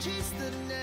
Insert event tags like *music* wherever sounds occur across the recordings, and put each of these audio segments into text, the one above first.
chase the night.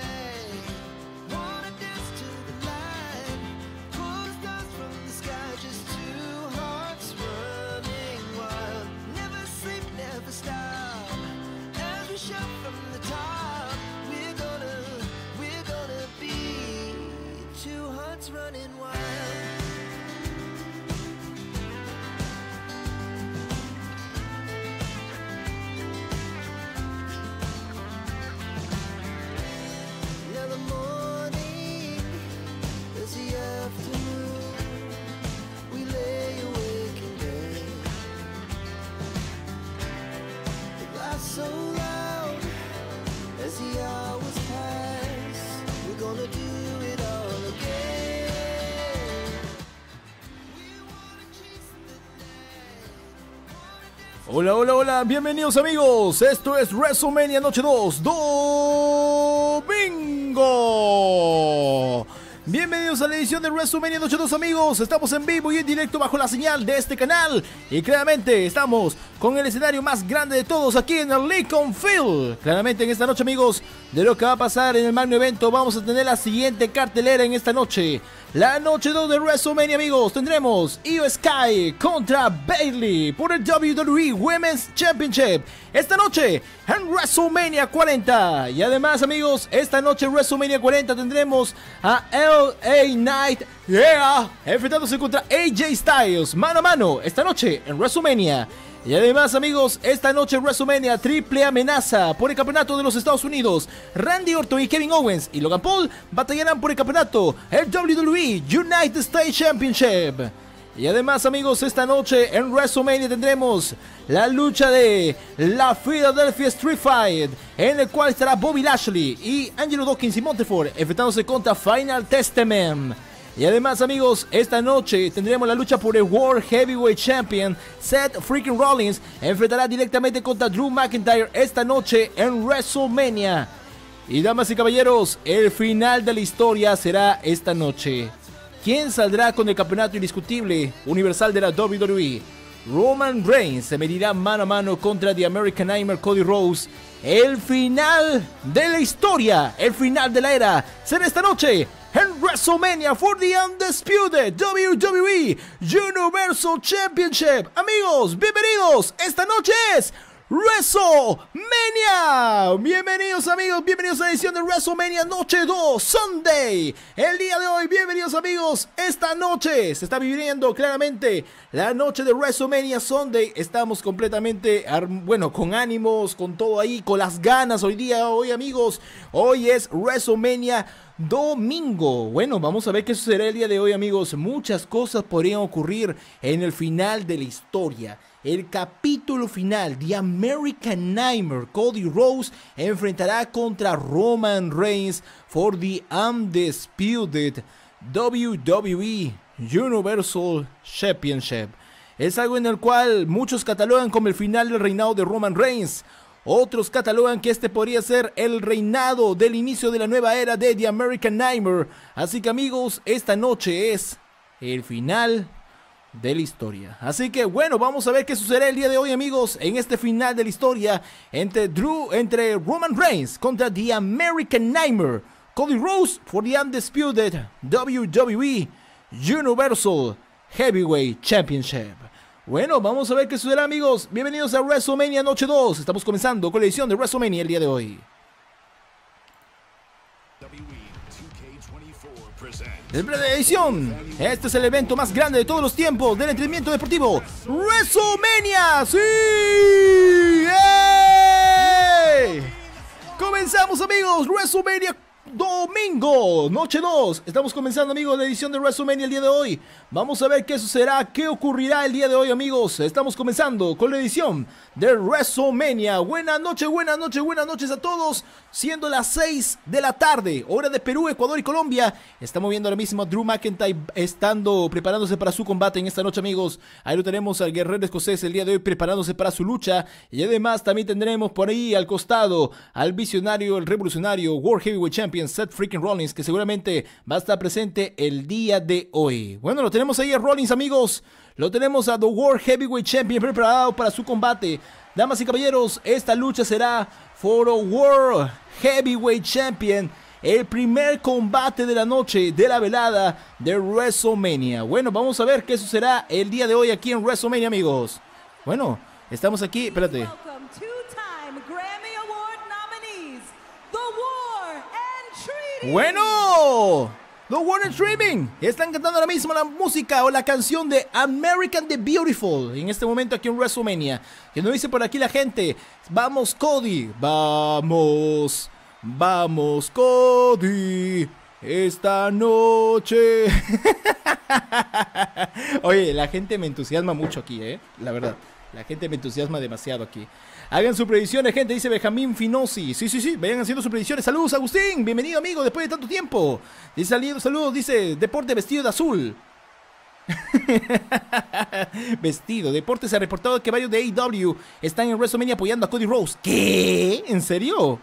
Hola, hola, hola, bienvenidos amigos. Esto es WrestleMania Noche 2, Domingo. Bienvenidos a la edición de WrestleMania Noche 2, amigos. Estamos en vivo y en directo bajo la señal de este canal. Y claramente estamos con el escenario más grande de todos aquí en el Lincoln Field. Claramente en esta noche, amigos, de lo que va a pasar en el magno evento, vamos a tener la siguiente cartelera en esta noche. La noche 2 de WrestleMania, amigos, tendremos Io Sky contra Bailey por el WWE Women's Championship. Esta noche en WrestleMania 40. Y además, amigos, esta noche en WrestleMania 40 tendremos a LA Knight, yeah, enfrentándose contra AJ Styles, mano a mano, esta noche en WrestleMania. Y además, amigos, esta noche WrestleMania triple amenaza por el campeonato de los Estados Unidos. Randy Orton y Kevin Owens y Logan Paul batallarán por el campeonato, el WWE United States Championship. Y además, amigos, esta noche en WrestleMania tendremos la lucha de la Philadelphia Street Fight, en el cual estará Bobby Lashley y Angelo Dawkins y Montefort enfrentándose contra Final Testament. Y además amigos, esta noche tendremos la lucha por el World Heavyweight Champion. Seth Freaking Rollins enfrentará directamente contra Drew McIntyre esta noche en WrestleMania. Y damas y caballeros, el final de la historia será esta noche. ¿Quién saldrá con el campeonato indiscutible universal de la WWE? Roman Reigns se medirá mano a mano contra The American Nightmare Cody Rhodes. El final de la historia, el final de la era, será esta noche en WrestleMania for the Undisputed WWE Universal Championship. Amigos, bienvenidos. Esta noche es WrestleMania. Bienvenidos amigos, bienvenidos a la edición de WrestleMania Noche 2, Sunday. El día de hoy, bienvenidos amigos, esta noche se está viviendo claramente la noche de WrestleMania Sunday. Estamos completamente, bueno, con ánimos, con todo ahí, con las ganas hoy día, hoy amigos. Hoy es WrestleMania domingo. Bueno, vamos a ver qué sucederá el día de hoy, amigos. Muchas cosas podrían ocurrir en el final de la historia. El capítulo final de American Nightmare, Cody Rose enfrentará contra Roman Reigns for the Undisputed WWE Universal Championship. Es algo en el cual muchos catalogan como el final del reinado de Roman Reigns. Otros catalogan que este podría ser el reinado del inicio de la nueva era de The American Nightmare. Así que amigos, esta noche es el final de la historia. Así que bueno, vamos a ver qué sucederá el día de hoy, amigos, en este final de la historia entre Drew, entre Roman Reigns contra The American Nightmare, Cody Rose for the Undisputed WWE Universal Heavyweight Championship. Bueno, vamos a ver qué sucederá, amigos. Bienvenidos a WrestleMania Noche 2. Estamos comenzando con la edición de WrestleMania el día de hoy. En edición, este es el evento más grande de todos los tiempos del entrenamiento deportivo, WrestleMania. ¡Sí! ¡Ey! Comenzamos amigos, WrestleMania domingo, noche 2. Estamos comenzando, amigos, la edición de WrestleMania el día de hoy. Vamos a ver qué sucederá, qué ocurrirá el día de hoy, amigos. Estamos comenzando con la edición de WrestleMania. Buenas noches, buenas noches, buenas noches a todos. Siendo las 6 de la tarde, hora de Perú, Ecuador y Colombia. Estamos viendo ahora mismo a Drew McIntyre estando preparándose para su combate en esta noche, amigos. Ahí lo tenemos al guerrero escocés el día de hoy preparándose para su lucha. Y además también tendremos por ahí al costado al visionario, el revolucionario World Heavyweight Champion Seth Freaking Rollins, que seguramente va a estar presente el día de hoy. Bueno, lo tenemos ahí a Rollins, amigos. Lo tenemos a The World Heavyweight Champion preparado para su combate. Damas y caballeros, esta lucha será for The World Heavyweight Champion. El primer combate de la noche, de la velada de WrestleMania. Bueno, vamos a ver qué sucederá el día de hoy aquí en WrestleMania, amigos. Bueno, estamos aquí, espérate. Bueno, The Warner Streaming. Están cantando ahora mismo la música o la canción de American the Beautiful. En este momento aquí en WrestleMania. Que nos dice por aquí la gente. Vamos, Cody. Vamos. Vamos, Cody. Esta noche. *laughs* Oye, la gente me entusiasma mucho aquí, ¿eh? La verdad. La gente me entusiasma demasiado aquí. Hagan sus predicciones, gente, dice Benjamín Finosi. Sí, sí, sí, vayan haciendo sus predicciones. Saludos, Agustín. Bienvenido, amigo, después de tanto tiempo. saludos, dice Deporte vestido de azul. *laughs* vestido, Deporte se ha reportado que varios de AEW están en WrestleMania apoyando a Cody Rose. ¿Qué? ¿En serio?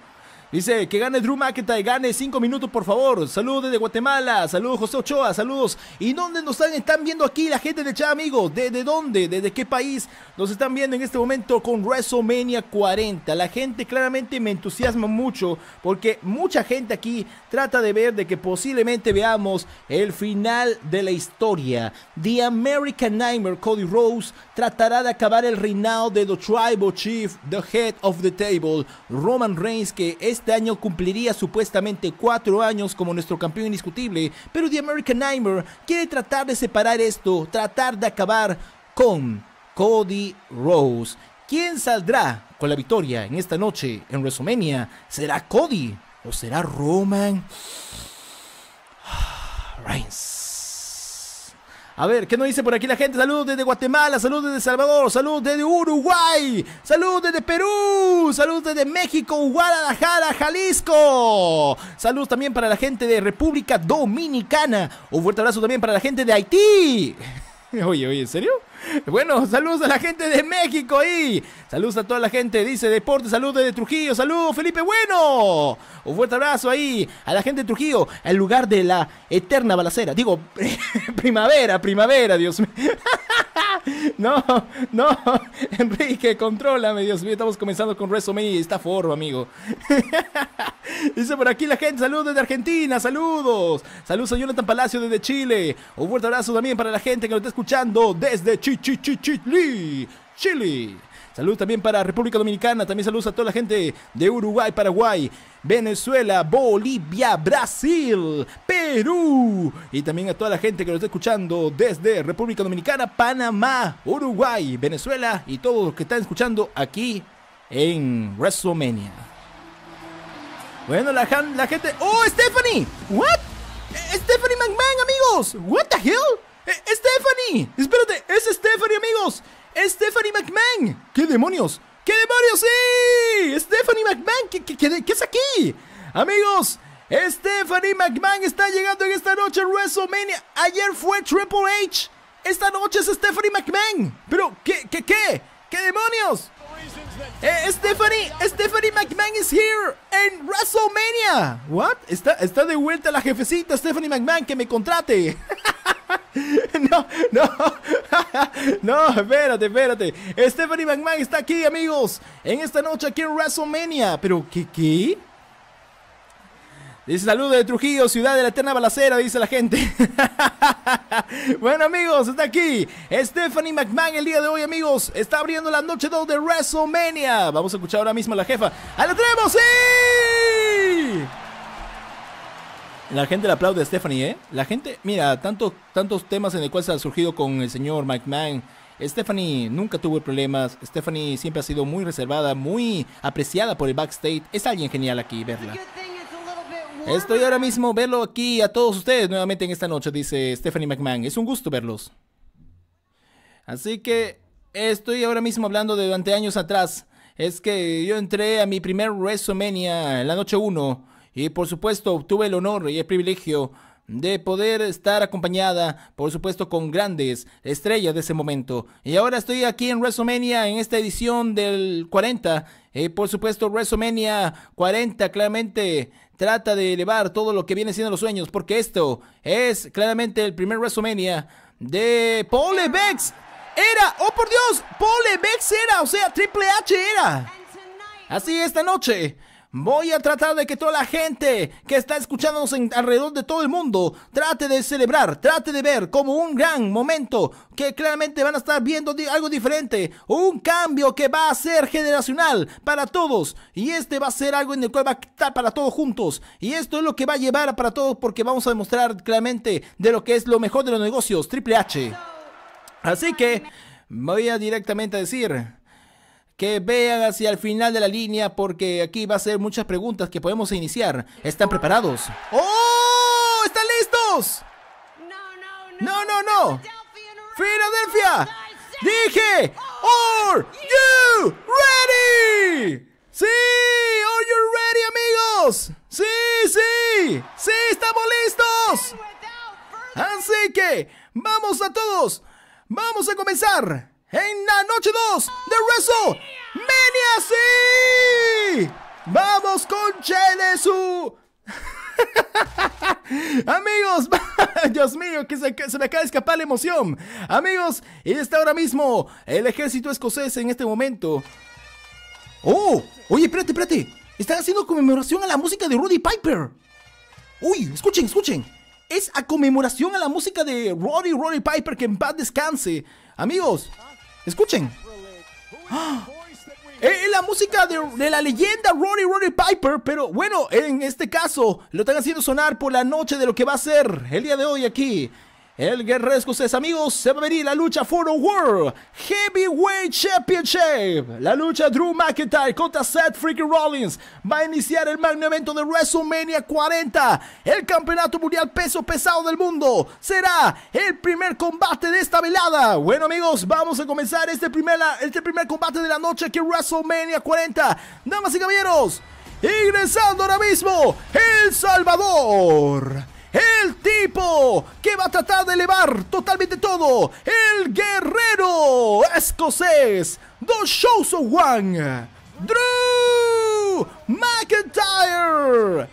Dice que gane Drew McIntyre, gane 5 minutos por favor. Saludos desde Guatemala, saludos José Ochoa, saludos. ¿Y dónde nos están, viendo aquí la gente de chat, amigo? ¿Desde dónde? ¿Desde qué país nos están viendo en este momento con WrestleMania 40? La gente claramente me entusiasma mucho porque mucha gente aquí trata de ver de que posiblemente veamos el final de la historia. The American Nightmare Cody Rose tratará de acabar el reinado de The Tribal Chief, The Head of the Table, Roman Reigns, que es este año cumpliría supuestamente cuatro años como nuestro campeón indiscutible, pero The American Nightmare quiere tratar de separar esto, tratar de acabar con Cody Rose. ¿Quién saldrá con la victoria en esta noche en WrestleMania? ¿Será Cody o será Roman *sighs* Reigns? A ver, ¿qué nos dice por aquí la gente? Saludos desde Guatemala, saludos desde Salvador, saludos desde Uruguay, saludos desde Perú, saludos desde México, Guadalajara, Jalisco. Saludos también para la gente de República Dominicana. Un fuerte abrazo también para la gente de Haití. *laughs* Oye, oye, ¿en serio? *laughs* Bueno, saludos a la gente de México ahí. Saludos a toda la gente, dice Deporte, saludos de Trujillo, saludos Felipe Bueno. Un fuerte abrazo ahí a la gente de Trujillo, al lugar de la eterna balacera. Digo, *laughs* primavera, primavera, Dios mío. *laughs* No, no, Enrique, contrólame, Dios mío. Estamos comenzando con Resume y esta forma, amigo. Dice por aquí la gente, saludos desde Argentina, saludos. Saludos a Jonathan Palacio desde Chile. Un fuerte abrazo también para la gente que lo está escuchando desde Chile Ch-Ch-Ch-Chili, Chile. Saludos también para República Dominicana, también saludos a toda la gente de Uruguay, Paraguay, Venezuela, Bolivia, Brasil, Perú y también a toda la gente que nos está escuchando desde República Dominicana, Panamá, Uruguay, Venezuela y todos los que están escuchando aquí en WrestleMania. Bueno, la, la gente... ¡Oh, Stephanie! ¿What? Eh, Stephanie McMahon, amigos. ¿What the hell? Eh, ¡Stephanie! ¡Espérate! ¡Es Stephanie, amigos! ¡Stephanie McMahon! ¡Qué demonios! ¡Qué demonios! ¡Sí! ¡Stephanie McMahon! ¿Qué, qué, es aquí? Amigos, Stephanie McMahon está llegando en esta noche a WrestleMania. Ayer fue Triple H. Esta noche es Stephanie McMahon. Pero, ¿qué, qué, qué? ¿Qué demonios? Eh, Stephanie, Stephanie McMahon is here en WrestleMania. What? Está, está de vuelta la jefecita Stephanie McMahon que me contrate. *laughs* *laughs* no, no, *laughs* no, espérate, espérate. Stephanie McMahon está aquí, amigos, en esta noche aquí en WrestleMania. ¿Pero qué? qué? Dice saludo de Trujillo, ciudad de la eterna balacera, dice la gente. *laughs* bueno amigos, está aquí Stephanie McMahon el día de hoy amigos. Está abriendo la noche 2 de WrestleMania. Vamos a escuchar ahora mismo a la jefa. ¡A la ¡Sí! La gente le aplaude a Stephanie, ¿eh? La gente, mira, tantos, tantos temas en el cual se ha surgido con el señor McMahon. Stephanie nunca tuvo problemas. Stephanie siempre ha sido muy reservada, muy apreciada por el backstage. Es alguien genial aquí verla. Estoy ahora mismo verlo aquí a todos ustedes nuevamente en esta noche, dice Stephanie McMahon. Es un gusto verlos. Así que estoy ahora mismo hablando de durante años atrás. Es que yo entré a mi primer WrestleMania en la noche 1 y por supuesto obtuve el honor y el privilegio de poder estar acompañada, por supuesto, con grandes estrellas de ese momento. Y ahora estoy aquí en WrestleMania, en esta edición del 40. y por supuesto, WrestleMania 40 claramente trata de elevar todo lo que viene siendo los sueños, porque esto es claramente el primer WrestleMania de Paul Bex. Era, oh por Dios, Paul Bex era, o sea, Triple H era. Así esta noche Voy a tratar de que toda la gente que está escuchándonos alrededor de todo el mundo trate de celebrar, trate de ver como un gran momento que claramente van a estar viendo algo diferente, un cambio que va a ser generacional para todos y este va a ser algo en el cual va a estar para todos juntos y esto es lo que va a llevar para todos porque vamos a demostrar claramente de lo que es lo mejor de los negocios, Triple H. Así que voy a directamente a decir que vean hacia el final de la línea porque aquí va a ser muchas preguntas que podemos iniciar. ¿Están preparados? ¡Oh! ¿Están listos? No, no, no. Filadelfia. Dije, are you ready? Sí, are you ready, amigos? Sí, sí, sí, estamos listos. Así que, vamos a todos. Vamos a comenzar en la noche 2 de Wrestle Mania. ¡Sí! ¡Vamos con Chelesu! *laughs* Amigos, *laughs* Dios mío, que se, me acaba de escapar la emoción. Amigos, Y está ahora mismo el ejército escocés en este momento. ¡Oh! Oye, espérate, espérate. Están haciendo conmemoración a la música de Roddy Piper. Uy, escuchen, escuchen. Es a conmemoración a la música de Roddy Roddy Piper que en paz descanse. Amigos, Escuchen. ¡Ah! Es eh, la música de, de, la leyenda Ronnie Ronnie Piper, pero bueno, en este caso lo están haciendo sonar por la noche de lo que va a ser el día de hoy aquí el Guerrero ustedes amigos, se va a venir la lucha for the World Heavyweight Championship. La lucha Drew McIntyre contra Seth Freaking Rollins va a iniciar el magno evento de WrestleMania 40. El campeonato mundial peso pesado del mundo será el primer combate de esta velada. Bueno amigos, vamos a comenzar este primer, este primer combate de la noche que WrestleMania 40. Damas y caballeros, ingresando ahora mismo El Salvador el tipo que va a tratar de elevar totalmente todo, el guerrero escocés, Dos Shows of One, Drew McIntyre.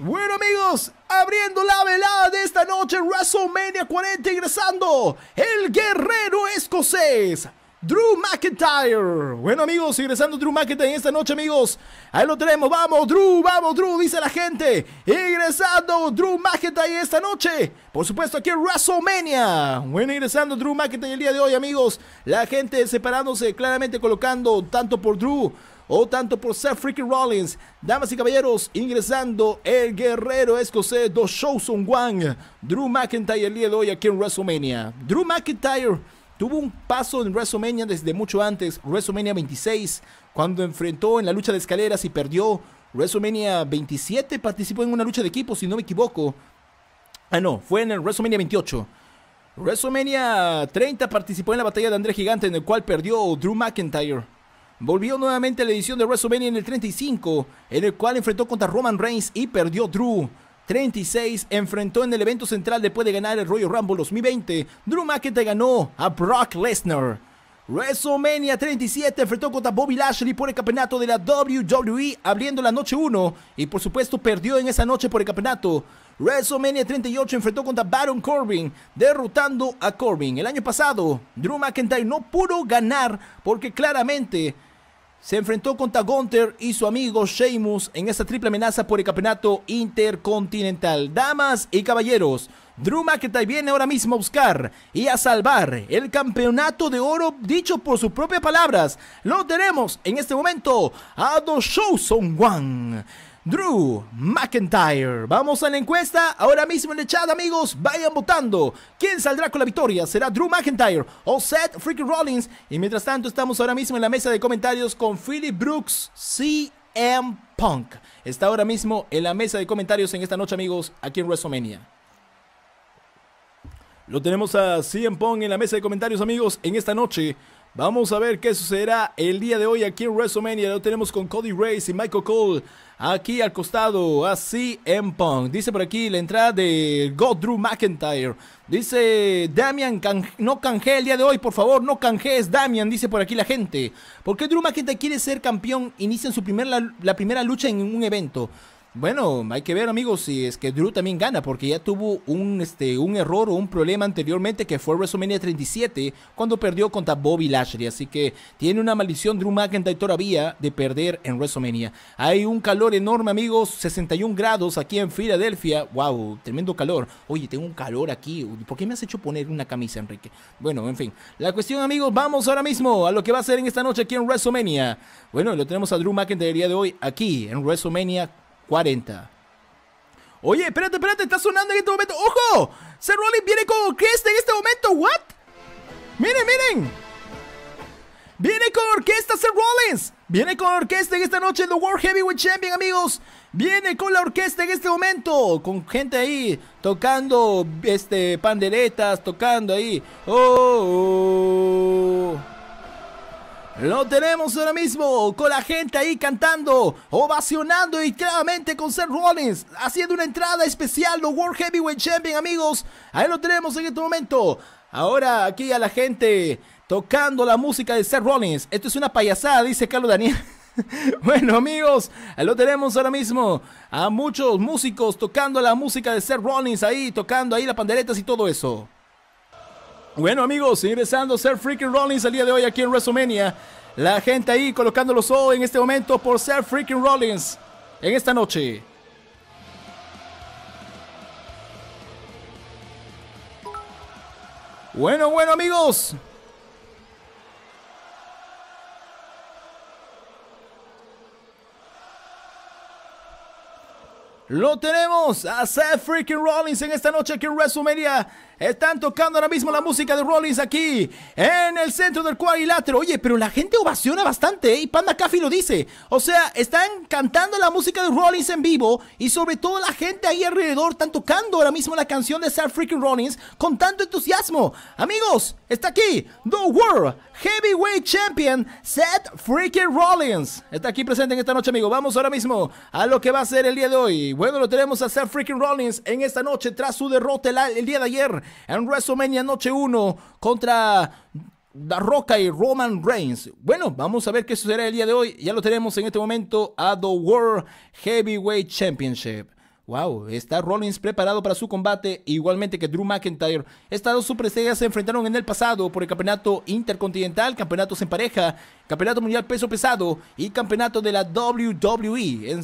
Bueno amigos, abriendo la velada de esta noche WrestleMania 40 ingresando el guerrero escocés Drew McIntyre. Bueno, amigos, ingresando Drew McIntyre esta noche, amigos. Ahí lo tenemos. Vamos, Drew, vamos, Drew, dice la gente. Ingresando Drew McIntyre esta noche. Por supuesto, aquí en WrestleMania. Bueno, ingresando Drew McIntyre el día de hoy, amigos. La gente separándose, claramente colocando tanto por Drew o tanto por Seth Freaking Rollins. Damas y caballeros, ingresando el guerrero escocés dos shows on one. Drew McIntyre el día de hoy aquí en WrestleMania. Drew McIntyre Tuvo un paso en WrestleMania desde mucho antes, WrestleMania 26, cuando enfrentó en la lucha de escaleras y perdió. WrestleMania 27 participó en una lucha de equipo, si no me equivoco. Ah, no, fue en el WrestleMania 28. WrestleMania 30 participó en la batalla de Andrés Gigante, en el cual perdió Drew McIntyre. Volvió nuevamente a la edición de WrestleMania en el 35, en el cual enfrentó contra Roman Reigns y perdió Drew. 36 enfrentó en el evento central después de ganar el Royal Rumble 2020. Drew McIntyre ganó a Brock Lesnar. WrestleMania 37 enfrentó contra Bobby Lashley por el campeonato de la WWE abriendo la noche 1 y por supuesto perdió en esa noche por el campeonato. WrestleMania 38 enfrentó contra Baron Corbin derrotando a Corbin. El año pasado Drew McIntyre no pudo ganar porque claramente se enfrentó contra Gunter y su amigo Sheamus en esta triple amenaza por el campeonato intercontinental. Damas y caballeros, Drew McIntyre viene ahora mismo a buscar y a salvar el campeonato de oro, dicho por sus propias palabras. Lo tenemos en este momento a The Show One. Drew McIntyre. Vamos a la encuesta ahora mismo en el chat, amigos. Vayan votando. ¿Quién saldrá con la victoria? ¿Será Drew McIntyre o Seth Freaky Rollins? Y mientras tanto, estamos ahora mismo en la mesa de comentarios con Philip Brooks, CM Punk. Está ahora mismo en la mesa de comentarios en esta noche, amigos, aquí en WrestleMania. Lo tenemos a CM Punk en la mesa de comentarios, amigos, en esta noche. Vamos a ver qué sucederá el día de hoy aquí en WrestleMania. Lo tenemos con Cody Reyes y Michael Cole aquí al costado, así en Punk. Dice por aquí la entrada de Drew McIntyre. Dice Damian, no canje el día de hoy, por favor, no canjees Damian, dice por aquí la gente. porque qué Drew McIntyre quiere ser campeón? Inician su la primera lucha en un evento. Bueno, hay que ver amigos si es que Drew también gana porque ya tuvo un, este, un error o un problema anteriormente que fue WrestleMania 37 cuando perdió contra Bobby Lashley, así que tiene una maldición Drew McIntyre todavía de perder en WrestleMania. Hay un calor enorme amigos, 61 grados aquí en Filadelfia, wow, tremendo calor. Oye, tengo un calor aquí, ¿por qué me has hecho poner una camisa Enrique? Bueno, en fin, la cuestión amigos, vamos ahora mismo a lo que va a ser en esta noche aquí en WrestleMania. Bueno, lo tenemos a Drew McIntyre el día de hoy aquí en WrestleMania 40. Oye, espérate, espérate, está sonando en este momento. ¡Ojo! Ser Rollins viene con orquesta en este momento. ¿What? Miren, miren. Viene con orquesta Sir Rollins. Viene con orquesta en esta noche en The World Heavyweight Champion, amigos. Viene con la orquesta en este momento. Con gente ahí tocando este panderetas, tocando ahí. oh. oh. Lo tenemos ahora mismo con la gente ahí cantando, ovacionando y claramente con Seth Rollins haciendo una entrada especial, los World Heavyweight Champion, amigos. Ahí lo tenemos en este momento. Ahora aquí a la gente tocando la música de Seth Rollins. Esto es una payasada, dice Carlos Daniel. *laughs* Bueno amigos, lo tenemos ahora mismo a muchos músicos tocando la música de Seth Rollins ahí, tocando ahí las panderetas y todo eso. Bueno, amigos, ingresando Ser Freaking Rollins el día de hoy aquí en WrestleMania. La gente ahí colocándolos hoy en este momento por Ser Freaking Rollins en esta noche. Bueno, bueno, amigos. Lo tenemos a Seth Freaking Rollins en esta noche aquí en WrestleMania. Están tocando ahora mismo la música de Rollins aquí en el centro del cuadrilátero. Oye, pero la gente ovaciona bastante ¿eh? y Panda Caffi lo dice. O sea, están cantando la música de Rollins en vivo y sobre todo la gente ahí alrededor están tocando ahora mismo la canción de Seth Freaking Rollins con tanto entusiasmo. Amigos, está aquí The World Heavyweight Champion Seth Freaking Rollins. Está aquí presente en esta noche, amigo. Vamos ahora mismo a lo que va a ser el día de hoy. Bueno, lo tenemos a Seth Freaking Rollins en esta noche tras su derrota el día de ayer en WrestleMania Noche 1 contra la Roca y Roman Reigns. Bueno, vamos a ver qué sucederá el día de hoy. Ya lo tenemos en este momento a The World Heavyweight Championship. Wow, está Rollins preparado para su combate, igualmente que Drew McIntyre. Estas dos superestrellas se enfrentaron en el pasado por el campeonato intercontinental, campeonatos en pareja, campeonato mundial peso pesado y campeonato de la WWE. En,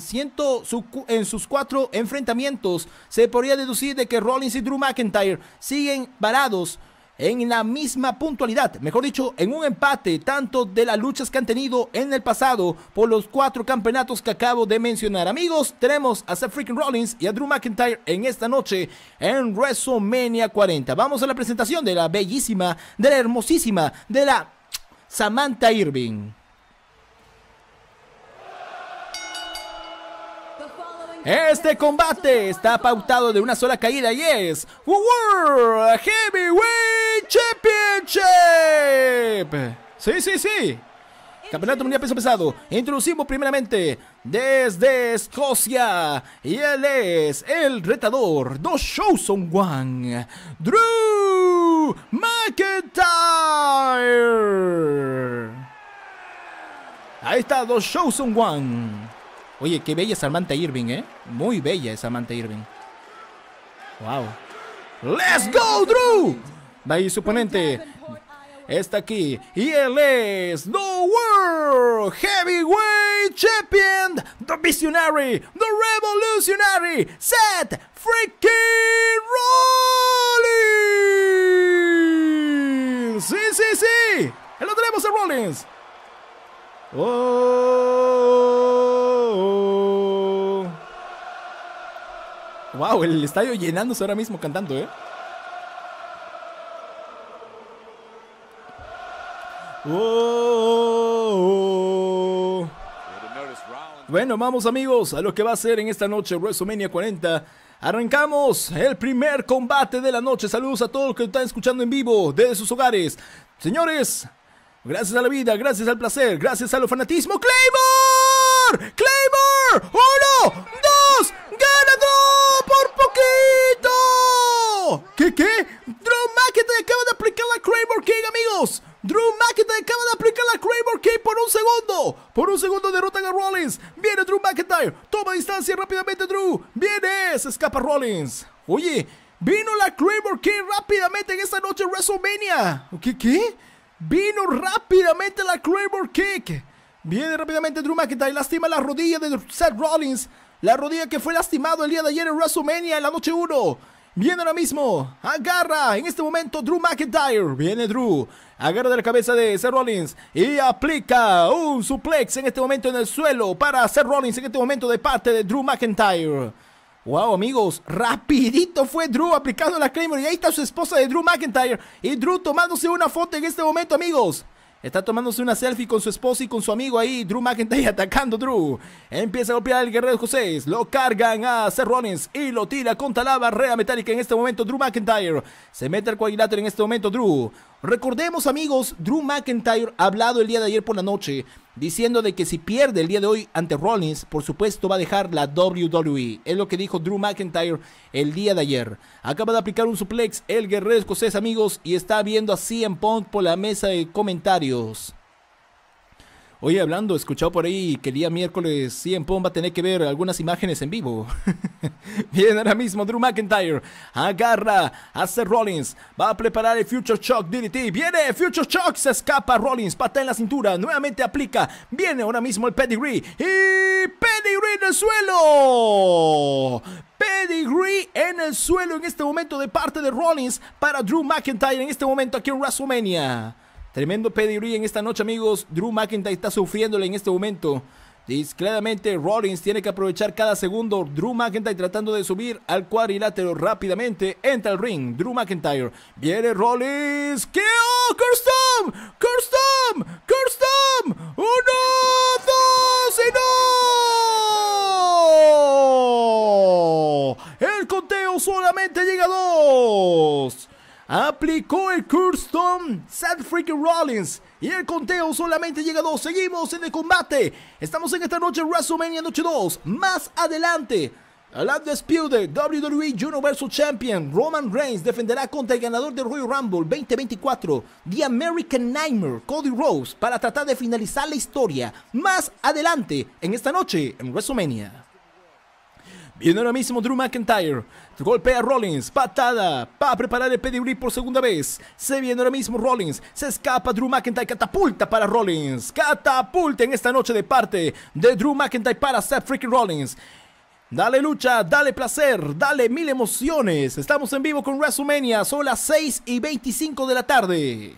en sus cuatro enfrentamientos se podría deducir de que Rollins y Drew McIntyre siguen varados en la misma puntualidad, mejor dicho, en un empate tanto de las luchas que han tenido en el pasado por los cuatro campeonatos que acabo de mencionar. Amigos, tenemos a Seth Freaking Rollins y a Drew McIntyre en esta noche en WrestleMania 40. Vamos a la presentación de la bellísima, de la hermosísima, de la Samantha Irving. Este combate está pautado de una sola caída y es World Heavyweight Championship. Sí, sí, sí. Campeonato Mundial Peso Pesado. Introducimos primeramente desde Escocia. Y él es el retador. Dos shows on one. Drew McIntyre. Ahí está, dos shows on one. Oye, qué bella es Samantha Irving, ¿eh? Muy bella es amante Irving. ¡Wow! ¡Let's go, Drew! ahí su está aquí y él es The World Heavyweight Champion, The Visionary, The Revolutionary, Seth Freaking Rollins. Sí, sí, sí. lo tenemos a Rollins. Oh, Wow, el estadio llenándose ahora mismo cantando, ¿eh? Oh. bueno, vamos amigos a lo que va a ser en esta noche WrestleMania 40. Arrancamos el primer combate de la noche. Saludos a todos los que están escuchando en vivo desde sus hogares. Señores, Gracias a la vida, gracias al placer, gracias al fanatismo. ¡Claymore! ¡Claymore! ¡Uno! ¡Dos! ¡Ganador! ¡Por poquito! ¿Qué, qué? Drew McIntyre acaba de aplicar la Claymore King, amigos. Drew McIntyre acaba de aplicar la Claymore King por un segundo. Por un segundo derrotan a Rollins. Viene Drew McIntyre. Toma distancia rápidamente, Drew. Viene. Se escapa Rollins. Oye, vino la Claymore King rápidamente en esta noche en WrestleMania. ¿Qué, qué? Vino rápidamente la Claymore Kick. Viene rápidamente Drew McIntyre. Lastima la rodilla de Seth Rollins. La rodilla que fue lastimado el día de ayer en WrestleMania en la noche 1. Viene ahora mismo. Agarra en este momento Drew McIntyre. Viene Drew. Agarra de la cabeza de Seth Rollins. Y aplica un suplex en este momento en el suelo para Seth Rollins en este momento de parte de Drew McIntyre. Wow, amigos, rapidito fue Drew aplicando la Claymore y ahí está su esposa de Drew McIntyre. Y Drew tomándose una foto en este momento, amigos. Está tomándose una selfie con su esposa y con su amigo ahí, Drew McIntyre *laughs* atacando a Drew. Empieza a golpear al guerrero José, lo cargan a Cerrones y lo tira contra la barrera metálica en este momento Drew McIntyre. Se mete al cuadrilátero en este momento Drew. Recordemos amigos, Drew McIntyre ha hablado el día de ayer por la noche diciendo de que si pierde el día de hoy ante Rollins, por supuesto va a dejar la WWE. Es lo que dijo Drew McIntyre el día de ayer. Acaba de aplicar un suplex el guerrero escocés amigos y está viendo así en Punk por la mesa de comentarios. Oye, hablando, escuchado por ahí que el día miércoles CM POM va a tener que ver algunas imágenes en vivo. Viene *laughs* ahora mismo Drew McIntyre agarra a Rollins, va a preparar el Future Shock DDT. Viene Future Shock, se escapa Rollins, pata en la cintura, nuevamente aplica. Viene ahora mismo el Pedigree y Pedigree en el suelo. Pedigree en el suelo en este momento de parte de Rollins para Drew McIntyre en este momento aquí en WrestleMania. Tremendo pedigree en esta noche, amigos. Drew McIntyre está sufriéndole en este momento. Dice, claramente Rollins tiene que aprovechar cada segundo. Drew McIntyre tratando de subir al cuadrilátero rápidamente. Entra al ring. Drew McIntyre. Viene Rollins. ¿Qué? ¡Curstom! ¡Curstom! ¡Curstom! ¡Uno! ¡Dos! ¡Y no! El conteo solamente llega a dos aplicó el Curston Sad Freaking Rollins y el conteo solamente llega a dos Seguimos en el combate. Estamos en esta noche WrestleMania Noche 2. Más adelante, la de WWE Universal Champion Roman Reigns defenderá contra el ganador del Royal Rumble 2024, The American Nightmare, Cody Rose para tratar de finalizar la historia más adelante en esta noche en WrestleMania. Viene ahora mismo Drew McIntyre. Golpea a Rollins. Patada. Para preparar el pedigree por segunda vez. Se viene ahora mismo Rollins. Se escapa Drew McIntyre. Catapulta para Rollins. Catapulta en esta noche de parte de Drew McIntyre para Seth Freaking Rollins. Dale lucha, dale placer, dale mil emociones. Estamos en vivo con WrestleMania. Son las 6 y 25 de la tarde.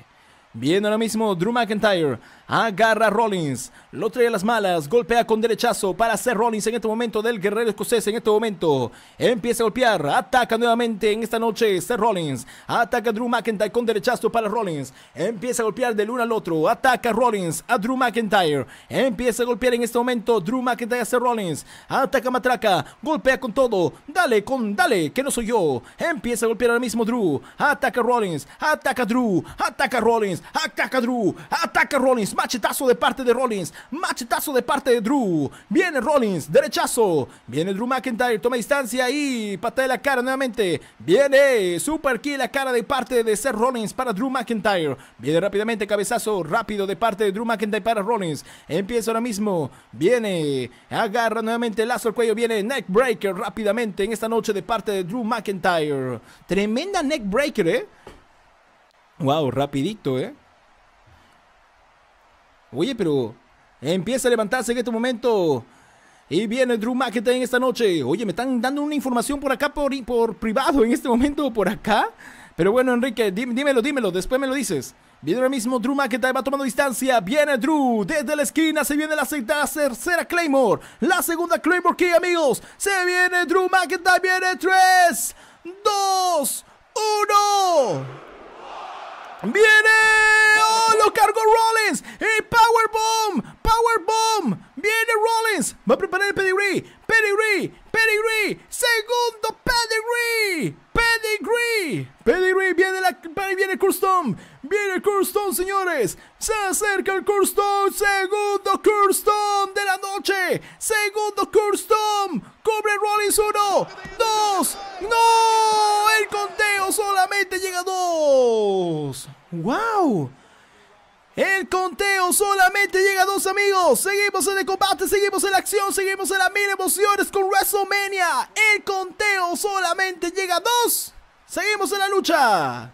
Viene ahora mismo Drew McIntyre. Agarra Rollins. Lo trae a las malas. Golpea con derechazo para hacer Rollins en este momento del guerrero escocés. En este momento empieza a golpear. Ataca nuevamente en esta noche Seth Rollins. Ataca a Drew McIntyre con derechazo para Rollins. Empieza a golpear del uno al otro. Ataca a Rollins a Drew McIntyre. Empieza a golpear en este momento Drew McIntyre a Rollins. Ataca Matraca. Golpea con todo. Dale con dale. Que no soy yo. Empieza a golpear ahora mismo Drew. Ataca Rollins. Ataca a Drew. Ataca a Rollins. Ataca a Drew. Ataca a Rollins. Machetazo de parte de Rollins. Machetazo de parte de Drew. Viene Rollins. Derechazo. Viene Drew McIntyre. Toma distancia y de la cara nuevamente. Viene Super Kill la cara de parte de Seth Rollins para Drew McIntyre. Viene rápidamente cabezazo rápido de parte de Drew McIntyre para Rollins. Empieza ahora mismo. Viene. Agarra nuevamente el lazo al cuello. Viene Neckbreaker rápidamente en esta noche de parte de Drew McIntyre. Tremenda Neckbreaker, ¿eh? Wow, rapidito, ¿eh? Oye, pero empieza a levantarse en este momento. Y viene Drew McIntyre en esta noche. Oye, me están dando una información por acá, por, por privado, en este momento, por acá. Pero bueno, Enrique, dímelo, dímelo, después me lo dices. Viene ahora mismo Drew McIntyre, va tomando distancia. Viene Drew, desde la esquina se viene la, la tercera Claymore. La segunda Claymore Key, amigos. Se viene Drew McIntyre, viene 3, 2, 1. ¡Viene! ¡Oh, lo cargo Rollins! ¡Y Powerbomb! ¡Powerbomb! viene Rollins. Va a preparar el pedigree. Pedigree. Pedigree. Segundo pedigree. Pedigree. Pedigree. Viene, la, viene el Viene el señores. Se acerca el custom. Segundo custom de la noche. Segundo custom. Cubre Rollins. Uno. Dos. No. El conteo solamente llega a dos. ¡Wow! El conteo solamente llega a dos amigos. Seguimos en el combate, seguimos en la acción, seguimos en las mil emociones con WrestleMania. El conteo solamente llega a dos. Seguimos en la lucha.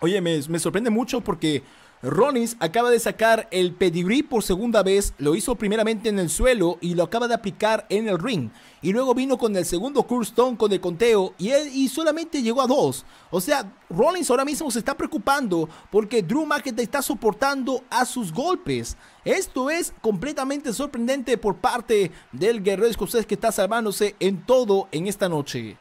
Oye, me, me sorprende mucho porque Rollins acaba de sacar el pedigree por segunda vez, lo hizo primeramente en el suelo y lo acaba de aplicar en el ring. Y luego vino con el segundo Stone con el conteo y, y solamente llegó a dos. O sea, Rollins ahora mismo se está preocupando porque Drew McIntyre está soportando a sus golpes. Esto es completamente sorprendente por parte del guerrero escocés que está salvándose en todo en esta noche.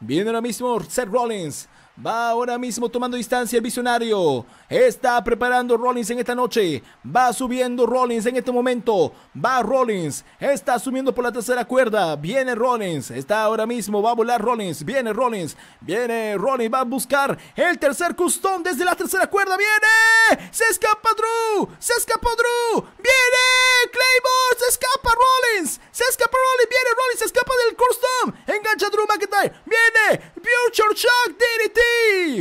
Viene ahora mismo Seth Rollins Va ahora mismo tomando distancia el visionario. Está preparando Rollins en esta noche. Va subiendo Rollins en este momento. Va Rollins. Está subiendo por la tercera cuerda. Viene Rollins. Está ahora mismo. Va a volar Rollins. Viene Rollins. Viene Rollins. Va a buscar el tercer custom desde la tercera cuerda. Viene. Se escapa Drew. Se escapa Drew. Viene. Claymore. Se escapa Rollins. Se escapa Rollins. Viene Rollins. Se escapa del custom! Engancha Drew McIntyre. Viene. Future Shock. DDT.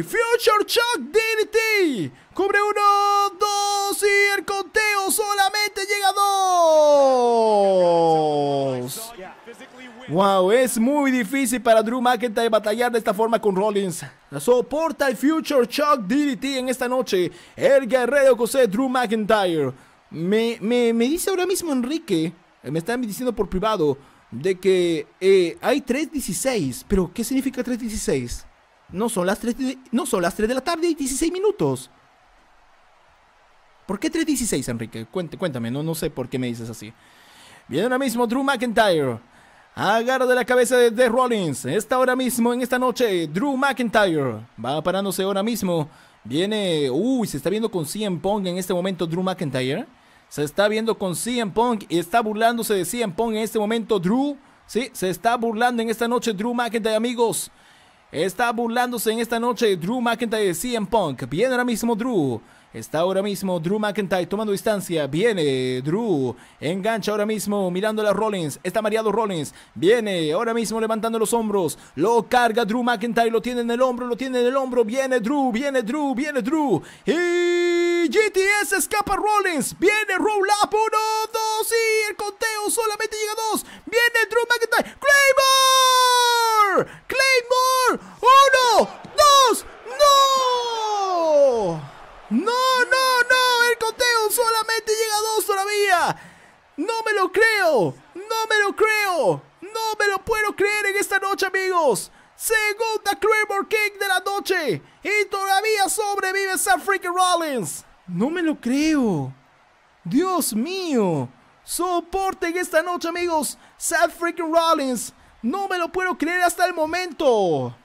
Future Shock DDT, cubre uno, dos y el conteo solamente llega a dos. Wow, es muy difícil para Drew McIntyre batallar de esta forma con Rollins. Soporta el Future Shock DDT en esta noche, el guerrero José Drew McIntyre. Me, dice ahora mismo Enrique, eh, me están diciendo por privado, de que eh, hay 3.16. Pero, ¿qué significa 3.16? No son las 3 de, no son las de la tarde y 16 minutos. ¿Por qué 3.16, Enrique? Cuéntame, no, no sé por qué me dices así. Viene ahora mismo Drew McIntyre. Agarra de la cabeza de The Rollins. Está ahora mismo en esta noche. Drew McIntyre. Va parándose ahora mismo. Viene. Uy, se está viendo con CM Punk en este momento Drew McIntyre. Se está viendo con CM Punk y está burlándose de CM Punk en este momento Drew. Sí, se está burlando en esta noche Drew McIntyre, amigos está burlándose en esta noche Drew McIntyre de CM Punk. Viene ahora mismo Drew. Está ahora mismo Drew McIntyre tomando distancia. Viene Drew. Engancha ahora mismo mirando a Rollins. Está mareado Rollins. Viene ahora mismo levantando los hombros. Lo carga Drew McIntyre. Lo tiene en el hombro. Lo tiene en el hombro. Viene Drew. Viene Drew. Viene Drew. Y GTS escapa Rollins. Viene Roll Up. Uno, dos. Y el conteo solamente llega a dos. Viene Drew McIntyre. Claymore. Claymore. Uno, dos. No. ¡No, no, no! ¡El conteo solamente llega a dos todavía! ¡No me lo creo! ¡No me lo creo! ¡No me lo puedo creer en esta noche, amigos! Segunda Claymore King de la noche y todavía sobrevive Seth freaking Rollins. No me lo creo. Dios mío. ¡Soporte en esta noche, amigos. ¡Seth freaking Rollins. No me lo puedo creer hasta el momento.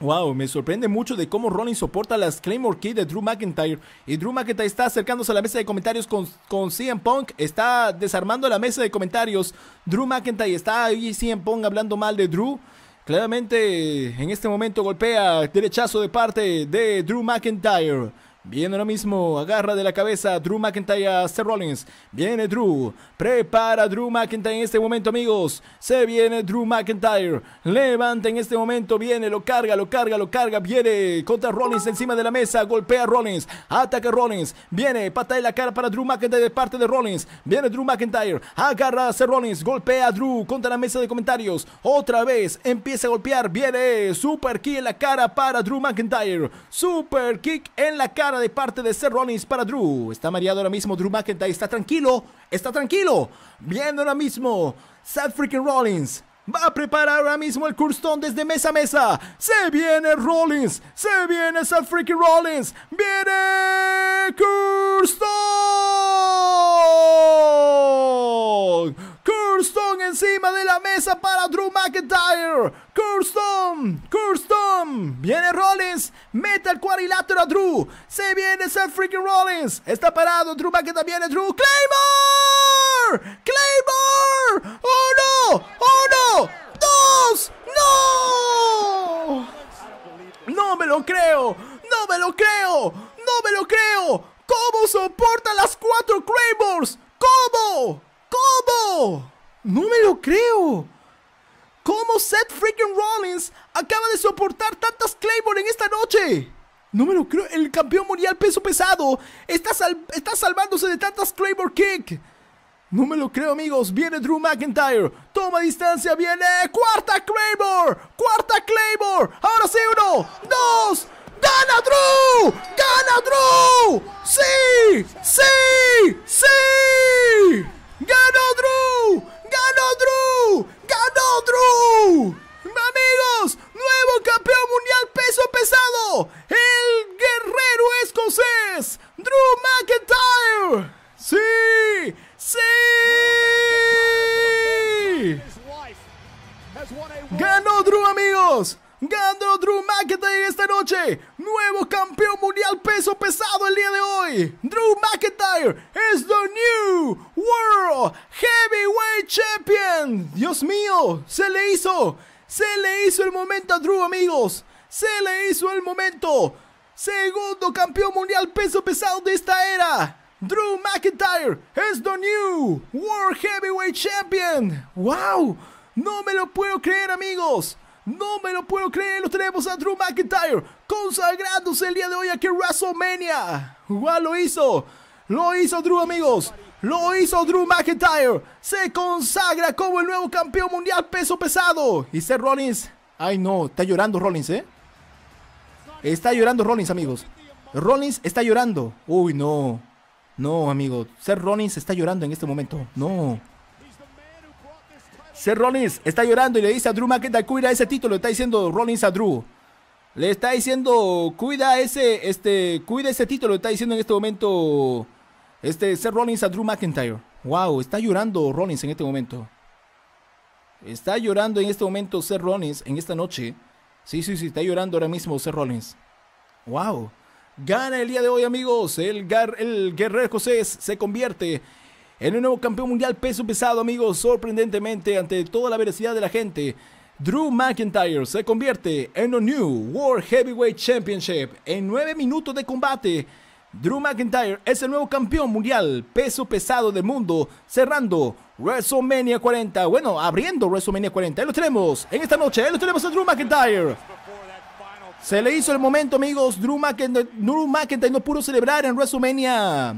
Wow, me sorprende mucho de cómo Rollins soporta las Claymore Key de Drew McIntyre. Y Drew McIntyre está acercándose a la mesa de comentarios con, con CM Punk. Está desarmando la mesa de comentarios. Drew McIntyre está ahí CM Punk hablando mal de Drew. Claramente en este momento golpea derechazo de parte de Drew McIntyre. Viene lo mismo, agarra de la cabeza Drew McIntyre a Seth Rollins. Viene Drew, prepara a Drew McIntyre en este momento, amigos. Se viene Drew McIntyre, levanta en este momento, viene, lo carga, lo carga, lo carga, viene contra Rollins encima de la mesa, golpea Rollins, ataca Rollins, viene, pata de la cara para Drew McIntyre de parte de Rollins. Viene Drew McIntyre, agarra a Seth Rollins, golpea a Drew contra la mesa de comentarios. Otra vez empieza a golpear, viene, super kick en la cara para Drew McIntyre, super kick en la cara de parte de Seth Rollins para Drew. Está mareado ahora mismo Drew McIntyre. Está tranquilo. Está tranquilo. Viendo ahora mismo Seth freaking Rollins. Va a preparar ahora mismo el kurston desde mesa a mesa. Se viene Rollins. Se viene Seth freaking Rollins. Viene Curstón Kirsten encima de la mesa para Drew McIntyre. Kirsten, Kirsten. Viene Rollins, mete el cuadrilátero a Drew. Se viene ese freaking Rollins. Está parado Drew McIntyre, viene Drew. ¡Claymore! ¡Claymore! ¡Oh no! ¡Oh no! ¡Dos! ¡No! ¡No me lo creo! ¡No me lo creo! ¡No me lo creo! ¿Cómo soporta las cuatro Claymores? ¿Cómo? ¿Cómo? No me lo creo. ¿Cómo Seth freaking Rollins acaba de soportar tantas Claymore en esta noche? No me lo creo. El campeón mundial peso pesado está, salvándose de tantas Claymore Kick. No me lo creo, amigos. Viene Drew McIntyre. Toma distancia. Viene. Cuarta Claymore. Cuarta Claymore. Ahora sí, uno. Dos. ¡Gana Drew! ¡Gana Drew! ¡Sí! ¡Sí! ¡Sí! ¡Ganó Drew! ¡Ganó Drew! ¡Ganó Drew! Amigos, nuevo campeón mundial peso pesado, el guerrero escocés, Drew McIntyre. Sí, sí. Ganó Drew, amigos. Ganando Drew McIntyre esta noche. Nuevo campeón mundial peso pesado el día de hoy. Drew McIntyre es the new World Heavyweight Champion. Dios mío, se le hizo. Se le hizo el momento a Drew, amigos. Se le hizo el momento. Segundo campeón mundial peso pesado de esta era. Drew McIntyre es the new World Heavyweight Champion. ¡Wow! No me lo puedo creer, amigos. No me lo puedo creer, lo tenemos a Drew McIntyre consagrándose el día de hoy aquí en WrestleMania. Igual lo hizo! Lo hizo Drew, amigos. Lo hizo Drew McIntyre. Se consagra como el nuevo campeón mundial peso pesado. Y Seth Rollins. Ay, no, está llorando Rollins, ¿eh? Está llorando Rollins, amigos. Rollins está llorando. Uy, no. No, amigo. Seth Rollins está llorando en este momento. No. Ser Rollins está llorando y le dice a Drew McIntyre, cuida ese título, le está diciendo Rollins a Drew. Le está diciendo, cuida ese, este, cuida ese título, le está diciendo en este momento, este, Seth Rollins a Drew McIntyre. Wow, está llorando Rollins en este momento. Está llorando en este momento Ser Rollins en esta noche. Sí, sí, sí, está llorando ahora mismo Ser Rollins. Wow. Gana el día de hoy, amigos. El, el guerrero José se convierte en el nuevo campeón mundial peso pesado, amigos, sorprendentemente ante toda la veracidad de la gente, Drew McIntyre se convierte en el New World Heavyweight Championship en 9 minutos de combate. Drew McIntyre es el nuevo campeón mundial peso pesado del mundo, cerrando WrestleMania 40. Bueno, abriendo WrestleMania 40. Ahí lo tenemos en esta noche. Ahí lo tenemos a Drew McIntyre. Se le hizo el momento, amigos. Drew McIntyre, Drew McIntyre no pudo celebrar en WrestleMania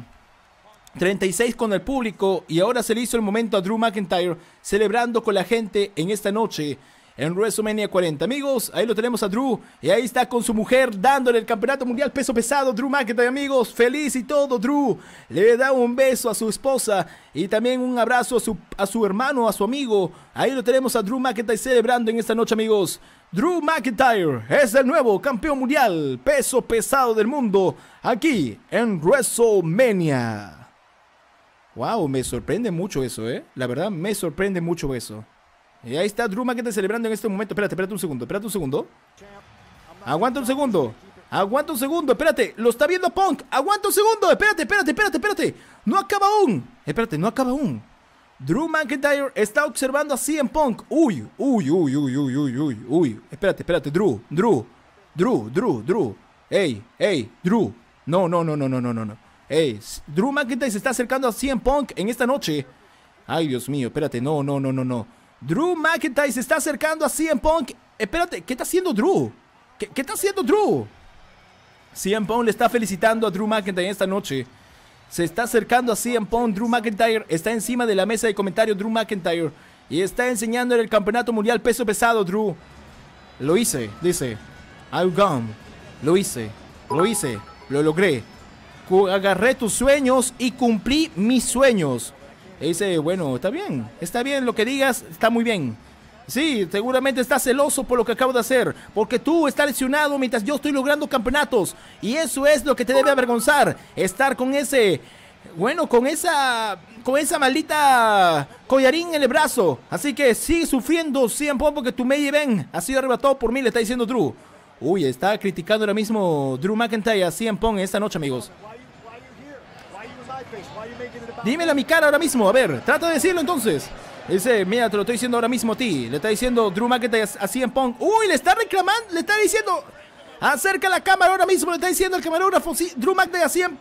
36 con el público y ahora se le hizo el momento a Drew McIntyre celebrando con la gente en esta noche en WrestleMania 40. Amigos, ahí lo tenemos a Drew y ahí está con su mujer dándole el campeonato mundial peso pesado. Drew McIntyre, amigos, feliz y todo. Drew le da un beso a su esposa y también un abrazo a su, a su hermano, a su amigo. Ahí lo tenemos a Drew McIntyre celebrando en esta noche, amigos. Drew McIntyre es el nuevo campeón mundial peso pesado del mundo aquí en WrestleMania. Wow, me sorprende mucho eso, ¿eh? La verdad, me sorprende mucho eso. Y ahí está Drew McIntyre celebrando en este momento. Espérate, espérate un segundo, espérate un segundo. Aguanta un segundo. Aguanta un segundo, espérate. Lo está viendo Punk. Aguanta un segundo. Espérate, espérate, espérate, espérate. No acaba aún. Espérate, no acaba aún. Drew McIntyre está observando así en Punk. Uy, uy, uy, uy, uy, uy, uy, Espérate, espérate, Drew, Drew, Drew, Drew, Drew. Ey, ey, Drew. No, no, no, no, no, no, no. Drew McIntyre se está acercando a CM Punk en esta noche. Ay, Dios mío, espérate, no, no, no, no, no. Drew McIntyre se está acercando a CM Punk. Espérate, ¿qué está haciendo Drew? ¿Qué, está haciendo Drew? CM Punk le está felicitando a Drew McIntyre esta noche. Se está acercando a CM Punk. Drew McIntyre está encima de la mesa de comentarios. Drew McIntyre. Y está enseñando en el campeonato mundial peso pesado, Drew. Lo hice, dice. I've gone. Lo hice. Lo hice. Lo logré agarré tus sueños y cumplí mis sueños. E dice, bueno, está bien, está bien lo que digas, está muy bien. Sí, seguramente estás celoso por lo que acabo de hacer, porque tú estás lesionado mientras yo estoy logrando campeonatos. Y eso es lo que te debe avergonzar, estar con ese, bueno, con esa, con esa maldita collarín en el brazo. Así que sigue sufriendo, siempre porque tu me lleven ha sido arrebatado por mí, le está diciendo Drew. Uy, está criticando ahora mismo Drew McIntyre a Pong esta noche, amigos. Dímelo a mi cara ahora mismo, a ver, trato de decirlo entonces. Dice, mira, te lo estoy diciendo ahora mismo a ti. Le está diciendo Drew McIntyre a CM Punk. Uy, le está reclamando, le está diciendo... Acerca la cámara ahora mismo, le está diciendo al camarógrafo, sí, Drew McIntyre así en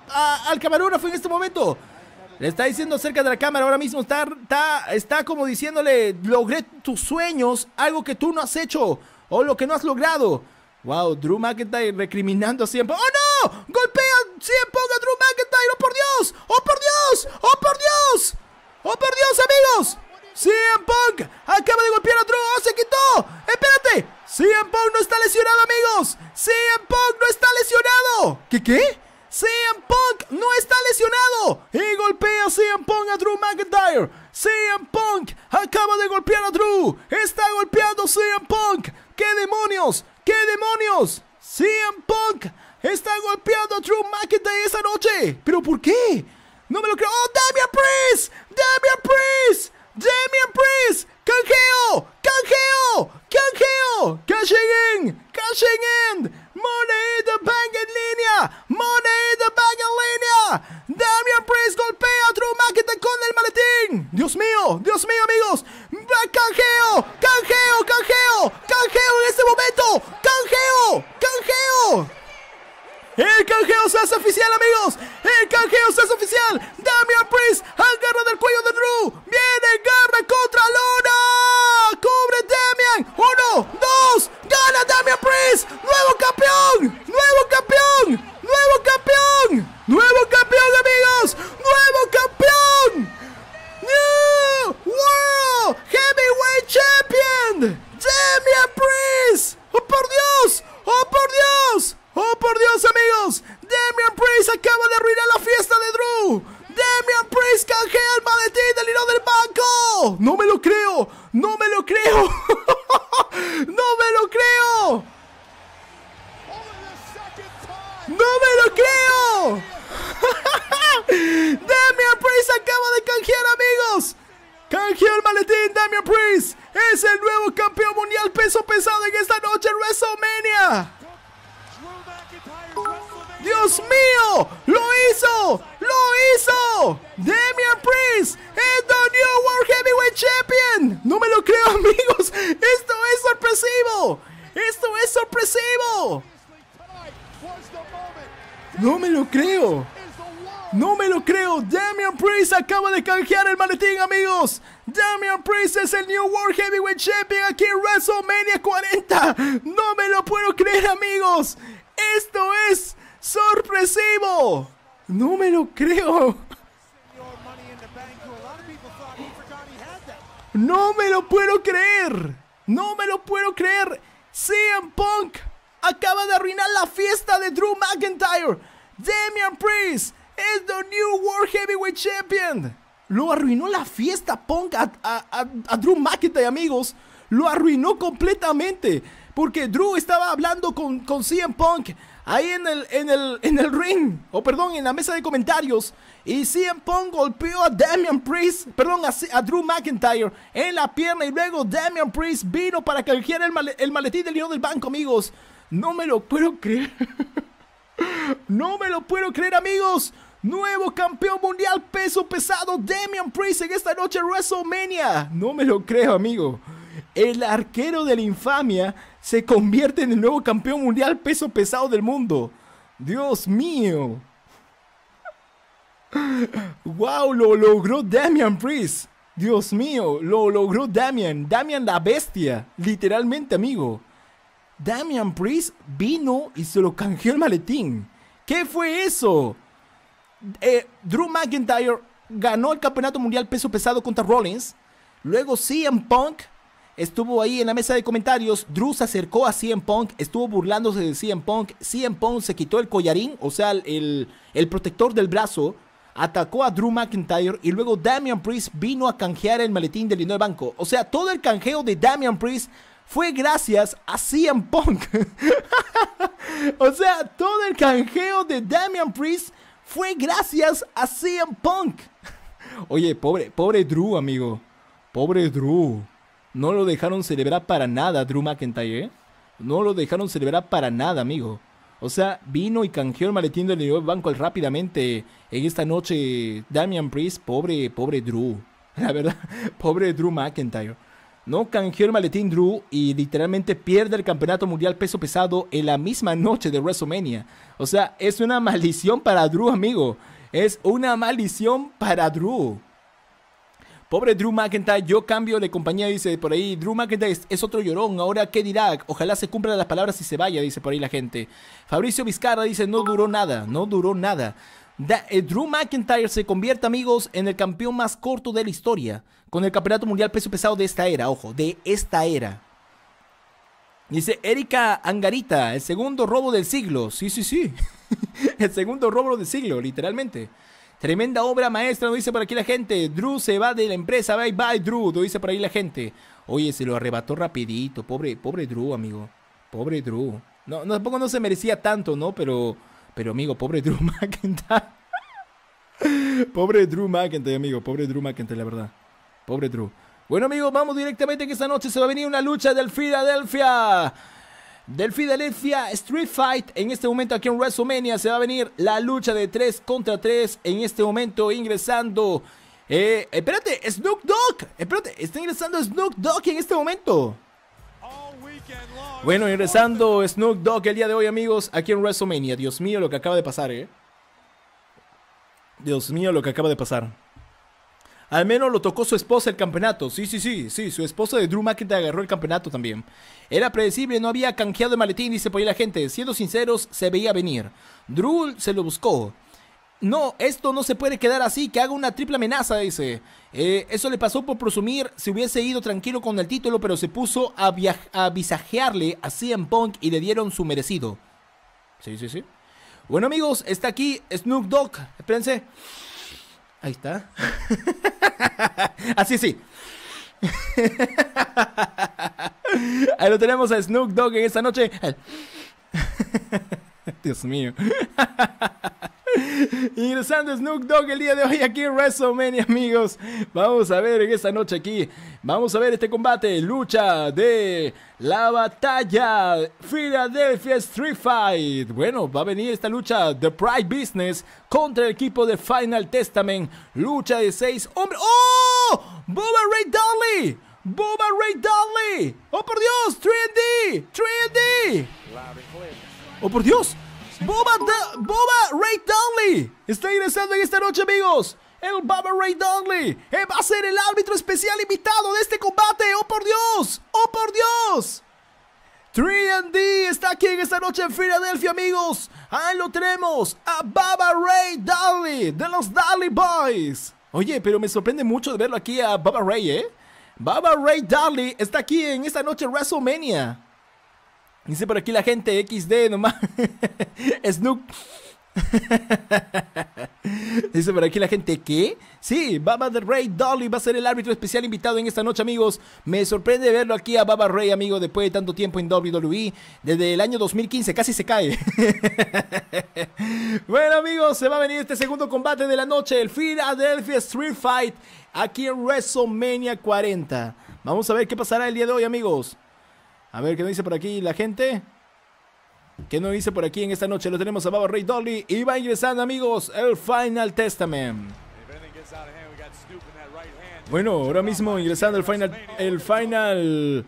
al camarógrafo en este momento. Le está diciendo acerca de la cámara ahora mismo, está, está, está como diciéndole, logré tus sueños, algo que tú no has hecho o lo que no has logrado. Wow, Drew McIntyre recriminando a Punk! ¡Oh no! ¡Golpea! Punk a Drew McIntyre! ¡Oh por Dios! ¡Oh por Dios! ¡Oh por Dios! ¡Oh por Dios, amigos! CM Punk acaba de golpear a Drew. ¡Oh, se quitó! ¡Espérate! CM Punk no está lesionado, amigos. CM Punk no está lesionado. ¿Qué qué? CM Punk no está lesionado y golpea CM Punk a Drew McIntyre. CM Punk acaba de golpear a Drew. Está golpeando CM Punk. ¿Qué demonios? ¿Qué demonios? CM Punk está golpeando a True McIntyre esa noche. ¿Pero por qué? No me lo creo. ¡Oh, Damian Priest! ¡Damian Priest! ¡Damian Priest! ¡Canjeo! ¡Canjeo! ¡Canjeo! ¡Cashing in! ¡Cashing in! ¡Money in the bank en línea! ¡Money in the bank en línea! ¡Damian Priest golpea a True McIntyre con el maletín! ¡Dios mío! ¡Dios mío! Oficial, amigos. El canjeo se Porque Drew estaba hablando con, con CM Punk ahí en el, en, el, en el ring, o perdón, en la mesa de comentarios. Y CM Punk golpeó a Damian Priest, perdón, a, Drew McIntyre en la pierna. Y luego Damian Priest vino para que el, el maletín del dinero del banco, amigos. No me lo puedo creer. *laughs* no me lo puedo creer, amigos. Nuevo campeón mundial peso pesado, Damian Priest en esta noche WrestleMania. No me lo creo, amigo el arquero de la infamia se convierte en el nuevo campeón mundial peso pesado del mundo. Dios mío. ¡Wow! Lo logró Damian Priest. Dios mío, lo logró Damian. Damian la bestia. Literalmente, amigo. Damian Priest vino y se lo canjeó el maletín. ¿Qué fue eso? Eh, Drew McIntyre ganó el campeonato mundial peso pesado contra Rollins. Luego CM Punk Estuvo ahí en la mesa de comentarios. Drew se acercó a CM Punk. Estuvo burlándose de CM Punk. CM Punk se quitó el collarín, o sea, el, protector del brazo. Atacó a Drew McIntyre y luego Damian Priest vino a canjear el maletín del dinero de banco. O sea, todo el canjeo de Damian Priest fue gracias a CM Punk. *laughs* o sea, todo el canjeo de Damian Priest fue gracias a CM Punk. *laughs* Oye, pobre, pobre Drew, amigo. Pobre Drew. No lo dejaron celebrar para nada Drew McIntyre. ¿eh? No lo dejaron celebrar para nada, amigo. O sea, vino y canjeó el maletín del New Banco rápidamente en esta noche. Damian Priest, pobre, pobre Drew. *laughs* La verdad, pobre Drew McIntyre. No canjeó el maletín Drew y literalmente pierde el campeonato mundial peso pesado en la misma noche de WrestleMania. O sea, es una *laughs* maldición para Drew, amigo. Es una maldición para Drew. Pobre Drew McIntyre, yo cambio de compañía, dice por ahí. Drew McIntyre es, otro llorón, ahora qué dirá. Ojalá se cumplan las palabras y se vaya, dice por ahí la gente. Fabricio Vizcarra dice, no duró nada, no duró nada. Eh, Drew McIntyre se convierte, amigos, en el campeón más corto de la historia. Con el campeonato mundial peso pesado de esta era, ojo, de esta era. Dice Erika Angarita, el segundo robo del siglo. Sí, sí, sí. *laughs* el segundo robo del siglo, literalmente. Tremenda obra maestra, lo dice por aquí la gente. Drew se va de la empresa. Bye bye, Drew. lo dice por ahí la gente. Oye, se lo arrebató rapidito. Pobre, pobre Drew, amigo. Pobre Drew. No, no, tampoco no se merecía tanto, ¿no? Pero, pero amigo, pobre Drew *laughs* McIntyre. pobre Drew McIntyre, amigo. Pobre Drew McIntyre, la verdad. Pobre Drew. Bueno, amigos, vamos directamente que esta noche se va a venir una lucha del Philadelphia del Fidelicia Street Fight. En este momento aquí en WrestleMania se va a venir la lucha de 3 contra 3. En este momento ingresando... Eh, espérate, Snoop Dogg. Espérate, está ingresando Snoop Dogg en este momento. Bueno, ingresando Snoop Dogg el día de hoy, amigos, aquí en WrestleMania. Dios mío, lo que acaba de pasar, eh. Dios mío, lo que acaba de pasar. Al menos lo tocó su esposa el campeonato. Sí, sí, sí, sí. Su esposa de Drew McIntyre agarró el campeonato también. Era predecible, no había canjeado el maletín, y se podía la gente. Siendo sinceros, se veía venir. Drew se lo buscó. No, esto no se puede quedar así, que haga una triple amenaza, dice. Eh, eso le pasó por presumir, se hubiese ido tranquilo con el título, pero se puso a, a visajearle a CM Punk y le dieron su merecido. Sí, sí, sí. Bueno amigos, está aquí Snoop Dogg, espérense. Ahí está. *laughs* Así sí. *laughs* Ahí lo tenemos a Snoop Dogg en esta noche. *laughs* Dios mío. *laughs* Ingresando Snoop Dogg el día de hoy aquí en WrestleMania, amigos. Vamos a ver en esta noche aquí. Vamos a ver este combate. Lucha de la batalla. Philadelphia Street Fight. Bueno, va a venir esta lucha. The Pride Business contra el equipo de Final Testament. Lucha de seis hombres. ¡Oh! Boba Ray Dudley. Boba Ray Dudley. ¡Oh, por Dios! ¡3D! ¡3D! ¡Oh, por Dios! Boba, Ray Dudley está ingresando en esta noche, amigos. El Boba Ray Dudley eh, va a ser el árbitro especial invitado de este combate. ¡Oh, por Dios! ¡Oh, por Dios! 3D está aquí en esta noche en Filadelfia, amigos. Ahí lo tenemos, a Baba Ray Dudley de los Dudley Boys. Oye, pero me sorprende mucho de verlo aquí a Baba Ray, ¿eh? Baba Ray Dudley está aquí en esta noche en WrestleMania. Dice por aquí la gente XD nomás. *laughs* Snoop. *laughs* Dice por aquí la gente ¿qué? sí, Baba the Rey Dolly va a ser el árbitro especial invitado en esta noche, amigos. Me sorprende verlo aquí a Baba Rey, amigo, después de tanto tiempo en WWE, desde el año 2015, casi se cae. *laughs* bueno, amigos, se va a venir este segundo combate de la noche, el Philadelphia Street Fight, aquí en WrestleMania 40. Vamos a ver qué pasará el día de hoy, amigos. A ver, ¿qué nos dice por aquí la gente? ¿Qué nos dice por aquí en esta noche? Lo tenemos a Baba Rey Dolly y va ingresando, amigos, el Final Testament. Bueno, ahora mismo ingresando el Final... El final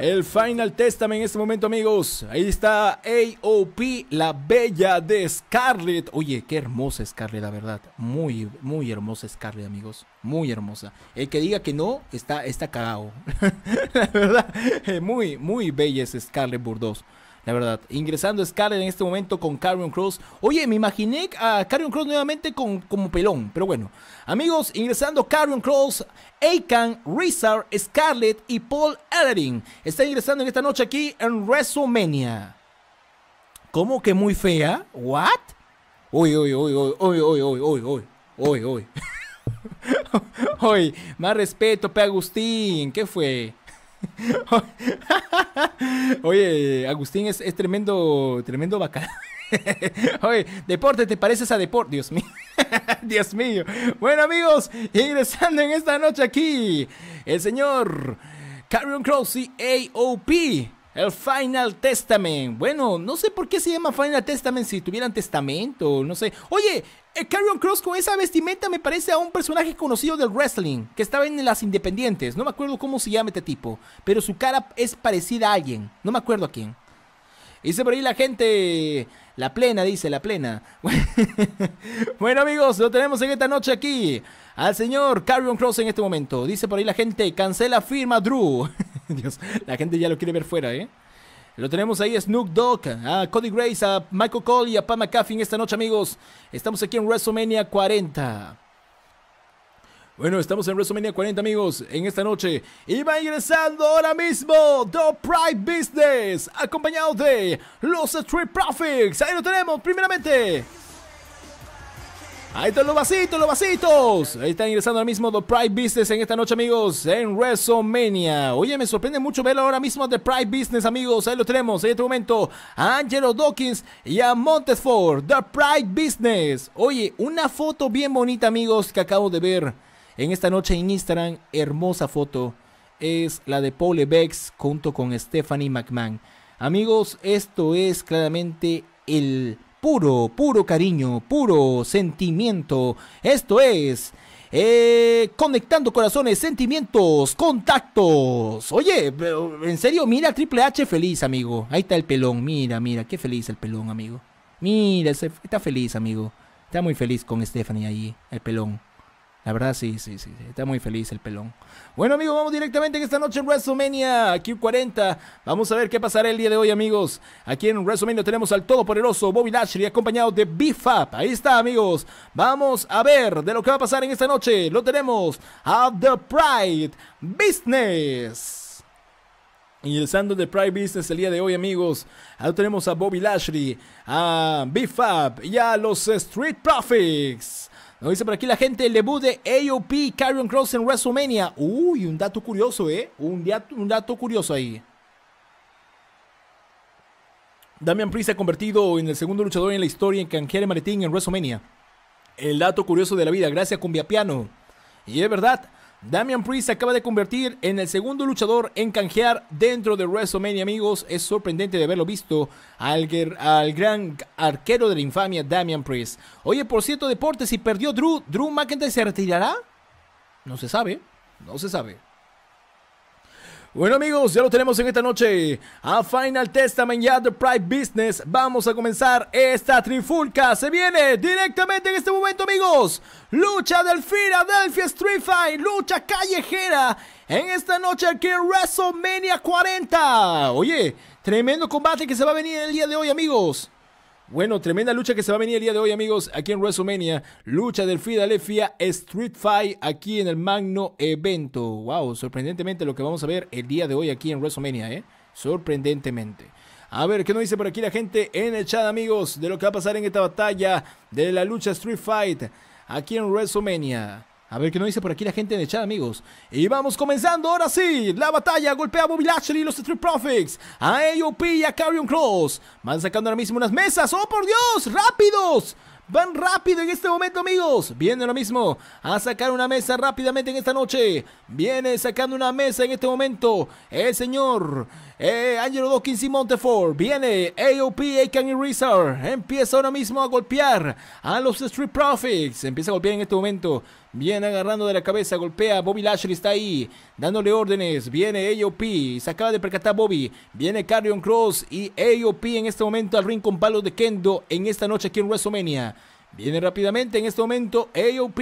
el Final Testament en este momento, amigos. Ahí está AOP, la bella de Scarlett. Oye, qué hermosa Scarlett, la verdad. Muy, muy hermosa Scarlett, amigos. Muy hermosa. El que diga que no, está, está cagado. *laughs* la verdad, *laughs* muy, muy bella es Scarlett Burdos la verdad. Ingresando Scarlett en este momento con Carrion Cross. Oye, me imaginé a Carrion Cross nuevamente con, como pelón, pero bueno. Amigos, ingresando Carrion Cross, Akan, Rizar, Scarlett y Paul Ellering. Está ingresando en esta noche aquí en WrestleMania. ¿Cómo que muy fea? ¿What? Uy, uy, uy, uy, uy, uy, uy, uy, uy, uy, uy. Hoy, *laughs* más respeto, Pe Agustín. ¿Qué fue? *laughs* Oye, Agustín es, tremendo, tremendo bacán. *laughs* Oye, deporte, ¿te pareces a deporte? Dios mío. *laughs* Dios mío. Bueno, amigos, ingresando en esta noche aquí, el señor Carrion Cross y AOP. El Final Testament. Bueno, no sé por qué se llama Final Testament si tuvieran testamento, no sé. Oye, Carrion eh, Cross con esa vestimenta me parece a un personaje conocido del wrestling, que estaba en las independientes, no me acuerdo cómo se llama este tipo, pero su cara es parecida a alguien, no me acuerdo a quién. Dice por ahí la gente, la plena, dice, la plena. *laughs* bueno amigos, lo tenemos en esta noche aquí, al señor Carrion Cross en este momento. Dice por ahí la gente, cancela firma Drew. *laughs* Dios, la gente ya lo quiere ver fuera, ¿eh? Lo tenemos ahí a Snoop Dogg, a Cody Grace, a Michael Cole y a Pam McAfee en esta noche, amigos. Estamos aquí en WrestleMania 40. Bueno, estamos en WrestleMania 40, amigos, en esta noche. Y va ingresando ahora mismo The Pride Business, acompañado de los Street Profits. Ahí lo tenemos, primeramente. Ahí están los vasitos, los vasitos. Ahí están ingresando ahora mismo The Pride Business en esta noche, amigos, en WrestleMania. Oye, me sorprende mucho ver ahora mismo The Pride Business, amigos. Ahí lo tenemos en este momento a Angelo Dawkins y a Montesford. The Pride Business. Oye, una foto bien bonita, amigos, que acabo de ver en esta noche en Instagram. Hermosa foto. Es la de Paul Bex junto con Stephanie McMahon. Amigos, esto es claramente el puro, puro cariño, puro sentimiento. Esto es eh, conectando corazones, sentimientos, contactos. Oye, en serio, mira Triple H feliz, amigo. Ahí está el pelón, mira, mira, qué feliz el pelón, amigo. Mira, está feliz, amigo. Está muy feliz con Stephanie ahí, el pelón. La verdad, sí, sí, sí. Está muy feliz el pelón. Bueno, amigos, vamos directamente en esta noche en WrestleMania aquí 40. Vamos a ver qué pasará el día de hoy, amigos. Aquí en WrestleMania tenemos al todopoderoso Bobby Lashley acompañado de BFAP. Ahí está, amigos. Vamos a ver de lo que va a pasar en esta noche. Lo tenemos a The Pride Business. Y el de Pride Business el día de hoy, amigos. Ahí tenemos a Bobby Lashley, a BFAP y a los Street Profits. Nos dice por aquí la gente el debut de AOP Karrion Cross en WrestleMania. Uy, un dato curioso, ¿eh? Un, dato, un dato curioso ahí. Damian Priest se ha convertido en el segundo luchador en la historia en canjear maletín en WrestleMania. El dato curioso de la vida, gracias Cumbia Piano. Y es verdad, Damian Priest acaba de convertir en el segundo luchador en canjear dentro de WrestleMania, amigos. Es sorprendente de haberlo visto al, al, gran arquero de la infamia, Damian Priest. Oye, por cierto, Deportes, si perdió Drew, ¿Drew McIntyre se retirará? No se sabe, no se sabe. Bueno amigos, ya lo tenemos en esta noche a Final Testament y The Pride Business. Vamos a comenzar esta trifulca. Se viene directamente en este momento amigos. Lucha del Philadelphia Street Fight, lucha callejera en esta noche aquí en WrestleMania 40. Oye, tremendo combate que se va a venir el día de hoy amigos. Bueno, tremenda lucha que se va a venir el día de hoy, amigos, aquí en WrestleMania. Lucha del Philadelphia Street Fight aquí en el magno evento. Wow, sorprendentemente lo que vamos a ver el día de hoy aquí en WrestleMania, ¿eh? Sorprendentemente. A ver, ¿qué nos dice por aquí la gente en el chat, amigos? De lo que va a pasar en esta batalla de la lucha Street Fight aquí en WrestleMania. A ver qué nos dice por aquí la gente de chat, amigos. Y vamos comenzando, ahora sí. La batalla golpea a Bobby Lashley y los Street Profits. A AOP y a Carrion Cross. Van sacando ahora mismo unas mesas. ¡Oh, por Dios! ¡Rápidos! Van rápido en este momento, amigos. Viene ahora mismo a sacar una mesa rápidamente en esta noche. Viene sacando una mesa en este momento. El señor eh, Angelo Dawkins y Montefort. Viene AOP, Aiken y Rizar. Empieza ahora mismo a golpear a los Street Profits. Empieza a golpear en este momento. Viene agarrando de la cabeza, golpea. Bobby Lashley está ahí, dándole órdenes. Viene AOP, se acaba de percatar Bobby. Viene Carrion Cross y AOP en este momento al ring con palos de Kendo en esta noche aquí en WrestleMania. Viene rápidamente en este momento AOP.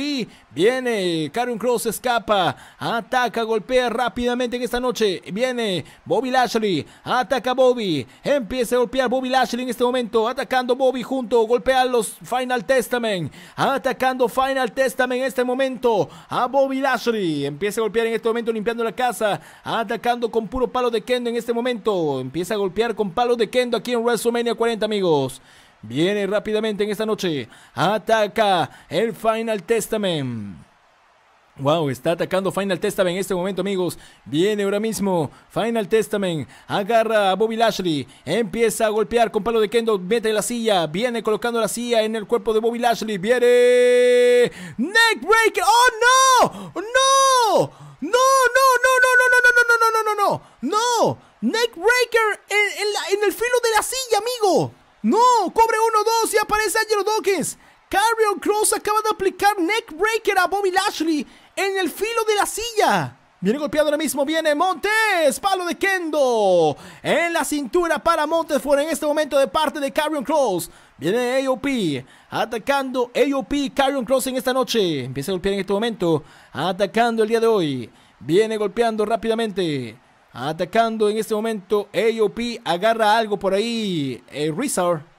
Viene. Karen Cross escapa. Ataca, golpea rápidamente en esta noche. Viene Bobby Lashley. Ataca Bobby. Empieza a golpear Bobby Lashley en este momento. Atacando Bobby junto. Golpea a los Final Testament. Atacando Final Testament en este momento. A Bobby Lashley. Empieza a golpear en este momento limpiando la casa. Atacando con puro palo de Kendo en este momento. Empieza a golpear con palo de Kendo aquí en WrestleMania 40 amigos. Viene rápidamente en esta noche. Ataca el Final Testament. Wow, está atacando Final Testament en este momento, amigos. Viene ahora mismo Final Testament. Agarra a Bobby Lashley. Empieza a golpear con palo de Kendo. Mete la silla. Viene colocando la silla en el cuerpo de Bobby Lashley. Viene. Neckbreaker. ¡Oh, no! ¡No! ¡No, no, no, no, no, no, no, no, no, no, no! ¡No! Neckbreaker en, en el filo de la silla, amigo. ¡No! ¡Cobre 1-2 y aparece Angelo Dawkins! Carrion Cross acaba de aplicar Neckbreaker a Bobby Lashley en el filo de la silla. Viene golpeado ahora mismo, viene Montes, palo de Kendo. En la cintura para Montes fuera en este momento de parte de Carrion Cross. Viene AOP, atacando AOP Carrion Cross en esta noche. Empieza a golpear en este momento, atacando el día de hoy. Viene golpeando rápidamente. Atacando en este momento. AOP agarra algo por ahí. el eh,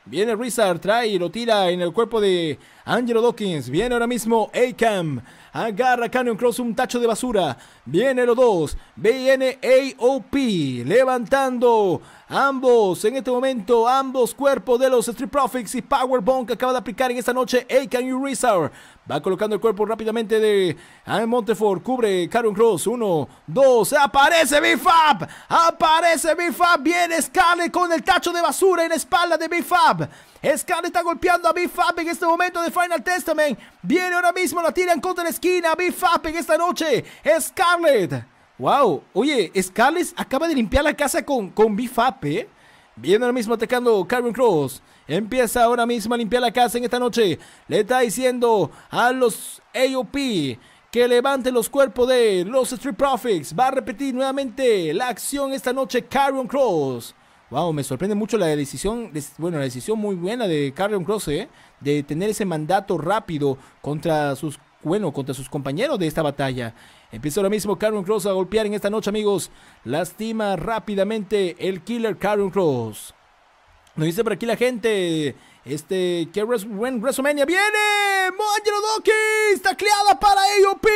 Viene Rizard Trae y lo tira en el cuerpo de Angelo Dawkins. Viene ahora mismo ACAM. Agarra Canyon Cross un tacho de basura. Viene los dos. Viene AOP. Levantando ambos. En este momento, ambos cuerpos de los Street Profits y Powerbomb que acaba de aplicar en esta noche. ACAM y Rizard Va colocando el cuerpo rápidamente de Montefort. Cubre Karen Cross. Uno, dos. Aparece Bifab. Aparece Bifab. Viene Scarlett con el tacho de basura en la espalda de Bifab. Scarlett está golpeando a Bifab en este momento de Final Testament. Viene ahora mismo. La en contra la esquina. Bifab en esta noche. Scarlett. Wow. Oye, Scarlett acaba de limpiar la casa con, con Bifab, ¿eh? Viene ahora mismo atacando Karen Cross. Empieza ahora mismo a limpiar la casa en esta noche. Le está diciendo a los AOP que levanten los cuerpos de los Street Profits. Va a repetir nuevamente la acción esta noche Carrion Cross. Wow, me sorprende mucho la decisión, bueno, la decisión muy buena de Carrion Cross, ¿eh? de tener ese mandato rápido contra sus, bueno, contra sus compañeros de esta batalla. Empieza ahora mismo Carrion Cross a golpear en esta noche, amigos. Lastima rápidamente el killer Carrion Cross. Nos dice por aquí la gente. Este, que buen WrestleMania viene. Mojangelo Dawkins, tacleada para AOP.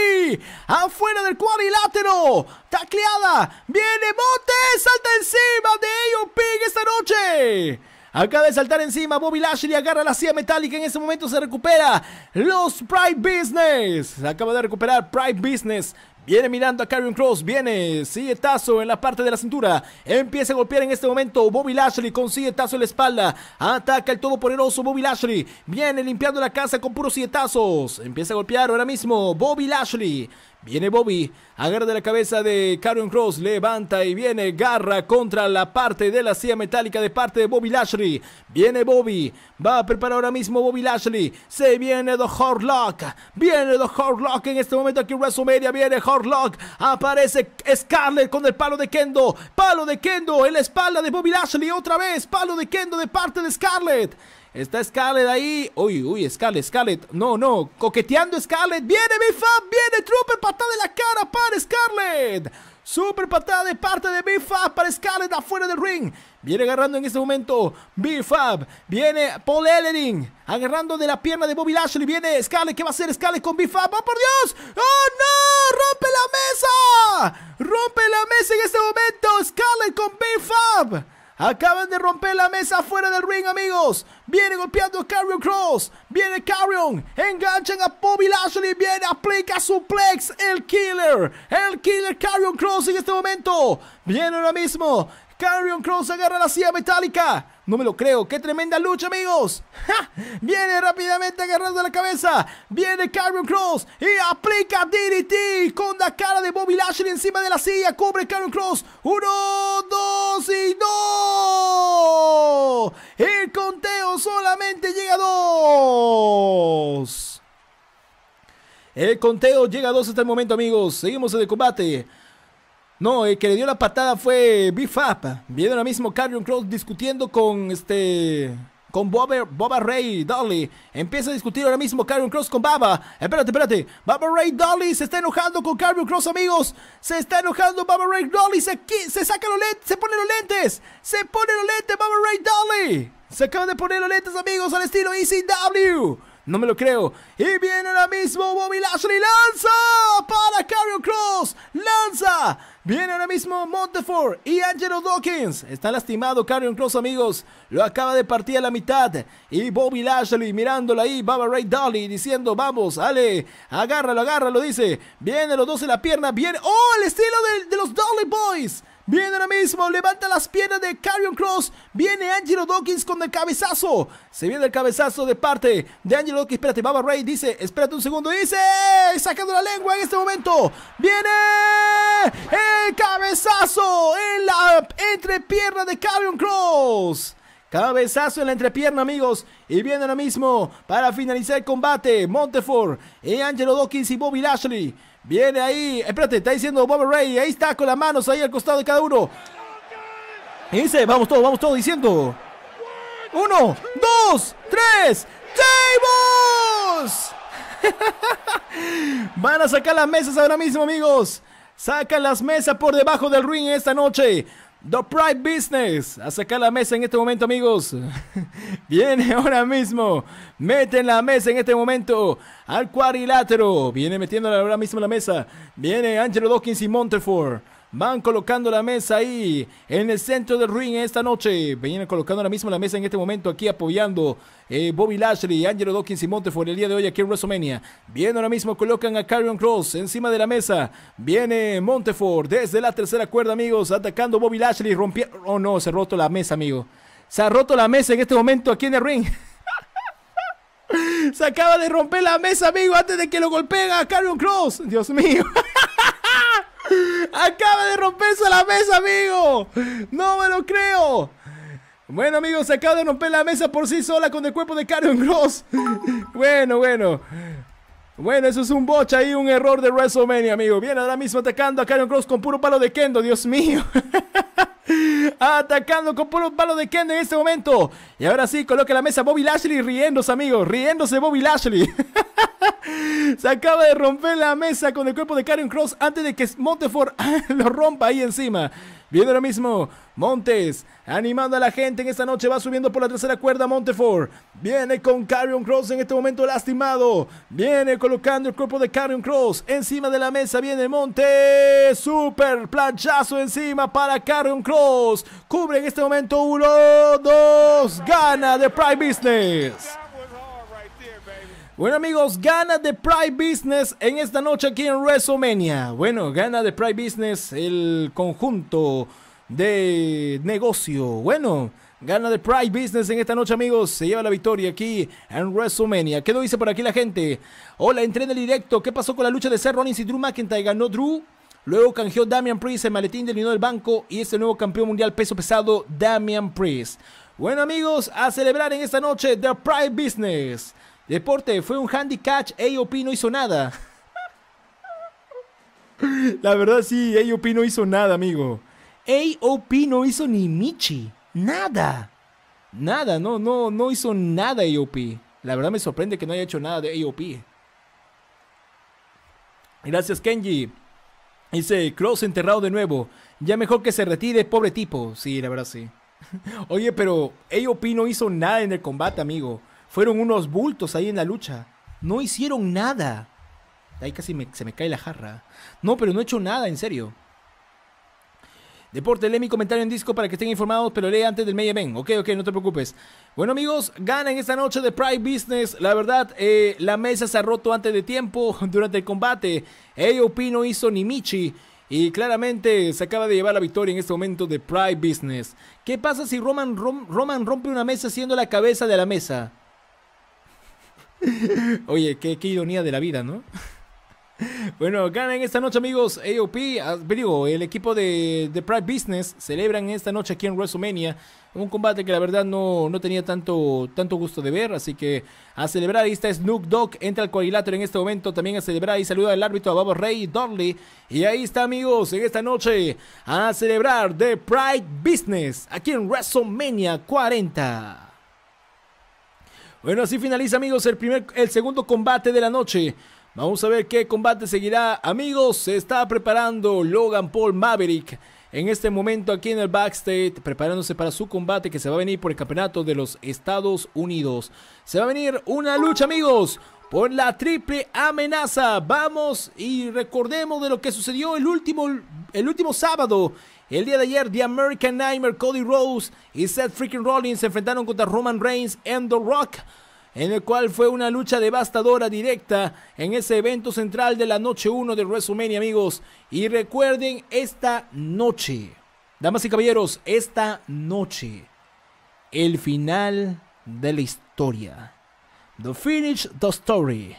Afuera del cuadrilátero, tacleada. Viene ¡Monte! salta encima de AOP esta noche. Acaba de saltar encima, Bobby Lashley agarra la silla metálica, en ese momento se recupera los Pride Business. Acaba de recuperar Pride Business Viene mirando a Karen Cross, viene sietazo en la parte de la cintura. Empieza a golpear en este momento Bobby Lashley con tazo en la espalda. Ataca el todopoderoso Bobby Lashley. Viene limpiando la casa con puros sietazos, Empieza a golpear ahora mismo Bobby Lashley. Viene Bobby, agarra de la cabeza de Karen Cross, levanta y viene Garra contra la parte de la silla metálica de parte de Bobby Lashley. Viene Bobby, va a preparar ahora mismo Bobby Lashley. Se viene The Horlock, viene The Horlock en este momento aquí en WrestleMania. Viene Horlock, aparece Scarlett con el palo de Kendo, palo de Kendo en la espalda de Bobby Lashley otra vez, palo de Kendo de parte de Scarlett. Está Scarlett ahí. Uy, uy, Scarlet, Scarlet, No, no. Coqueteando Scarlett. Viene b Fab. Viene Trooper. Patada de la cara para Scarlet! Super patada de parte de B-Fab para Scarlett afuera del ring. Viene agarrando en este momento B-Fab. Viene Paul Ellering agarrando de la pierna de Bobby Lashley. Viene Scarlett. ¿Qué va a hacer Scarlet con B-Fab? ¡Oh, por Dios! ¡Oh, no! ¡Rompe la mesa! ¡Rompe la mesa en este momento! Scarlett con B-Fab. Acaban de romper la mesa fuera del ring, amigos. Viene golpeando Carrion Cross. Viene Carrion. Enganchan a Bobby Lashley. Viene, aplica suplex. El killer. El killer Carrion Cross en este momento. Viene ahora mismo. Carrion Cross agarra la silla metálica. No me lo creo. ¡Qué tremenda lucha, amigos! Viene rápidamente agarrando la cabeza. Viene Carrion Cross y aplica DDT con la cara de Bobby Lashley encima de la silla. Cubre Carrion Cross. Uno, dos y dos. El conteo solamente llega a dos. El conteo llega a dos hasta el momento, amigos. Seguimos en el combate. No, el que le dio la patada fue Bifap. Viene ahora mismo Carrion Cross discutiendo con este. Con Boba, Boba Ray Dolly. Empieza a discutir ahora mismo Carrion Cross con Baba. Espérate, espérate. Baba Ray Dolly se está enojando con Carrion Cross, amigos. Se está enojando Baba Ray Dolly. Se, se saca los lentes. Se pone los lentes. Se pone los lentes, Baba Ray Dolly. Se acaban de poner los lentes, amigos, al estilo ECW. No me lo creo. Y viene ahora mismo Bobby Lashley. ¡Lanza! Para Carrion Cross. ¡Lanza! Viene ahora mismo Montefort y Angelo Dawkins. Está lastimado Carrion Cross, amigos. Lo acaba de partir a la mitad. Y Bobby Lashley mirándolo ahí. Baba Ray Dolly diciendo, vamos, Ale. Agárralo, agárralo, dice. Viene los dos en la pierna. Viene. ¡Oh! El estilo de, los Dolly Boys. Viene ahora mismo, levanta las piernas de Carrion Cross. Viene Angelo Dawkins con el cabezazo. Se viene el cabezazo de parte de Angelo Dawkins. Espérate, Baba Ray dice, espérate un segundo. Dice, sacando la lengua en este momento. Viene el cabezazo en la entrepierna de Carrion Cross. Cabezazo en la entrepierna, amigos. Y viene ahora mismo para finalizar el combate. Montefort, y Angelo Dawkins y Bobby Lashley. Viene ahí. Espérate, está diciendo Bob Ray. Ahí está con las manos ahí al costado de cada uno. dice, vamos todos, vamos todos diciendo. Uno, dos, tres. ¡Tables! *laughs* Van a sacar las mesas ahora mismo, amigos. Sacan las mesas por debajo del ring esta noche. The Pride Business. A sacar la mesa en este momento, amigos. *laughs* Viene ahora mismo. Meten la mesa en este momento. Al cuadrilátero. Viene metiéndola ahora mismo en la mesa. Viene Angelo Dawkins y Montefort. Van colocando la mesa ahí en el centro del ring esta noche. Vienen colocando ahora mismo la mesa en este momento aquí apoyando eh, Bobby Lashley, Angelo Dawkins y Montefiore el día de hoy aquí en WrestleMania. Bien, ahora mismo colocan a Carrion Cross encima de la mesa. Viene Montefort desde la tercera cuerda, amigos, atacando Bobby Lashley. rompió. Oh no, se ha roto la mesa, amigo. Se ha roto la mesa en este momento aquí en el ring. *laughs* se acaba de romper la mesa, amigo, antes de que lo golpeen a Carrion Cross. Dios mío. *laughs* Acaba de romperse la mesa, amigo. No me lo creo. Bueno, amigos, se acaba de romper la mesa por sí sola con el cuerpo de Karen Gross. bueno, bueno. Bueno, eso es un bocha ahí, un error de WrestleMania, amigo. Viene ahora mismo atacando a Karen Cross con puro palo de Kendo, Dios mío. *laughs* Atacando con puro palo de Ken en este momento. Y ahora sí, coloca la mesa Bobby Lashley riéndose, amigos. Riéndose Bobby Lashley. *laughs* Se acaba de romper la mesa con el cuerpo de Karen Cross antes de que Montefort *laughs* lo rompa ahí encima. Viene ahora mismo Montes, animando a la gente en esta noche, va subiendo por la tercera cuerda Montefort. Viene con Carrion Cross en este momento lastimado. Viene colocando el cuerpo de Carrion Cross encima de la mesa. Viene Montes, super planchazo encima para Carrion Cross. Cubre en este momento uno, dos, gana de Prime Business. Bueno amigos, gana The Pride Business en esta noche aquí en WrestleMania. Bueno, gana The Pride Business el conjunto de negocio. Bueno, gana The Pride Business en esta noche amigos. Se lleva la victoria aquí en WrestleMania. ¿Qué lo dice por aquí la gente? Hola, entré en el directo. ¿Qué pasó con la lucha de Seth Rollins y Drew McIntyre? ¿Ganó Drew? Luego canjeó Damian Priest el maletín del dinero del banco y es el nuevo campeón mundial peso pesado Damian Priest. Bueno amigos, a celebrar en esta noche The Pride Business. Deporte, fue un handicap AOP no hizo nada. *laughs* La verdad sí, AOP no hizo nada, amigo. AOP no hizo ni Michi. Nada. Nada, no, no, no hizo nada AOP. La verdad me sorprende que no haya hecho nada de AOP. Gracias, Kenji. Dice, Cross enterrado de nuevo. Ya mejor que se retire, pobre tipo. Sí, la verdad sí. *laughs* Oye, pero AOP no hizo nada en el combate, amigo. Fueron unos bultos ahí en la lucha. No hicieron nada. Ahí casi se me cae la jarra. No, pero no he hecho nada, en serio. Deporte, lee mi comentario en disco para que estén informados, pero lee antes del medio event. Ok, ok, no te preocupes. Bueno, amigos, ganan esta noche de Pride Business. La verdad, eh, la mesa se ha roto antes de tiempo *laughs* durante el combate. AOP no hizo ni Michi. Y claramente se acaba de llevar la victoria en este momento de Pride Business. ¿Qué pasa si Roman, Roman rompe una mesa siendo la cabeza de la mesa? *laughs* Oye, qué, ironía de la vida, ¿no? *laughs* Bueno, ganan esta noche, amigos. AOP, ah, el equipo de, The Pride Business celebran esta noche aquí en WrestleMania. Un combate que la verdad no, no tenía tanto, tanto gusto de ver. Así que a celebrar. Ahí está Snook Dogg. Entra al cuadrilátero en este momento. También a celebrar. Y saluda al árbitro a Babo Rey Dudley. Y ahí está, amigos, en esta noche a celebrar The Pride Business aquí en WrestleMania 40. Bueno, así finaliza, amigos, el, primer, el segundo combate de la noche. Vamos a ver qué combate seguirá. Amigos, se está preparando Logan Paul Maverick en este momento aquí en el backstage, preparándose para su combate que se va a venir por el campeonato de los Estados Unidos. Se va a venir una lucha, amigos, por la triple amenaza. Vamos y recordemos de lo que sucedió el último, el último sábado el día de ayer, The American Nightmare, Cody Rose y Seth Freaking Rollins se enfrentaron contra Roman Reigns and The Rock en el cual fue una lucha devastadora directa en ese evento central de la noche 1 de WrestleMania, amigos. Y recuerden esta noche, damas y caballeros, esta noche, el final de la historia. The Finish the Story.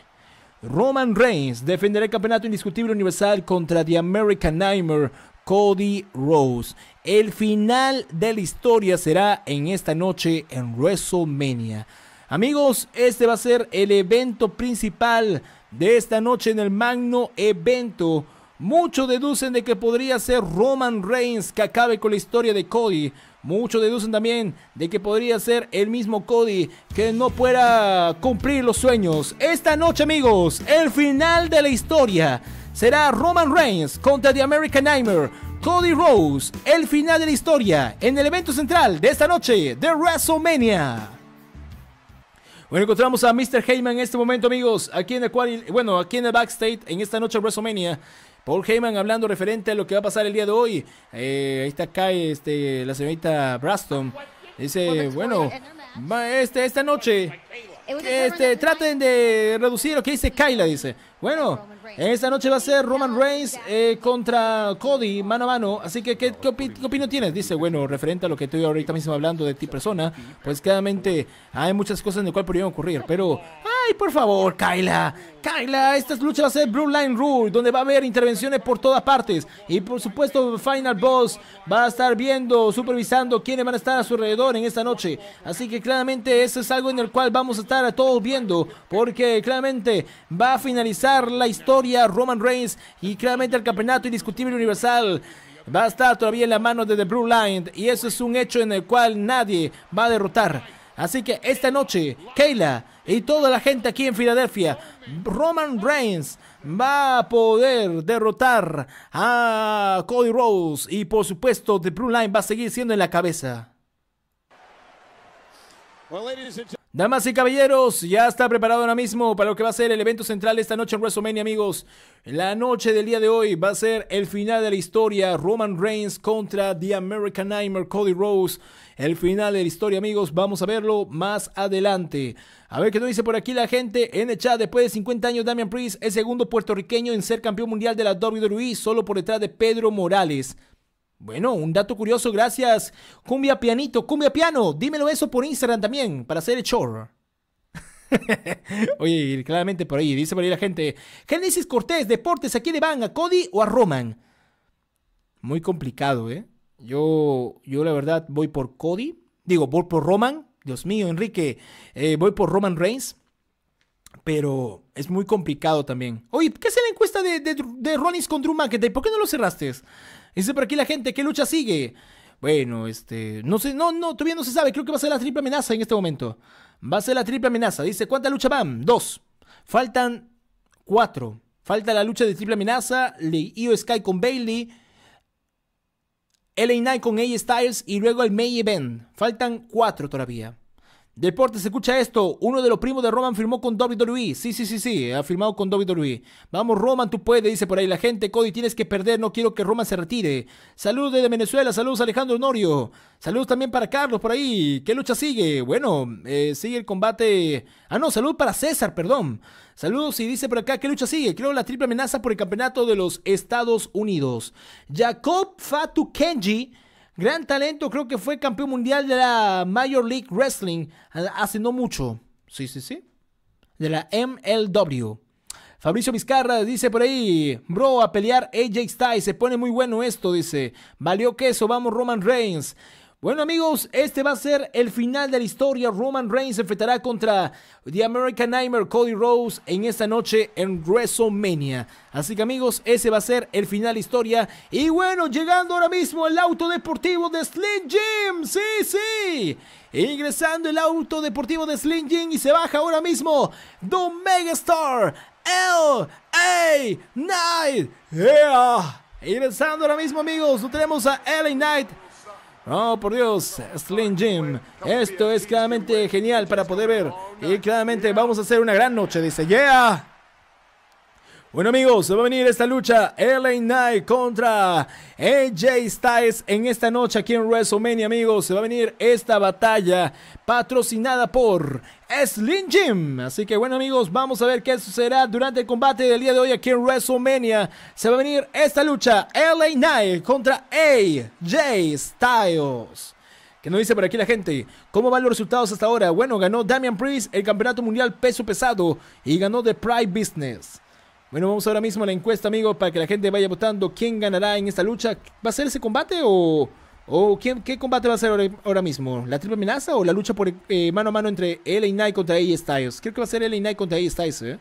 Roman Reigns defenderá el campeonato indiscutible universal contra The American Nightmare Cody Rose. El final de la historia será en esta noche en WrestleMania. Amigos, este va a ser el evento principal de esta noche en el magno evento. Muchos deducen de que podría ser Roman Reigns que acabe con la historia de Cody. Muchos deducen también de que podría ser el mismo Cody que no pueda cumplir los sueños. Esta noche amigos, el final de la historia será Roman Reigns contra The American Nightmare, Cody Rose, el final de la historia en el evento central de esta noche de WrestleMania. Bueno, encontramos a Mr. Heyman en este momento, amigos, aquí en el bueno, aquí en el backstage en esta noche de WrestleMania. Paul Heyman hablando referente a lo que va a pasar el día de hoy. Eh, ahí está acá este, la señorita Braston. Dice, bueno, este, esta noche este, traten de reducir lo que dice Kyla, dice. Bueno, esta noche va a ser Roman Reigns eh, contra Cody mano a mano. Así que, ¿qué, qué, opinión tienes? Dice, bueno, referente a lo que estoy ahorita mismo hablando de ti persona, pues claramente hay muchas cosas en las cuales podrían ocurrir, pero por favor, Kyla. Kyla, estas luchas va a ser Blue Line Rule, donde va a haber intervenciones por todas partes. Y por supuesto, Final Boss va a estar viendo, supervisando quiénes van a estar a su alrededor en esta noche. Así que claramente eso es algo en el cual vamos a estar a todos viendo, porque claramente va a finalizar la historia Roman Reigns y claramente el campeonato indiscutible universal va a estar todavía en la mano de The Blue Line y eso es un hecho en el cual nadie va a derrotar. Así que esta noche, Kayla y toda la gente aquí en Filadelfia, Roman Reigns va a poder derrotar a Cody Rhodes y por supuesto The Blue Line va a seguir siendo en la cabeza. Damas y caballeros, ya está preparado ahora mismo para lo que va a ser el evento central esta noche en WrestleMania, amigos. La noche del día de hoy va a ser el final de la historia, Roman Reigns contra The American Nightmare, Cody Rose. El final de la historia, amigos, vamos a verlo más adelante. A ver qué nos dice por aquí la gente en el chat. Después de 50 años, Damian Priest es segundo puertorriqueño en ser campeón mundial de la WWE, solo por detrás de Pedro Morales. Bueno, un dato curioso, gracias. Cumbia pianito, cumbia piano. Dímelo eso por Instagram también, para hacer el show *laughs* Oye, claramente por ahí, dice por ahí la gente. Génesis Cortés, deportes, ¿a quién le van? ¿A Cody o a Roman? Muy complicado, ¿eh? Yo, yo la verdad voy por Cody. Digo, voy por Roman. Dios mío, Enrique, eh, voy por Roman Reigns. Pero es muy complicado también. Oye, ¿qué es la encuesta de, de, con Drew McIntyre? ¿Por qué no lo cerraste? Dice por aquí la gente, ¿qué lucha sigue? Bueno, este, no sé, no, no, todavía no se sabe, creo que va a ser la triple amenaza en este momento. Va a ser la triple amenaza. Dice, cuánta lucha van? Dos. Faltan cuatro. Falta la lucha de triple amenaza, Io Sky con Bailey, LA Knight con A. Styles y luego el May Event. Faltan cuatro todavía. Deportes, escucha esto. Uno de los primos de Roman firmó con WWE. Sí, sí, sí, sí. Ha firmado con WWE. Vamos, Roman, tú puedes, dice por ahí la gente. Cody, tienes que perder. No quiero que Roman se retire. Saludos desde Venezuela. Saludos, Alejandro Honorio. Saludos también para Carlos por ahí. ¿Qué lucha sigue? Bueno, eh, sigue el combate. Ah, no, saludos para César, perdón. Saludos y dice por acá, ¿qué lucha sigue? Creo la triple amenaza por el campeonato de los Estados Unidos. Jacob Fatu Kenji Gran talento, creo que fue campeón mundial de la Major League Wrestling hace no mucho. Sí, sí, sí. De la MLW. Fabricio Vizcarra dice por ahí, bro, a pelear AJ Styles, se pone muy bueno esto, dice. Valió queso, vamos Roman Reigns. Bueno amigos, este va a ser el final de la historia. Roman Reigns se enfrentará contra The American Nightmare Cody Rose en esta noche en WrestleMania. Así que amigos, ese va a ser el final de la historia. Y bueno, llegando ahora mismo el auto deportivo de Slim Jim. Sí, sí. Ingresando el auto deportivo de Slim Jim y se baja ahora mismo The Megastar L.A. Knight. Yeah. Ingresando ahora mismo amigos, tenemos a LA Knight. Oh, por Dios, Slim Jim. Esto es claramente genial para poder ver. Y claramente vamos a hacer una gran noche, dice. Yeah. Bueno amigos, se va a venir esta lucha LA Knight contra AJ Styles en esta noche aquí en WrestleMania amigos, se va a venir esta batalla patrocinada por Slim Jim. Así que bueno amigos, vamos a ver qué sucederá durante el combate del día de hoy aquí en WrestleMania. Se va a venir esta lucha LA Knight contra AJ Styles. Que nos dice por aquí la gente, ¿cómo van los resultados hasta ahora? Bueno, ganó Damian Priest el Campeonato Mundial Peso Pesado y ganó The Pride Business. Bueno, vamos ahora mismo a la encuesta, amigo, para que la gente vaya votando quién ganará en esta lucha. ¿Va a ser ese combate o, quién, qué combate va a ser ahora, mismo? ¿La triple amenaza o la lucha por eh, mano a mano entre LA Knight contra AJ e Styles? Creo que va a ser LA Knight contra AJ e Styles, ¿eh?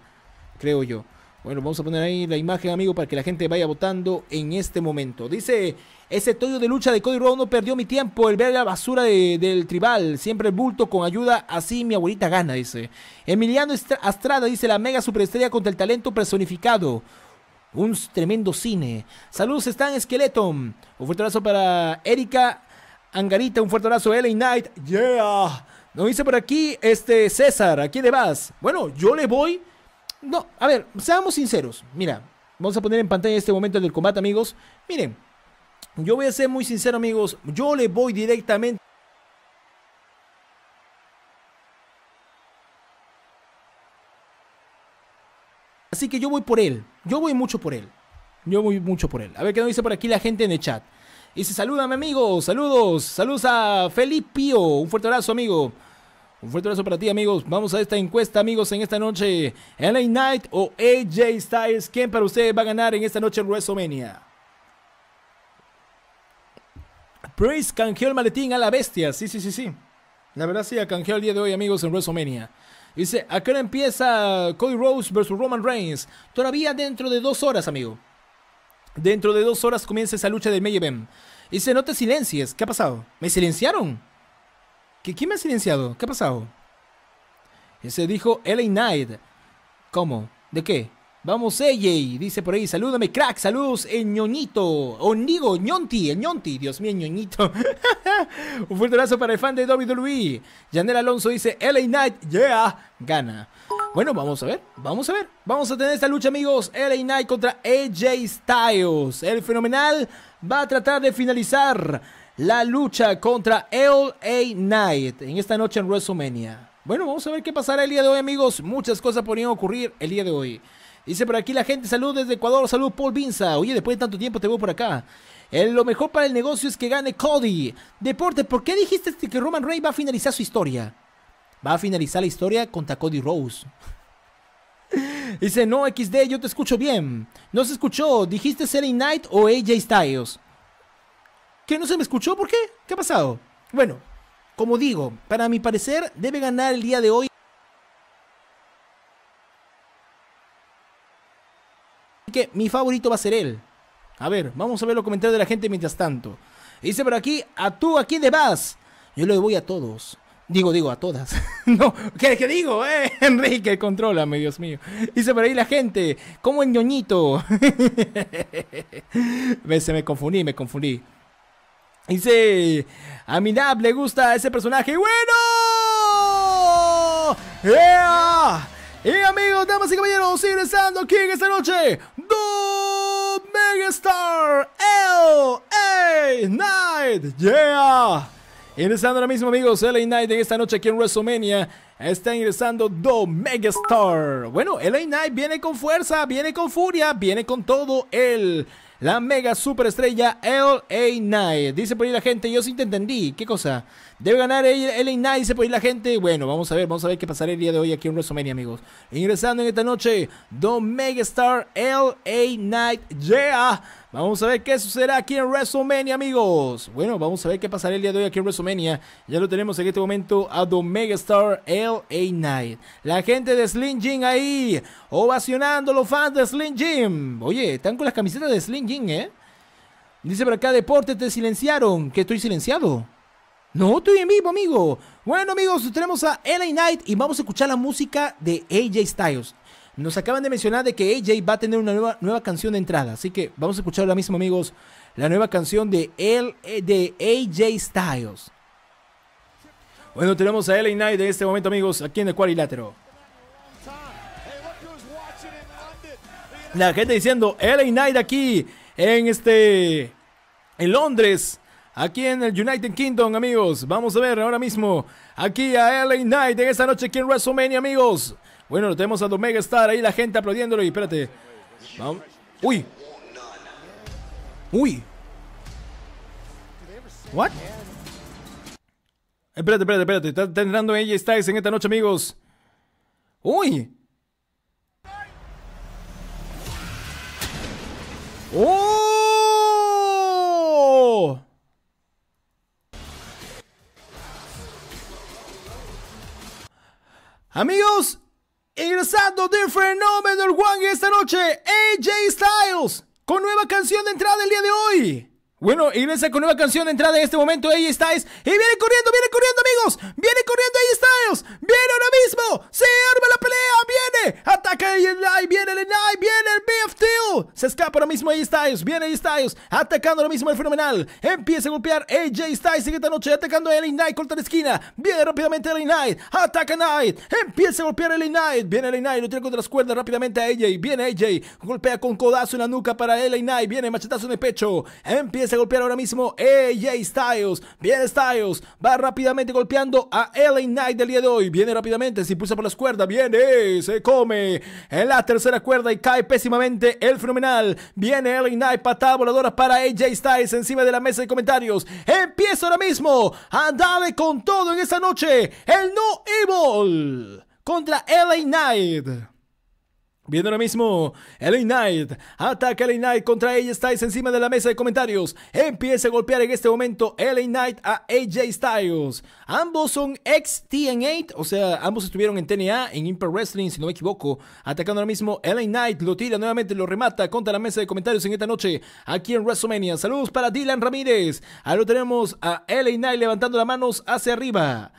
creo yo. Bueno, vamos a poner ahí la imagen, amigo, para que la gente vaya votando en este momento. Dice ese toyo de lucha de Cody Rhodes no perdió mi tiempo. El ver la basura del tribal. Siempre el bulto con ayuda. Así mi abuelita gana, dice. Emiliano Astrada dice la mega superestrella contra el talento personificado. Un tremendo cine. Saludos, Stan Skeleton. Un fuerte abrazo para Erika Angarita. Un fuerte abrazo, LA Knight. Yeah. Nos dice por aquí, este César, ¿a quién le vas? Bueno, yo le voy. No, a ver, seamos sinceros. Mira, vamos a poner en pantalla este momento del combate, amigos. Miren, yo voy a ser muy sincero, amigos. Yo le voy directamente. Así que yo voy por él. Yo voy mucho por él. Yo voy mucho por él. A ver qué nos dice por aquí la gente en el chat. Y se salúdame, amigos. Saludos. Saludos a Felipio. Un fuerte abrazo, amigo. Un fuerte abrazo para ti, amigos. Vamos a esta encuesta, amigos, en esta noche. LA Knight o AJ Styles. ¿Quién para ustedes va a ganar en esta noche en WrestleMania? Priest canjeó el maletín a la bestia. Sí, sí, sí, sí. La verdad sí, canjeó el día de hoy, amigos, en WrestleMania. Dice, acá empieza Cody Rose versus Roman Reigns. Todavía dentro de dos horas, amigo. Dentro de dos horas comienza esa lucha de May Event. Dice, no te silencies. ¿Qué ha pasado? ¿Me silenciaron? ¿Qué, ¿Quién me ha silenciado? ¿Qué ha pasado? Dice, dijo LA Knight. ¿Cómo? ¿De qué? Vamos, EJ, dice por ahí, salúdame, crack, saludos, el ñoñito, o digo, el ñonti, Dios mío, *laughs* Un fuerte abrazo para el fan de WWE. Yanel Alonso dice, LA Knight, ya gana. Bueno, vamos a ver, vamos a ver, vamos a tener esta lucha, amigos, LA Knight contra AJ Styles. El fenomenal va a tratar de finalizar la lucha contra LA Knight en esta noche en WrestleMania. Bueno, vamos a ver qué pasará el día de hoy, amigos. Muchas cosas podrían ocurrir el día de hoy. Dice por aquí la gente, salud desde Ecuador, salud Paul Binza. Oye, después de tanto tiempo te veo por acá. lo mejor para el negocio es que gane Cody. Deporte, ¿por qué dijiste este que Roman Reigns va a finalizar su historia? Va a finalizar la historia contra Cody Rose. *laughs* Dice, no, XD, yo te escucho bien. No se escuchó. ¿Dijiste ser Knight o AJ Styles? ¿Que no se me escuchó? ¿Por qué? ¿Qué ha pasado? Bueno, como digo, para mi parecer, debe ganar el día de hoy mi favorito va a ser él. A ver, vamos a ver los comentarios de la gente mientras tanto. Dice por aquí, ¿a tú a quién le Yo le voy a todos. Digo, digo, a todas. *laughs* no, ¿qué, digo? Eh? *laughs* Enrique, contrólame, Dios mío. Dice por ahí la gente, como en ñoñito. *laughs* me confundí, me confundí. Dice, a mi nab le gusta ese personaje. ¡Bueno! ¡Ea! Y amigos, damas y caballeros, ingresando aquí esta noche, The Megastar LA Knight, Yeah. Ingresando ahora mismo, amigos, LA Knight en esta noche aquí en WrestleMania. Está ingresando Do Megastar. Bueno, LA Knight viene con fuerza, viene con furia, viene con todo el. La mega superestrella LA Knight. Dice por ahí la gente, yo sí te entendí. ¿Qué cosa? Debe ganar LA Night se puede ir la gente. Bueno, vamos a ver, vamos a ver qué pasará el día de hoy aquí en WrestleMania, amigos. Ingresando en esta noche, Don Megastar LA Night yeah. Vamos a ver qué sucederá aquí en WrestleMania, amigos. Bueno, vamos a ver qué pasará el día de hoy aquí en WrestleMania. Ya lo tenemos en este momento a Don Megastar LA Night La gente de Slim Jim ahí, ovacionando los fans de Slim Jim. Oye, están con las camisetas de Slim Jim, ¿eh? Dice por acá, deporte, te silenciaron. Que estoy silenciado. No, estoy en vivo, amigo. Bueno, amigos, tenemos a LA Knight y vamos a escuchar la música de AJ Styles. Nos acaban de mencionar de que AJ va a tener una nueva, nueva canción de entrada, así que vamos a escuchar ahora mismo, amigos, la nueva canción de, eh, de AJ Styles. Bueno, tenemos a LA Knight en este momento, amigos, aquí en el cuadrilátero. La gente diciendo LA Knight aquí en este en Londres aquí en el United Kingdom, amigos. Vamos a ver ahora mismo aquí a LA Knight en esta noche aquí en WrestleMania, amigos. Bueno, tenemos a Omega Star ahí, la gente aplaudiéndolo. Y espérate. Vamos. Uy. Uy. What? Espérate, espérate, espérate. Está, entrando ella Styles en esta noche, amigos. Uy. ¡Oh! Amigos, ingresando de Phenomenal One esta noche, AJ Styles, con nueva canción de entrada el día de hoy. Bueno, ingresa con nueva canción de entrada en este momento, ahí Styles. Y viene corriendo, viene corriendo, amigos. Viene corriendo ahí Styles. Viene ahora mismo. Se arma la pelea. Viene. Ataca el Enai. Viene el Viene el BFT Se escapa ahora mismo ahí Styles. Viene ahí Styles. Atacando ahora mismo el fenomenal. Empieza a golpear AJ Styles en esta noche. Atacando el Knight contra la esquina. Viene rápidamente el Knight. Ataca Knight. Empieza a golpear el Knight. Viene el Knight. Lo tira contra las cuerdas rápidamente a AJ. Viene AJ. Golpea con codazo en la nuca para el Knight. Viene machetazo en el pecho. Empieza empieza a golpear ahora mismo AJ Styles. Bien, Styles, va rápidamente golpeando a LA Knight del día de hoy. Viene rápidamente, se impulsa por las cuerdas, viene, se come en la tercera cuerda y cae pésimamente el fenomenal. Viene LA Knight, patada voladora para AJ Styles encima de la mesa de comentarios. Empieza ahora mismo Andale con todo en esta noche el No Evil contra LA Knight. Viendo ahora mismo, LA Knight. Ataca LA Knight contra AJ Styles encima de la mesa de comentarios. Empieza a golpear en este momento LA Knight a AJ Styles. Ambos son ex TN8, o sea, ambos estuvieron en TNA, en Imper Wrestling, si no me equivoco. Atacando ahora mismo LA Knight, lo tira nuevamente, lo remata contra la mesa de comentarios en esta noche aquí en WrestleMania. Saludos para Dylan Ramírez. Ahí lo tenemos a LA Knight levantando las manos hacia arriba.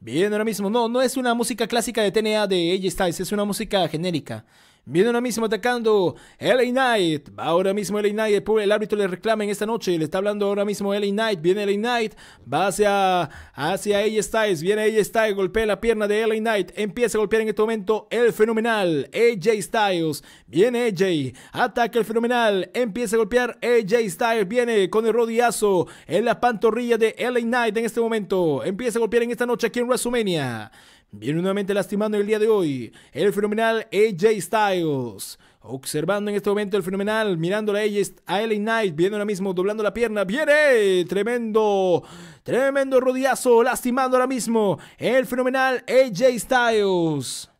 Bien, ahora mismo, no, no es una música clásica de TNA de AJ Styles, es una música genérica. Viene ahora mismo atacando LA Knight. Va ahora mismo LA Knight. El, el árbitro le reclama en esta noche. Le está hablando ahora mismo LA Knight. Viene LA Knight. Va hacia, hacia AJ Styles. Viene AJ Styles. Golpea la pierna de LA Knight. Empieza a golpear en este momento el fenomenal AJ Styles. Viene AJ. Ataca el fenomenal. Empieza a golpear AJ Styles. Viene con el rodillazo en la pantorrilla de LA Knight en este momento. Empieza a golpear en esta noche aquí en WrestleMania. Viene nuevamente lastimando el día de hoy el fenomenal AJ Styles. Observando en este momento el fenomenal, mirando a LA Knight, viene ahora mismo, doblando la pierna, viene, tremendo, tremendo rodillazo, lastimando ahora mismo el fenomenal AJ Styles.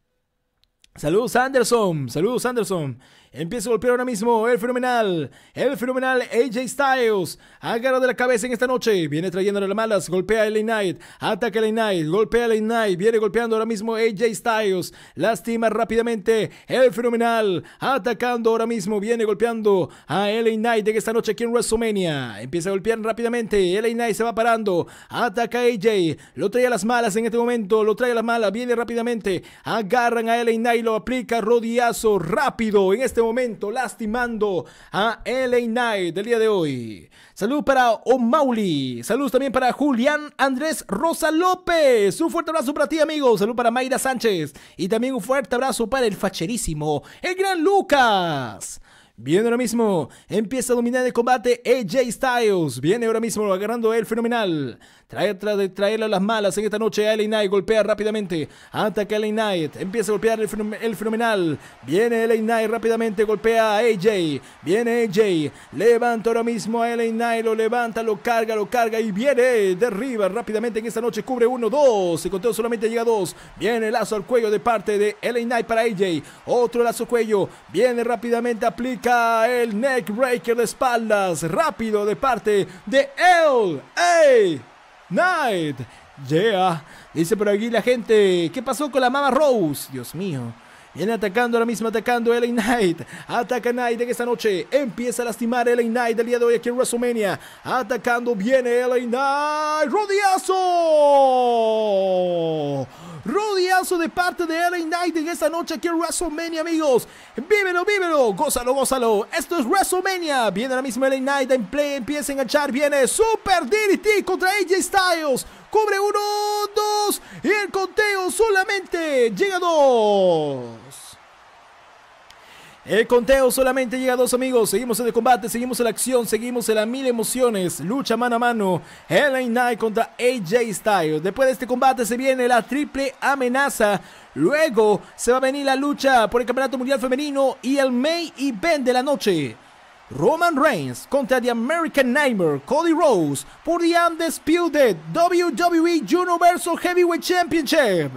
Saludos Anderson, saludos Anderson. Empieza a golpear ahora mismo el fenomenal, el fenomenal AJ Styles. Agarra de la cabeza en esta noche. Viene trayéndole las malas. Golpea a LA Knight. Ataca a LA Knight. Golpea a LA Knight. Viene golpeando ahora mismo AJ Styles. Lastima rápidamente el fenomenal. Atacando ahora mismo. Viene golpeando a LA Knight en esta noche aquí en WrestleMania. Empieza a golpear rápidamente. LA Knight se va parando. Ataca a AJ. Lo trae a las malas en este momento. Lo trae a las malas. Viene rápidamente. Agarran a LA Knight. Lo aplica. Rodillazo rápido en este este momento lastimando a LA Knight del día de hoy. Salud para O'Mauli. Saludos también para Julián Andrés Rosa López. Un fuerte abrazo para ti, amigo. Salud para Mayra Sánchez. Y también un fuerte abrazo para el facherísimo, el gran Lucas. Viene ahora mismo, empieza a dominar el combate AJ Styles. Viene ahora mismo agarrando el fenomenal. Trae, trae, trae a las malas en esta noche a LA Knight. Golpea rápidamente. Ataca que LA Knight. Empieza a golpear el, fenomenal. Viene LA Knight rápidamente. Golpea a AJ. Viene AJ. Levanta ahora mismo a LA Knight. Lo levanta, lo carga, lo carga. Y viene. Derriba rápidamente en esta noche. Cubre uno dos se conteo solamente llega dos. Viene Viene lazo al cuello de parte de LA Knight para AJ. Otro lazo al cuello. Viene rápidamente. Aplica el neck breaker de espaldas. Rápido de parte de LA. Night. Yeah. Dice por aquí la gente, ¿qué pasó con la mamá Rose? Dios mío. Viene atacando ahora mismo, atacando LA Knight. Ataca Knight en esta noche. Empieza a lastimar LA Knight el día de hoy aquí en WrestleMania. Atacando viene LA Knight. rodiazo rodiazo de parte de LA Knight en esta noche aquí en WrestleMania, amigos. Vívelo, vívelo. Gózalo, gózalo. Esto es WrestleMania. Viene ahora mismo LA Knight en play. Empieza a enganchar. Viene Super DDT contra AJ Styles. Cubre uno, dos. Y el conteo solamente llega a dos. El conteo solamente llega dos amigos. Seguimos en el combate, seguimos en la acción, seguimos en las mil emociones. Lucha mano a mano. Helen Knight contra AJ Styles. Después de este combate se viene la triple amenaza. Luego se va a venir la lucha por el Campeonato Mundial Femenino y el May Ben de la noche. Roman Reigns contra The American Nightmare Cody Rhodes por the Undisputed WWE Universal Heavyweight Championship.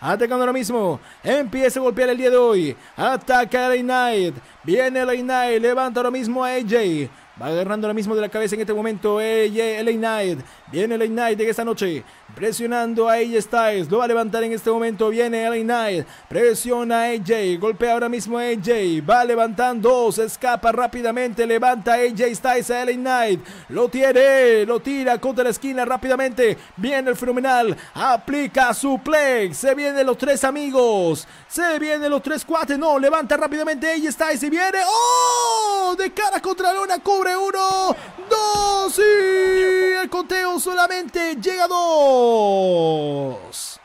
Atacando ahora mismo, empieza a golpear el día de hoy. Ataca LA Knight, viene LA Knight, levanta ahora mismo a AJ. Va agarrando ahora mismo de la cabeza en este momento AJ, LA Knight. Viene LA Knight en esta noche. Presionando a AJ Styles. Lo va a levantar en este momento. Viene LA Knight. Presiona a AJ. Golpea ahora mismo a AJ. Va levantando. Se escapa rápidamente. Levanta a AJ Styles a LA Knight. Lo tiene. Lo tira contra la esquina rápidamente. Viene el fenomenal. Aplica su plex. Se vienen los tres amigos. Se vienen los tres cuates. No. Levanta rápidamente AJ Styles. Y viene. ¡Oh! De cara contra Luna, Cubre uno. Dos. Y el conteo solamente llega dos.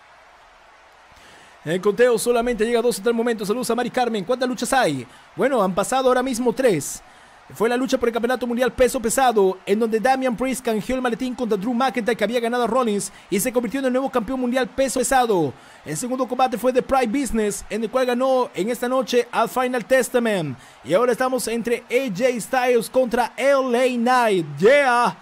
El conteo solamente llega dos hasta el momento. Saludos a Mari Carmen. ¿Cuántas luchas hay? Bueno, han pasado ahora mismo tres. Fue la lucha por el Campeonato Mundial Peso Pesado, en donde Damian Priest canjeó el maletín contra Drew McIntyre que había ganado a Rollins y se convirtió en el nuevo campeón mundial peso pesado. El segundo combate fue The Pride Business, en el cual ganó en esta noche al Final Testament. Y ahora estamos entre AJ Styles contra LA Knight. Yeah!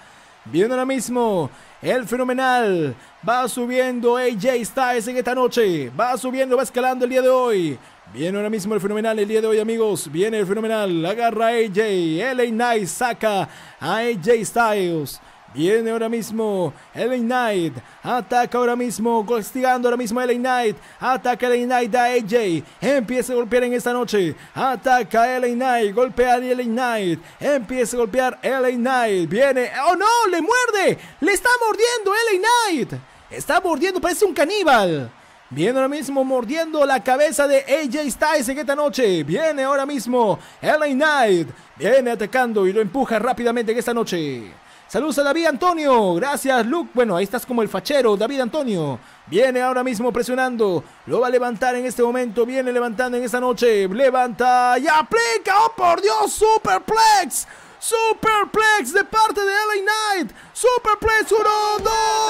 Viendo ahora mismo el fenomenal. Va subiendo AJ Styles en esta noche. Va subiendo, va escalando el día de hoy. Viene ahora mismo el fenomenal el día de hoy, amigos. Viene el fenomenal. Agarra AJ. LA Knight saca a AJ Styles. Viene ahora mismo LA Knight. Ataca ahora mismo. Castigando ahora mismo LA Knight. Ataca LA Knight a AJ. Empieza a golpear en esta noche. Ataca LA Knight. Golpea a LA Knight. Empieza a golpear LA Knight. Viene. ¡Oh no! ¡Le muerde! ¡Le está mordiendo LA Knight! Está mordiendo. Parece un caníbal. Viene ahora mismo mordiendo la cabeza de AJ Styles en esta noche. Viene ahora mismo LA Knight. Viene atacando y lo empuja rápidamente en esta noche. Saludos a David Antonio. Gracias, Luke. Bueno, ahí estás como el fachero, David Antonio. Viene ahora mismo presionando. Lo va a levantar en este momento. Viene levantando en esta noche. Levanta y aplica. ¡Oh, por Dios! ¡Superplex! ¡Superplex de parte de LA Knight! ¡Superplex! ¡Uno,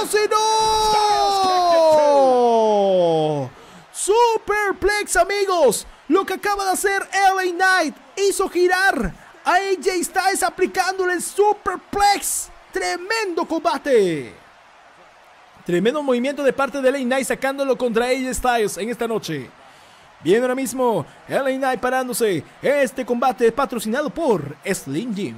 dos y no! ¡Superplex, amigos! Lo que acaba de hacer LA Knight hizo girar a AJ Styles aplicándole el Superplex. Tremendo combate. Tremendo movimiento de parte de LA Knight sacándolo contra AJ Styles en esta noche. Bien ahora mismo, LA Knight parándose. Este combate patrocinado por Slim Jim.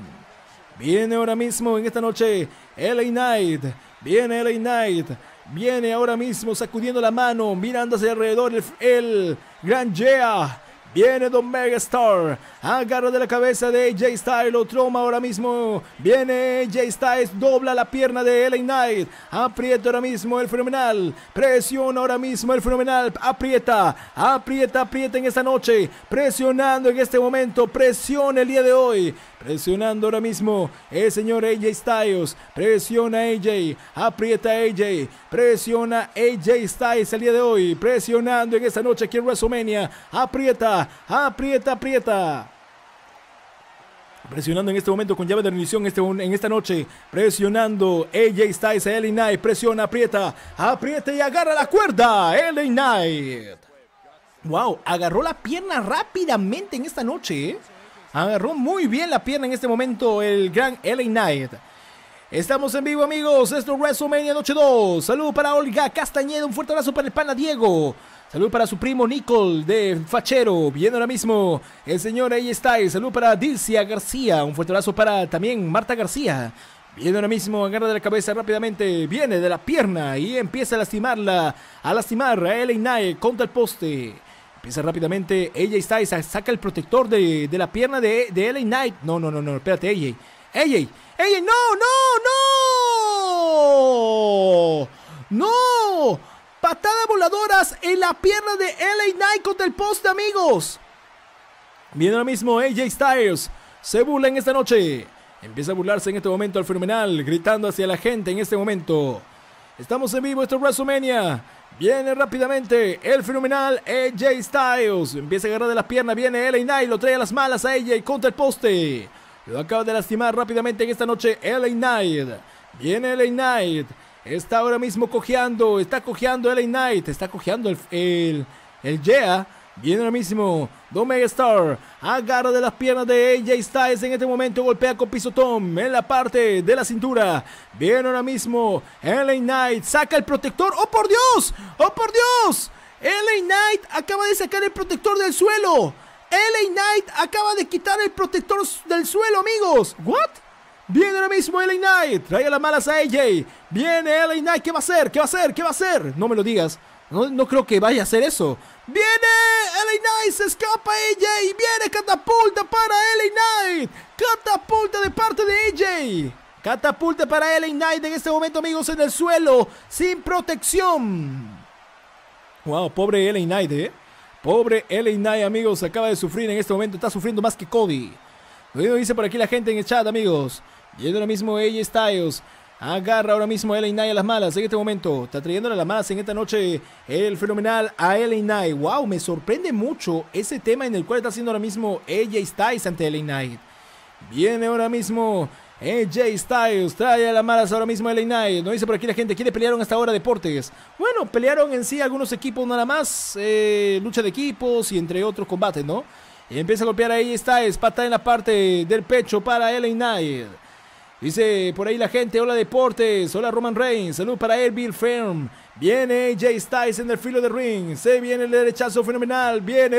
Viene ahora mismo en esta noche LA Knight. Viene LA Knight. Viene ahora mismo sacudiendo la mano, mirando hacia alrededor el, Gran Yeah. Viene Don Megastar. Agarra de la cabeza de AJ Styles. Lo troma ahora mismo. Viene AJ Styles. Dobla la pierna de LA Knight. Aprieta ahora mismo el fenomenal. Presiona ahora mismo el fenomenal. Aprieta. Aprieta, aprieta en esta noche. Presionando en este momento. Presiona el día de hoy. Presionando ahora mismo el señor AJ Styles. Presiona AJ. Aprieta AJ. Presiona AJ Styles el día de hoy. Presionando en esta noche aquí en WrestleMania. Aprieta. Aprieta. Aprieta. Presionando en este momento con llave de rendición este, en esta noche. Presionando AJ Styles a LA Knight. Presiona, aprieta, aprieta y agarra la cuerda. LA Knight. Wow, agarró la pierna rápidamente en esta noche. ¿eh? Agarró muy bien la pierna en este momento el gran LA Knight. Estamos en vivo, amigos. Esto es WrestleMania Noche 2. Saludo para Olga Castañeda. Un fuerte abrazo para el pana Diego. Salud para su primo Nicole de Fachero, viendo ahora mismo el señor ahí está. salud para Dilcia García, un fuerte abrazo para también Marta García. Viene ahora mismo, agarra de la cabeza rápidamente, viene de la pierna y empieza a lastimarla, a lastimar a L.A. Knight contra el poste. Empieza rápidamente. AJ Styles saca el protector de, la pierna de, LA Knight. No, no, no, no, espérate, AJ. AJ, AJ, no, no, no. No. Patadas voladoras en la pierna de LA Knight contra el poste, amigos. Viene ahora mismo AJ Styles. Se burla en esta noche. Empieza a burlarse en este momento al fenomenal, gritando hacia la gente en este momento. Estamos en vivo, esto es WrestleMania. Viene rápidamente el fenomenal AJ Styles. Empieza a agarrar de las piernas. Viene LA Knight. Lo trae a las malas a AJ contra el poste. Lo acaba de lastimar rápidamente en esta noche LA Knight. Viene LA Knight. Está ahora mismo cojeando. Está cojeando LA Knight. Está cojeando el, el, el Viene ahora mismo Domega Star. Agarra de las piernas de AJ Styles. En este momento golpea con pisotón en la parte de la cintura. Viene ahora mismo LA Knight. Saca el protector. ¡Oh, por Dios! ¡Oh, por Dios! LA Knight acaba de sacar el protector del suelo. LA Knight acaba de quitar el protector del suelo, amigos. ¿What? Viene ahora mismo LA Knight. Trae las malas a AJ. Viene LA Knight. ¿Qué va a hacer? ¿Qué va a hacer? ¿Qué va a hacer? No me lo digas. No, no creo que vaya a hacer eso. Viene LA Knight, se escapa E.J.! viene catapulta para LA Knight. Catapulta de parte de E.J.! Catapulta para LA Knight en este momento, amigos, en el suelo, sin protección. Wow, pobre LA Knight, eh. Pobre LA Knight, amigos, acaba de sufrir en este momento, está sufriendo más que Cody. Lo dice por aquí la gente en el chat, amigos. Y ahora mismo E.J. Styles Agarra ahora mismo a Knight a las malas en este momento. Está trayéndole a las malas en esta noche el fenomenal a L.A. Knight. Wow, me sorprende mucho ese tema en el cual está haciendo ahora mismo AJ Styles ante L.A. Knight. Viene ahora mismo AJ Styles, trae a las malas ahora mismo LA Knight. No dice por aquí la gente, ¿quiénes pelearon hasta ahora deportes? Bueno, pelearon en sí algunos equipos nada más, eh, lucha de equipos y entre otros combates, ¿no? empieza a golpear a AJ Styles, pata en la parte del pecho para LA Knight. Dice por ahí la gente, hola Deportes, hola Roman Reigns, salud para él, Firm. Viene AJ Styles en el filo de ring, se viene el derechazo fenomenal, viene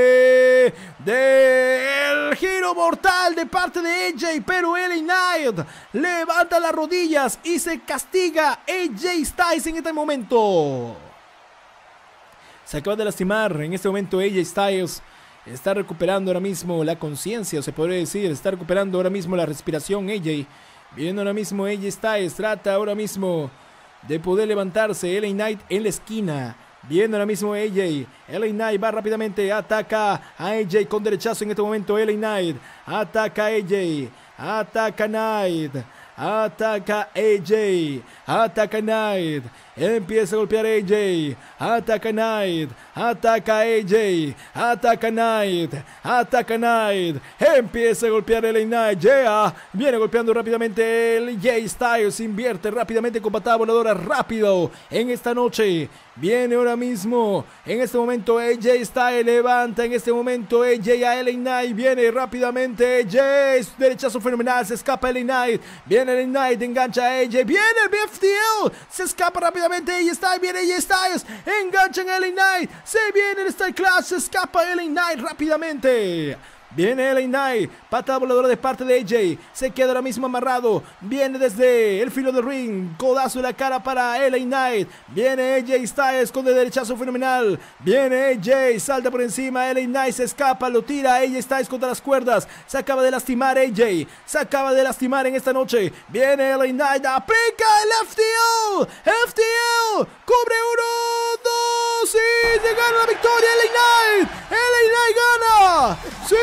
del giro mortal de parte de AJ, pero LA Knight levanta las rodillas y se castiga AJ Styles en este momento. Se acaba de lastimar en este momento AJ Styles. Está recuperando ahora mismo la conciencia, se podría decir. Está recuperando ahora mismo la respiración AJ. Viendo ahora mismo AJ Styles, trata ahora mismo de poder levantarse. LA Knight en la esquina. Viendo ahora mismo AJ. LA Knight va rápidamente. Ataca a AJ con derechazo en este momento. LA Knight. Ataca a AJ. Ataca Knight. Ataca AJ. Ataca Knight. Empieza a golpear AJ. Ataca Knight. Ataca AJ. Ataca Knight. Ataca Knight. Empieza a golpear LA Knight. Viene golpeando rápidamente el Jay Styles. Invierte rápidamente con patada voladora. Rápido. En esta noche. Viene ahora mismo. En este momento AJ Styles levanta. En este momento AJ a LA Knight. Viene rápidamente AJ. Derechazo fenomenal. Se escapa LA Knight. Viene LA Knight. Engancha a AJ. Viene el BFTL. Se escapa rápidamente rápidamente. Ahí está, viene ahí está Enganchan a Elite Knight. Se viene el Star Clash. escapa Elite Knight rápidamente. Viene LA Knight, pata voladora de parte de AJ. Se queda ahora mismo amarrado. Viene desde el filo del ring. Codazo en la cara para LA Knight. Viene AJ Styles con el derechazo fenomenal. Viene AJ, salta por encima. LA Knight se escapa, lo tira. AJ Styles contra las cuerdas. Se acaba de lastimar AJ. Se acaba de lastimar en esta noche. Viene LA Knight, aplica el FTL FTL cubre uno, dos y se gana la victoria. LA Knight. LA Knight gana. Sí.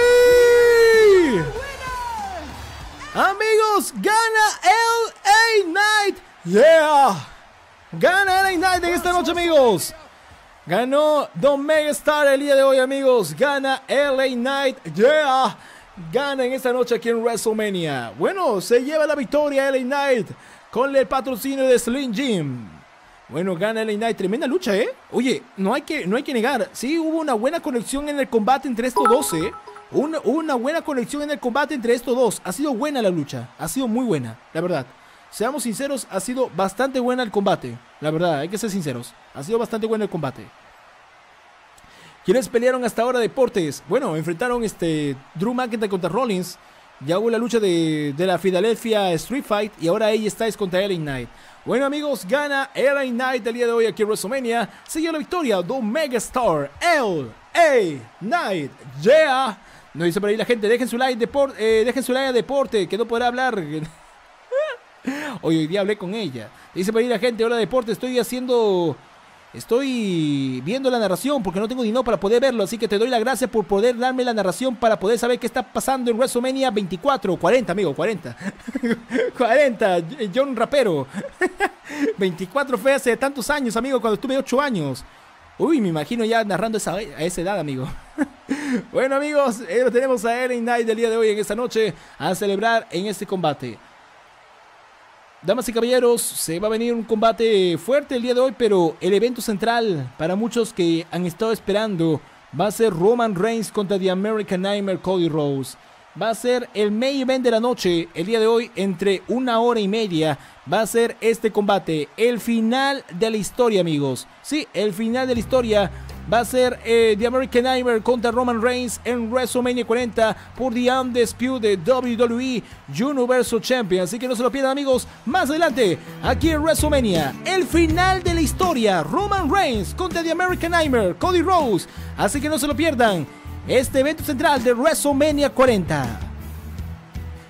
Amigos, gana LA Knight. Yeah. Gana LA Knight en esta noche, amigos. Ganó Don Megastar el día de hoy, amigos. Gana LA Knight. Yeah. Gana en esta noche aquí en WrestleMania. Bueno, se lleva la victoria LA Knight con el patrocinio de Slim Jim. Bueno, gana LA Knight. Tremenda lucha, ¿eh? Oye, no hay que, no hay que negar. Sí, hubo una buena conexión en el combate entre estos dos, ¿eh? Una, buena conexión en el combate entre estos dos. Ha sido buena la lucha. Ha sido muy buena, la verdad. Seamos sinceros, ha sido bastante buena el combate. La verdad, hay que ser sinceros. Ha sido bastante buena el combate. ¿Quiénes pelearon hasta ahora deportes? Bueno, enfrentaron este Drew McIntyre contra Rollins. Ya hubo la lucha de, de la Philadelphia Street Fight y ahora ella es contra Ellen Knight. Bueno amigos, gana Ellen Knight el día de hoy aquí en WrestleMania. Sigue la victoria de Megastar LA Knight. Yeah. No, dice por ahí la gente, dejen su like, deporte eh, dejen su like a deporte, que no podrá hablar. *laughs* hoy, hoy día hablé con ella. Dice por ahí la gente, hola deporte, estoy haciendo... Estoy viendo la narración porque no tengo dinero para poder verlo, así que te doy la gracia por poder darme la narración para poder saber qué está pasando en WrestleMania 24, 40, amigo, 40. 40, *laughs* eh, John Rapero. 24 *laughs* fue hace tantos años, amigo, cuando estuve 8 años. Uy, me imagino ya narrando esa, a esa edad, amigo. *laughs* bueno, amigos, eh, lo tenemos a Eren Knight del día de hoy, en esta noche, a celebrar en este combate. Damas y caballeros, se va a venir un combate fuerte el día de hoy, pero el evento central para muchos que han estado esperando va a ser Roman Reigns contra The American Nightmare Cody Rose va a ser el main event de la noche. El día de hoy, entre una hora y media, va a ser este combate. El final de la historia, amigos. Sí, el final de la historia. Va a ser eh, The American Nightmare contra Roman Reigns en WrestleMania 40 por The Undisputed WWE e Universal Champion. Así que no se lo pierdan, amigos. Más adelante, aquí en WrestleMania, el final de la historia: Roman Reigns contra The American Nightmare, Cody Rose. Así que no se lo pierdan este evento central de WrestleMania 40.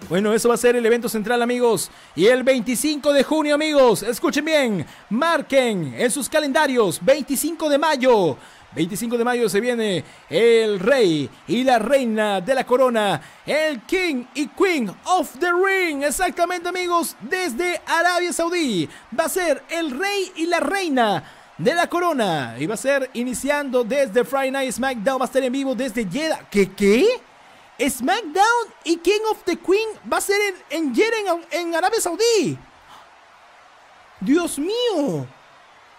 Bueno, eso va a ser el evento central, amigos. Y el 25 de junio, amigos, escuchen bien, marquen en sus calendarios 25 de mayo. 25 de mayo se viene el rey y la reina de la corona, el King y Queen of the Ring. Exactamente, amigos, desde Arabia Saudí va a ser el rey y la reina de la corona. Y va a ser iniciando desde Friday Night SmackDown. Va a estar en vivo desde Jeddah. ¿Qué? ¿Qué? SmackDown y King of the Queen va a ser en, en Jeddah, en, en Arabia Saudí. Dios mío.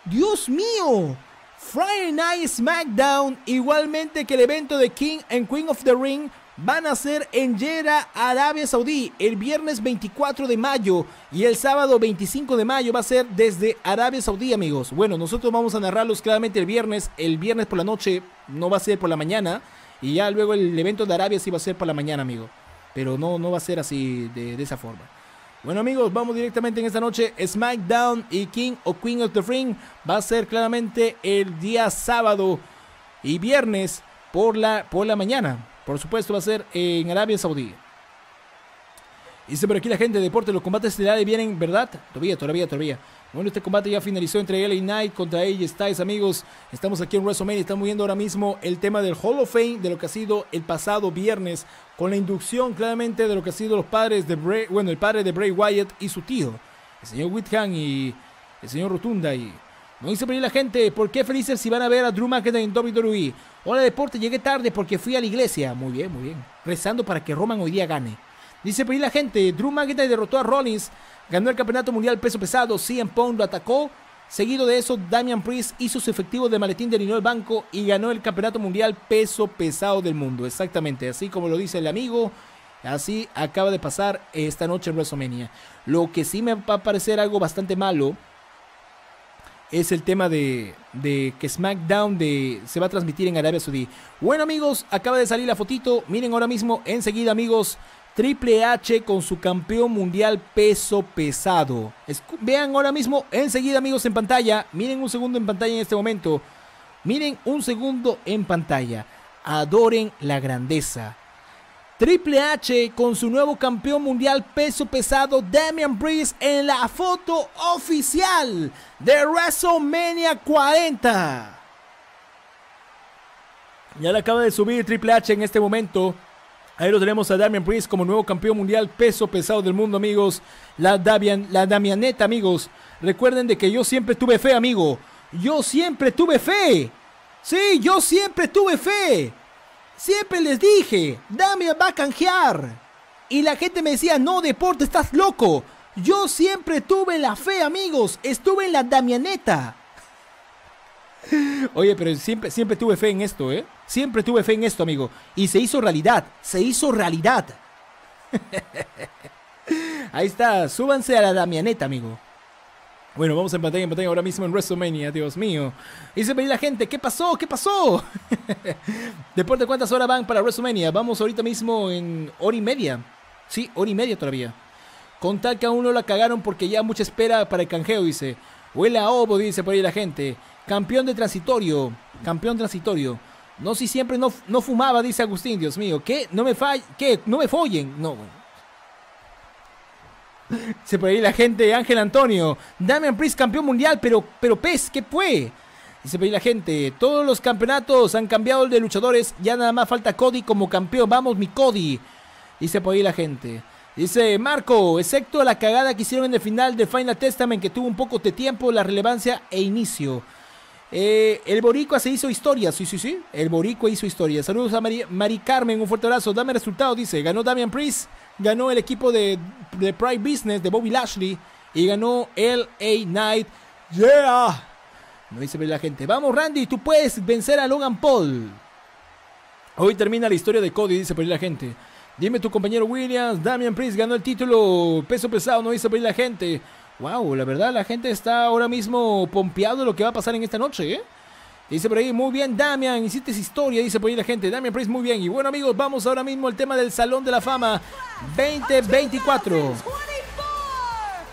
Dios mío. Friday Night SmackDown, igualmente que el evento de King and Queen of the Ring, van a ser en Yera, Arabia Saudí, el viernes 24 de mayo y el sábado 25 de mayo va a ser desde Arabia Saudí, amigos. Bueno, nosotros vamos a narrarlos claramente el viernes, el viernes por la noche, no va a ser por la mañana y ya luego el evento de Arabia sí va a ser por la mañana, amigo. Pero no, no va a ser así de, esa forma. Bueno amigos, vamos directamente en esta noche. SmackDown y King o Queen of the Ring va a ser claramente el día sábado y viernes por la, por la mañana. Por supuesto, va a ser en Arabia Saudí. Dice por aquí la gente, de deporte, los combates de ley vienen, ¿verdad? Todavía, todavía, todavía. Bueno, este combate ya finalizó entre y Knight contra AJ Styles, amigos. Estamos aquí en WrestleMania, estamos viendo ahora mismo el tema del Hall of Fame, de lo que ha sido el pasado viernes, con la inducción claramente de lo que ha sido los padres de Bray, bueno, el padre de Bray Wyatt y su tío, el señor Whitham y el señor Rotunda y Dice por la gente, ¿por qué felices si van a ver a Drew McIntyre en WWE? Hola deporte, llegué tarde porque fui a la iglesia. Muy bien, muy bien. Rezando para que Roman hoy día gane. Dice pedir la gente, Drew McIntyre derrotó a Rollins, ganó el campeonato mundial peso pesado, CM Punk lo atacó. Seguido de eso, Damian Priest hizo su efectivo de maletín derinó el banco y ganó el campeonato mundial peso pesado del mundo. Exactamente, así como lo dice el amigo. Así acaba de pasar esta noche en WrestleMania. Lo que sí me va a parecer algo bastante malo es el tema de, que SmackDown de, se va a transmitir en Arabia Saudí. Bueno amigos, acaba de salir la fotito. Miren ahora mismo, enseguida amigos, Triple H con su campeón mundial peso pesado. vean ahora mismo, enseguida amigos en pantalla. Miren un segundo en pantalla en este momento. Miren un segundo en pantalla. Adoren la grandeza. Triple H con su nuevo campeón mundial peso pesado Damian Priest en la foto oficial de WrestleMania 40. Ya le acaba de subir Triple H en este momento. Ahí lo tenemos a Damian Priest como nuevo campeón mundial peso pesado del mundo, amigos. La, Damian, la Damianeta, amigos. Recuerden de que yo siempre tuve fe, amigo. Yo siempre tuve fe. Sí, yo siempre tuve fe. Siempre les dije, Damian va a canjear. Y la gente me decía, no, deporte, estás loco. Yo siempre tuve la fe, amigos. Estuve en la Damianeta. *laughs* Oye, pero siempre, siempre tuve fe en esto, ¿eh? Siempre tuve fe en esto, amigo. Y se hizo realidad. Se hizo realidad. *laughs* Ahí está. Súbanse a la Damianeta, amigo. Bueno, vamos en pantalla en pantalla ahora mismo en WrestleMania, Dios mío. Dice se la gente, ¿qué pasó? ¿Qué pasó? *laughs* Después de cuántas horas van para WrestleMania, vamos ahorita mismo en hora y media. Sí, hora y media todavía. Con tal que aún no la cagaron porque ya mucha espera para el canjeo, dice. Huele a dice por ahí la gente. Campeón de transitorio. Campeón transitorio. No, si siempre no, no fumaba, dice Agustín, Dios mío. ¿Qué? No me fall ¿Qué? No me follen. No, se por ahí la gente Ángel Antonio. Damian Priest campeón mundial, pero, pero Pez, ¿qué fue? Dice por ahí la gente, todos los campeonatos han cambiado el de luchadores, ya nada más falta Cody como campeón, vamos mi Cody. Dice por ahí la gente. Dice Marco, excepto la cagada que hicieron en el final de Final Testament que tuvo un poco de tiempo, la relevancia e inicio. Eh, el Boricua se hizo historia, sí, sí, sí. El Boricua hizo historia. Saludos a Mari, Mari Carmen, un fuerte abrazo. Dame resultado, dice. Ganó Damian Priest ganó el equipo de, Pride Business de Bobby Lashley y ganó LA night ¡Yeah! No dice la gente. Vamos, Randy, tú puedes vencer a Logan Paul. Hoy termina la historia de Cody, dice por ahí la gente. Dime tu compañero Williams, Damian Priest ganó el título peso pesado, no dice por ahí la gente. Wow, la verdad la gente está ahora mismo pompeado de lo que va a pasar en esta noche, ¿eh? Dice por ahí, muy bien, Damian, hiciste historia, dice por ahí la gente. Damian Price, muy bien. Y bueno, amigos, vamos ahora mismo al tema del Salón de la Fama 2024.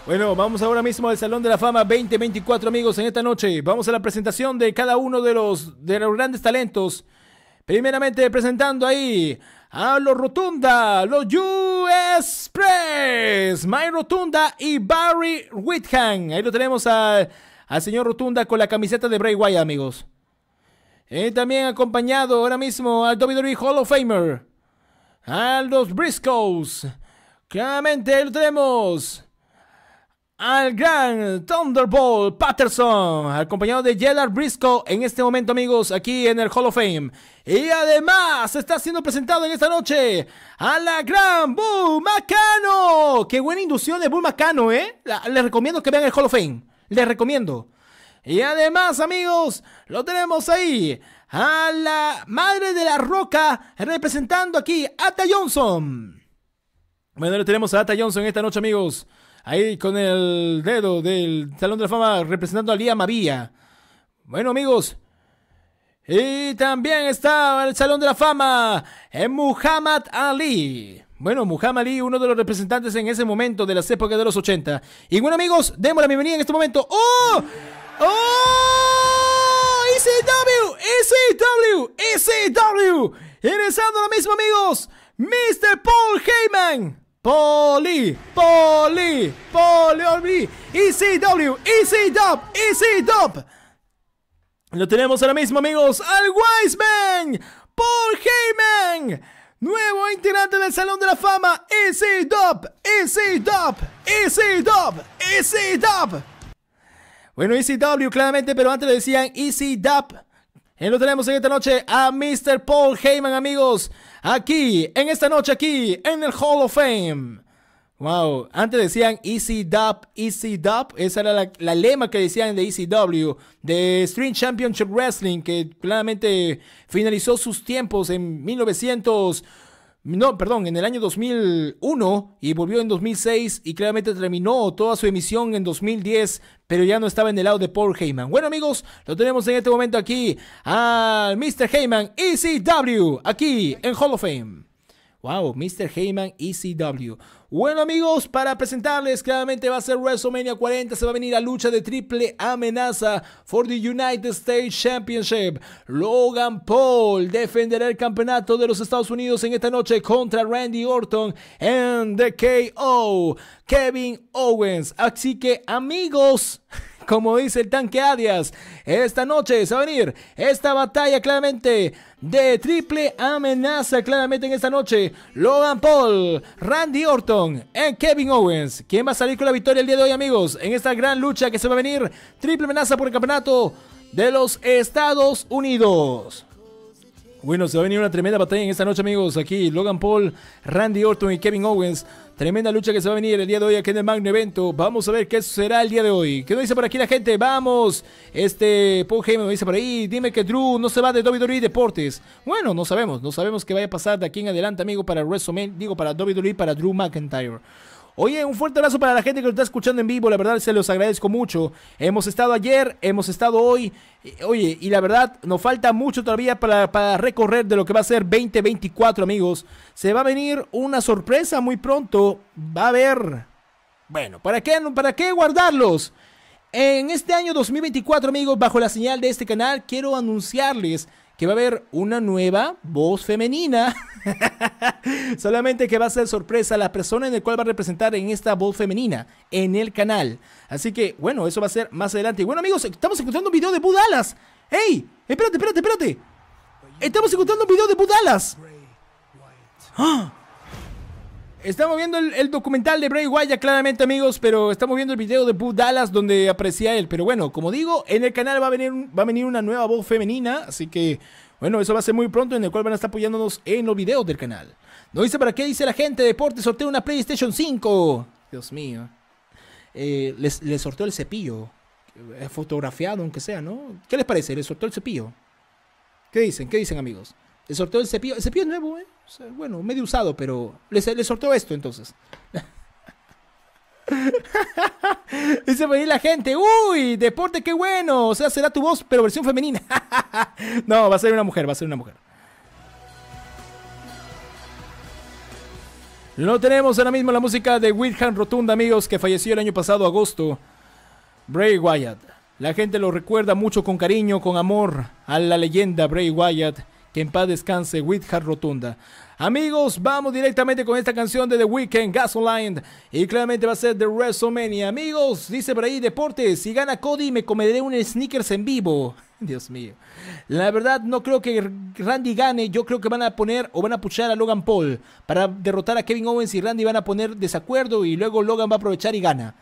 Bueno, vamos ahora mismo al Salón de la Fama 2024, amigos, en esta noche. Vamos a la presentación de cada uno de los, de los grandes talentos. Primeramente presentando ahí a los Rotunda, los US Press, Mike Rotunda y Barry Whitham. Ahí lo tenemos al señor Rotunda con la camiseta de Bray Wyatt, amigos. Y también acompañado ahora mismo al WWE Hall of Famer, a los Briscoes. Claramente lo tenemos al gran Thunderbolt Patterson, acompañado de Jellar Briscoe en este momento, amigos, aquí en el Hall of Fame. Y además está siendo presentado en esta noche a la gran Bull Macano. Qué buena inducción de Bull Macano, ¿eh? Les recomiendo que vean el Hall of Fame. Les recomiendo. Y además, amigos, lo tenemos ahí a la madre de la roca representando aquí Ata Johnson. Bueno, lo tenemos a Ata Johnson esta noche, amigos. Ahí con el dedo del Salón de la Fama representando a Lía Mavía. Bueno, amigos. Y también está el Salón de la Fama, en eh, Muhammad Ali. Bueno, Muhammad Ali, uno de los representantes en ese momento de las épocas de los 80. Y bueno, amigos, demos la bienvenida en este momento. ¡Oh! ¡Oh! ECW, ECW, ECW. Iniciando ahora mismo, amigos. Mr. Paul Heyman. Poli, Poli, Poli, ECW, ECW, ECW. Lo tenemos ahora mismo, amigos. Al Wiseman. Paul Heyman. Nuevo integrante del Salón de la Fama. ECW, ECW, ECW, ECW. Bueno, ECW claramente, pero antes le decían ECW. Y eh, lo tenemos en esta noche a Mr. Paul Heyman, amigos. Aquí, en esta noche, aquí, en el Hall of Fame. Wow, antes decían Easy ECW, esa era la, lema que decían de ECW, de Street Championship Wrestling, que claramente finalizó sus tiempos en 1900 no, perdón, en el año 2001 y volvió en 2006 y claramente terminó toda su emisión en 2010, pero ya no estaba en el lado de Paul Heyman. Bueno amigos, lo tenemos en este momento aquí al Mr. Heyman ECW, aquí en Hall of Fame. Wow, Mr. Heyman ECW. Bueno amigos, para presentarles claramente va a ser WrestleMania 40, se va a venir la lucha de triple amenaza for the United States Championship. Logan Paul defenderá el campeonato de los Estados Unidos en esta noche contra Randy Orton And The KO. Kevin Owens. Así que amigos... *laughs* como dice el tanque Adias. Esta noche se va a venir esta batalla claramente de triple amenaza claramente en esta noche. Logan Paul, Randy Orton y Kevin Owens. ¿Quién va a salir con la victoria el día de hoy, amigos? En esta gran lucha que se va a venir triple amenaza por el campeonato de los Estados Unidos. Bueno, se va a venir una tremenda batalla en esta noche, amigos. Aquí Logan Paul, Randy Orton y Kevin Owens. Tremenda lucha que se va a venir el día de hoy aquí en el Magno Evento. Vamos a ver qué será el día de hoy. ¿Qué nos dice por aquí la gente? Vamos. Este Paul Heyman nos dice por ahí. Dime que Drew no se va de WWE Deportes. Bueno, no sabemos. No sabemos qué vaya a pasar de aquí en adelante, amigo, para WrestleMania. Digo, para WWE, para Drew McIntyre. Oye, un fuerte abrazo para la gente que lo está escuchando en vivo, la verdad se los agradezco mucho. Hemos estado ayer, hemos estado hoy. Oye, y la verdad, nos falta mucho todavía para, para recorrer de lo que va a ser 2024, amigos. Se va a venir una sorpresa muy pronto. Va a haber... Bueno, ¿para qué, para qué guardarlos? En este año 2024, amigos, bajo la señal de este canal, quiero anunciarles que va a haber una nueva voz femenina. *laughs* Solamente que va a ser sorpresa la persona en el cual va a representar en esta voz femenina en el canal. Así que, bueno, eso va a ser más adelante. bueno, amigos, estamos escuchando un video de Budalas. ¡Ey! Espérate, espérate, espérate. Estamos escuchando un video de Budalas. ¡Ah! Estamos viendo el, documental de Bray Wyatt claramente amigos, pero estamos viendo el video de Boo Dallas donde aprecia él. Pero bueno, como digo, en el canal va a venir, va a venir una nueva voz femenina, así que bueno, eso va a ser muy pronto en el cual van a estar apoyándonos en los videos del canal. No dice para qué dice la gente, deporte, sorteo una PlayStation 5. Dios mío. Eh, les sorteó el cepillo, eh, fotografiado aunque sea, ¿no? ¿Qué les parece? Les sorteó el cepillo. ¿Qué dicen? ¿Qué dicen amigos? Le sorteó el cepillo. El cepillo es nuevo, ¿eh? bueno, medio usado, pero le, sorteó esto entonces. *laughs* Dice venir la gente, uy, deporte, qué bueno. O sea, será tu voz, pero versión femenina. *laughs* no, va a ser una mujer, va a ser una mujer. No tenemos ahora mismo la música de Wilhelm Rotunda, amigos, que falleció el año pasado, agosto. Bray Wyatt. La gente lo recuerda mucho con cariño, con amor a la leyenda Bray Wyatt que en paz descanse Heart Rotunda. Amigos, vamos directamente con esta canción de The Weeknd, Gasoline. Y claramente va a ser The WrestleMania. Amigos, dice por ahí Deportes, si gana Cody me comeré un sneakers en vivo. *laughs* Dios mío. La verdad no creo que Randy gane, yo creo que van a poner o van a puchar a Logan Paul para derrotar a Kevin Owens y Randy van a poner desacuerdo y luego Logan va a aprovechar y gana.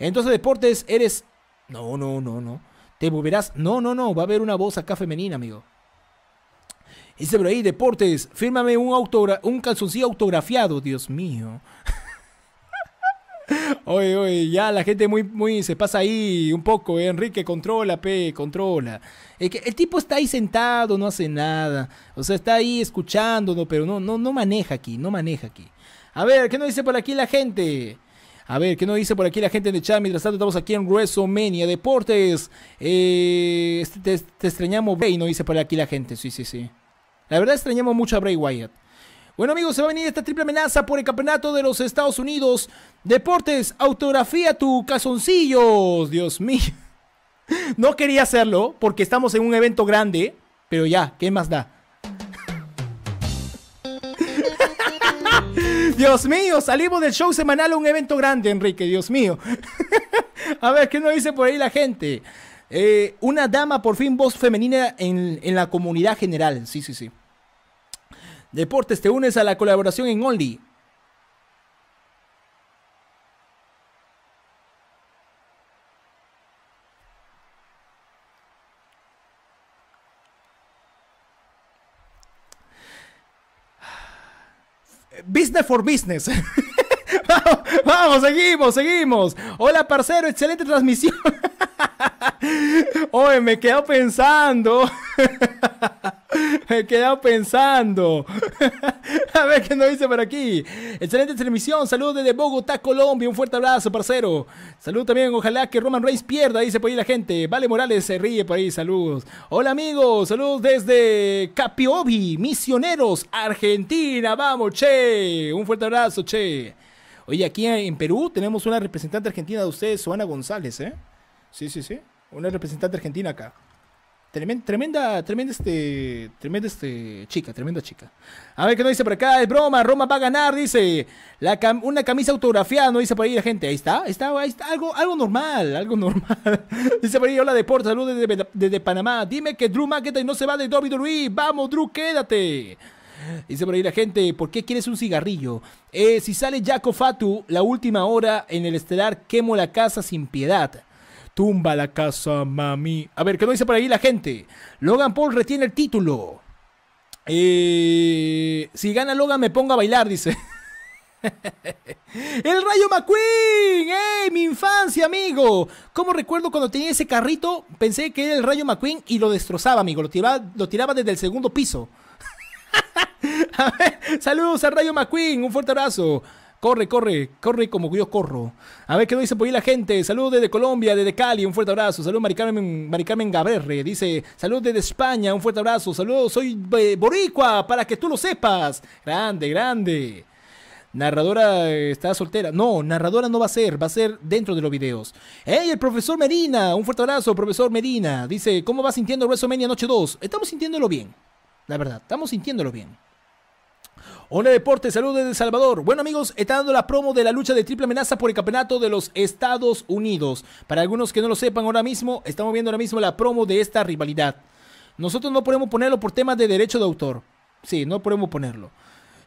Entonces Deportes, eres... No, no, no, no. Te volverás No, no, no. Va a haber una voz acá femenina, amigo. Dice por ahí, Deportes, fírmame un, autogra un calzoncillo autografiado, Dios mío. *laughs* oye, oye, ya la gente muy, muy se pasa ahí un poco, eh. Enrique, controla, P, controla. El, tipo está ahí sentado, no hace nada. O sea, está ahí escuchándolo, pero no, no, no maneja aquí, no maneja aquí. A ver, ¿qué nos dice por aquí la gente? A ver, ¿qué nos dice por aquí la gente de chat? Mientras tanto, estamos aquí en WrestleMania Deportes. Eh, este, te, extrañamos, y no dice por aquí la gente. Sí, sí, sí. La verdad extrañamos mucho a Bray Wyatt. Bueno amigos, se va a venir esta triple amenaza por el campeonato de los Estados Unidos. Deportes, autografía tu casoncillo Dios mío. *laughs* No quería hacerlo porque estamos en un evento grande. Pero ya, ¿qué más da? *laughs* Dios mío, salimos del show semanal a un evento grande, Enrique, Dios mío. *laughs* a ver, ¿qué nos dice por ahí la gente? Eh, una dama, por fin, voz femenina en la comunidad general. Sí, sí, sí. Deportes, te unes a la colaboración en Only. *sighs* Business for business. *laughs* *laughs* Vamos, seguimos, seguimos. Hola, parcero, excelente transmisión. *laughs* Oye, me he quedado pensando. *laughs* me he quedado pensando. A ver qué nos dice por aquí. Excelente transmisión. Saludos desde Bogotá, Colombia. Un fuerte abrazo, parcero. Saludos también. Ojalá que Roman Reigns pierda, dice por ahí la gente. Vale Morales se ríe por ahí. Saludos. Hola, amigos. Saludos desde Capiobi, Misioneros, Argentina. Vamos, che. Un fuerte abrazo, che. Oye, aquí en Perú tenemos una representante argentina de ustedes, Suana González, ¿eh? Sí, sí, sí. Una representante argentina acá. Tremenda, tremenda, tremenda, este, tremenda este, chica, tremenda chica. A ver qué nos dice por acá, es broma, Roma va a ganar, dice. La una camisa autografiada, no dice por ahí la gente. Ahí está, está, ahí está, algo, algo normal, algo normal. *laughs* dice por ahí, hola deporte, saludos desde, Panamá. Dime que Drew McIntyre no se va de WWE, vamos Drew, quédate. *laughs* Dice por ahí la gente, ¿por qué quieres un cigarrillo? Eh, si sale Jaco Fatu, la última hora en el estelar, quemo la casa sin piedad. Tumba la casa, mami. A ver, ¿qué no dice por ahí la gente? Logan Paul retiene el título. Eh, si gana Logan, me pongo a bailar, dice. *laughs* ¡El Rayo McQueen! ¡Ey, mi infancia, amigo! cómo recuerdo cuando tenía ese carrito? Pensé que era el Rayo McQueen y lo destrozaba, amigo. Lo tiraba, lo tiraba desde el segundo piso. *laughs* a ver, saludos a Rayo McQueen, un fuerte abrazo. Corre, corre, corre como yo corro. A ver qué nos dice por ahí la gente. Saludos desde Colombia, desde Cali, un fuerte abrazo. Saludos Maricarmen, Maricarmen Gaberre, dice. Saludos desde España, un fuerte abrazo. Saludos, soy eh, boricua, para que tú lo sepas. Grande, grande. Narradora eh, está soltera. No, narradora no va a ser, va a ser dentro de los videos. ¡Hey, el profesor Medina! Un fuerte abrazo, profesor Medina. Dice, ¿cómo va sintiendo WrestleMania Noche 2? Estamos sintiéndolo bien. La verdad, estamos sintiéndolo bien. Hola Deportes, saludos desde El Salvador. Bueno amigos, está dando la promo de la lucha de triple amenaza por el campeonato de los Estados Unidos. Para algunos que no lo sepan ahora mismo, estamos viendo ahora mismo la promo de esta rivalidad. Nosotros no podemos ponerlo por temas de derecho de autor. Sí, no podemos ponerlo.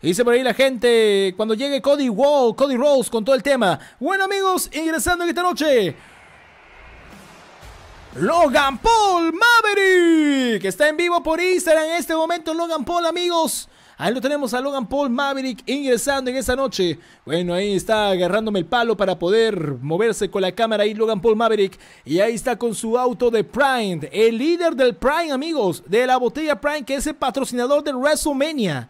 Y dice por ahí la gente, cuando llegue Cody Wall, Cody Rose con todo el tema. Bueno amigos, ingresando en esta noche, Logan Paul Maverick. que Está en vivo por Instagram en este momento, Logan Paul, amigos. Ahí lo tenemos a Logan Paul Maverick ingresando en esta noche. Bueno, ahí está agarrándome el palo para poder moverse con la cámara ahí Logan Paul Maverick. Y ahí está con su auto de Prime, el líder del Prime, amigos, de la botella Prime, que es el patrocinador del WrestleMania.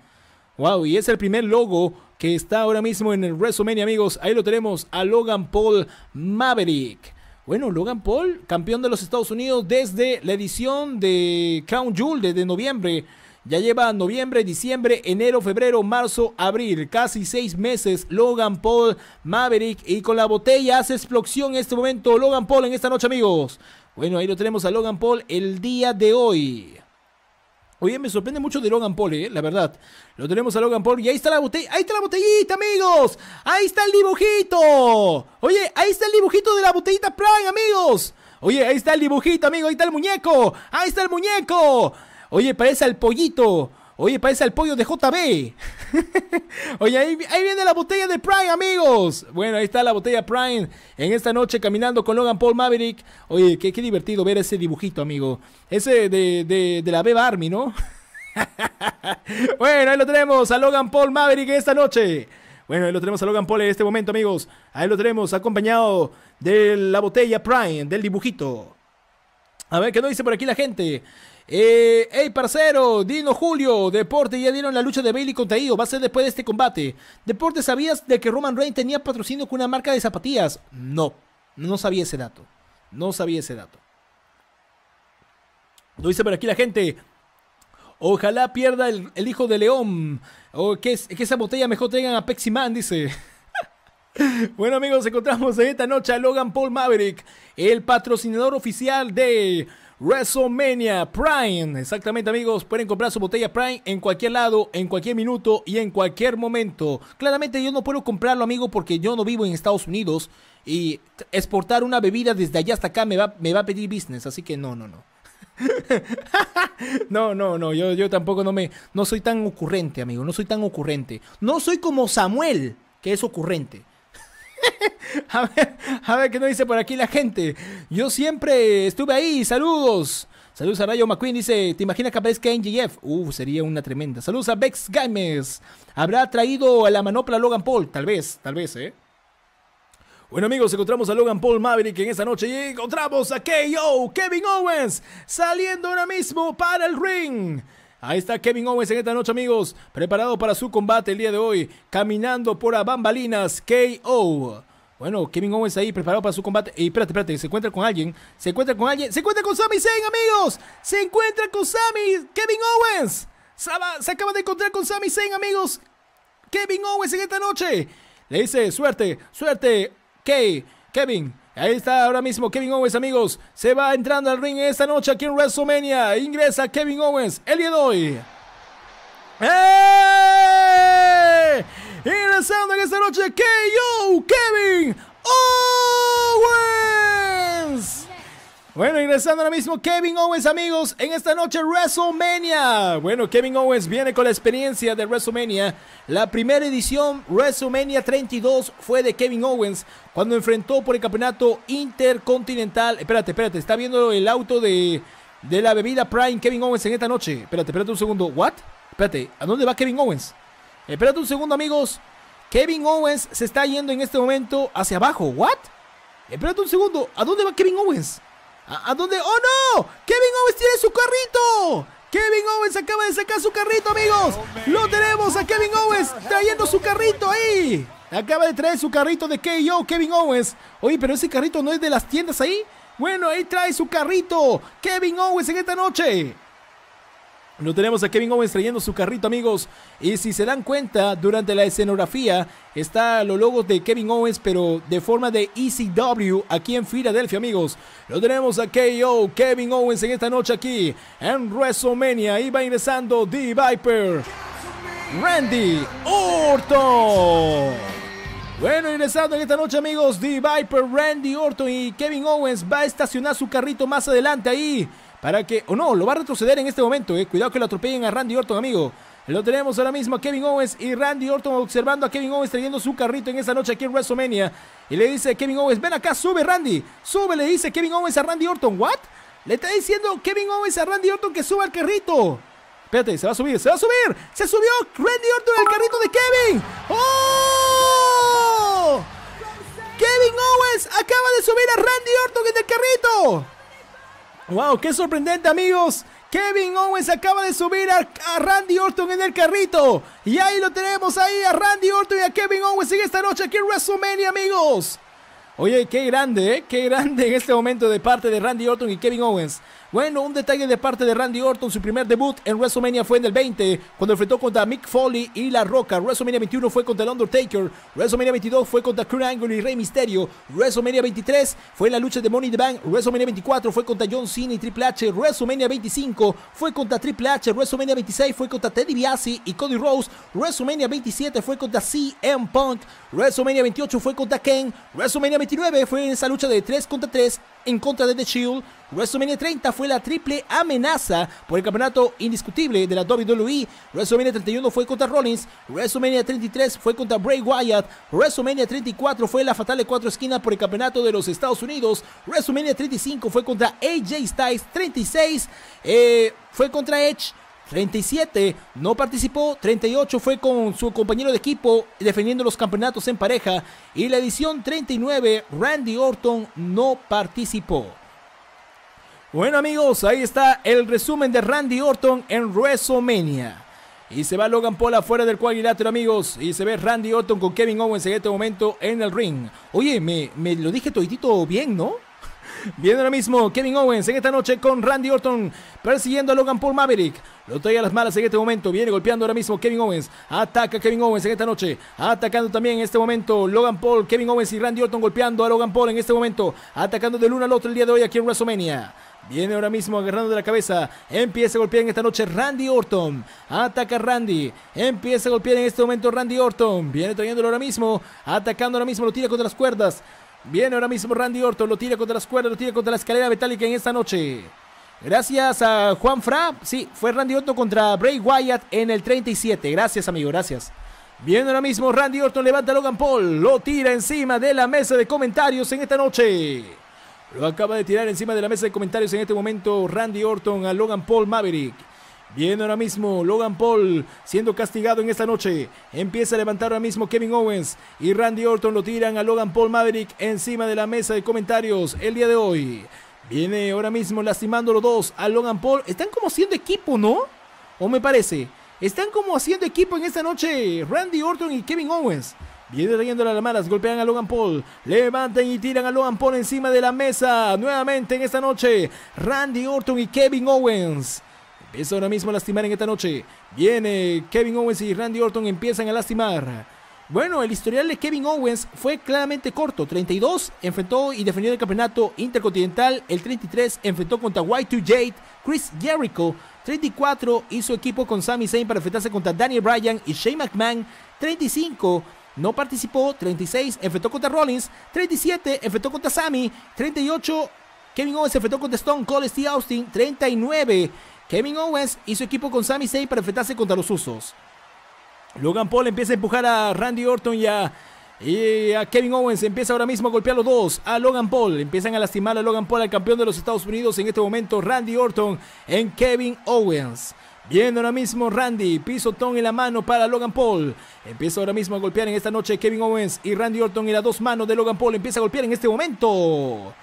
Wow, y es el primer logo que está ahora mismo en el WrestleMania, amigos. Ahí lo tenemos a Logan Paul Maverick. Bueno, Logan Paul, campeón de los Estados Unidos desde la edición de Crown Jewel desde noviembre. Ya lleva noviembre, diciembre, enero, febrero, marzo, abril. Casi seis meses. Logan Paul, Maverick. Y con la botella hace explosión en este momento. Logan Paul en esta noche, amigos. Bueno, ahí lo tenemos a Logan Paul el día de hoy. Oye, me sorprende mucho de Logan Paul, eh, la verdad. Lo tenemos a Logan Paul y ahí está la botellita. Ahí está la botellita, amigos. Ahí está el dibujito. Oye, ahí está el dibujito de la botellita Prime, amigos. Oye, ahí está el dibujito, amigo. Ahí está el muñeco. Ahí está el muñeco. Oye, parece al pollito. Oye, parece el pollo de JB. *laughs* Oye, ahí, viene la botella de Prime, amigos. Bueno, ahí está la botella Prime. En esta noche caminando con Logan Paul Maverick. Oye, qué, divertido ver ese dibujito, amigo. Ese de, la Beba Army, ¿no? *laughs* bueno, ahí lo tenemos a Logan Paul Maverick esta noche. Bueno, ahí lo tenemos a Logan Paul en este momento, amigos. Ahí lo tenemos acompañado de la botella Prime, del dibujito. A ver, ¿qué nos dice por aquí la gente? Eh, hey, parcero, Dino Julio, Deporte, ya dieron la lucha de Bailey contra va a ser después de este combate. Deporte, ¿sabías de que Roman Reigns tenía patrocinio con una marca de zapatillas? No, no sabía ese dato. No sabía ese dato. Lo dice por aquí la gente. Ojalá pierda el, hijo de León. O que, esa botella mejor traigan a Man, dice. *laughs* bueno amigos, encontramos esta noche a Logan Paul Maverick, el patrocinador oficial de WrestleMania Prime. Exactamente amigos, pueden comprar su botella Prime en cualquier lado, en cualquier minuto y en cualquier momento. Claramente yo no puedo comprarlo amigo porque yo no vivo en Estados Unidos y exportar una bebida desde allá hasta acá me va, me va a pedir business, así que no, no, no. *laughs* no, no, no, yo, yo tampoco no me... No soy tan ocurrente amigo, no soy tan ocurrente. No soy como Samuel, que es ocurrente. *laughs* a, ver, a ver qué nos dice por aquí la gente. Yo siempre estuve ahí, saludos. Saludos a Rayo McQueen, dice, ¿te imaginas que aparezca NGF? Uh, sería una tremenda. Saludos a Bex Games. ¿Habrá traído a la manopla Logan Paul? Tal vez, tal vez, ¿eh? Bueno amigos, encontramos a Logan Paul Maverick en esta noche y encontramos a KO, Kevin Owens, saliendo ahora mismo para el ring. Ahí está Kevin Owens en esta noche, amigos. Preparado para su combate el día de hoy. Caminando por a bambalinas. KO. Bueno, Kevin Owens ahí preparado para su combate. Y espérate, espérate, se encuentra con alguien. Se encuentra con alguien. Se encuentra con Sami Zayn, amigos. Se encuentra con Sami. Kevin Owens. Se acaba de encontrar con Sami Zayn, amigos. Kevin Owens en esta noche. Le dice, suerte, suerte. K, Kevin, Ahí está ahora mismo Kevin Owens, amigos. Se va entrando al ring esta noche aquí en WrestleMania. Ingresa Kevin Owens, el día ¡Eh! Ingresando en esta noche, KO Kevin Owens. Bueno, ingresando ahora mismo Kevin Owens, amigos, en esta noche WrestleMania. Bueno, Kevin Owens viene con la experiencia de WrestleMania. La primera edición WrestleMania 32 fue de Kevin Owens cuando enfrentó por el campeonato intercontinental. Espérate, espérate, está viendo el auto de, de la bebida Prime Kevin Owens en esta noche. Espérate, espérate un segundo. ¿What? Espérate, ¿a dónde va Kevin Owens? Espérate un segundo, amigos. Kevin Owens se está yendo en este momento hacia abajo. ¿What? Espérate un segundo, ¿a dónde va Kevin Owens? ¿A, dónde? ¡Oh, no! ¡Kevin Owens tiene su carrito! Kevin Owens acaba de sacar su carrito, amigos. Lo tenemos a Kevin Owens trayendo su carrito ahí. Acaba de traer su carrito de KO, Kevin Owens. Oye, pero ese carrito no es de las tiendas ahí. Bueno, ahí trae su carrito. Kevin Owens en esta noche. No tenemos a Kevin Owens trayendo su carrito, amigos. Y si se dan cuenta, durante la escenografía está los logos de Kevin Owens, pero de forma de ECW aquí en Filadelfia, amigos. Lo tenemos a KO, Kevin Owens en esta noche aquí en WrestleMania. Y va ingresando The Viper, Randy Orton. Bueno, ingresando en esta noche, amigos, The Viper, Randy Orton y Kevin Owens va a estacionar su carrito más adelante ahí para que... O no, lo va a retroceder en este momento. Eh. Cuidado que lo atropellen a Randy Orton, amigo. Lo tenemos ahora mismo a Kevin Owens y Randy Orton observando a Kevin Owens trayendo su carrito en esa noche aquí en WrestleMania. Y le dice a Kevin Owens, ven acá, sube Randy. Sube, le dice Kevin Owens a Randy Orton. ¿What? Le está diciendo Kevin Owens a Randy Orton que suba al carrito. Espérate, se va a subir, se va a subir. Se subió Randy Orton al carrito de Kevin. ¡Oh! Kevin Owens acaba de subir a Randy Orton en el carrito. ¡Wow! ¡Qué sorprendente amigos! Kevin Owens acaba de subir a, Randy Orton en el carrito. Y ahí lo tenemos ahí a Randy Orton y a Kevin Owens en esta noche aquí en WrestleMania amigos. Oye, qué grande, ¿eh? Qué grande en este momento de parte de Randy Orton y Kevin Owens. Bueno, un detalle de parte de Randy Orton, su primer debut en WrestleMania fue en el 20, cuando enfrentó contra Mick Foley y La Roca. WrestleMania 21 fue contra el Undertaker, WrestleMania 22 fue contra Kurt Angle y Rey Mysterio, WrestleMania 23 fue en la lucha de Money in the Bank, WrestleMania 24 fue contra John Cena y Triple H, WrestleMania 25 fue contra Triple H, WrestleMania 26 fue contra Teddy Biasi y Cody Rose WrestleMania 27 fue contra CM Punk, WrestleMania 28 fue contra Ken, WrestleMania 29 fue en esa lucha de 3 contra 3 en contra de The Shield. WrestleMania 30 fue la triple amenaza por el campeonato indiscutible de la WWE. WrestleMania 31 fue contra Rollins. WrestleMania 33 fue contra Bray Wyatt. WrestleMania 34 fue la fatal de cuatro esquinas por el campeonato de los Estados Unidos. WrestleMania 35 fue contra AJ Styles. 36 eh, fue contra Edge. 37 no participó, 38 fue con su compañero de equipo defendiendo los campeonatos en pareja y la edición 39 Randy Orton no participó. Bueno amigos, ahí está el resumen de Randy Orton en WrestleMania. Y se va Logan Paul afuera del cuadrilátero, amigos. Y se ve Randy Orton con Kevin Owens en este momento en el ring. Oye, me, lo dije todito bien, ¿no? Viene ahora mismo Kevin Owens en esta noche con Randy Orton persiguiendo a Logan Paul Maverick. Lo trae a las malas en este momento. Viene golpeando ahora mismo Kevin Owens. Ataca Kevin Owens en esta noche. Atacando también en este momento Logan Paul, Kevin Owens y Randy Orton golpeando a Logan Paul en este momento. Atacando del uno al otro el día de hoy aquí en WrestleMania. Viene ahora mismo agarrando de la cabeza. Empieza a golpear en esta noche Randy Orton. Ataca Randy. Empieza a golpear en este momento Randy Orton. Viene trayéndolo ahora mismo. Atacando ahora mismo. Lo tira contra las cuerdas. Viene ahora mismo Randy Orton, lo tira contra las cuerdas, lo tira contra la escalera metálica en esta noche. Gracias a Juan Fra. Sí, fue Randy Orton contra Bray Wyatt en el 37. Gracias, amigo, gracias. Viene ahora mismo Randy Orton, levanta a Logan Paul, lo tira encima de la mesa de comentarios en esta noche. Lo acaba de tirar encima de la mesa de comentarios en este momento Randy Orton a Logan Paul Maverick. Viene ahora mismo Logan Paul siendo castigado en esta noche. Empieza a levantar ahora mismo Kevin Owens y Randy Orton lo tiran a Logan Paul Maverick encima de la mesa de comentarios el día de hoy. Viene ahora mismo lastimando los dos a Logan Paul. Están como haciendo equipo, ¿no? O me parece. Están como haciendo equipo en esta noche Randy Orton y Kevin Owens. Viene trayendo las malas, golpean a Logan Paul, levantan y tiran a Logan Paul encima de la mesa. Nuevamente en esta noche, Randy Orton y Kevin Owens empieza ahora mismo a lastimar en esta noche. Viene Kevin Owens y Randy Orton empiezan a lastimar. Bueno, el historial de Kevin Owens fue claramente corto. 32 enfrentó y defendió el campeonato intercontinental. El 33 enfrentó contra Y2Jade, Chris Jericho. 34 hizo equipo con Sami Zayn para enfrentarse contra Daniel Bryan y Shane McMahon. 35 no participó. 36 enfrentó contra Rollins. 37 enfrentó contra Sami. 38 Kevin Owens enfrentó contra Stone Cold Steve Austin. 39 Kevin Owens y su equipo con Sami Zayn para enfrentarse contra los usos. Logan Paul empieza a empujar a Randy Orton y a, Kevin Owens. Empieza ahora mismo a golpear los dos. A Logan Paul. Empiezan a lastimar a Logan Paul, al campeón de los Estados Unidos en este momento, Randy Orton, en Kevin Owens. Viendo ahora mismo Randy, pisotón en la mano para Logan Paul. Empieza ahora mismo a golpear en esta noche Kevin Owens y Randy Orton en las dos manos de Logan Paul. Empieza a golpear en este momento.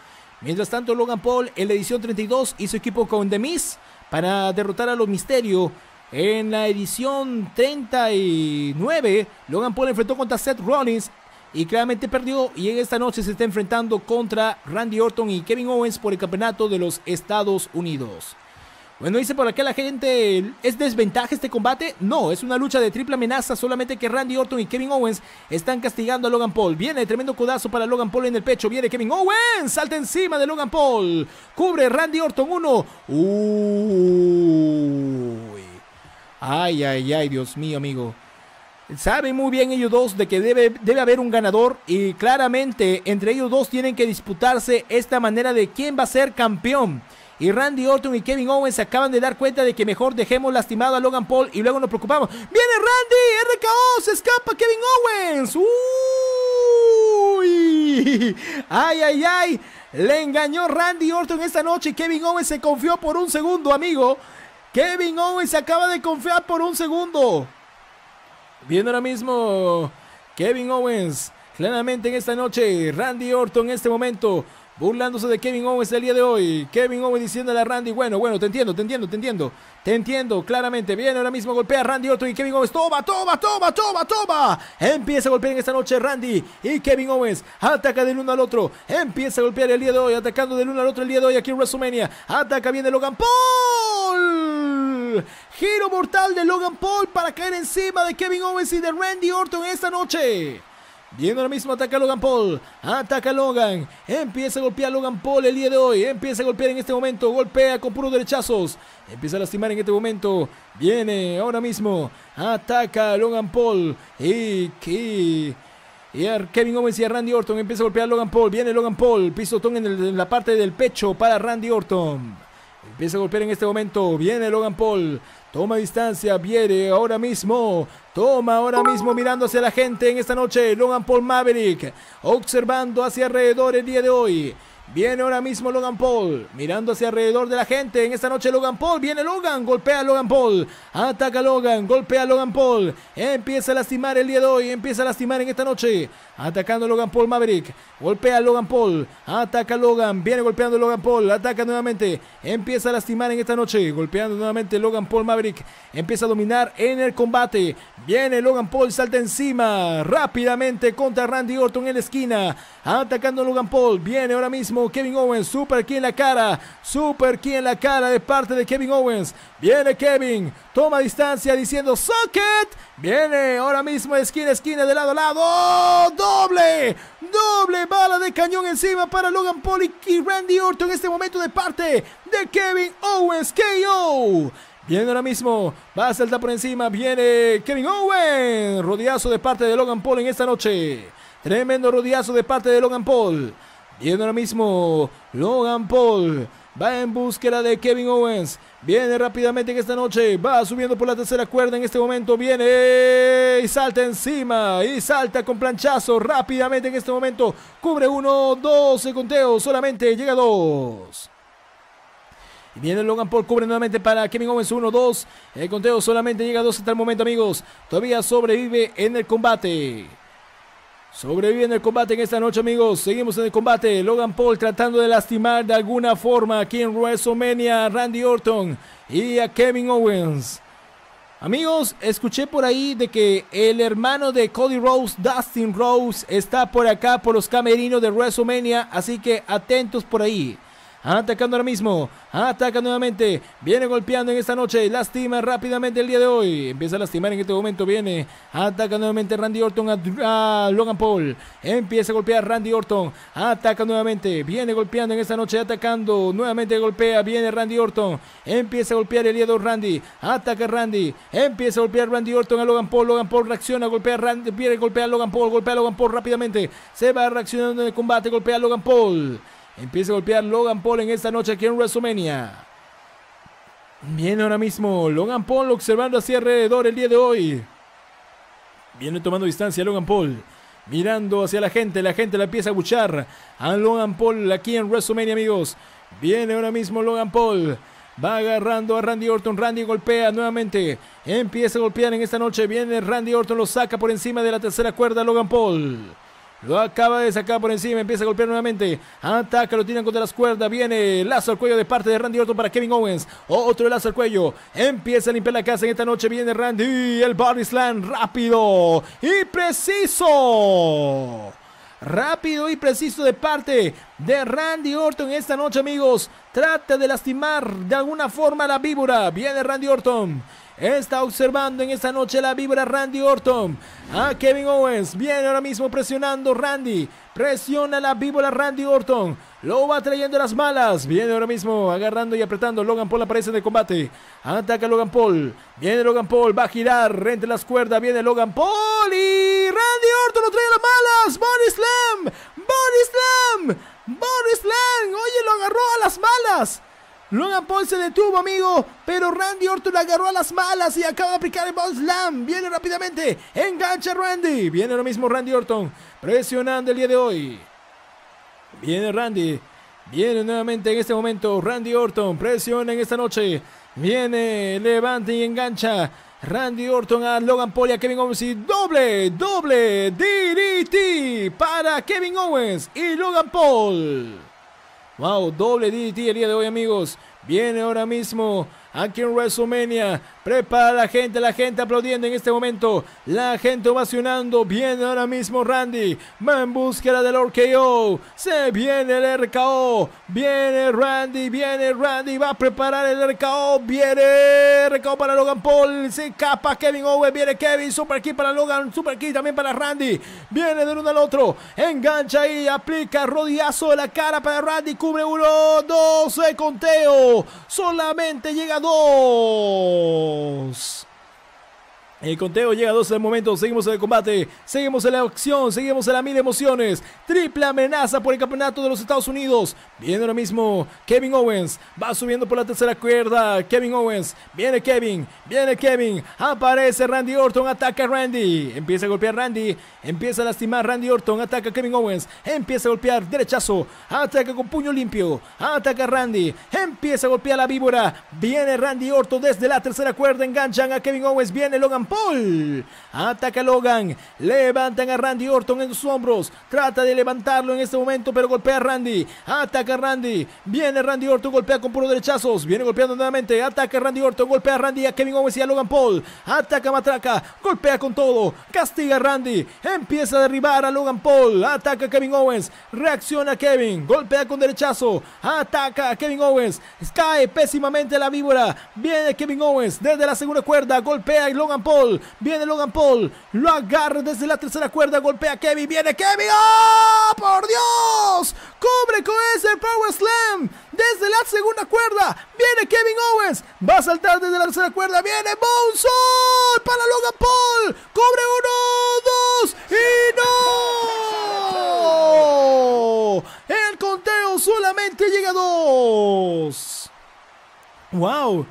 Mientras tanto, Logan Paul en la edición 32 y su equipo con The Miz para derrotar a los Misterio. En la edición 39, Logan Paul enfrentó contra Seth Rollins y claramente perdió. Y en esta noche se está enfrentando contra Randy Orton y Kevin Owens por el campeonato de los Estados Unidos. Bueno, dice por acá la gente, ¿es desventaja este combate? No, es una lucha de triple amenaza, solamente que Randy Orton y Kevin Owens están castigando a Logan Paul. Viene tremendo codazo para Logan Paul en el pecho, viene Kevin Owens, salta encima de Logan Paul, cubre Randy Orton uno. Uy. Ay, ay, ay, Dios mío, amigo. Saben muy bien ellos dos de que debe, debe haber un ganador y claramente entre ellos dos tienen que disputarse esta manera de quién va a ser campeón y Randy Orton y Kevin Owens se acaban de dar cuenta de que mejor dejemos lastimado a Logan Paul y luego nos preocupamos. ¡Viene Randy! ¡RKO! ¡Se escapa Kevin Owens! ¡Uy! ¡Ay, ay, ay! Le engañó Randy Orton esta noche y Kevin Owens se confió por un segundo, amigo. Kevin Owens se acaba de confiar por un segundo. Viendo ahora mismo Kevin Owens. Claramente en esta noche, Randy Orton en este momento burlándose de Kevin Owens el día de hoy. Kevin Owens diciéndole a Randy, bueno, bueno, te entiendo, te entiendo, te entiendo. Te entiendo, claramente. Viene ahora mismo, golpea a Randy Orton y Kevin Owens. Toma, toma, toma, toma, toma. Empieza a golpear en esta noche Randy y Kevin Owens. Ataca del uno al otro. Empieza a golpear el día de hoy, atacando del uno al otro el día de hoy aquí en WrestleMania. Ataca, bien de Logan Paul. Giro mortal de Logan Paul para caer encima de Kevin Owens y de Randy Orton esta noche. Viene ahora mismo, ataca Logan Paul. Ataca Logan. Empieza a golpear Logan Paul el día de hoy. Empieza a golpear en este momento. Golpea con puros derechazos. Empieza a lastimar en este momento. Viene ahora mismo. Ataca Logan Paul. Y que. Kevin Owens y a Randy Orton empieza a golpear Logan Paul. Viene Logan Paul. Pisotón en, en la parte del pecho para Randy Orton. Empieza a golpear en este momento. Viene Logan Paul. Toma distancia, viene ahora mismo. Toma ahora mismo mirando hacia la gente en esta noche. Logan Paul Maverick observando hacia alrededor el día de hoy. Viene ahora mismo Logan Paul, mirando hacia alrededor de la gente. En esta noche Logan Paul, viene Logan, golpea Logan Paul, ataca Logan, golpea a Logan Paul. Empieza a lastimar el día de hoy, empieza a lastimar en esta noche Atacando Logan Paul Maverick. Golpea Logan Paul. Ataca Logan. Viene golpeando Logan Paul. Ataca nuevamente. Empieza a lastimar en esta noche. Golpeando nuevamente Logan Paul Maverick. Empieza a dominar en el combate. Viene Logan Paul. Salta encima. Rápidamente contra Randy Orton en la esquina. Atacando Logan Paul. Viene ahora mismo Kevin Owens. Super aquí en la cara. Super aquí en la cara de parte de Kevin Owens. Viene Kevin, toma distancia diciendo Socket. Viene ahora mismo esquina, esquina de lado a lado. doble, doble bala de cañón encima para Logan Paul y Randy Orton en este momento de parte de Kevin Owens KO. Viene ahora mismo, va a saltar por encima, viene Kevin Owens. rodiazo de parte de Logan Paul en esta noche. Tremendo rodiazo de parte de Logan Paul. Viene ahora mismo Logan Paul. Va en búsqueda de Kevin Owens. Viene rápidamente en esta noche, va subiendo por la tercera cuerda en este momento, viene y salta encima y salta con planchazo rápidamente en este momento, cubre uno, dos, el conteo, solamente llega dos. Y viene Logan Paul, cubre nuevamente para Kevin Owens 1-2, el conteo solamente llega dos hasta el momento amigos, todavía sobrevive en el combate. Sobreviviendo el combate en esta noche, amigos. Seguimos en el combate. Logan Paul tratando de lastimar de alguna forma aquí en WrestleMania a Randy Orton y a Kevin Owens. Amigos, escuché por ahí de que el hermano de Cody Rose, Dustin Rose, está por acá por los camerinos de WrestleMania. Así que atentos por ahí. Atacando ahora mismo. Ataca nuevamente. Viene golpeando en esta noche. Lastima rápidamente el día de hoy. Empieza a lastimar en este momento. Viene. Ataca nuevamente Randy Orton a, Logan Paul. Empieza a golpear Randy Orton. Ataca nuevamente. Viene golpeando en esta noche. Atacando. Nuevamente golpea. Viene Randy Orton. Empieza a golpear el día de hoy Randy. Ataca Randy. Empieza a golpear Randy Orton a Logan Paul. Logan Paul reacciona. Golpea a Randy. Viene golpea a Logan Paul. Golpea a Logan Paul rápidamente. Se va reaccionando en el combate. Golpea a Logan Paul. Empieza a golpear Logan Paul en esta noche aquí en WrestleMania. Viene ahora mismo Logan Paul observando hacia alrededor el día de hoy. Viene tomando distancia Logan Paul. Mirando hacia la gente, la gente la empieza a buchar a Logan Paul aquí en WrestleMania, amigos. Viene ahora mismo Logan Paul. Va agarrando a Randy Orton. Randy golpea nuevamente. Empieza a golpear en esta noche. Viene Randy Orton, lo saca por encima de la tercera cuerda Logan Paul. Lo acaba de sacar por encima, empieza a golpear nuevamente. Ataca, lo tiran contra las cuerdas. Viene lazo al cuello de parte de Randy Orton para Kevin Owens. Otro lazo al cuello. Empieza a limpiar la casa en esta noche. Viene Randy. El body slam rápido y preciso. Rápido y preciso de parte de Randy Orton esta noche, amigos. Trata de lastimar de alguna forma a la víbora. Viene Randy Orton está observando en esta noche la víbora Randy Orton. A Kevin Owens viene ahora mismo presionando Randy. Presiona la víbora Randy Orton. Lo va trayendo las malas. Viene ahora mismo agarrando y apretando. Logan Paul aparece en el combate. Ataca Logan Paul. Viene Logan Paul. Va a girar. entre las cuerdas. Viene Logan Paul. Y Randy Orton lo trae a las malas. Body Slam. Logan Paul se detuvo, amigo, pero Randy Orton la agarró a las malas y acaba de aplicar el Ball Slam. Viene rápidamente, engancha Randy. Viene lo mismo Randy Orton, presionando el día de hoy. Viene Randy, viene nuevamente en este momento Randy Orton, presiona en esta noche. Viene, levanta y engancha. Randy Orton a Logan Paul y a Kevin Owens y doble, doble DDT para Kevin Owens y Logan Paul. Wow, doble DDT el día de hoy, amigos. Viene ahora mismo aquí en WrestleMania. Prepara la gente, la gente aplaudiendo en este momento. La gente ovacionando. Viene ahora mismo Randy. Va en búsqueda del RKO. Se viene el RKO. Viene Randy, viene Randy. Va a preparar el RKO. Viene RKO para Logan Paul. Se escapa Kevin Owens. Viene Kevin. Super Key para Logan. Super Key también para Randy. Viene de uno al otro. Engancha y aplica rodillazo de la cara para Randy. Cubre uno, dos, conteo. Solamente llega Dourados. El conteo llega a 12 del momento, seguimos en el combate, seguimos en la acción, seguimos en la mil emociones. Triple amenaza por el campeonato de los Estados Unidos. Viene ahora mismo Kevin Owens, va subiendo por la tercera cuerda. Kevin Owens, viene Kevin, viene Kevin, aparece Randy Orton, ataca a Randy, empieza a golpear Randy, empieza a lastimar Randy Orton, ataca a Kevin Owens, empieza a golpear, derechazo, ataca con puño limpio, ataca a Randy, empieza a golpear a la víbora, viene Randy Orton desde la tercera cuerda, enganchan a Kevin Owens, viene Logan Paul. Ataca a Logan. Levantan a Randy Orton en sus hombros. Trata de levantarlo en este momento, pero golpea a Randy. Ataca a Randy. Viene Randy Orton, golpea con puro derechazos. Viene golpeando nuevamente. Ataca a Randy Orton, golpea a Randy a Kevin Owens y a Logan Paul. Ataca a Matraca. Golpea con todo. Castiga a Randy. Empieza a derribar a Logan Paul. Ataca a Kevin Owens. Reacciona a Kevin. Golpea con derechazo. Ataca a Kevin Owens. Cae pésimamente la víbora. Viene Kevin Owens desde la segunda cuerda. Golpea y Logan Paul. Viene Logan Paul. Lo agarra desde la tercera cuerda. Golpea Kevin. Viene Kevin. ¡Oh, por Dios! Cubre con ese Power Slam. Desde la segunda cuerda. Viene Kevin Owens. Va a saltar desde la tercera cuerda. Viene Bonesaw para Logan Paul. ¡Cobre uno, dos y no. El conteo solamente llega a dos. ¡Wow!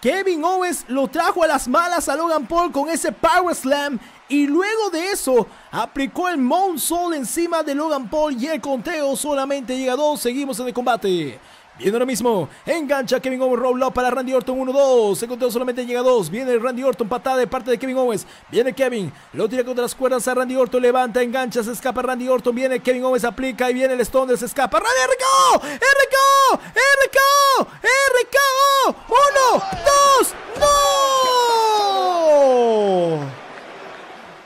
Kevin Owens lo trajo a las malas a Logan Paul con ese Power Slam y luego de eso aplicó el Mount encima de Logan Paul y el conteo solamente llega a dos. Seguimos en el combate. Viene ahora mismo, engancha Kevin Owens, roll up para Randy Orton 1-2, se conteo solamente llega a 2, viene Randy Orton, patada de parte de Kevin Owens, viene Kevin, lo tira contra las cuerdas a Randy Orton, levanta, engancha, se escapa Randy Orton, viene Kevin Owens, aplica y viene el Stone, se escapa, Randy RKO, RKO, RKO, RKO, 1, 2,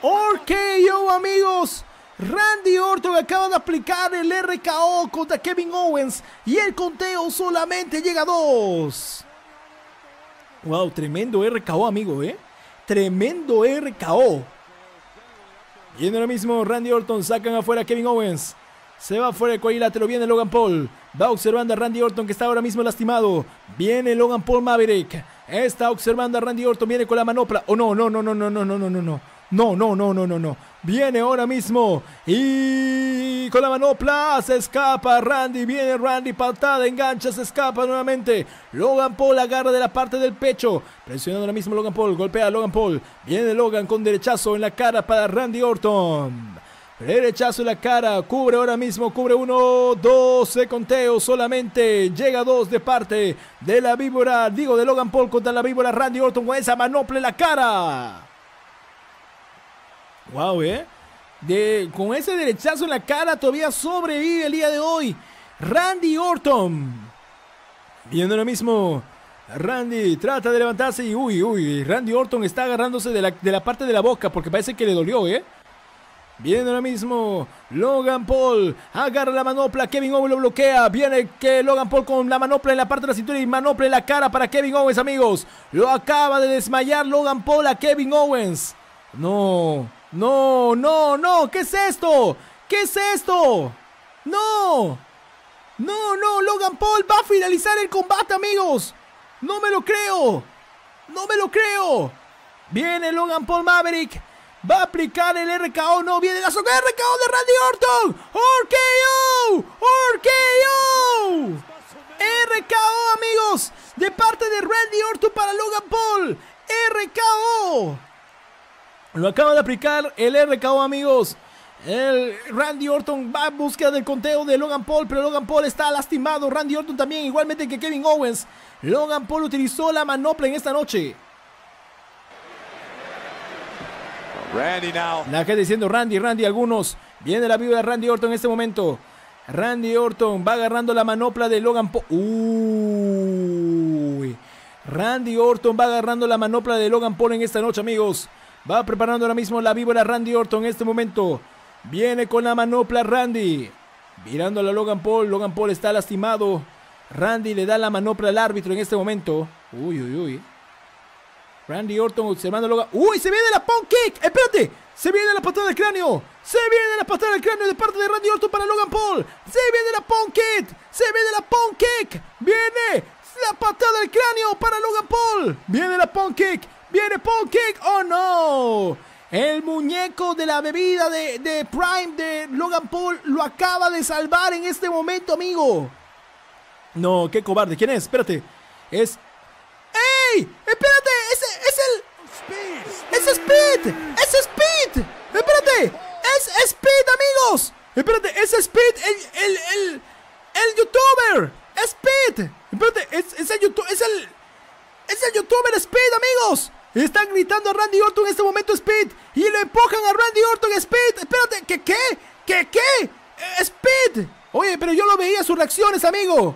no. RKO amigos. Randy Orton acaba de aplicar el RKO contra Kevin Owens y el conteo solamente llega a dos Wow, tremendo RKO, amigo, ¿eh? Tremendo RKO. Y en ahora mismo Randy Orton sacan afuera a Kevin Owens. Se va fuera el cuadrilátero, viene Logan Paul. Va observando a Randy Orton que está ahora mismo lastimado. Viene Logan Paul Maverick. Está observando a Randy Orton, viene con la manopla. Oh no, no, no, no, no, no, no, no, no, no. No, no, no, no, no, no. Viene ahora mismo y con la manopla se escapa Randy. Viene Randy, patada, engancha, se escapa nuevamente. Logan Paul agarra de la parte del pecho. Presionando ahora mismo Logan Paul, golpea Logan Paul. Viene Logan con derechazo en la cara para Randy Orton. Derechazo en la cara, cubre ahora mismo, cubre uno, 12 conteo solamente, llega dos de parte de la víbora, digo de Logan Paul contra la víbora Randy Orton con esa manopla en la cara. Wow, ¿eh? De, con ese derechazo en la cara todavía sobrevive el día de hoy. Randy Orton. Viendo ahora mismo. Randy trata de levantarse y uy, uy. Randy Orton está agarrándose de la, parte de la boca porque parece que le dolió, ¿eh? Viene ahora mismo Logan Paul. Agarra la manopla. Kevin Owens lo bloquea. Viene que Logan Paul con la manopla en la parte de la cintura y manopla en la cara para Kevin Owens, amigos. Lo acaba de desmayar Logan Paul a Kevin Owens. No. No, no, no, ¿qué es esto? ¿Qué es esto? No. No, no, Logan Paul va a finalizar el combate, amigos. No me lo creo. No me lo creo. Viene Logan Paul Maverick. Va a aplicar el RKO. No, viene la zona! RKO de Randy Orton. RKO. RKO. RKO, amigos. De parte de Randy Orton para Logan Paul. RKO. Lo acaba de aplicar el RKO, amigos. El Randy Orton va a búsqueda del conteo de Logan Paul, pero Logan Paul está lastimado. Randy Orton también, igualmente que Kevin Owens. Logan Paul utilizó la manopla en esta noche. Randy now. La gente diciendo Randy, Randy, algunos. Viene la vida de Randy Orton en este momento. Randy Orton va agarrando la manopla de Logan Paul. Uy. Randy Orton va agarrando la manopla de Logan Paul en esta noche, amigos. Va preparando ahora mismo la víbora Randy Orton en este momento. Viene con la manopla Randy. Mirando a Logan Paul. Logan Paul está lastimado. Randy le da la manopla al árbitro en este momento. Uy, uy, uy. Randy Orton observando a Logan. ¡Uy! ¡Se viene la punk kick! ¡Espérate! ¡Se viene la patada del cráneo! ¡Se viene la patada del cráneo de parte de Randy Orton para Logan Paul! ¡Se viene la punk kick! ¡Se viene la punk kick! ¡Viene! ¡La patada del cráneo para Logan Paul! ¡Viene la punk kick! Viene Paul King! ¡Oh, no! El muñeco de la bebida de, de Prime de Logan Paul lo acaba de salvar en este momento, amigo. No, qué cobarde. ¿Quién es? Espérate. Es... ¡Ey! ¡Espérate! ¡Es, es el... ¡Es Speed! ¡Es Speed! ¡Espérate! ¡Es Speed, amigos! ¡Espérate! ¡Es Speed! ¡El... el... el... el youtuber! Speed! ¡Espérate! ¡Es, es el youtuber! ¡Es el... ¡Es el youtuber Speed, amigos! Están gritando a Randy Orton en este momento Speed. Y le empujan a Randy Orton. Speed, espérate. ¿Qué qué? ¿Qué qué? Eh, Speed. Oye, pero yo lo veía sus reacciones, amigo.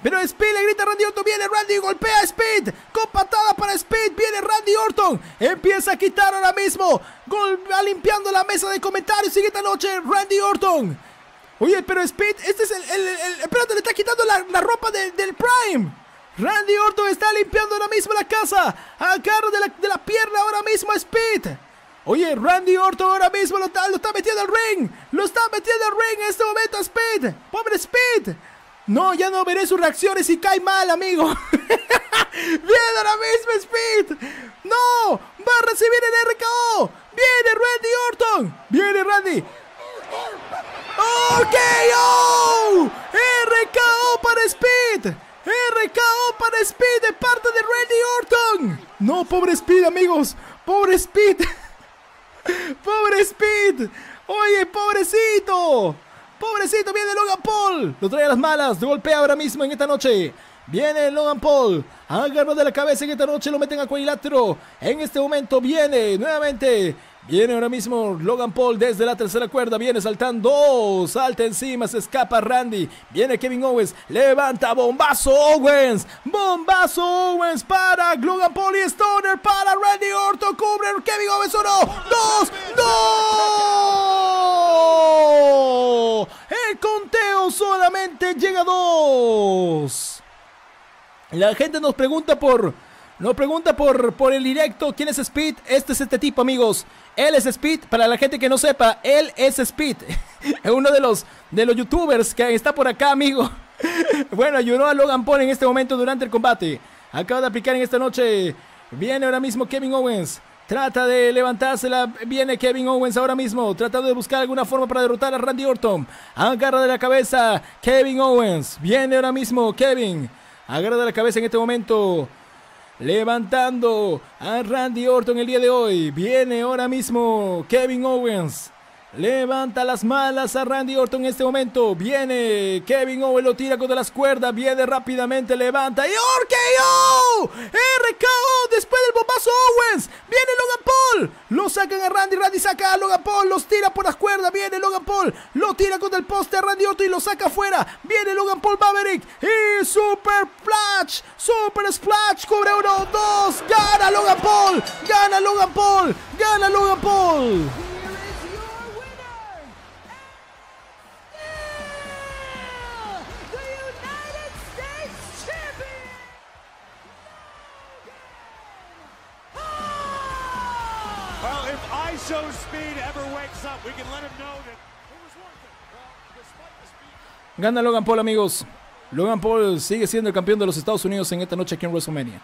Pero Speed le grita a Randy Orton, viene Randy y golpea a Speed. Con patada para Speed, viene Randy Orton. Empieza a quitar ahora mismo. Gol, va limpiando la mesa de comentarios. Sigue esta noche Randy Orton. Oye, pero Speed, este es el... espérate, le está quitando la, ropa del Prime. Randy Orton está limpiando ahora mismo la casa. ¡A de de la pierna ahora mismo a Speed. Oye, Randy Orton ahora mismo lo, está metiendo al ring. Lo está metiendo al ring en este momento Speed. Pobre Speed. No, ya no veré sus reacciones si cae mal, amigo. Viene *laughs* ahora mismo Speed. No, va a recibir el RKO. Viene Randy Orton. Viene Randy. ¡Ok! ¡Oh! ¡RKO para Speed! RKO para Speed de parte de Randy Orton. No, pobre Speed, amigos. Pobre Speed. *laughs* pobre Speed. Oye, pobrecito. Pobrecito, viene Logan Paul. Lo trae a las malas. Lo golpea ahora mismo en esta noche. Viene Logan Paul. agarra de la cabeza en esta noche. Lo meten a cuadrilátero. En este momento viene nuevamente Viene ahora mismo Logan Paul desde la tercera cuerda. Viene saltando. salta encima. Se escapa Randy. Viene Kevin Owens. Levanta. Bombazo Owens. Bombazo Owens para Logan Paul y Stoner. Para Randy Orton. Cubre Kevin Owens o no. Dos. No. El conteo solamente llega dos. La gente nos pregunta por... Nos pregunta por, por el directo, ¿quién es Speed? Este es este tipo, amigos. Él es Speed, para la gente que no sepa, él es Speed. es *laughs* uno de los, de los youtubers que está por acá, amigo. *laughs* bueno, ayudó a Logan Paul en este momento durante el combate. Acaba de aplicar en esta noche. Viene ahora mismo Kevin Owens. Trata de levantársela. Viene Kevin Owens ahora mismo. Tratando de buscar alguna forma para derrotar a Randy Orton. Agarra de la cabeza Kevin Owens. Viene ahora mismo Kevin. Agarra de la cabeza en este momento levantando a Randy Orton el día de hoy. Viene ahora mismo Kevin Owens. Levanta las malas a Randy Orton en este momento. Viene Kevin Owens, lo tira contra las cuerdas. Viene rápidamente, levanta. ¡Y RKO! ¡RKO! Después del bombazo Owens. Viene Logan Paul. Lo sacan a Randy. Randy saca a Logan Paul. Los tira por las cuerdas. Viene Logan Paul. Lo tira contra el poste a Randy Orton y lo saca afuera. Viene Logan Paul Maverick. Y Super Splash Super Splash. Cubre uno, dos. Gana Logan Paul. Gana Logan Paul. Gana Logan Paul. Speed Gana Logan Paul, amigos. Logan Paul sigue siendo el campeón de los Estados Unidos en esta noche aquí en WrestleMania.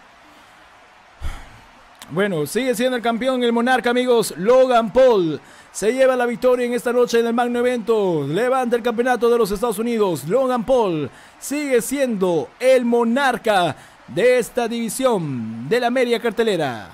Bueno, sigue siendo el campeón el monarca, amigos. Logan Paul se lleva la victoria en esta noche en el magno evento. Levanta el campeonato de los Estados Unidos. Logan Paul sigue siendo el monarca de esta división de la media cartelera.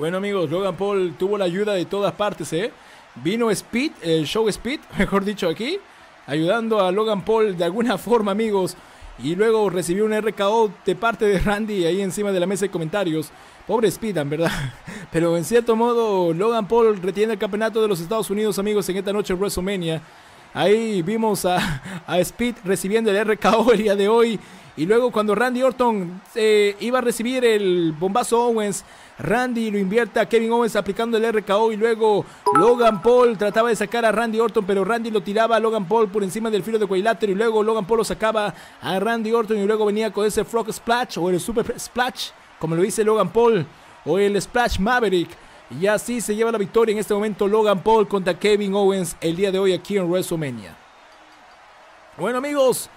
Bueno amigos, Logan Paul tuvo la ayuda de todas partes, ¿eh? Vino Speed, el show Speed, *laughs* mejor dicho aquí, ayudando a Logan Paul de alguna forma amigos. Y luego recibió un RKO de parte de Randy ahí encima de la mesa de comentarios. Pobre Speed, en verdad. *laughs* Pero en cierto modo, Logan Paul retiene el campeonato de los Estados Unidos, amigos, en esta noche en WrestleMania. Ahí vimos a, *laughs* a Speed recibiendo el RKO el día de hoy. Y luego cuando Randy Orton eh, iba a recibir el bombazo Owens, Randy lo invierta Kevin Owens aplicando el RKO y luego Logan Paul trataba de sacar a Randy Orton, pero Randy lo tiraba a Logan Paul por encima del filo de cuadrilátero y luego Logan Paul lo sacaba a Randy Orton y luego venía con ese Frog Splash o el Super Splash, como lo dice Logan Paul, o el Splash Maverick. Y así se lleva la victoria en este momento Logan Paul contra Kevin Owens el día de hoy aquí en WrestleMania. Bueno amigos,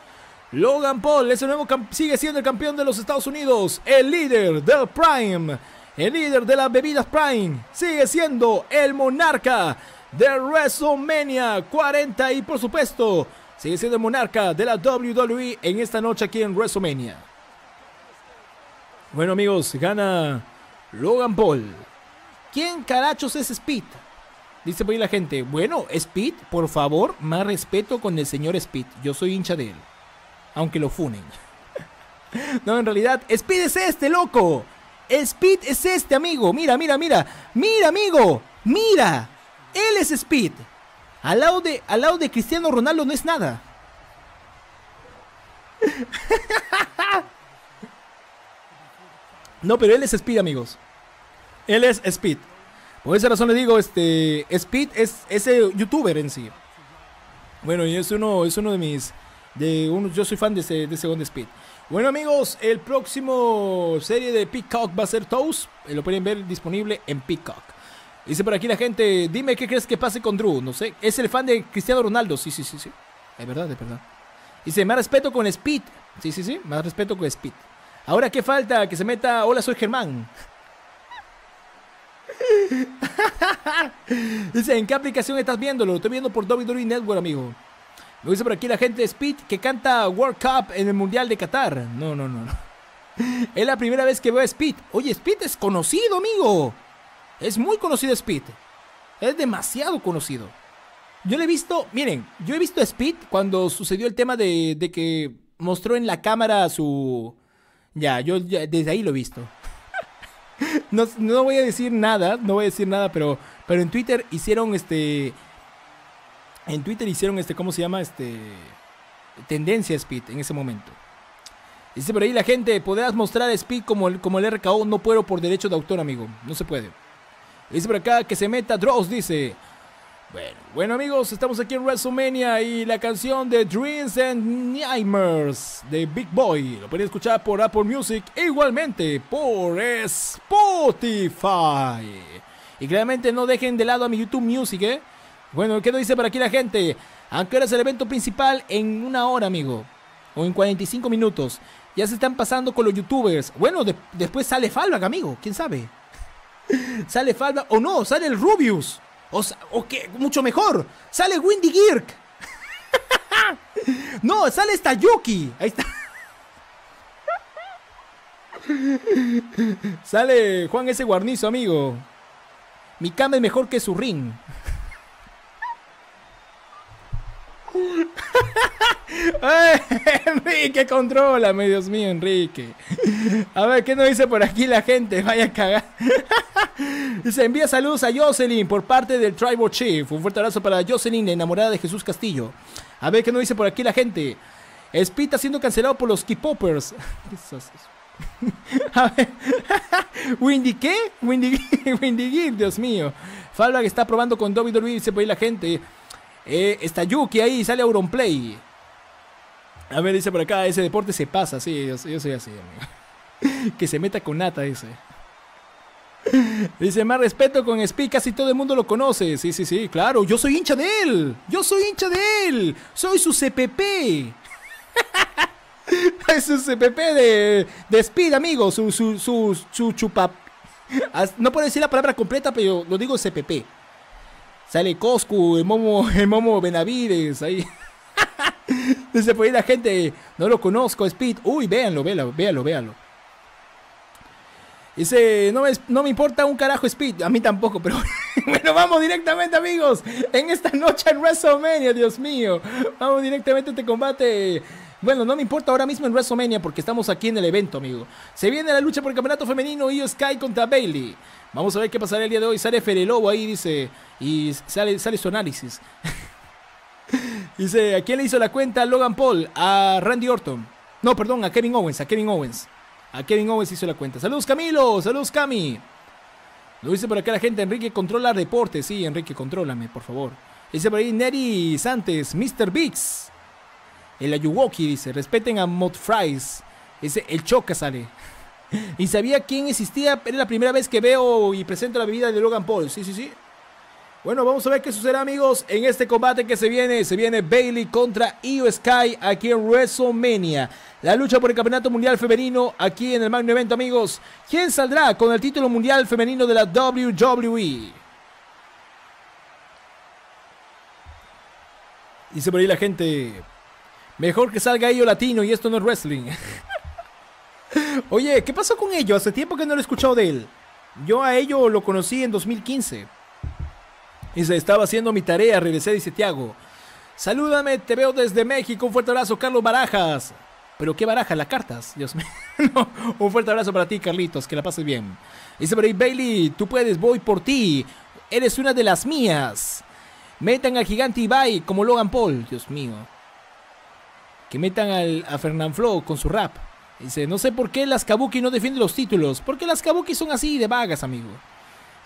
Logan Paul es nuevo sigue siendo el campeón de los Estados Unidos, el líder del Prime. El líder de las bebidas Prime sigue siendo el monarca de WrestleMania 40 y por supuesto sigue siendo el monarca de la WWE en esta noche aquí en WrestleMania. Bueno amigos, gana Logan Paul. ¿Quién carachos es Speed? Dice por ahí la gente, bueno, Speed, por favor, más respeto con el señor Speed. Yo soy hincha de él. Aunque lo funen. *laughs* no, en realidad, Speed es este, loco. Speed es este, amigo. Mira, mira, mira. Mira, amigo. Mira. Él es Speed. Al lado de, de Cristiano Ronaldo no es nada. *laughs* No, pero él es Speed, amigos. Él es Speed. Por esa razón le digo, este. Speed es ese youtuber en sí. Bueno, y es uno, es uno de mis. De uno, yo soy fan de ese, de Speed. Bueno amigos, el próximo serie de Peacock va a ser Toast. Eh, lo pueden ver disponible en Peacock. Dice por aquí la gente, dime qué crees que pase con Drew. No sé, es el fan de Cristiano Ronaldo. Sí, sí, sí, sí. Es verdad, es verdad. Dice, más respeto con Speed. Sí, sí, sí, más respeto con Speed. Ahora, ¿qué falta? Que se meta, hola, soy Germán. *laughs* Dice, ¿en qué aplicación estás viéndolo? Lo estoy viendo por WWE Network, amigo. Lo dice por aquí la gente de Speed que canta World Cup en el Mundial de Qatar. No, no, no, *laughs* Es la primera vez que veo a Speed. Oye, Speed es conocido, amigo. Es muy conocido Speed. Es demasiado conocido. Yo le he visto, miren, yo he visto a Speed cuando sucedió el tema de, que mostró en la cámara su... Ya, yo desde ahí lo he visto. *laughs* no, no voy a decir nada, no voy a decir nada, pero, pero en Twitter hicieron este en Twitter hicieron este, ¿cómo se llama? Este. Tendencia Speed en ese momento. Dice por ahí la gente, podrás mostrar a Speed como el, como el RKO, no puedo por derecho de autor, amigo. No se puede. Dice por acá que se meta Dross, dice. Bueno, bueno amigos, estamos aquí en WrestleMania y la canción de Dreams and Nightmares de Big Boy lo pueden escuchar por Apple Music e igualmente por Spotify. Y claramente no dejen de lado a mi YouTube Music, ¿eh? Bueno, ¿qué nos dice por aquí la gente? Aunque ahora es el evento principal en una hora, amigo. O en 45 minutos. Ya se están pasando con los youtubers. Bueno, después sale Falback, amigo. ¿Quién sabe? *laughs* sale falba O no, sale el Rubius. O, que, mucho mejor. Sale Windy Girk. *laughs* no, sale esta Ahí está. *laughs* sale Juan ese guarnizo, amigo. Mi cama es mejor que su ring. *laughs* Enrique, contrólame, Dios mío, Enrique. A ver, ¿qué nos dice por aquí la gente? Vaya a cagar. *laughs* Dice, envía saludos a Jocelyn por parte del Tribal Chief. Un fuerte abrazo para Jocelyn, enamorada de Jesús Castillo. A ver, ¿qué nos dice por aquí la gente? Espita siendo cancelado por los K-Poppers. *laughs* A ver. ¿Windy qué? Windy, Windy Dios mío. que está probando con WWE, dice por ahí la gente. Eh, está Yuki ahí, sale Auronplay. A ver, dice por acá, ese deporte se pasa, sí, yo, soy así, amigo. *laughs* que se meta con nata, dice. *laughs* Dice, más respeto con Speed, casi todo el mundo lo conoce. Sí, sí, sí, claro, yo soy hincha de él. Yo soy hincha de él. Soy su CPP. *laughs* es su CPP de, Speed, amigo. Su, su, su, su chupa... Ah, no puedo decir la palabra completa, pero lo digo CPP. Sale Coscu, el Momo, *laughs* el Momo Benavides, ahí. *laughs* Dice por pues ahí la gente, no lo conozco, Speed. Uy, véanlo, véanlo, véanlo, véanlo. Dice, no me, no me importa un carajo Speed, a mí tampoco, pero *laughs* bueno, vamos directamente amigos, en esta noche en WrestleMania, Dios mío, vamos directamente a este combate. Bueno, no me importa ahora mismo en WrestleMania porque estamos aquí en el evento, amigo. Se viene la lucha por el campeonato femenino Io Sky contra Bailey. Vamos a ver qué pasará el día de hoy. Sale Ferelobo ahí, dice. Y sale, sale su análisis. *laughs* dice, ¿a quién le hizo la cuenta Logan Paul? A Randy Orton. No, perdón, a Kevin Owens, a Kevin Owens. A Kevin Owens hizo la cuenta. Saludos Camilo, saludos Cami. Lo dice por acá la gente, Enrique controla reportes. Sí, Enrique, contrólame, por favor. Dice por ahí Neri Santes, Mr. Biggs. El Ayuwoki dice, respeten a Mod Fries. Dice, el Choca sale. *laughs* *laughs* y sabía quién existía. Era la primera vez que veo y presento la bebida de Logan Paul. Sí, sí, sí. Bueno, vamos a ver qué sucederá, amigos, en este combate que se viene. Se viene Bailey contra Io Sky aquí en WrestleMania. La lucha por el Campeonato Mundial Femenino aquí en el Magno Evento, amigos. ¿Quién saldrá con el título mundial femenino de la WWE? Dice por ahí la gente, mejor que salga ello Latino y esto no es wrestling. *laughs* Oye, ¿qué pasó con ello? Hace tiempo que no lo he escuchado de él. Yo a ello lo conocí en 2015. se estaba haciendo mi tarea, regresé, dice Tiago. Salúdame, te veo desde México. Un fuerte abrazo, Carlos Barajas. Pero qué baraja, las cartas. Dios mío. *laughs* un fuerte abrazo para ti, Carlitos. Que la pases bien. Dice pero Bailey, tú puedes, voy por ti. Eres una de las mías. Metan al gigante Ibai como Logan Paul. Dios mío. Que metan al, a Flo con su rap. Dice, no sé por qué las Kabuki no defienden los títulos. Porque las Kabuki son así de vagas, amigo.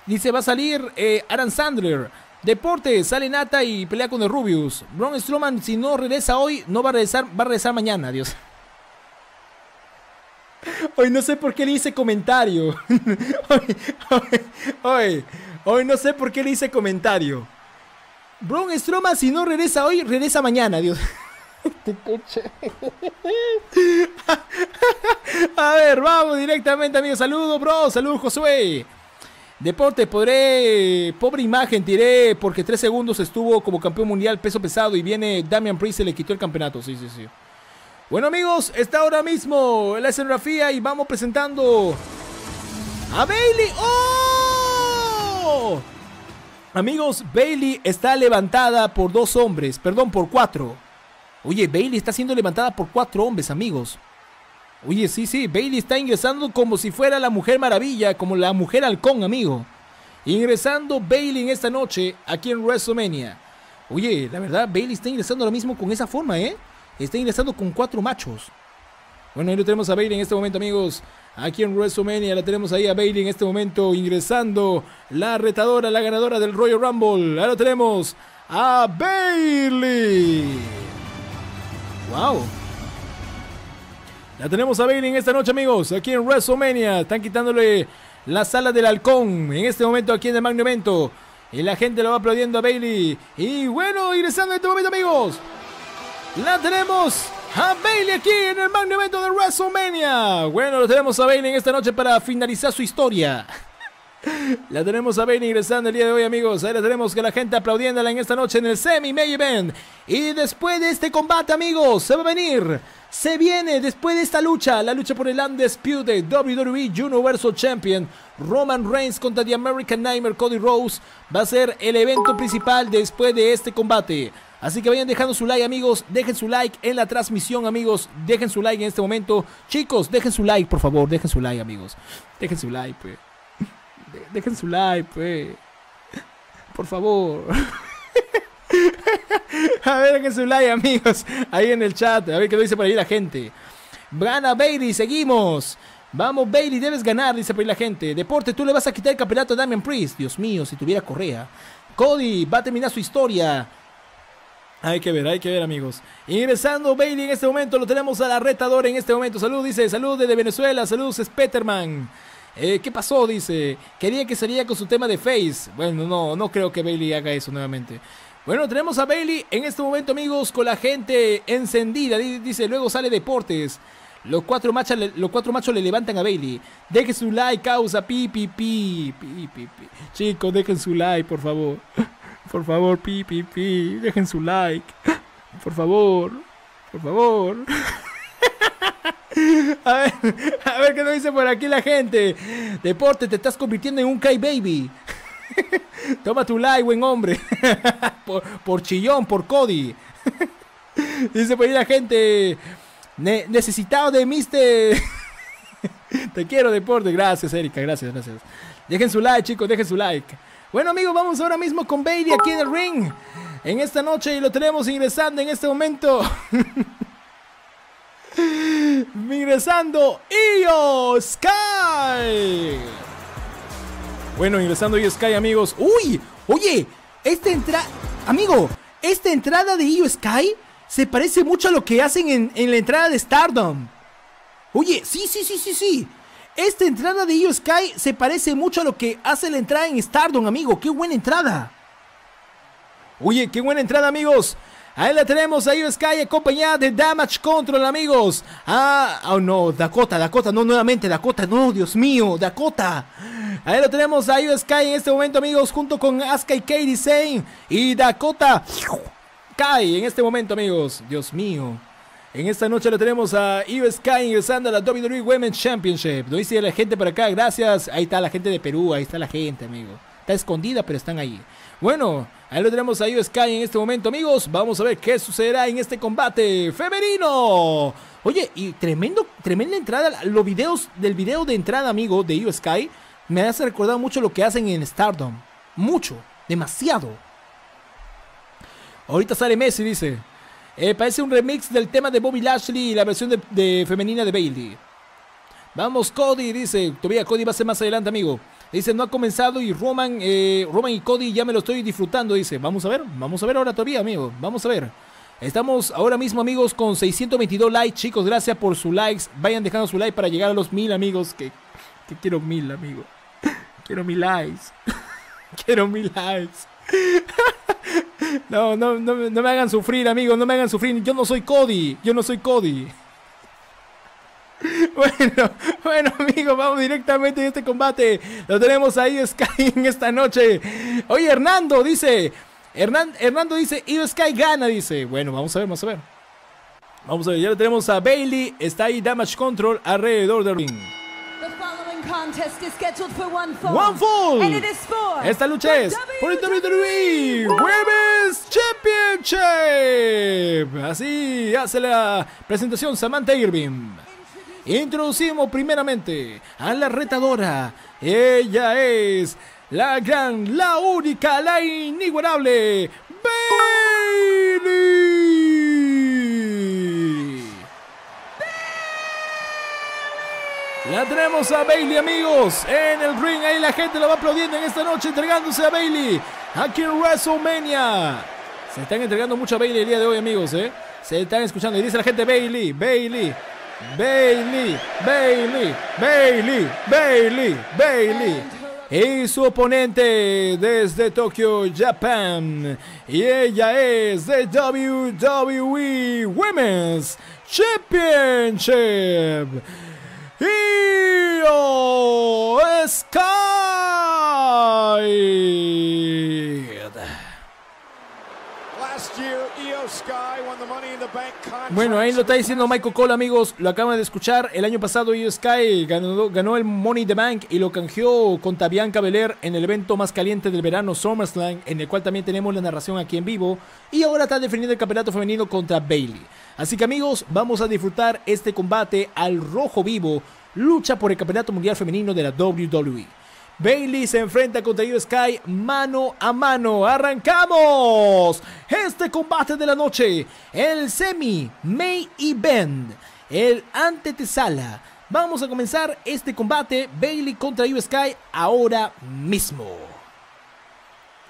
Dice, va a salir eh, Aaron Sandler. Deporte, sale Nata y pelea con el Rubius. Braun Strowman, si no regresa hoy, no va a regresar, va a regresar mañana, Dios. *laughs* Hoy no sé por qué le hice comentario. *laughs* hoy, hoy, hoy, no sé por qué le hice comentario. Braun Strowman, si no regresa hoy, regresa mañana, Dios. *laughs* Este coche. *laughs* A ver, vamos directamente, amigos. Saludos, bro. Saludos, Josué. Deporte, podré. Pobre imagen, tiré porque tres segundos estuvo como campeón mundial peso pesado y viene Damian Priest y le quitó el campeonato. Sí, sí, sí. Bueno, amigos, está ahora mismo la escenografía y vamos presentando a Bailey. ¡Oh! Amigos, Bailey está levantada por dos hombres, perdón, por cuatro. Oye, Bailey está siendo levantada por cuatro hombres, amigos. Oye, sí, sí, Bailey está ingresando como si fuera la Mujer Maravilla, como la Mujer Halcón, amigo. Ingresando Bailey en esta noche aquí en WrestleMania. Oye, la verdad, Bailey está ingresando ahora mismo con esa forma, ¿eh? Está ingresando con cuatro machos. Bueno, ahí lo tenemos a Bailey en este momento, amigos. Aquí en WrestleMania la tenemos ahí a Bailey en este momento ingresando. La retadora, la ganadora del Royal Rumble. Ahora tenemos a Bailey. ¡Wow! La tenemos a Bailey en esta noche, amigos. Aquí en WrestleMania. Están quitándole la sala del halcón. En este momento, aquí en el magno evento. Y la gente lo va aplaudiendo a Bailey. Y bueno, ingresando en este momento, amigos. La tenemos a Bailey aquí en el magno evento de WrestleMania. Bueno, lo tenemos a Bailey en esta noche para finalizar su historia. La tenemos a Ben ingresando el día de hoy, amigos. Ahí la tenemos que la gente aplaudiéndola en esta noche en el semi main event. Y después de este combate, amigos, se va a venir. Se viene después de esta lucha, la lucha por el Undisputed WWE Universal Champion Roman Reigns contra The American Nightmare Cody Rose va a ser el evento principal después de este combate. Así que vayan dejando su like, amigos. Dejen su like en la transmisión, amigos. Dejen su like en este momento. Chicos, dejen su like, por favor. Dejen su like, amigos. Dejen su like, pues dejen su like, pues. Por favor. *laughs* A ver, dejen su like, amigos. Ahí en el chat. A ver qué dice por ahí la gente. Gana Bailey, seguimos. Vamos, Bailey, debes ganar, dice por ahí la gente. Deporte, tú le vas a quitar el campeonato a Damian Priest. Dios mío, si tuviera Correa. Cody va a terminar su historia. Hay que ver, hay que ver, amigos. Ingresando Bailey en este momento, lo tenemos a la retadora en este momento. Salud, dice, salud desde Venezuela, saludos, Peterman eh, ¿Qué pasó? Dice. Quería que saliera con su tema de Face. Bueno, no, no creo que Bailey haga eso nuevamente. Bueno, tenemos a Bailey en este momento, amigos, con la gente encendida. Dice, luego sale Deportes. Los cuatro, machos, los cuatro machos le levantan a Bailey. Dejen su like, causa. Pi, pi, pi, Chicos, dejen su like, por favor. *laughs* Por favor, pi, pi, Dejen su like. Por favor. Por favor. *laughs* *laughs* a ver, a ver qué nos dice por aquí la gente. Deporte, te estás convirtiendo en un Kai baby *laughs* Toma tu like, buen hombre. *laughs* por, chillón, por Cody. dice por ahí la gente. necesitado de Mister. te quiero, deporte. Gracias, Erika. Gracias, gracias. Dejen su like, chicos. Dejen su like. Bueno, amigos, vamos ahora mismo con Baby aquí en el ring. En esta noche y lo tenemos ingresando en este momento. Ingresando Io Sky. Bueno, ingresando Io Sky, amigos. ¡Uy! Oye, esta entrada. Amigo, esta entrada de Io Sky se parece mucho a lo que hacen en, la entrada de Stardom. Oye, sí, sí, sí, sí, sí. Esta entrada de Io Sky se parece mucho a lo que hace la entrada en Stardom, amigo. ¡Qué buena entrada! Oye, qué buena entrada, amigos. Ahí la tenemos a Ives Sky acompañada de Damage Control, amigos. Ah, oh no, Dakota, Dakota, no nuevamente, Dakota, no, Dios mío, Dakota. Ahí lo tenemos a Ives en este momento, amigos, junto con Asuka y Katie Zane. y Dakota Kai, en este momento, amigos. Dios mío. En esta noche lo tenemos a Eve Sky ingresando a la WWE Women's Championship. Lo dice la gente por acá, gracias. Ahí está la gente de Perú, ahí está la gente, amigo. Está escondida, pero están ahí. Bueno, ahí lo tenemos a Io Sky en este momento, amigos. Vamos a ver qué sucederá en este combate femenino. Oye, y tremendo, tremenda entrada. Los videos del video de entrada, amigo, de Io Sky, me hace recordar mucho lo que hacen en Stardom. Mucho, demasiado. Ahorita sale Messi, dice. Eh, parece un remix del tema de Bobby Lashley y la versión femenina de Bailey. Vamos, Cody, dice. Todavía Cody va a ser más adelante, amigo. Dice, no ha comenzado y eh, Roman, y Cody ya me lo estoy disfrutando. Dice, vamos a ver, vamos a ver ahora todavía, amigo. Vamos a ver. Estamos ahora mismo, amigos, con 622 likes. Chicos, gracias por sus likes. Vayan dejando su like para llegar a los mil, amigos. Que, quiero mil, amigo. *laughs* Quiero mil likes. *laughs* quiero mil likes. *laughs* no, no, no, no me hagan sufrir, amigos. No me hagan sufrir. Yo no soy Cody. Yo no soy Cody. *laughs* Bueno, bueno amigos, vamos directamente a este combate. Lo tenemos ahí Sky en esta noche. Oye, Hernando dice. Hernando dice, Io Sky gana, dice. Bueno, vamos a ver, vamos a ver. Vamos a ver, ya lo tenemos a Bailey. Está ahí Damage Control alrededor de ring. One Fall. Esta lucha es por el e e. Women's Championship. Así hace la presentación Samantha Irving. Introducimos primeramente a la retadora. Ella es la gran, la única, la inigualable Bailey. La tenemos a Bailey, amigos, en el ring. Ahí la gente la va aplaudiendo en esta noche, entregándose a Bailey aquí en WrestleMania. Se están entregando mucho a Bailey el día de hoy, amigos, ¿eh? Se están escuchando y dice la gente Bailey, Bailey. Bailey, Bailey, Bailey, Bailey, Bailey. Y su oponente desde Tokio, Japan. Y ella es de WWE Women's Championship. Io Sky. E bueno, ahí lo está diciendo Michael Cole, amigos. Lo acaban de escuchar. El año pasado EO Sky ganó, ganó el Money in the Bank y lo canjeó con Tabián Cabeler en el evento más caliente del verano, SummerSlam, en el cual también tenemos la narración aquí en vivo. Y ahora está defendiendo el campeonato femenino contra Bailey. Así que amigos, vamos a disfrutar este combate al rojo vivo, lucha por el campeonato mundial femenino de la WWE. Bailey se enfrenta contra Io Sky mano a mano. ¡Arrancamos! Este combate de la noche, el semi, May y Ben, el ante Tesala Vamos a comenzar este combate Bailey contra Io Sky ahora mismo.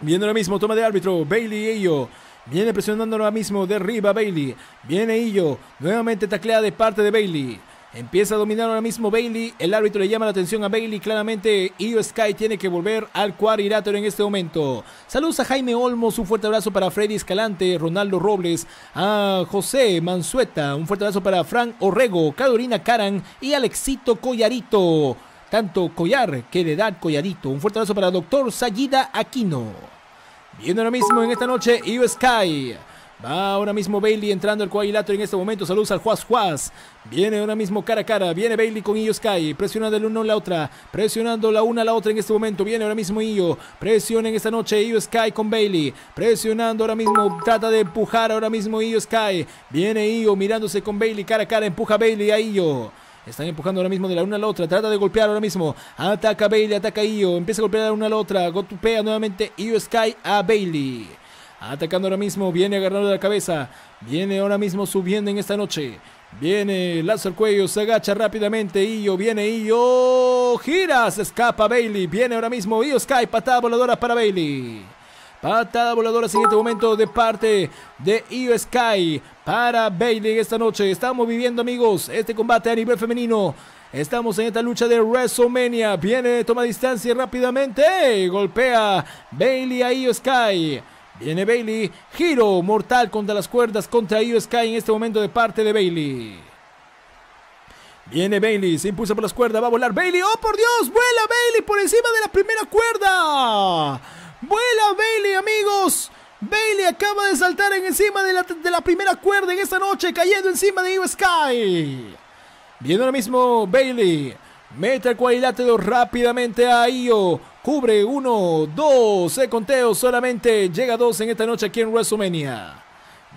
Viene ahora mismo, toma de árbitro, Bailey y e Io. Viene presionando ahora mismo, derriba Bailey. Viene Illo, nuevamente taclea de parte de Bailey. Empieza a dominar ahora mismo Bailey. El árbitro le llama la atención a Bailey. Claramente, Io Sky tiene que volver al cuadrilátero en este momento. Saludos a Jaime Olmos. Un fuerte abrazo para Freddy Escalante, Ronaldo Robles, a José Mansueta. Un fuerte abrazo para Frank Orrego, Carolina Caran y Alexito Collarito. Tanto Collar que de edad Collarito. Un fuerte abrazo para Doctor Sayida Aquino. Viene ahora mismo en esta noche Io Sky. Va ahora mismo Bailey entrando al cuadrilátero en este momento. Saludos al Juaz Juas. Viene ahora mismo cara a cara. Viene Bailey con Io Sky. Presionando el uno a la otra. Presionando la una a la otra en este momento. Viene ahora mismo Io, Presiona en esta noche Io Sky con Bailey. Presionando ahora mismo. Trata de empujar ahora mismo Io Sky. Viene Io mirándose con Bailey. Cara a cara empuja Bailey a Io. Están empujando ahora mismo de la una a la otra. Trata de golpear ahora mismo. Ataca Bailey, ataca Io. Empieza a golpear la una a la otra. Gotupea nuevamente Io Sky a Bailey. Atacando ahora mismo, viene agarrando la cabeza. Viene ahora mismo subiendo en esta noche. Viene, lanza el cuello, se agacha rápidamente. Io viene Io Gira, se escapa Bailey. Viene ahora mismo Io Sky, patada voladora para Bailey. Patada voladora siguiente momento de parte de Io Sky para Bailey esta noche. Estamos viviendo, amigos, este combate a nivel femenino. Estamos en esta lucha de WrestleMania. Viene, toma distancia rápidamente. Golpea Bailey a Io Sky. Viene Bailey. Giro mortal contra las cuerdas contra Io Sky en este momento de parte de Bailey. Viene Bailey, se impulsa por las cuerdas, va a volar Bailey. ¡Oh, por Dios! ¡Vuela Bailey por encima de la primera cuerda! ¡Vuela Bailey, amigos! Bailey acaba de saltar en encima de la, primera cuerda en esta noche, cayendo encima de Io Sky. Viene ahora mismo Bailey. Mete el cuadrilátero rápidamente a Io. Cubre uno, dos, se eh, conteo solamente. Llega dos en esta noche aquí en WrestleMania.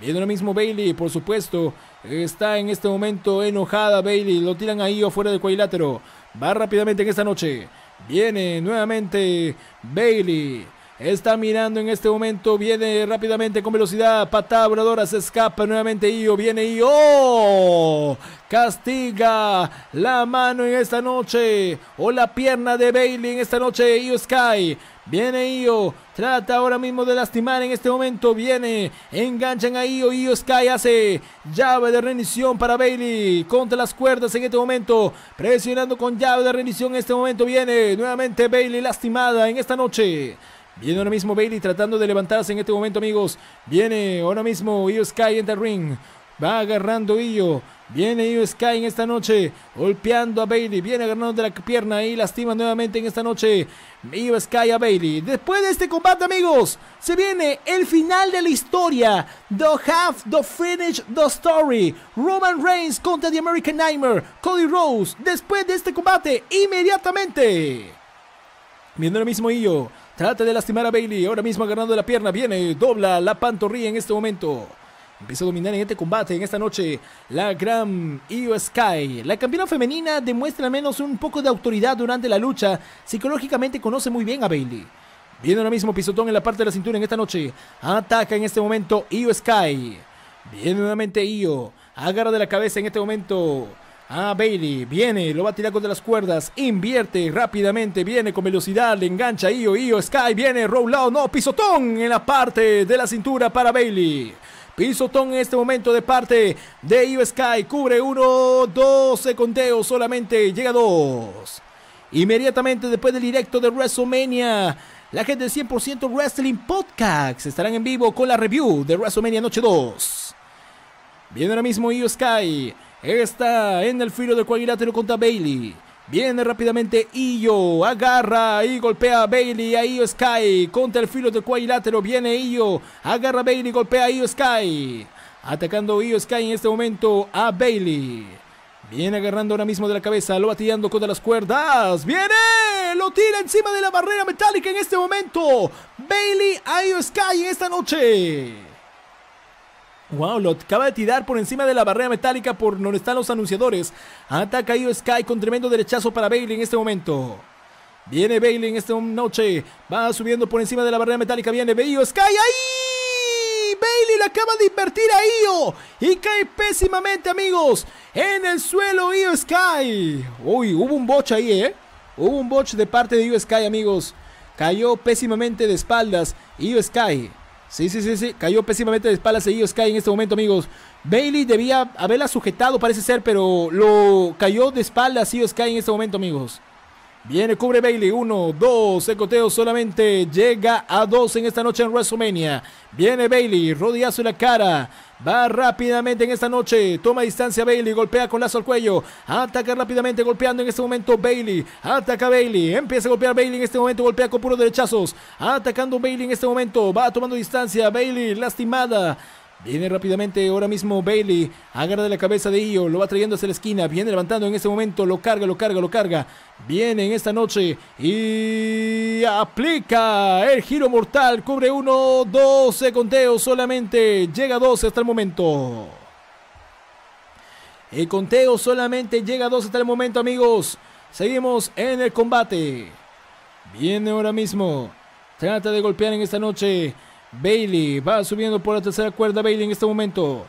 Viene lo mismo Bailey, por supuesto. Está en este momento enojada Bailey. Lo tiran ahí afuera del cuadrilátero. Va rápidamente en esta noche. Viene nuevamente Bailey. Está mirando en este momento. Viene rápidamente con velocidad. Patada Se escapa nuevamente Io. Viene Io. Castiga la mano en esta noche. O la pierna de Bailey en esta noche. Io Sky. Viene Io. Trata ahora mismo de lastimar en este momento. Viene. Enganchan a Io. Io Sky hace llave de rendición para Bailey. Contra las cuerdas en este momento. Presionando con llave de rendición en este momento. Viene nuevamente Bailey lastimada en esta noche. Viene ahora mismo Bailey tratando de levantarse en este momento, amigos. Viene ahora mismo Io Sky en el ring. Va agarrando Io. Viene Io Sky en esta noche. Golpeando a Bailey. Viene agarrando de la pierna y lastima nuevamente en esta noche. Io Sky a Bailey. Después de este combate, amigos, se viene el final de la historia. The half, the finish, the story. Roman Reigns contra The American Nightmare. Cody Rose. Después de este combate, inmediatamente. Viene ahora mismo Io. Trata de lastimar a Bailey. Ahora mismo agarrando la pierna. Viene, dobla la pantorrilla en este momento. Empieza a dominar en este combate, en esta noche, la gran Io Sky. La campeona femenina demuestra al menos un poco de autoridad durante la lucha. Psicológicamente conoce muy bien a Bailey. Viene ahora mismo pisotón en la parte de la cintura en esta noche. Ataca en este momento Io Sky. Viene nuevamente Io. Agarra de la cabeza en este momento. Ah, Bailey viene, lo va a tirar contra las cuerdas, invierte rápidamente, viene con velocidad, le engancha Io, Io, Sky, viene, rollado, no, pisotón en la parte de la cintura para Bailey. Pisotón en este momento de parte de Io Sky, cubre uno... Dos... conteo, solamente llega dos... Inmediatamente después del directo de WrestleMania, la gente de 100% Wrestling Podcast estarán en vivo con la review de WrestleMania Noche 2. Viene ahora mismo Io Sky. Está en el filo del cuadrilátero contra Bailey. Viene rápidamente yo agarra y golpea a Bailey, a Io Sky. Contra el filo del cuadrilátero viene yo agarra a Bailey, golpea a Io Sky. Atacando Io Sky en este momento a Bailey. Viene agarrando ahora mismo de la cabeza, lo va tirando contra las cuerdas. ¡Viene! Lo tira encima de la barrera metálica en este momento. Bailey, a Io Sky esta noche. Wow, lo acaba de tirar por encima de la barrera metálica por donde están los anunciadores. Ataca Io Sky con tremendo derechazo para Bailey en este momento. Viene Bailey en esta noche. Va subiendo por encima de la barrera metálica. Viene Io oh, Sky. ¡Ahí! Bailey la acaba de invertir a Io. Y cae pésimamente, amigos. En el suelo Io Sky. Uy, hubo un botch ahí, ¿eh? Hubo un botch de parte de Io Sky, amigos. Cayó pésimamente de espaldas Io Sky. Sí, sí, sí, sí. Cayó pésimamente de espaldas seguido cae en este momento, amigos. Bailey debía haberla sujetado, parece ser, pero lo cayó de espaldas os cae en este momento, amigos. Viene, cubre Bailey. Uno, dos, secoteo solamente. Llega a dos en esta noche en WrestleMania. Viene Bailey, rodillazo en la cara. Va rápidamente en esta noche. Toma distancia Bailey. Golpea con lazo al cuello. Ataca rápidamente. Golpeando en este momento Bailey. Ataca Bailey. Empieza a golpear Bailey en este momento. Golpea con puro derechazos. Atacando Bailey en este momento. Va tomando distancia. Bailey lastimada. Viene rápidamente ahora mismo Bailey. Agarra de la cabeza de Io. Lo va trayendo hacia la esquina. Viene levantando en este momento. Lo carga, lo carga, lo carga. Viene en esta noche. Y aplica el giro mortal. Cubre 1, 12 eh, conteos solamente. Llega 12 hasta el momento. El conteo solamente llega a 12 hasta el momento, amigos. Seguimos en el combate. Viene ahora mismo. Trata de golpear en esta noche Bailey va subiendo por la tercera cuerda. Bailey en este momento.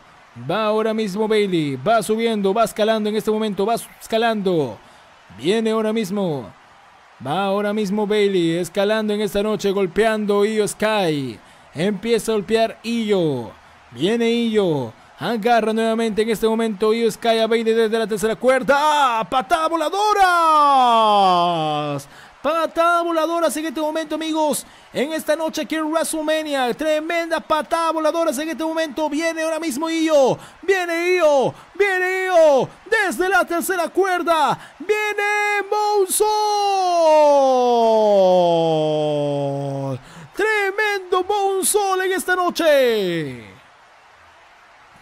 Va ahora mismo Bailey. Va subiendo. Va escalando en este momento. Va escalando. Viene ahora mismo. Va ahora mismo Bailey. Escalando en esta noche. Golpeando Io Sky. Empieza a golpear Io. Viene Io. Agarra nuevamente en este momento Io Sky a Bailey desde la tercera cuerda. ¡Ah, ¡Patada voladoras! Patada voladora en este momento, amigos. En esta noche aquí en WrestleMania. Tremenda patada voladora en este momento. Viene ahora mismo Io. Viene Io. Viene Io. Desde la tercera cuerda. Viene Monzón. Tremendo Monzón en esta noche.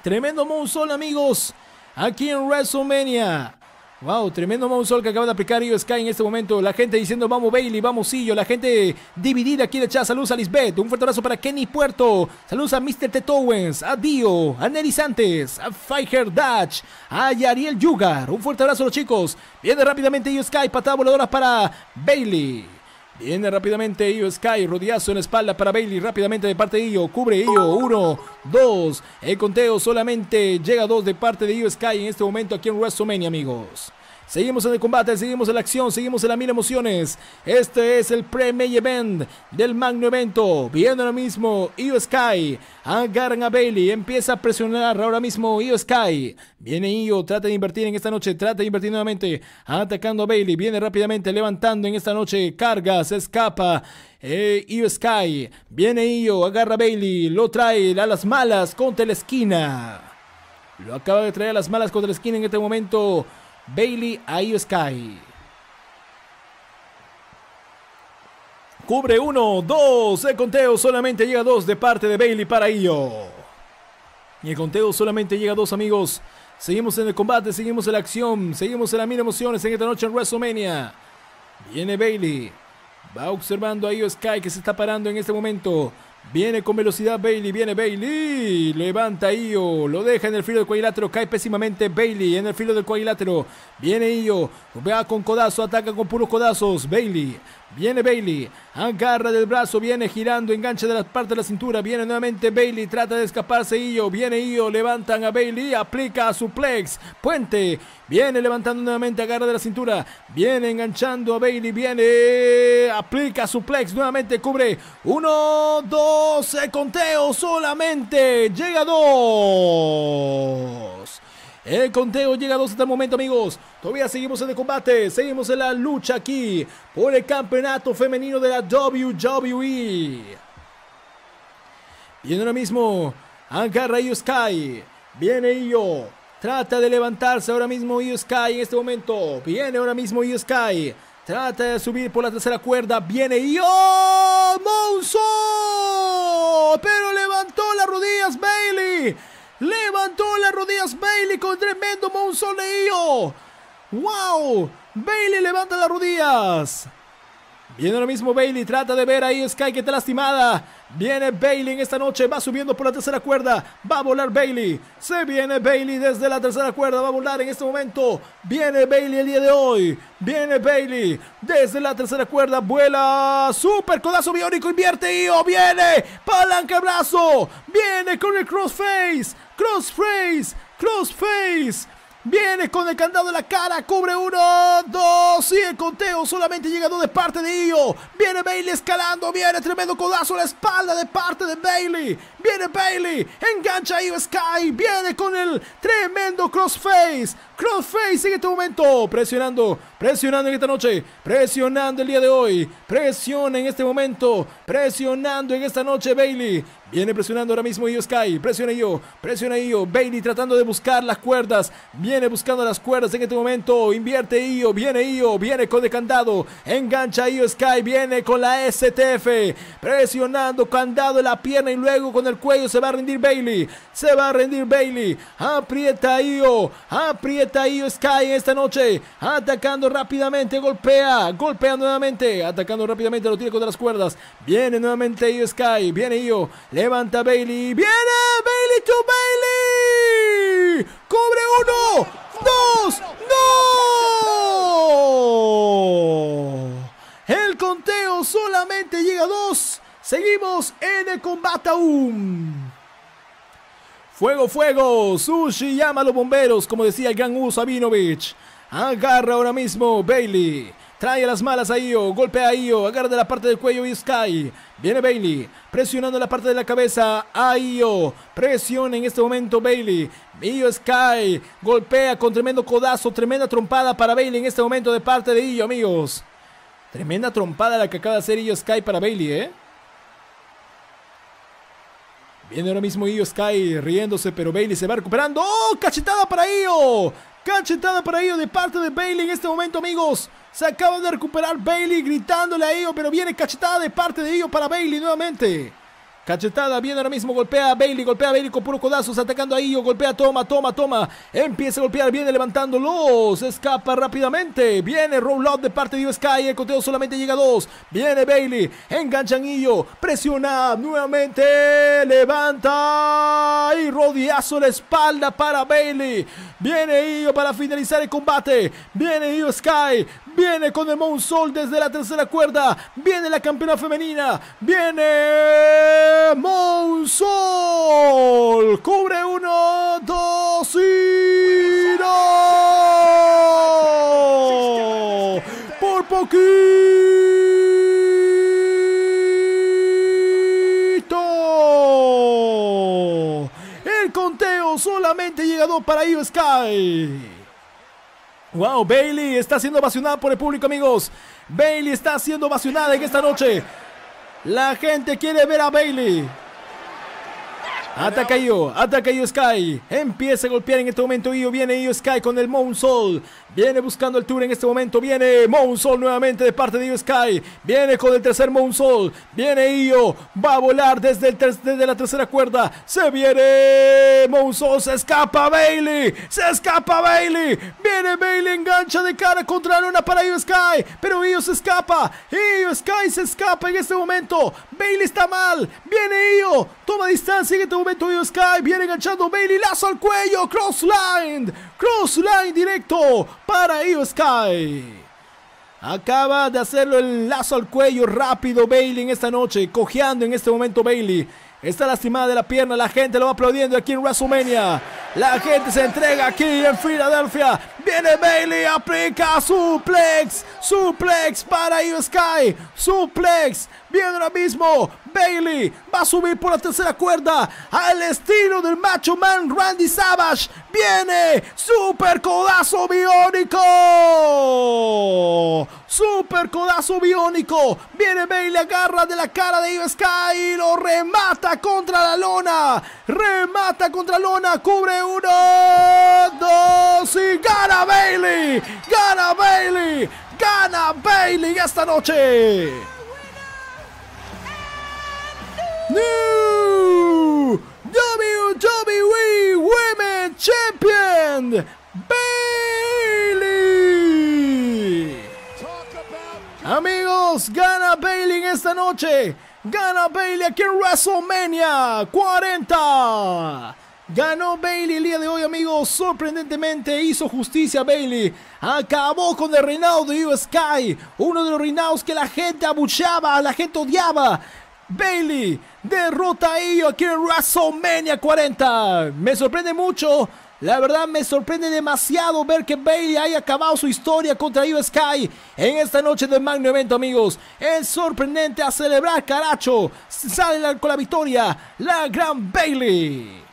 Tremendo Monzón, amigos. Aquí en WrestleMania. Wow, tremendo mausol que acaba de aplicar Io Sky en este momento. La gente diciendo vamos Bailey, vamos Sillo. La gente dividida aquí de chat. Saludos a Lisbeth. Un fuerte abrazo para Kenny Puerto. Saludos a Mr. Tetowens, a Dio, a Nelly Santes, a Fighter Dutch, a Yariel Yugar. Un fuerte abrazo a los chicos. Viene rápidamente Io Sky, patada voladora para Bailey. Viene rápidamente Io Sky, rodillazo en la espalda para Bailey, rápidamente de parte de Io, cubre Io, uno dos el conteo solamente llega dos de parte de Io Sky en este momento aquí en WrestleMania amigos. Seguimos en el combate, seguimos en la acción, seguimos en la mil emociones. Este es el pre-May Event del Magno Evento. Viene ahora mismo Io Sky. Agarran a Bailey, empieza a presionar ahora mismo Io Sky. Viene Io, trata de invertir en esta noche, trata de invertir nuevamente. Atacando a Bailey, viene rápidamente levantando en esta noche. Carga, se escapa. Eh, Io Sky, viene Io, agarra Bailey, lo trae a las malas contra la esquina. Lo acaba de traer a las malas contra la esquina en este momento. Bailey Sky. Cubre uno, dos. El conteo solamente llega dos de parte de Bailey para Io. Y el conteo solamente llega dos amigos. Seguimos en el combate, seguimos en la acción, seguimos en la mil emociones en esta noche en WrestleMania. Viene Bailey. Va observando a Io Sky que se está parando en este momento. Viene con velocidad Bailey, viene Bailey, levanta Io, lo deja en el filo del cuadrilátero, cae pésimamente Bailey en el filo del cuadrilátero, viene Io, vea con codazo, ataca con puros codazos, Bailey Viene Bailey, agarra del brazo, viene girando, engancha de la parte de la cintura, viene nuevamente Bailey, trata de escaparse Io, viene Io, levantan a Bailey, aplica a suplex, puente, viene levantando nuevamente, agarra de la cintura, viene enganchando a Bailey, viene, aplica suplex, nuevamente cubre, uno, dos, eh, conteo solamente, llega dos. El conteo llega a dos hasta el momento, amigos. Todavía seguimos en el combate, seguimos en la lucha aquí por el campeonato femenino de la WWE. Viene ahora mismo Anka Io Sky. Viene Io. Trata de levantarse ahora mismo Io Sky en este momento. Viene ahora mismo Io Sky. Trata de subir por la tercera cuerda. Viene Io. Monso. Pero levantó las rodillas Bailey. Levantó las rodillas Bailey con tremendo monsoleo. ¡Wow! Bailey levanta las rodillas. Viene ahora mismo Bailey, trata de ver ahí Sky que está lastimada. Viene Bailey en esta noche, va subiendo por la tercera cuerda, va a volar Bailey. Se viene Bailey desde la tercera cuerda, va a volar en este momento. Viene Bailey el día de hoy, viene Bailey desde la tercera cuerda, vuela. Super codazo biónico, invierte y oh, viene, palanca viene con el crossface. Crossface, Crossface. Viene con el candado de la cara, cubre uno, dos y el conteo solamente llega dos de parte de Io. Viene Bailey escalando, viene tremendo codazo a la espalda de parte de Bailey. Viene Bailey, engancha a Io Sky, viene con el tremendo crossface. Crossface en este momento, presionando, presionando en esta noche, presionando el día de hoy, presiona en este momento, presionando en esta noche Bailey. Viene presionando ahora mismo Io Sky. Presiona Io. Presiona Io. Bailey tratando de buscar las cuerdas. Viene buscando las cuerdas en este momento. Invierte Io. Viene Io. Viene con el candado. Engancha Io Sky. Viene con la STF. Presionando candado en la pierna y luego con el cuello se va a rendir Bailey. Se va a rendir Bailey. Aprieta Io. Aprieta Io Sky esta noche. Atacando rápidamente. Golpea. Golpea nuevamente. Atacando rápidamente. Lo tiene contra las cuerdas. Viene nuevamente Io Sky. Viene Io. Levanta Bailey. ¡Viene! ¡Bailey to Bailey! cobre uno! ¡Dos! ¡No! El conteo solamente llega a dos. Seguimos en el combate aún. Fuego, fuego. Sushi llama a los bomberos, como decía el gran Usabinovich. Agarra ahora mismo Bailey. Trae las malas a Io, golpea a Io, agarra de la parte del cuello y Sky. Viene Bailey, presionando la parte de la cabeza a Io. Presiona en este momento Bailey. Io Sky golpea con tremendo codazo, tremenda trompada para Bailey en este momento de parte de Io, amigos. Tremenda trompada la que acaba de hacer Io Sky para Bailey, ¿eh? Viene ahora mismo Io Sky riéndose, pero Bailey se va recuperando. ¡Oh! ¡Cachetada para Io! Cachetada para ello de parte de Bailey en este momento, amigos. Se acaba de recuperar Bailey gritándole a ello, pero viene cachetada de parte de ello para Bailey nuevamente. Cachetada viene ahora mismo, golpea a Bailey, golpea a Bailey con puro codazos, atacando a Io, golpea, toma, toma, toma. Empieza a golpear, viene levantándolo, se escapa rápidamente. Viene out de parte de Io Sky, el coteo solamente llega dos. Viene Bailey, enganchan Io, presiona nuevamente, levanta y rodiazo la espalda para Bailey. Viene Io para finalizar el combate. Viene Io Sky, Viene con el Sol desde la tercera cuerda. Viene la campeona femenina. Viene Sol. Cubre uno, dos y no. Por poquito. El conteo solamente llegado para Ibis Sky. Wow, Bailey está siendo ovacionada por el público, amigos. Bailey está siendo ovacionada en esta noche. La gente quiere ver a Bailey. Ataca Io, ataca Io Sky. Empieza a golpear en este momento Io. Viene Io Sky con el Moon Soul. Viene buscando el tour en este momento. Viene monsol nuevamente de parte de Io Sky. Viene con el tercer monsol Viene Io. Va a volar desde, el la tercera cuerda. Se viene monsol Se escapa Bailey. Se escapa Bailey. Viene Bailey. Engancha de cara contra la Luna para Io Sky. Pero Io se escapa. Io Sky se escapa en este momento. Bailey está mal. Viene Io. Toma distancia en este momento. Io Sky. Viene enganchando Bailey. Lazo al cuello. Crossline. Crossline directo para Io Sky. Acaba de hacerlo el lazo al cuello rápido Bailey en esta noche, cojeando en este momento Bailey. Está lastimada de la pierna, la gente lo va aplaudiendo aquí en WrestleMania. La gente se entrega aquí en Filadelfia. Viene Bailey, aplica suplex. Suplex para Io Sky. Suplex. Viene ahora mismo. Bailey va a subir por la tercera cuerda. Al estilo del Macho Man Randy Savage. Viene. Super codazo biónico. Super codazo biónico. Viene Bailey, agarra de la cara de Io Sky. Y lo remata contra la lona. Remata contra la lona. Cubre uno, dos y gana Bailey. Gana Bailey. Gana Bailey esta noche. New WWE Women Champion Bailey. Amigos, gana Bailey esta noche. Gana Bailey aquí en WrestleMania 40. Ganó Bailey el día de hoy, amigos. Sorprendentemente hizo justicia Bailey. Acabó con el reinado de Io Sky. Uno de los reinados que la gente abuchaba, la gente odiaba. Bailey derrota a Io aquí en WrestleMania 40. Me sorprende mucho. La verdad me sorprende demasiado ver que Bailey haya acabado su historia contra Io Sky en esta noche de magno evento, amigos. Es sorprendente a celebrar, caracho. Sale con la victoria la gran Bailey.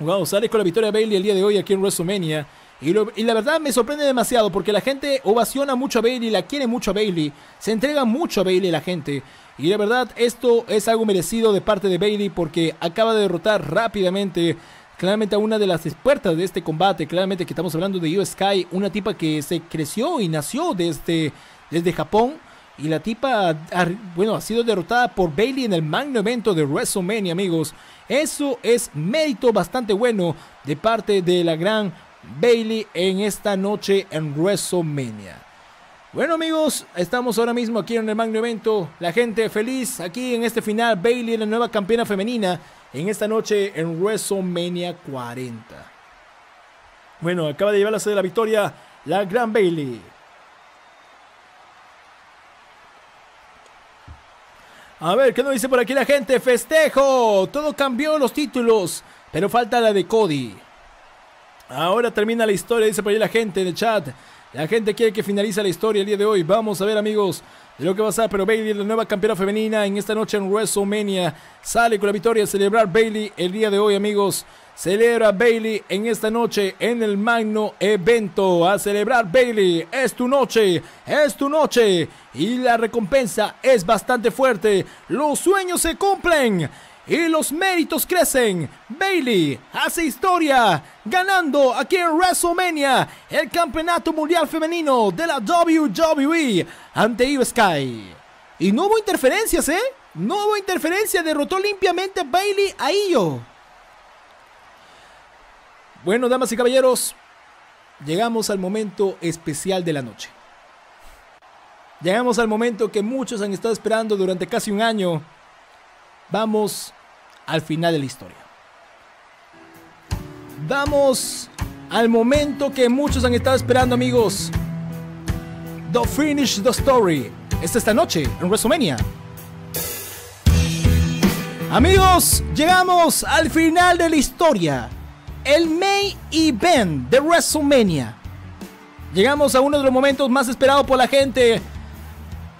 Wow, sales con la victoria Bailey el día de hoy aquí en WrestleMania. Y, la verdad me sorprende demasiado porque la gente ovaciona mucho a Bailey, la quiere mucho a Bailey, se entrega mucho a Bailey la gente. Y la verdad esto es algo merecido de parte de Bailey porque acaba de derrotar rápidamente claramente a una de las expertas de este combate, claramente que estamos hablando de yo Sky, una tipa que se creció y nació desde, desde Japón y la tipa, ha, bueno, ha sido derrotada por Bailey en el magno evento de WrestleMania, amigos. Eso es mérito bastante bueno de parte de la gran Bailey en esta noche en WrestleMania. Bueno amigos, estamos ahora mismo aquí en el magno evento. La gente feliz aquí en este final. Bailey, la nueva campeona femenina en esta noche en WrestleMania 40. Bueno, acaba de llevarse de la victoria la gran Bailey. A ver, ¿qué nos dice por aquí la gente? ¡Festejo! Todo cambió los títulos, pero falta la de Cody. Ahora termina la historia, dice por ahí la gente en el chat. La gente quiere que finalice la historia el día de hoy. Vamos a ver, amigos, de lo que va a ser. Pero Bailey, la nueva campeona femenina en esta noche en WrestleMania, sale con la victoria a celebrar Bailey el día de hoy, amigos celebra Bailey en esta noche en el magno evento. A celebrar Bailey, es tu noche, es tu noche. Y la recompensa es bastante fuerte. Los sueños se cumplen y los méritos crecen. Bailey hace historia, ganando aquí en WrestleMania el Campeonato Mundial Femenino de la WWE ante Eve Sky. Y no hubo interferencias, ¿eh? No hubo interferencia, derrotó limpiamente Bailey a Io. Bueno, damas y caballeros, llegamos al momento especial de la noche. Llegamos al momento que muchos han estado esperando durante casi un año. Vamos al final de la historia. Vamos al momento que muchos han estado esperando, amigos. The Finish the Story. Es esta noche en WrestleMania. Amigos, llegamos al final de la historia. El main event de WrestleMania. Llegamos a uno de los momentos más esperados por la gente.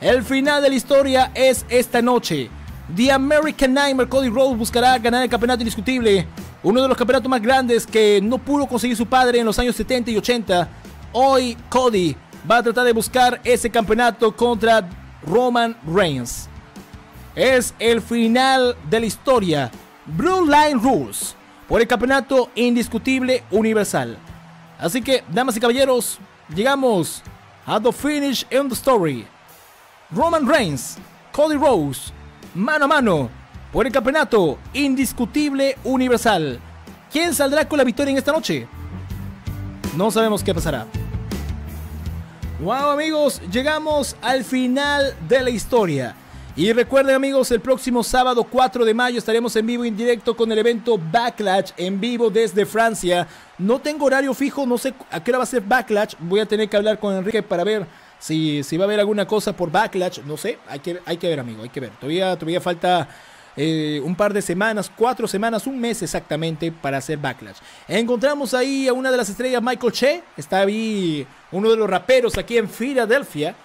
El final de la historia es esta noche. The American Nightmare Cody Rhodes buscará ganar el campeonato indiscutible. Uno de los campeonatos más grandes que no pudo conseguir su padre en los años 70 y 80. Hoy Cody va a tratar de buscar ese campeonato contra Roman Reigns. Es el final de la historia. Blue Line Rules por el campeonato indiscutible universal. Así que, damas y caballeros, llegamos a The Finish and the Story. Roman Reigns, Cody Rose, mano a mano, por el campeonato indiscutible universal. ¿Quién saldrá con la victoria en esta noche? No sabemos qué pasará. Wow amigos, llegamos al final de la historia. Y recuerden amigos, el próximo sábado 4 de mayo estaremos en vivo y en directo con el evento Backlash en vivo desde Francia. No tengo horario fijo, no sé a qué hora va a ser Backlash. Voy a tener que hablar con Enrique para ver si, si va a haber alguna cosa por Backlash. No sé, hay que, hay que ver amigo, hay que ver. Todavía, todavía falta... Eh, un par de semanas, cuatro semanas, un mes exactamente para hacer backlash. Encontramos ahí a una de las estrellas, Michael Che, está ahí uno de los raperos aquí en Filadelfia.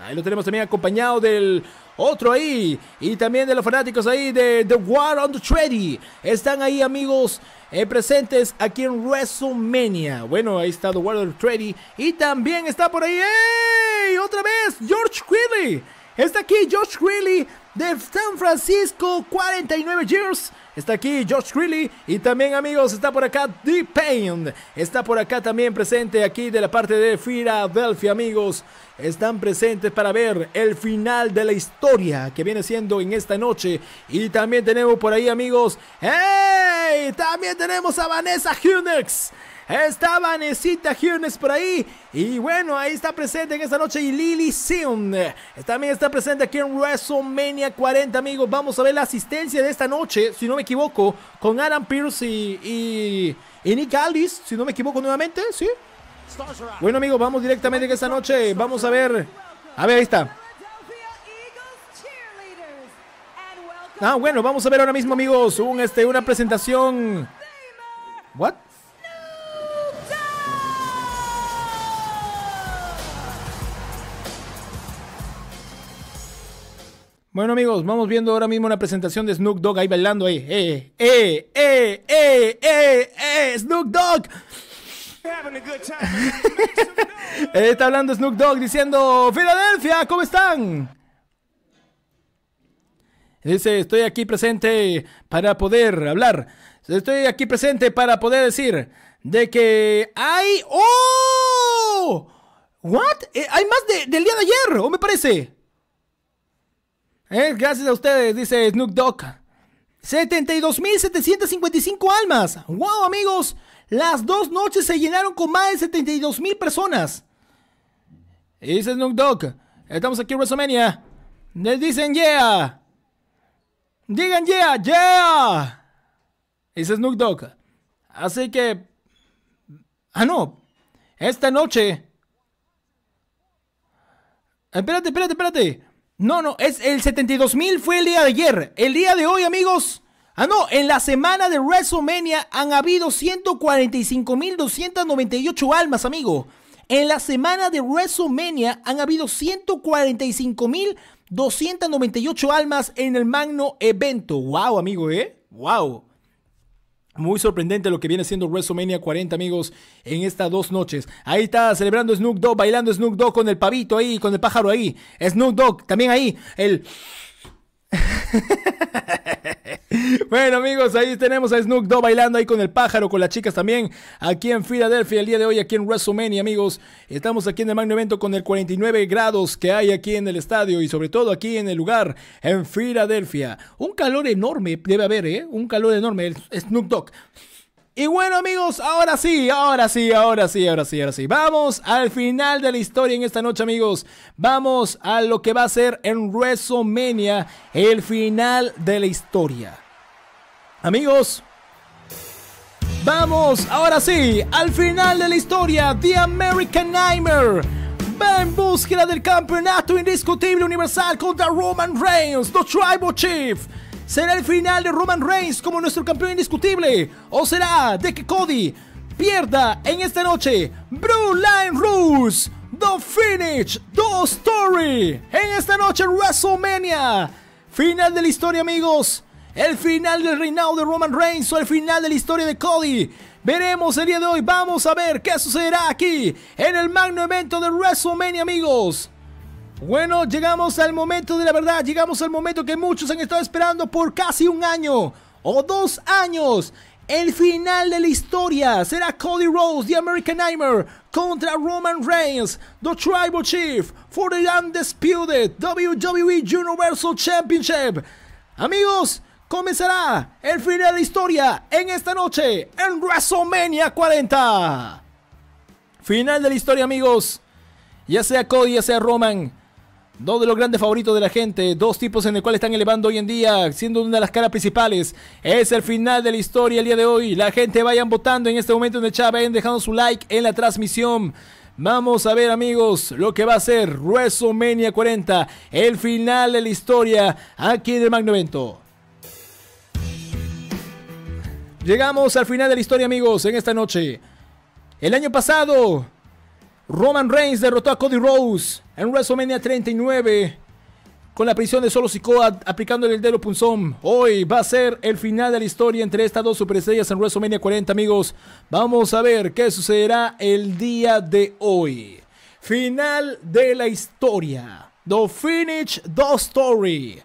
Ahí lo tenemos también acompañado del otro ahí. Y también de los fanáticos ahí de The War on the Están ahí, amigos. Eh, presentes aquí en WrestleMania. Bueno, ahí está The War on the Y también está por ahí. ¡Ey! Otra vez, George Quilly. Está aquí George Greeley de San Francisco, 49 years. Está aquí George Greeley y también amigos, está por acá The Pain. Está por acá también presente aquí de la parte de Philadelphia, amigos están presentes para ver el final de la historia que viene siendo en esta noche. Y también tenemos por ahí, amigos, ¡hey! También tenemos a Vanessa Hunex. Está Vanesita Hunex por ahí. Y bueno, ahí está presente en esta noche. Y Lily Singh eh, también está presente aquí en WrestleMania 40, amigos. Vamos a ver la asistencia de esta noche, si no me equivoco, con Adam Pierce y, y Nick Aldis, si no me equivoco nuevamente, ¿sí? Bueno, amigos, vamos directamente que esta noche vamos a ver. A ver, ahí está. Ah, bueno, vamos a ver ahora mismo, amigos, un, este, una presentación. What? Bueno amigos, vamos viendo ahora mismo una presentación de Snoop Dogg ahí bailando ahí. ¡Eh, eh, eh, eh, eh! eh, eh ¡Snoop Dogg! *laughs* Está hablando Snoop Dogg diciendo, Filadelfia, ¿cómo están? Dice, estoy aquí presente para poder hablar. Estoy aquí presente para poder decir de que hay... ¡Oh! ¿What? Eh, hay más del día de ayer, ¿o me parece? Eh, gracias a ustedes, dice Snoop Dogg. 72.755 almas. ¡Wow, amigos! Las dos noches se llenaron con más de 72 mil personas. Y dice Snoop Dogg, estamos aquí en WrestleMania. Les dicen yeah. Digan yeah, yeah. Y dice Snoop Dogg. Así que... Ah, no. Esta noche... Espérate, espérate, espérate. No, no, es el 72 mil fue el día de ayer. El día de hoy, amigos, Ah, no, en la semana de WrestleMania han habido 145.298 almas, amigo. En la semana de WrestleMania han habido 145.298 almas en el magno evento. ¡Wow, amigo, eh! ¡Wow! Muy sorprendente lo que viene siendo WrestleMania 40, amigos, en estas dos noches. Ahí está celebrando Snoop Dogg, bailando Snoop Dogg con el pavito ahí, con el pájaro ahí. Snoop Dogg, también ahí, el... Bueno amigos, ahí tenemos a Snoop Dogg bailando ahí con el pájaro, con las chicas también, aquí en Filadelfia el día de hoy, aquí en WrestleMania amigos. Estamos aquí en el magno evento con el 49 grados que hay aquí en el estadio y sobre todo aquí en el lugar, en Filadelfia. Un calor enorme debe haber, ¿eh? Un calor enorme, el Snoop Dogg. Y bueno amigos, ahora sí, ahora sí, ahora sí, ahora sí, ahora sí. Vamos al final de la historia en esta noche amigos. Vamos a lo que va a ser en WrestleMania, el final de la historia. Amigos, vamos ahora sí, al final de la historia, The American Nightmare. Va en búsqueda del campeonato indiscutible universal contra Roman Reigns, The Tribal Chief. ¿Será el final de Roman Reigns como nuestro campeón indiscutible? ¿O será de que Cody pierda en esta noche Blue Line Rules? The Finish, The Story. En esta noche WrestleMania. Final de la historia, amigos. El final del reinado de Roman Reigns o el final de la historia de Cody. Veremos el día de hoy. Vamos a ver qué sucederá aquí en el magno evento de WrestleMania, amigos. Bueno, llegamos al momento de la verdad, llegamos al momento que muchos han estado esperando por casi un año o dos años. El final de la historia será Cody Rose, The American Nightmare, contra Roman Reigns, The Tribal Chief, for the Undisputed WWE Universal Championship. Amigos, comenzará el final de la historia en esta noche en WrestleMania 40. Final de la historia, amigos. Ya sea Cody, ya sea Roman. Dos de los grandes favoritos de la gente, dos tipos en el cual están elevando hoy en día, siendo una de las caras principales. Es el final de la historia el día de hoy. La gente vayan votando en este momento en el chat, vayan dejando su like en la transmisión. Vamos a ver amigos lo que va a ser WrestleMania 40, el final de la historia aquí en el Magno Evento. Llegamos al final de la historia amigos en esta noche. El año pasado Roman Reigns derrotó a Cody Rose en WrestleMania 39 con la prisión de Solo Sikoa aplicándole el dedo punzón. Hoy va a ser el final de la historia entre estas dos superestrellas en WrestleMania 40, amigos. Vamos a ver qué sucederá el día de hoy. Final de la historia. The Finish The Story.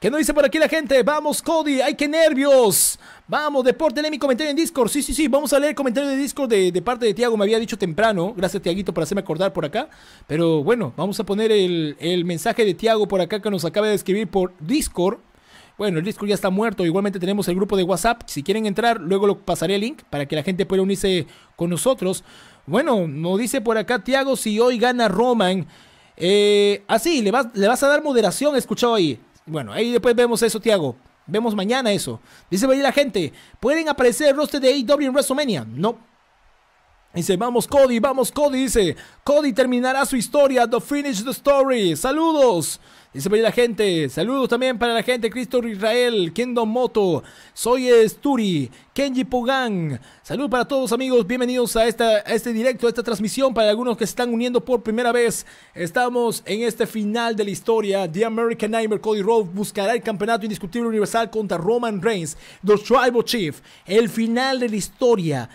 ¿Qué nos dice por aquí la gente? Vamos, Cody. ¡Ay, qué nervios! Vamos, deporte, lee mi comentario en Discord. Sí, sí, sí, vamos a leer el comentario de Discord de, parte de Tiago. Me había dicho temprano. Gracias, Tiaguito, por hacerme acordar por acá. Pero bueno, vamos a poner el, mensaje de Tiago por acá que nos acaba de escribir por Discord. Bueno, el Discord ya está muerto. Igualmente tenemos el grupo de WhatsApp. Si quieren entrar, luego lo pasaré el link para que la gente pueda unirse con nosotros. Bueno, nos dice por acá Tiago si hoy gana Roman. así, eh, ah, le, vas, le vas a dar moderación, escuchado ahí. Bueno, ahí después vemos eso, Tiago. Vemos mañana eso. Dice ahí la gente, ¿pueden aparecer el roster de AEW en WrestleMania? No. Dice, vamos Cody, vamos Cody, dice, Cody terminará su historia, The Finish the Story. Saludos. Dice para la gente. Saludos también para la gente. Cristo Israel, Kendo Moto. Soy Sturi, Kenji Pogan, Saludos para todos amigos. Bienvenidos a, a este directo, a esta transmisión. Para algunos que se están uniendo por primera vez. Estamos en este final de la historia. The American Nightmare Cody Rhodes buscará el campeonato indiscutible universal contra Roman Reigns, The Tribal Chief. El final de la historia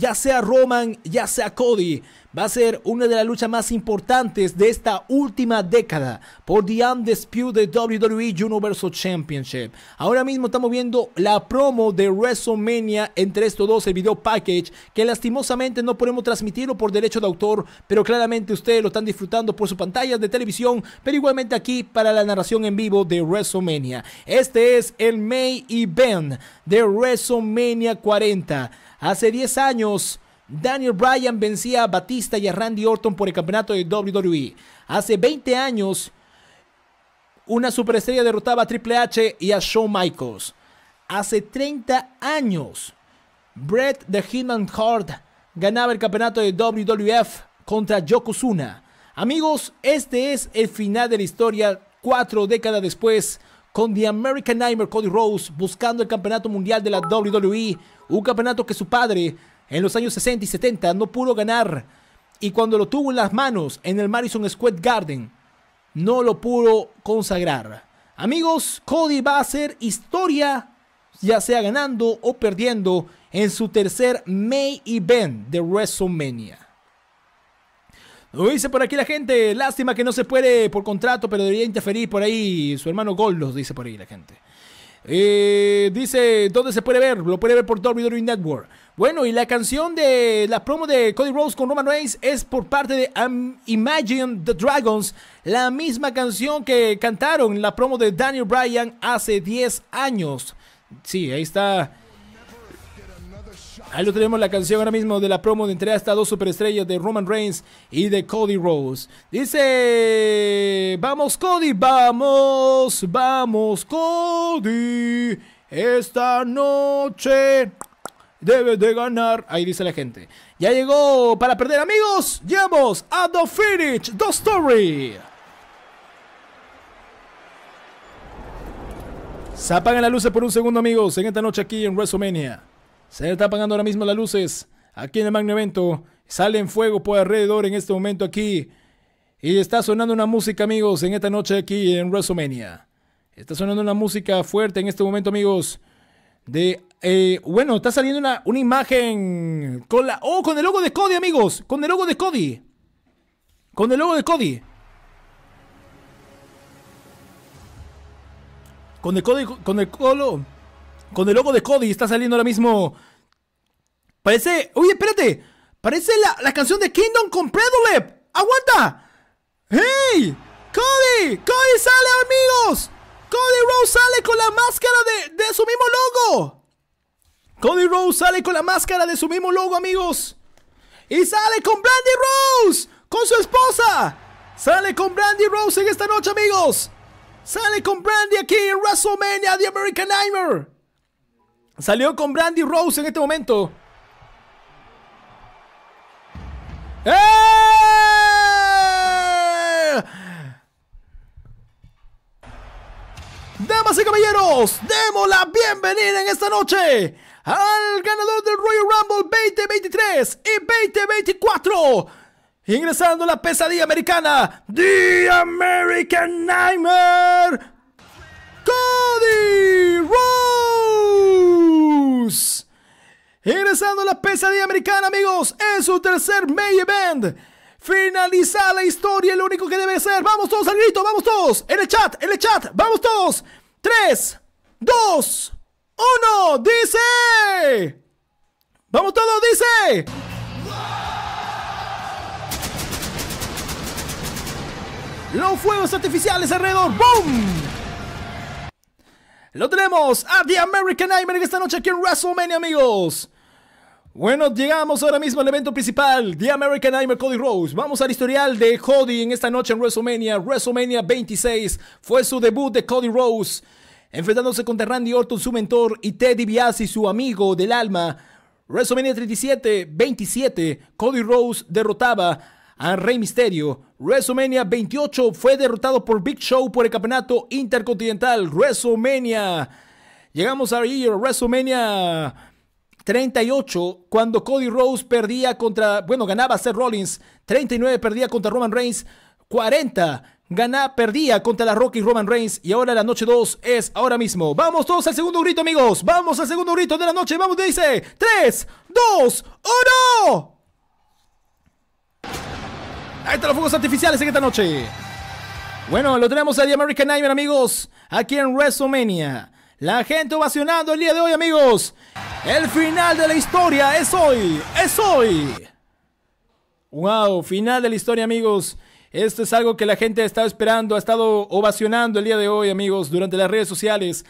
ya sea Roman, ya sea Cody, va a ser una de las luchas más importantes de esta última década por The Undisputed WWE Universal Championship. Ahora mismo estamos viendo la promo de WrestleMania entre estos dos, el video package, que lastimosamente no podemos transmitirlo por derecho de autor, pero claramente ustedes lo están disfrutando por sus pantallas de televisión, pero igualmente aquí para la narración en vivo de WrestleMania. Este es el May Event de WrestleMania 40. Hace 10 años, Daniel Bryan vencía a Batista y a Randy Orton por el campeonato de WWE. Hace 20 años, una superestrella derrotaba a Triple H y a Shawn Michaels. Hace 30 años, Bret The Hitman Hart ganaba el campeonato de WWF contra Yokozuna. Amigos, este es el final de la historia, cuatro décadas después con The American Nightmare Cody Rose buscando el campeonato mundial de la WWE, un campeonato que su padre en los años 60 y 70 no pudo ganar y cuando lo tuvo en las manos en el Madison Square Garden no lo pudo consagrar. Amigos, Cody va a hacer historia ya sea ganando o perdiendo en su tercer May Event de WrestleMania. Lo dice por aquí la gente. Lástima que no se puede por contrato, pero debería interferir por ahí. Su hermano Goldos dice por ahí la gente. Eh, dice, ¿dónde se puede ver? Lo puede ver por WWE Network. Bueno, y la canción de la promo de Cody Rhodes con Roman Reigns es por parte de Imagine the Dragons, la misma canción que cantaron la promo de Daniel Bryan hace 10 años. Sí, ahí está. Ahí lo tenemos la canción ahora mismo de la promo de entre hasta dos superestrellas de Roman Reigns y de Cody Rose. Dice, vamos Cody, vamos, vamos Cody, esta noche debes de ganar. Ahí dice la gente. Ya llegó para perder amigos, llevamos a The Finish, The Story. Se apagan las luces por un segundo amigos en esta noche aquí en WrestleMania. Se está apagando ahora mismo las luces. Aquí en el Magno Evento. Sale fuego por alrededor en este momento aquí. Y está sonando una música, amigos, en esta noche aquí en WrestleMania. Está sonando una música fuerte en este momento, amigos. De. Eh, bueno, está saliendo una, una, imagen. Con la. ¡Oh! Con el logo de Cody, amigos. Con el logo de Cody. Con el logo de Cody. Con el Cody. Con el colo con el logo de Cody. Está saliendo ahora mismo. Parece. oye, espérate. Parece la, canción de Kingdom con Predolep. ¡Aguanta! ¡Hey! ¡Cody! ¡Cody sale, amigos! Cody Rose sale con la máscara de, de su mismo logo. Cody Rose sale con la máscara de su mismo logo, amigos. Y sale con Brandy Rose, con su esposa. Sale con Brandy Rose en esta noche, amigos. Sale con Brandy aquí en WrestleMania The American Nightmare. Salió con Brandy Rose en este momento. ¡Eh! Damas y caballeros, demos la bienvenida en esta noche al ganador del Royal Rumble 2023 y 2024. Ingresando la pesadilla americana, The American Nightmare, Cody Rose! Ingresando a la pesadilla americana, amigos, en su tercer May event. Finaliza la historia, lo único que debe ser. Vamos todos al grito, vamos todos. En el chat, en el chat, vamos todos. 3, 2, 1, dice. Vamos todos, dice. Los fuegos artificiales alrededor. ¡Boom! Lo tenemos a The American Nightmare esta noche aquí en WrestleMania, amigos. Bueno, llegamos ahora mismo al evento principal, The American Nightmare Cody Rose. Vamos al historial de Cody en esta noche en WrestleMania. WrestleMania 26 fue su debut de Cody Rose, enfrentándose contra Randy Orton, su mentor, y Teddy Biasi, su amigo del alma. WrestleMania 37, 27, Cody Rose derrotaba a Rey Mysterio. WrestleMania 28 fue derrotado por Big Show por el campeonato intercontinental. WrestleMania. Llegamos a WrestleMania 38 cuando Cody Rose perdía contra, bueno, ganaba Seth Rollins. 39 perdía contra Roman Reigns. 40 gana perdía contra la Rocky Roman Reigns. Y ahora la noche 2 es ahora mismo. Vamos todos al segundo grito, amigos. Vamos al segundo grito de la noche. Vamos, dice 3, 2, 1. Ahí están los fuegos artificiales en esta noche. Bueno, lo tenemos a American Nightmare, amigos. Aquí en WrestleMania. La gente ovacionando el día de hoy, amigos. El final de la historia es hoy. Es hoy. Wow, final de la historia, amigos. Esto es algo que la gente ha estado esperando, ha estado ovacionando el día de hoy, amigos, durante las redes sociales.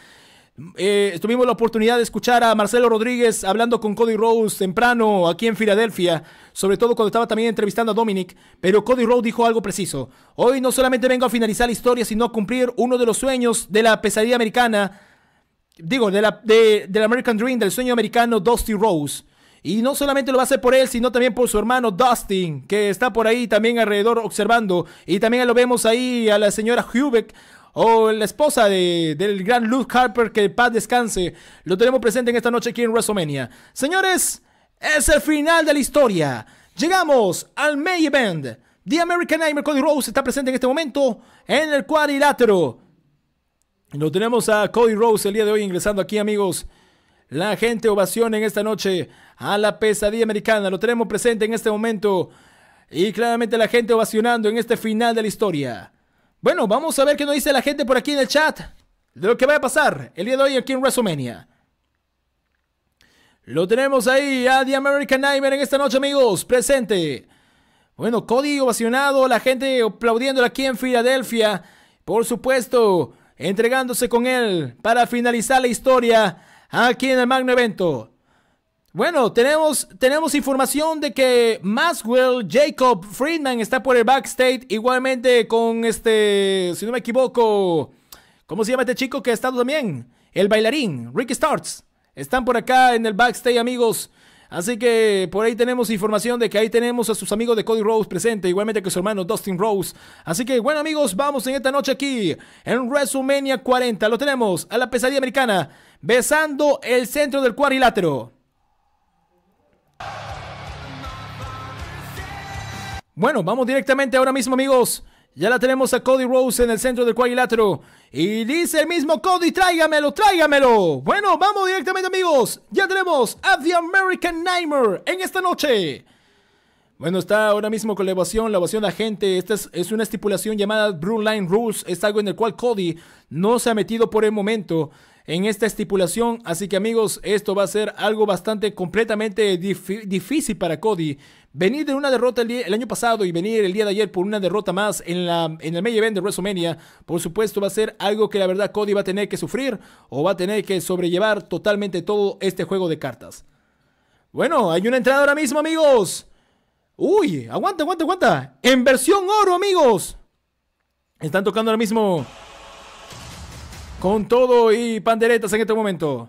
Eh, tuvimos la oportunidad de escuchar a Marcelo Rodríguez hablando con Cody Rose temprano aquí en Filadelfia, sobre todo cuando estaba también entrevistando a Dominic, pero Cody Rose dijo algo preciso. Hoy no solamente vengo a finalizar la historia, sino a cumplir uno de los sueños de la pesadilla americana, digo, de la, del American Dream, del sueño americano Dusty Rose. Y no solamente lo va a hacer por él, sino también por su hermano Dustin, que está por ahí también alrededor observando. Y también lo vemos ahí a la señora Hubeck o la esposa de, del gran Luke Harper, que paz descanse, lo tenemos presente en esta noche aquí en WrestleMania. Señores, es el final de la historia. Llegamos al May event. The American Nightmare Cody Rose está presente en este momento en el cuadrilátero. Lo tenemos a Cody Rose el día de hoy ingresando aquí, amigos. La gente ovaciona en esta noche a la pesadilla americana. Lo tenemos presente en este momento. Y claramente la gente ovacionando en este final de la historia. Bueno, vamos a ver qué nos dice la gente por aquí en el chat. De lo que va a pasar el día de hoy aquí en WrestleMania. Lo tenemos ahí a The American Nightmare en esta noche, amigos. Presente. Bueno, Cody ovacionado, la gente aplaudiéndole aquí en Filadelfia. Por supuesto, entregándose con él para finalizar la historia aquí en el magno evento. Bueno, tenemos, tenemos información de que Maxwell Jacob Friedman está por el backstage. Igualmente con este, si no me equivoco, ¿cómo se llama este chico que ha estado también? El bailarín, Ricky Starts. Están por acá en el backstage, amigos. Así que por ahí tenemos información de que ahí tenemos a sus amigos de Cody Rose presente, igualmente que su hermano Dustin Rose. Así que bueno amigos, vamos en esta noche aquí en WrestleMania 40. Lo tenemos a la pesadilla americana besando el centro del cuadrilátero. Bueno, vamos directamente ahora mismo, amigos. Ya la tenemos a Cody Rose en el centro del cuadrilátero. Y dice el mismo Cody, tráigamelo, tráigamelo. Bueno, vamos directamente, amigos. Ya tenemos a The American Nightmare en esta noche. Bueno, está ahora mismo con la evasión, la evasión de gente. Esta es, una estipulación llamada Blue Line Rules. Es algo en el cual Cody no se ha metido por el momento en esta estipulación. Así que amigos, esto va a ser algo bastante completamente difícil para Cody. Venir de una derrota el, año pasado y venir el día de ayer por una derrota más en, el May event de WrestleMania, por supuesto va a ser algo que la verdad Cody va a tener que sufrir o va a tener que sobrellevar totalmente todo este juego de cartas. Bueno, hay una entrada ahora mismo amigos. Uy, aguanta, aguanta, aguanta. En versión oro amigos. Están tocando ahora mismo con todo y panderetas en este momento.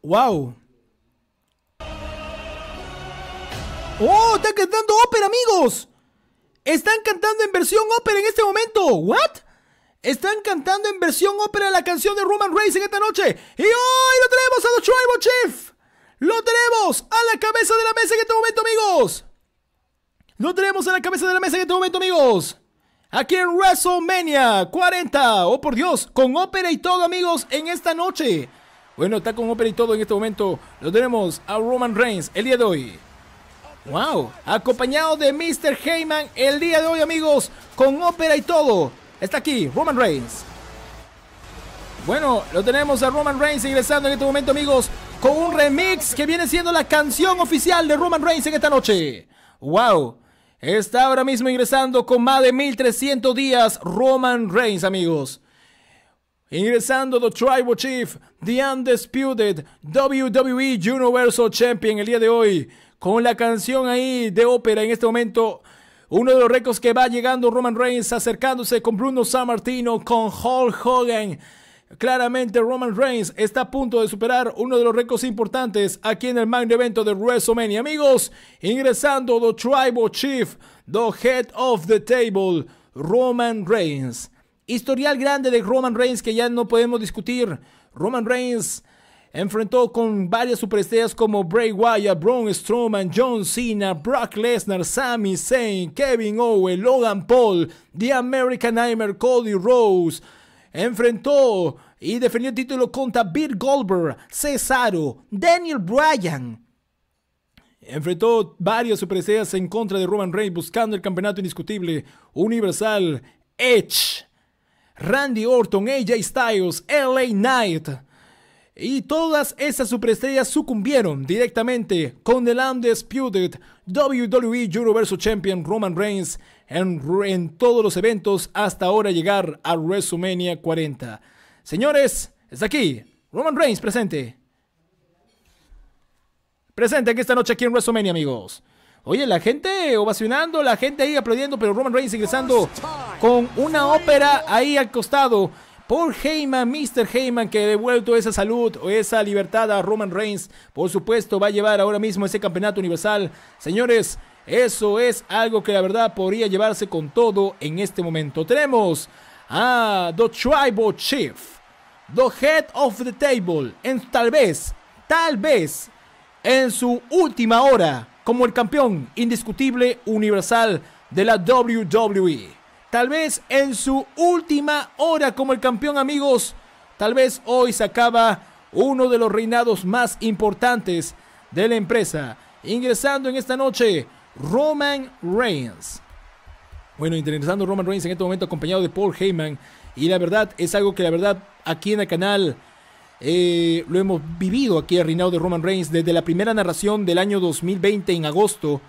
¡Wow! ¡Oh! ¡Están cantando ópera, amigos! ¡Están cantando en versión ópera en este momento! ¿What? Están cantando en versión ópera la canción de Roman Reigns en esta noche. Y hoy lo tenemos a los Tribal Chief. Lo tenemos a la cabeza de la mesa en este momento, amigos. Lo tenemos en la cabeza de la mesa en este momento, amigos. Aquí en WrestleMania 40. Oh, por Dios. Con ópera y todo, amigos, en esta noche. Bueno, está con ópera y todo en este momento. Lo tenemos a Roman Reigns el día de hoy. Wow. Acompañado de Mr. Heyman el día de hoy, amigos. Con ópera y todo. Está aquí, Roman Reigns. Bueno, lo tenemos a Roman Reigns ingresando en este momento, amigos, con un remix que viene siendo la canción oficial de Roman Reigns en esta noche. ¡Wow! Está ahora mismo ingresando con más de 1300 días Roman Reigns, amigos. Ingresando The Tribal Chief, The Undisputed WWE Universal Champion el día de hoy. Con la canción ahí de ópera en este momento. Uno de los récords que va llegando Roman Reigns acercándose con Bruno San Martino, con Hulk Hogan. Claramente Roman Reigns está a punto de superar uno de los récords importantes aquí en el main evento de WrestleMania. Amigos, ingresando The Tribal Chief, The Head of the Table, Roman Reigns. Historial grande de Roman Reigns que ya no podemos discutir. Roman Reigns enfrentó con varias superestrellas como Bray Wyatt, Braun Strowman, John Cena, Brock Lesnar, Sami Zayn, Kevin Owens, Logan Paul, The American Nightmare, Cody Rose enfrentó y defendió el título contra Bill Goldberg, Cesaro, Daniel Bryan. Enfrentó varias superestrellas en contra de Roman Reigns buscando el campeonato indiscutible universal Edge, Randy Orton, AJ Styles, LA Knight. Y todas esas superestrellas sucumbieron directamente con el Undisputed WWE Universal Champion Roman Reigns en, todos los eventos hasta ahora llegar a WrestleMania 40. Señores, está aquí Roman Reigns presente. Presente aquí esta noche aquí en WrestleMania, amigos. Oye, la gente ovacionando, la gente ahí aplaudiendo, pero Roman Reigns ingresando con una ópera ahí al costado. Por Heyman, Mr. Heyman, que ha devuelto esa salud o esa libertad a Roman Reigns. Por supuesto, va a llevar ahora mismo ese campeonato universal. Señores, eso es algo que la verdad podría llevarse con todo en este momento. Tenemos a The Tribal Chief, The Head of the Table, en tal vez, tal vez, en su última hora como el campeón indiscutible universal de la WWE. Tal vez en su última hora como el campeón, amigos, tal vez hoy se acaba uno de los reinados más importantes de la empresa. Ingresando en esta noche Roman Reigns. Bueno, interesando Roman Reigns en este momento acompañado de Paul Heyman. Y la verdad, es algo que la verdad aquí en el canal eh, lo hemos vivido aquí el reinado de Roman Reigns desde la primera narración del año 2020 en agosto.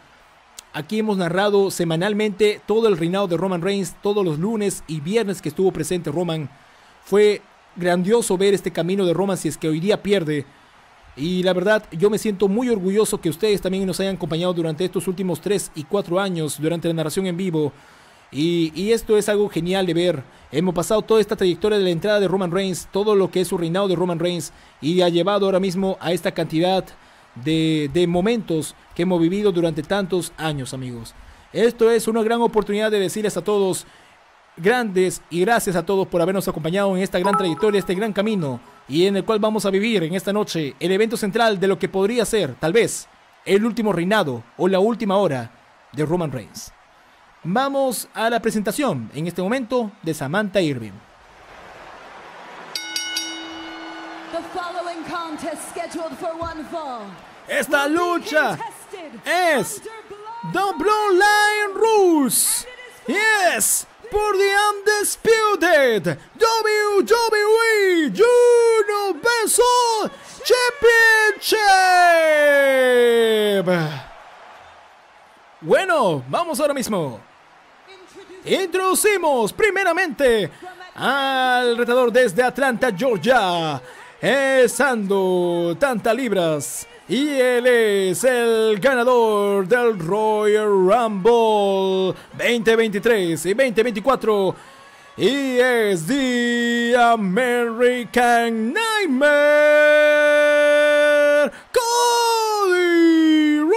Aquí hemos narrado semanalmente todo el reinado de Roman Reigns, todos los lunes y viernes que estuvo presente Roman. Fue grandioso ver este camino de Roman si es que hoy día pierde y la verdad, yo me siento muy orgulloso que ustedes también nos hayan acompañado durante estos últimos 3 y 4 años, durante la narración en vivo. Y, esto es algo genial de ver. Hemos pasado toda esta trayectoria de la entrada de Roman Reigns, todo lo que es su reinado de Roman Reigns, y ha llevado ahora mismo a esta cantidad de momentos que hemos vivido durante tantos años, amigos. Esto es una gran oportunidad de decirles a todos, grandes y gracias a todos por habernos acompañado en esta gran trayectoria, este gran camino y en el cual vamos a vivir en esta noche el evento central de lo que podría ser, tal vez, el último reinado o la última hora de Roman Reigns. Vamos a la presentación en este momento de Samantha Irving. Esta lucha es The Blue Line Rules. Yes, por The Undisputed WWE Universal Championship. Bueno, vamos ahora mismo. Introducimos primeramente al retador desde Atlanta, Georgia, Sando tantas libras y él es el ganador del Royal Rumble 2023 y 2024. Y es The American Nightmare Cody Rose.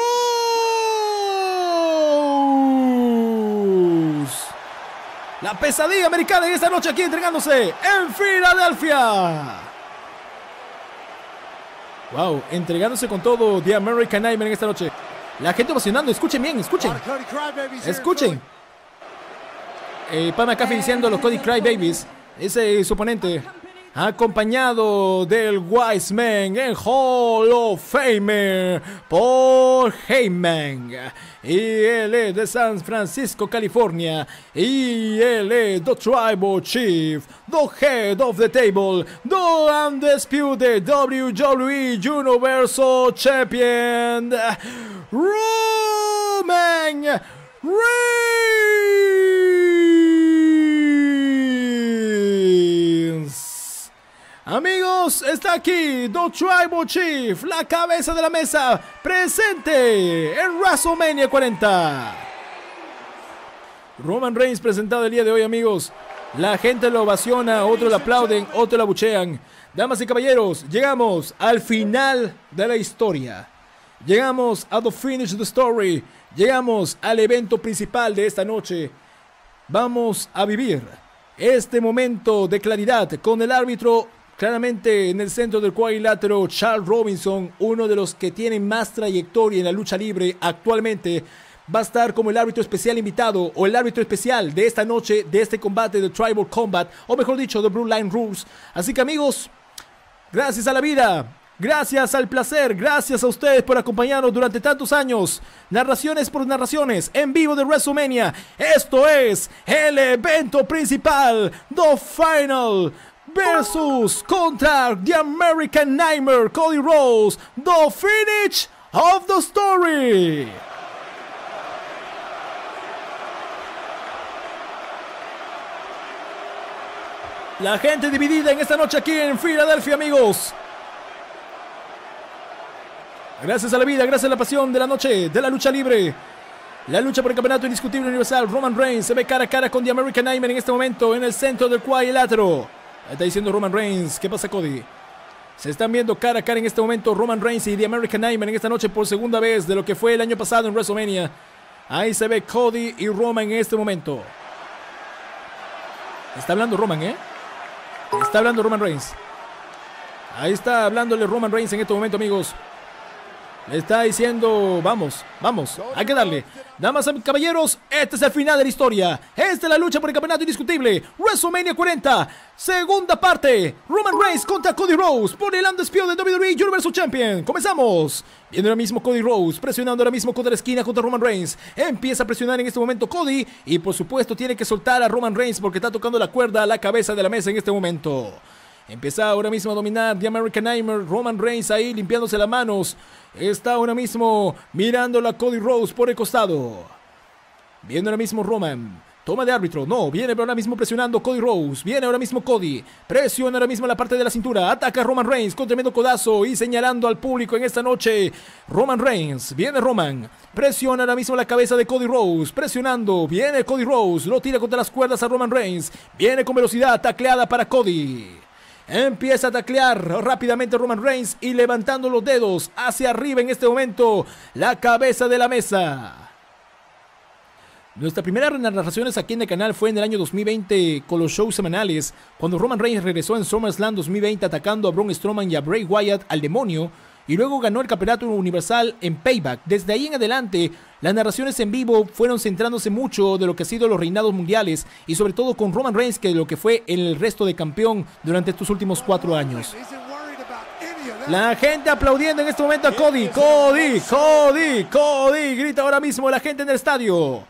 La pesadilla americana de esta noche aquí entregándose en Filadelfia. Wow, entregándose con todo The American Nightmare en esta noche. La gente emocionando, escuchen bien, escuchen. Escuchen. Eh, acá diciendo los Cody Cry Babies. Ese es su oponente acompañado del Wise Man en Hall of Famer, Paul Heyman. Y él de San Francisco, California. Y él Tribal Chief, The Head of the Table, The Undisputed WWE Universal Champion, Roman Reigns. Amigos, está aquí The Tribal Chief, la cabeza de la mesa, presente en WrestleMania 40. Roman Reigns presentado el día de hoy, amigos. La gente lo ovaciona, otros lo aplauden, otros lo abuchean. Damas y caballeros, llegamos al final de la historia. Llegamos a The Finish of the Story. Llegamos al evento principal de esta noche. Vamos a vivir este momento de claridad con el árbitro Claramente en el centro del cuadrilátero, Charles Robinson, uno de los que tiene más trayectoria en la lucha libre actualmente, va a estar como el árbitro especial invitado o el árbitro especial de esta noche, de este combate de Tribal Combat, o mejor dicho, de Blue Line Rules. Así que amigos, gracias a la vida, Gracias al placer, gracias a ustedes por acompañarnos durante tantos años. Narraciones por narraciones, en vivo de WrestleMania. Esto es el evento principal, The Final versus contra The American Nightmare Cody Rose, the finish of the story. La gente dividida en esta noche aquí en Filadelfia, amigos. Gracias a la vida, gracias a la pasión de la noche, de la lucha libre. La lucha por el campeonato indiscutible universal, Roman Reigns se ve cara a cara con The American Nightmare en este momento en el centro del cuadrilátero. Está diciendo Roman Reigns. ¿Qué pasa, Cody? Se están viendo cara a cara en este momento Roman Reigns y The American Nightmare en esta noche por segunda vez de lo que fue el año pasado en WrestleMania. Ahí se ve Cody y Roman en este momento. Está hablando Roman, ¿eh? Está hablando Roman Reigns. Ahí está hablándole Roman Reigns en este momento, amigos está diciendo, vamos, vamos, hay que darle. Damas y caballeros, este es el final de la historia. Esta es la lucha por el campeonato indiscutible. WrestleMania 40, segunda parte. Roman Reigns contra Cody Rhodes por el Undisputed de WWE Universal Champion. Comenzamos. Viene ahora mismo Cody Rose, presionando ahora mismo contra la esquina contra Roman Reigns. Empieza a presionar en este momento Cody y por supuesto tiene que soltar a Roman Reigns porque está tocando la cuerda a la cabeza de la mesa en este momento. Empieza ahora mismo a dominar The American Nightmare. Roman Reigns ahí limpiándose las manos. Está ahora mismo mirando a Cody Rose por el costado. Viendo ahora mismo Roman. Toma de árbitro, no, viene ahora mismo presionando Cody Rose, viene ahora mismo Cody, presiona ahora mismo la parte de la cintura, ataca Roman Reigns con tremendo codazo y señalando al público en esta noche, Roman Reigns, viene Roman, presiona ahora mismo la cabeza de Cody Rose, presionando, viene Cody Rose, lo tira contra las cuerdas a Roman Reigns, viene con velocidad, tacleada para Cody. Empieza a taclear rápidamente Roman Reigns y levantando los dedos hacia arriba en este momento, la cabeza de la mesa. Nuestra primera narración aquí en el canal fue en el año 2020 con los shows semanales, cuando Roman Reigns regresó en SummerSlam 2020 atacando a Braun Strowman y a Bray Wyatt al demonio y luego ganó el Campeonato Universal en Payback. Desde ahí en adelante, las narraciones en vivo fueron centrándose mucho de lo que ha sido los reinados mundiales y sobre todo con Roman Reigns, que lo que fue el resto de campeón durante estos últimos cuatro años. La gente aplaudiendo en este momento a Cody. Cody, Cody, Cody. Grita ahora mismo la gente en el estadio.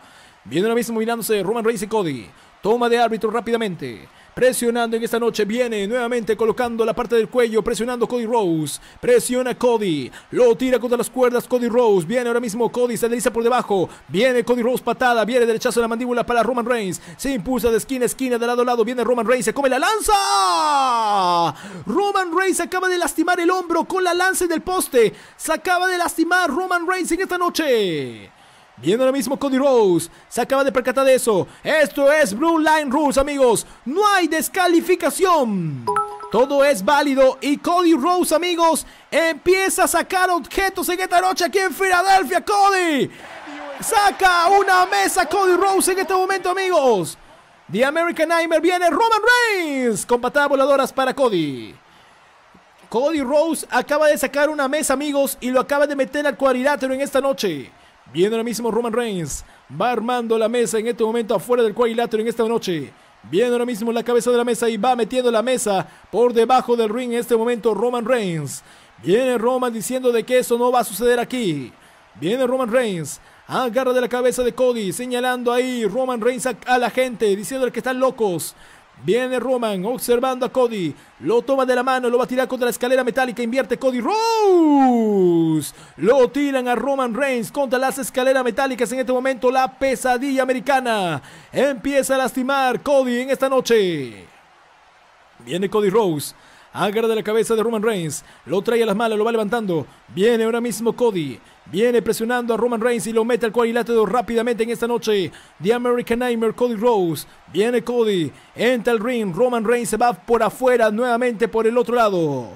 Viene ahora mismo mirándose Roman Reigns y Cody. Toma de árbitro rápidamente. Presionando en esta noche viene nuevamente colocando la parte del cuello, presionando Cody Rose. Presiona Cody, lo tira contra las cuerdas Cody Rose. Viene ahora mismo Cody, se desliza por debajo. Viene Cody Rose patada, viene derechazo de la mandíbula para Roman Reigns. Se impulsa de esquina a esquina, de lado a lado. Viene Roman Reigns, se come la lanza. Roman Reigns acaba de lastimar el hombro con la lanza en el poste. Se acaba de lastimar Roman Reigns en esta noche. Viendo ahora mismo Cody Rose. Se acaba de percatar de eso. Esto es Blue Line Rules, amigos. No hay descalificación. Todo es válido. Y Cody Rose, amigos, empieza a sacar objetos en esta noche aquí en Filadelfia. Cody. Saca una mesa Cody Rose en este momento, amigos. The American Nightmare viene Roman Reigns con patadas voladoras para Cody. Cody Rose acaba de sacar una mesa, amigos, y lo acaba de meter al cuadrilátero en esta noche. Viene ahora mismo Roman Reigns. Va armando la mesa en este momento afuera del cuadrilátero en esta noche. Viene ahora mismo la cabeza de la mesa y va metiendo la mesa por debajo del ring en este momento Roman Reigns. Viene Roman diciendo de que eso no va a suceder aquí. Viene Roman Reigns. Agarra de la cabeza de Cody, señalando ahí Roman Reigns a, a la gente, diciendo que están locos. Viene Roman observando a Cody. Lo toma de la mano, lo va a tirar contra la escalera metálica. Invierte Cody Rose. Lo tiran a Roman Reigns contra las escaleras metálicas. En este momento la pesadilla americana empieza a lastimar Cody en esta noche. Viene Cody Rose. Agarra de la cabeza de Roman Reigns. Lo trae a las malas, lo va levantando. Viene ahora mismo Cody. Viene presionando a Roman Reigns y lo mete al cuadrilátero rápidamente en esta noche. The American Nightmare, Cody Rose. Viene Cody. Entra el ring. Roman Reigns se va por afuera nuevamente por el otro lado.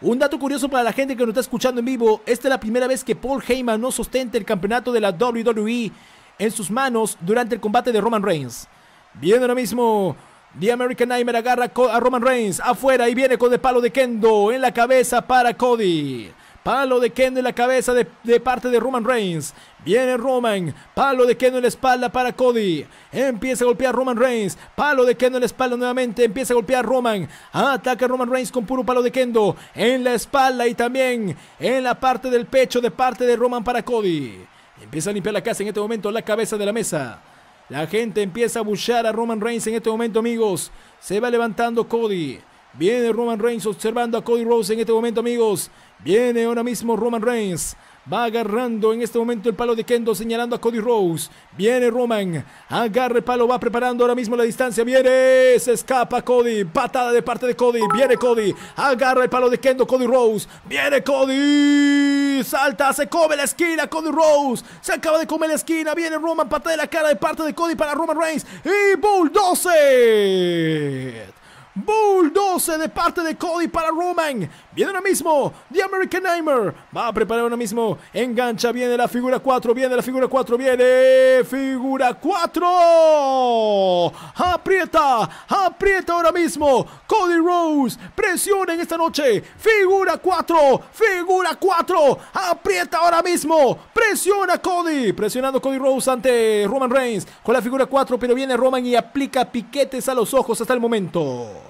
Un dato curioso para la gente que nos está escuchando en vivo. Esta es la primera vez que Paul Heyman no sostiene el campeonato de la WWE en sus manos durante el combate de Roman Reigns. Viene ahora mismo. The American Nightmare agarra a Roman Reigns afuera y viene con el palo de Kendo en la cabeza para Cody. Palo de Kendo en la cabeza de, parte de Roman Reigns. Viene Roman, palo de Kendo en la espalda para Cody. Empieza a golpear Roman Reigns, palo de Kendo en la espalda nuevamente. Empieza a golpear Roman. Ataca Roman Reigns con puro palo de Kendo en la espalda y también en la parte del pecho de parte de Roman para Cody. Empieza a limpiar la casa en este momento, la cabeza de la mesa. La gente empieza a bullar a Roman Reigns en este momento, amigos. Se va levantando Cody. Viene Roman Reigns observando a Cody Rose en este momento, amigos. Viene ahora mismo Roman Reigns. Va agarrando en este momento el palo de Kendo señalando a Cody Rose. Viene Roman. agarre el palo, va preparando ahora mismo la distancia. Viene, se escapa Cody. Patada de parte de Cody. Viene Cody. Agarra el palo de Kendo, Cody Rose. Viene Cody. Salta, se come la esquina, Cody Rose. Se acaba de comer la esquina. Viene Roman, patada de la cara de parte de Cody para Roman Reigns. Y bull 12 Bull 12 de parte de Cody para Roman. Viene ahora mismo The American Nightmare. Va a preparar ahora mismo. Engancha, viene la figura 4, viene la figura 4, viene figura 4. Aprieta, aprieta ahora mismo. Cody Rose, presiona en esta noche. Figura 4, figura 4. Aprieta ahora mismo. Presiona Cody. Presionando Cody Rose ante Roman Reigns con la figura 4, pero viene Roman y aplica piquetes a los ojos hasta el momento.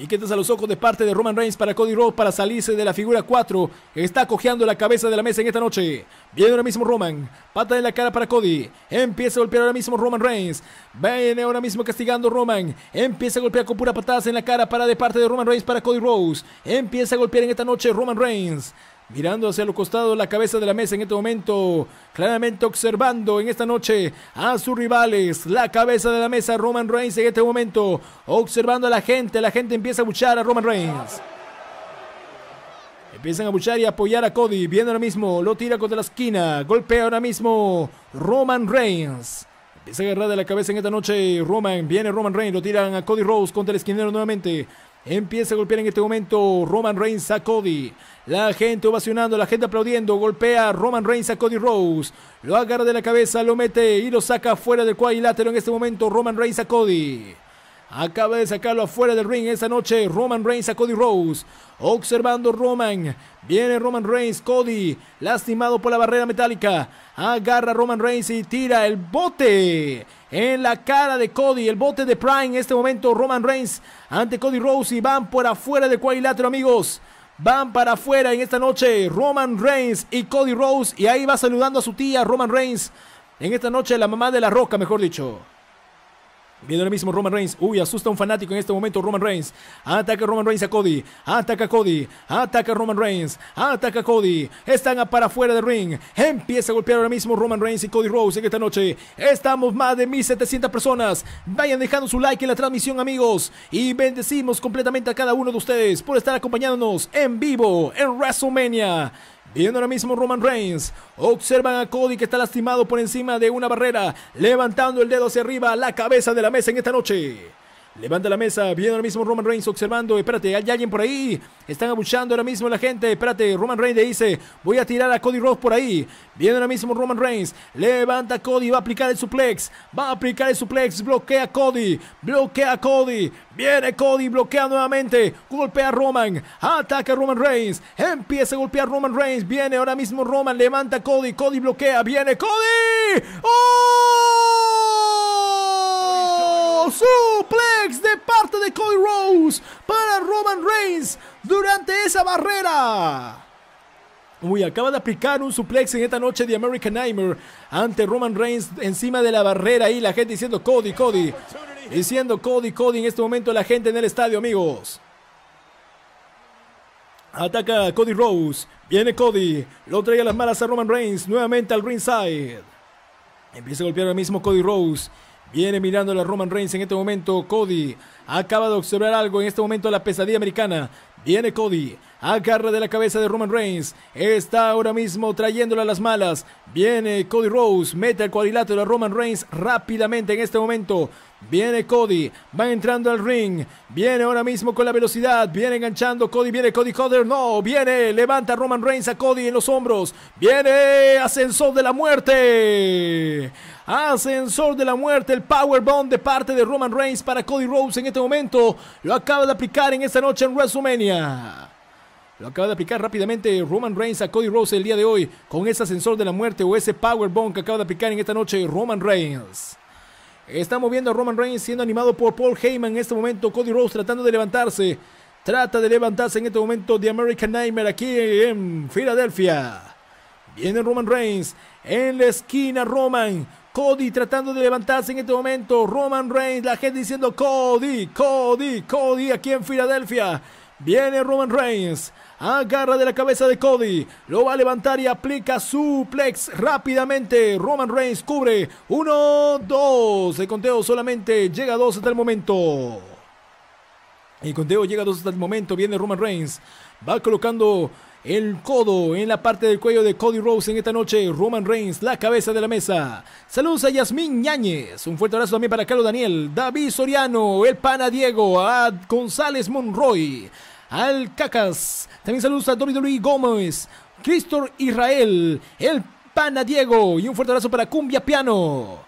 Piquetes a los ojos de parte de Roman Reigns para Cody Rhodes para salirse de la figura 4. Está cojeando la cabeza de la mesa en esta noche. Viene ahora mismo Roman. Pata en la cara para Cody. Empieza a golpear ahora mismo Roman Reigns. Viene ahora mismo castigando Roman. Empieza a golpear con pura patadas en la cara para de parte de Roman Reigns para Cody Rhodes. Empieza a golpear en esta noche Roman Reigns mirando hacia los costados la cabeza de la mesa en este momento, claramente observando en esta noche a sus rivales, la cabeza de la mesa Roman Reigns en este momento, observando a la gente, la gente empieza a buchar a Roman Reigns. Empiezan a buchar y apoyar a Cody. Viene ahora mismo, lo tira contra la esquina. Golpea ahora mismo Roman Reigns. Empieza a agarrar de la cabeza en esta noche Roman. Viene Roman Reigns, lo tiran a Cody Rose contra el esquinero nuevamente. Empieza a golpear en este momento Roman Reigns a Cody. La gente ovacionando, la gente aplaudiendo. Golpea Roman Reigns a Cody Rose. Lo agarra de la cabeza, lo mete y lo saca fuera del cuadrilátero en este momento Roman Reigns a Cody. Acaba de sacarlo afuera del ring esta noche Roman Reigns a Cody Rose. Observando Roman. Viene Roman Reigns, Cody, lastimado por la barrera metálica. Agarra Roman Reigns y tira el bote en la cara de Cody. El bote de Prime en este momento. Roman Reigns ante Cody Rose y van por afuera del cuadrilátero, amigos. Van para afuera en esta noche Roman Reigns y Cody Rose. Y ahí va saludando a su tía Roman Reigns. En esta noche la mamá de la roca, mejor dicho. Viene ahora mismo Roman Reigns. Uy, asusta un fanático en este momento Roman Reigns. Ataca Roman Reigns a Cody. Ataca a Cody. Ataca Roman Reigns. Ataca a Cody. Están para afuera del ring. Empieza a golpear ahora mismo Roman Reigns y Cody Rhodes en esta noche. Estamos más de 1700 personas. Vayan dejando su like en la transmisión, amigos. Y bendecimos completamente a cada uno de ustedes por estar acompañándonos en vivo en WrestleMania. Viendo ahora mismo Roman Reigns, observan a Cody que está lastimado por encima de una barrera, levantando el dedo hacia arriba, la cabeza de la mesa en esta noche. Levanta la mesa, viene ahora mismo Roman Reigns observando, espérate, hay alguien por ahí, están abuchando ahora mismo la gente, espérate, Roman Reigns le dice, voy a tirar a Cody Rhodes por ahí, viene ahora mismo Roman Reigns, levanta Cody, va a aplicar el suplex, va a aplicar el suplex, bloquea Cody, bloquea Cody, viene Cody, bloquea nuevamente, golpea a Roman, ataca a Roman Reigns, empieza a golpear Roman Reigns, viene ahora mismo Roman, levanta Cody, Cody bloquea, viene Cody, ¡Oh! suplex de parte de Cody Rose para Roman Reigns durante esa barrera. Uy, acaba de aplicar un suplex en esta noche de American Nightmare ante Roman Reigns encima de la barrera y la gente diciendo Cody, Cody. Diciendo Cody, Cody en este momento la gente en el estadio, amigos. Ataca Cody Rose. Viene Cody. Lo trae a las malas a Roman Reigns. Nuevamente al ringside. Empieza a golpear ahora mismo Cody Rose. Viene mirando a Roman Reigns en este momento. Cody acaba de observar algo en este momento la pesadilla americana. Viene Cody, agarra de la cabeza de Roman Reigns, está ahora mismo trayéndola a las malas. Viene Cody Rose, mete el cuadrilátero a Roman Reigns rápidamente en este momento. Viene Cody, va entrando al ring, viene ahora mismo con la velocidad, viene enganchando Cody, viene Cody Coder, no, viene, levanta Roman Reigns a Cody en los hombros, viene ascensor de la muerte. Ascensor de la muerte, el Powerbomb de parte de Roman Reigns para Cody Rhodes en este momento. Lo acaba de aplicar en esta noche en WrestleMania. Lo acaba de aplicar rápidamente Roman Reigns a Cody Rhodes el día de hoy con ese ascensor de la muerte o ese powerbomb que acaba de aplicar en esta noche Roman Reigns. Estamos viendo a Roman Reigns siendo animado por Paul Heyman en este momento. Cody Rhodes tratando de levantarse. Trata de levantarse en este momento The American Nightmare aquí en Filadelfia. Viene Roman Reigns en la esquina Roman Cody tratando de levantarse en este momento. Roman Reigns, la gente diciendo Cody, Cody, Cody aquí en Filadelfia. Viene Roman Reigns. Agarra de la cabeza de Cody. Lo va a levantar y aplica suplex rápidamente. Roman Reigns cubre. Uno, dos. El conteo solamente llega a dos hasta el momento. El conteo llega a dos hasta el momento. Viene Roman Reigns. Va colocando el codo en la parte del cuello de Cody Rose en esta noche. Roman Reigns, la cabeza de la mesa. Saludos a Yasmín Ñáñez. Un fuerte abrazo también para Carlos Daniel. David Soriano, el pana Diego. A González Monroy. Al Cacas. También saludos a Dolly Gómez. Cristor Israel. El pana Diego. Y un fuerte abrazo para Cumbia Piano.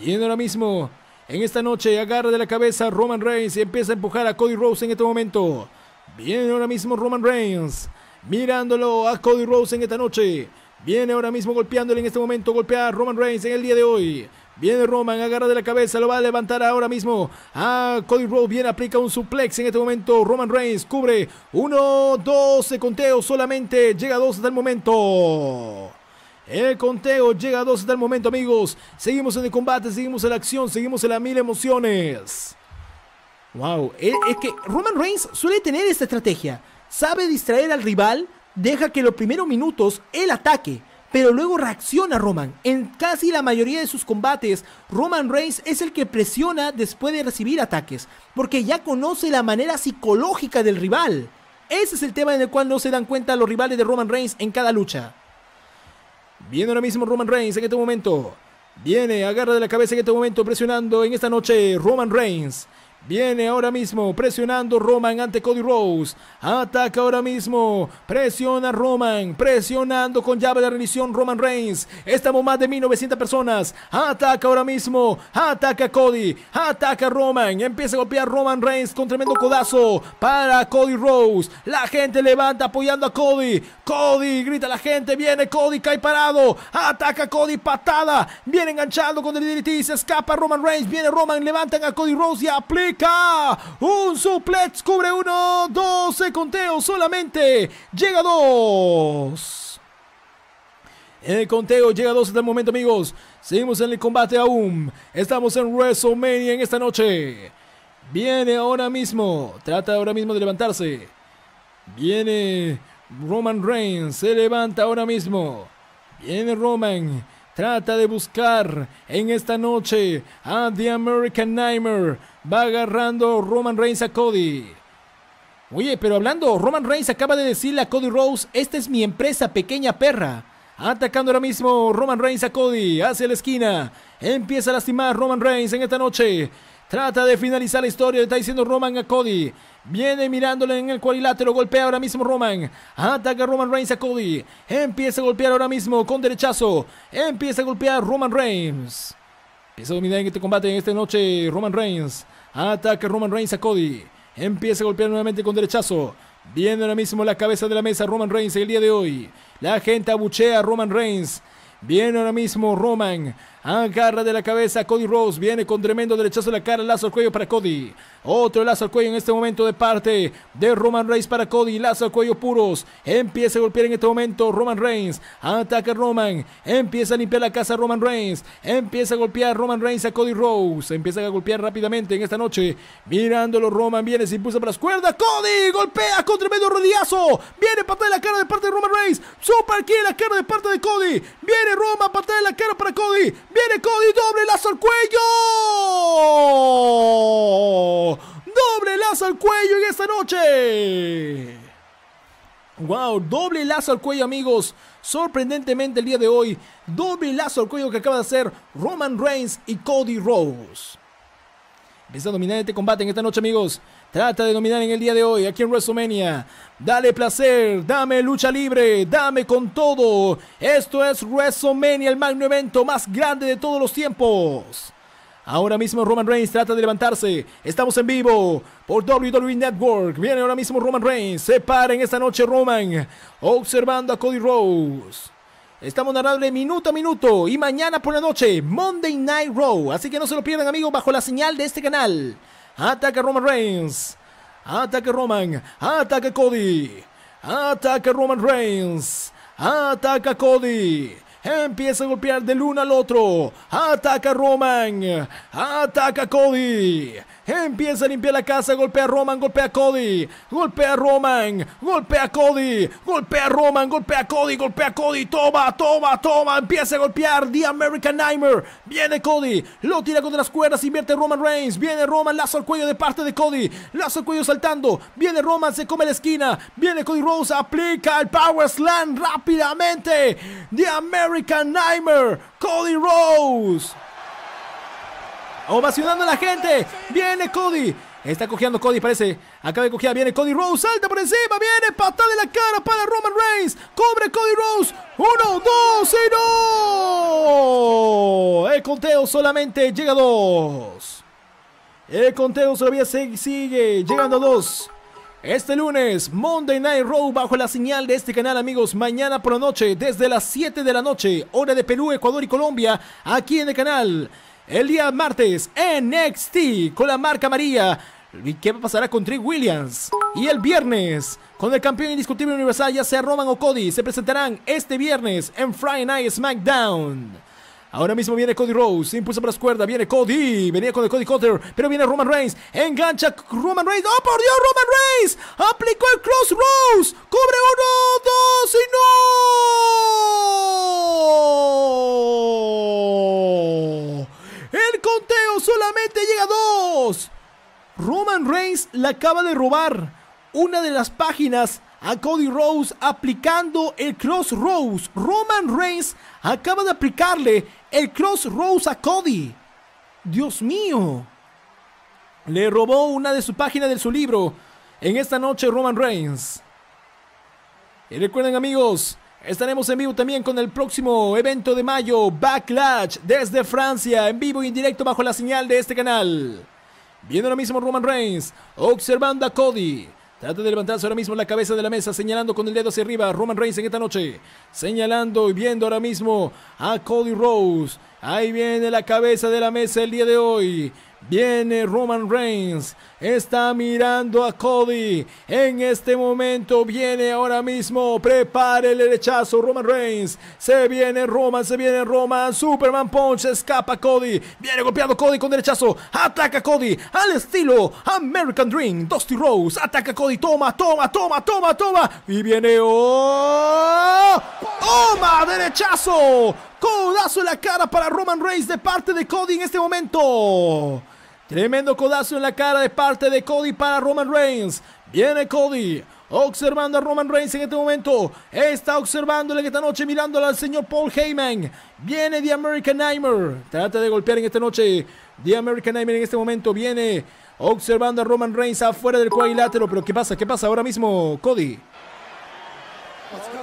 bien ahora mismo. En esta noche agarra de la cabeza Roman Reigns y empieza a empujar a Cody Rose en este momento. Viene ahora mismo Roman Reigns mirándolo a Cody Rose en esta noche. Viene ahora mismo golpeándole en este momento, golpea a Roman Reigns en el día de hoy. Viene Roman, agarra de la cabeza, lo va a levantar ahora mismo. A ah, Cody Rose, viene, aplica un suplex en este momento. Roman Reigns cubre 1, 12 conteo solamente, llega a 2 hasta el momento. El conteo llega a 2 hasta el momento, amigos. Seguimos en el combate, seguimos en la acción, seguimos en las mil emociones. Wow, e, es que Roman Reigns suele tener esta estrategia Sabe distraer al rival, deja que los primeros minutos él ataque, pero luego reacciona Roman. En casi la mayoría de sus combates, Roman Reigns es el que presiona después de recibir ataques, porque ya conoce la manera psicológica del rival. Ese es el tema en el cual no se dan cuenta los rivales de Roman Reigns en cada lucha. Viene ahora mismo Roman Reigns en este momento. Viene, agarra de la cabeza en este momento, presionando en esta noche Roman Reigns. Viene ahora mismo presionando Roman ante Cody Rose. Ataca ahora mismo. Presiona Roman. Presionando con llave de rendición Roman Reigns. Estamos más de 1900 personas. Ataca ahora mismo. Ataca Cody. Ataca Roman. Empieza a golpear Roman Reigns con tremendo codazo para Cody Rose. La gente levanta apoyando a Cody. Cody grita la gente. Viene Cody. Cae parado. Ataca Cody. Patada. Viene enganchado con el DDT. Se escapa Roman Reigns. Viene Roman. Levantan a Cody Rose y aplica. Un suplex cubre uno, 12 conteo solamente. Llega dos. El conteo llega dos hasta este el momento, amigos. Seguimos en el combate aún. Estamos en WrestleMania en esta noche. Viene ahora mismo. Trata ahora mismo de levantarse. Viene Roman Reigns. Se levanta ahora mismo. Viene Roman. Trata de buscar en esta noche a The American Nightmare. Va agarrando Roman Reigns a Cody. Oye, pero hablando, Roman Reigns acaba de decirle a Cody Rose, esta es mi empresa, pequeña perra. Atacando ahora mismo Roman Reigns a Cody hacia la esquina. Empieza a lastimar Roman Reigns en esta noche. Trata de finalizar la historia, está diciendo Roman a Cody. Viene mirándole en el cuadrilátero, golpea ahora mismo Roman. Ataca Roman Reigns a Cody. Empieza a golpear ahora mismo con derechazo. Empieza a golpear Roman Reigns. Empieza a dominar en este combate en esta noche Roman Reigns. Ataca Roman Reigns a Cody. Empieza a golpear nuevamente con derechazo. Viene ahora mismo la cabeza de la mesa Roman Reigns el día de hoy. La gente abuchea a Roman Reigns. Viene ahora mismo Roman. Agarra de la cabeza Cody Rose. Viene con tremendo derechazo a la cara. Lazo al cuello para Cody. Otro lazo al cuello en este momento de parte de Roman Reigns para Cody. Lazo al cuello puros. Empieza a golpear en este momento Roman Reigns. Ataca Roman. Empieza a limpiar la casa Roman Reigns. Empieza a golpear Roman Reigns a Cody Rose. Empieza a golpear rápidamente en esta noche. Mirándolo Roman. Viene, se impulsa para las cuerdas. Cody golpea con tremendo rodillazo. Viene patada de la cara de parte de Roman Reigns. Super aquí en la cara de parte de Cody. Viene Roman, patada de la cara para Cody. Viene Cody, doble lazo al cuello. Doble lazo al cuello en esta noche. Wow, doble lazo al cuello amigos. Sorprendentemente el día de hoy, doble lazo al cuello que acaba de hacer Roman Reigns y Cody Rose. Empieza a dominar este combate en esta noche, amigos. Trata de dominar en el día de hoy, aquí en WrestleMania. Dale placer, dame lucha libre, dame con todo. Esto es WrestleMania, el magno evento más grande de todos los tiempos. Ahora mismo Roman Reigns trata de levantarse. Estamos en vivo por WWE Network. Viene ahora mismo Roman Reigns. Se para en esta noche Roman, observando a Cody Rose. Estamos de minuto a minuto y mañana por la noche Monday Night Raw. Así que no se lo pierdan amigos bajo la señal de este canal. Ataca Roman Reigns. Ataca Roman. Ataca Cody. Ataca Roman Reigns. Ataca Cody. Empieza a golpear del uno al otro. Ataca Roman. Ataca Cody. Empieza a limpiar la casa, golpea a Roman, golpea a Cody. Golpea a Roman, golpea a Cody. Golpea a Roman, golpea a Cody, golpea a Cody. Toma, toma, toma. Empieza a golpear The American Nightmare. Viene Cody, lo tira contra las cuerdas, invierte Roman Reigns. Viene Roman, lazo al cuello de parte de Cody. Lazo al cuello saltando. Viene Roman, se come la esquina. Viene Cody Rose, aplica el Power Slam rápidamente. The American Nightmare, Cody Rose ovacionando ¡Oh, a la gente. Viene Cody. Está cojeando Cody, parece. Acaba de cojear. Viene Cody Rose. Salta por encima. Viene patada de la cara para Roman Reigns. Cobre Cody Rose. Uno, dos y no. El conteo solamente llega a dos. El conteo todavía sigue llegando a dos. Este lunes, Monday Night Raw bajo la señal de este canal, amigos. Mañana por la noche, desde las 7 de la noche, hora de Perú, Ecuador y Colombia, aquí en el canal el día martes en NXT con la marca María ¿Y qué pasará con Trick Williams? Y el viernes, con el campeón indiscutible universal, ya sea Roman o Cody, se presentarán este viernes en Friday Night SmackDown. Ahora mismo viene Cody Rose, impulsa por las cuerdas, viene Cody, venía con el Cody Cutter, pero viene Roman Reigns, engancha Roman Reigns, ¡oh por Dios Roman Reigns! Aplicó el Cross Rose! cubre uno, dos y no! El conteo solamente llega a dos. Roman Reigns le acaba de robar una de las páginas a Cody Rose aplicando el Cross Rose. Roman Reigns acaba de aplicarle el Cross Rose a Cody. Dios mío. Le robó una de sus páginas de su libro en esta noche Roman Reigns. Y recuerden amigos, Estaremos en vivo también con el próximo evento de mayo, Backlash, desde Francia, en vivo y en directo bajo la señal de este canal. Viendo ahora mismo Roman Reigns, observando a Cody. Trata de levantarse ahora mismo la cabeza de la mesa, señalando con el dedo hacia arriba Roman Reigns en esta noche. Señalando y viendo ahora mismo a Cody Rose. Ahí viene la cabeza de la mesa el día de hoy. Viene Roman Reigns, está mirando a Cody. En este momento viene ahora mismo, prepare el rechazo Roman Reigns. Se viene Roman, se viene Roman. Superman Punch, escapa Cody. Viene golpeando Cody con derechazo. Ataca Cody al estilo American Dream. Dusty Rose, ataca Cody. Toma, toma, toma, toma, toma. Y viene... ¡Oh! ¡Toma! ¡Derechazo! Codazo en la cara para Roman Reigns de parte de Cody en este momento. Tremendo codazo en la cara de parte de Cody para Roman Reigns. Viene Cody. Observando a Roman Reigns en este momento. Está observándole esta noche mirándole al señor Paul Heyman. Viene The American Nightmare. Trata de golpear en esta noche. The American Nightmare en este momento viene observando a Roman Reigns afuera del cuadrilátero. Pero ¿qué pasa? ¿Qué pasa ahora mismo, Cody?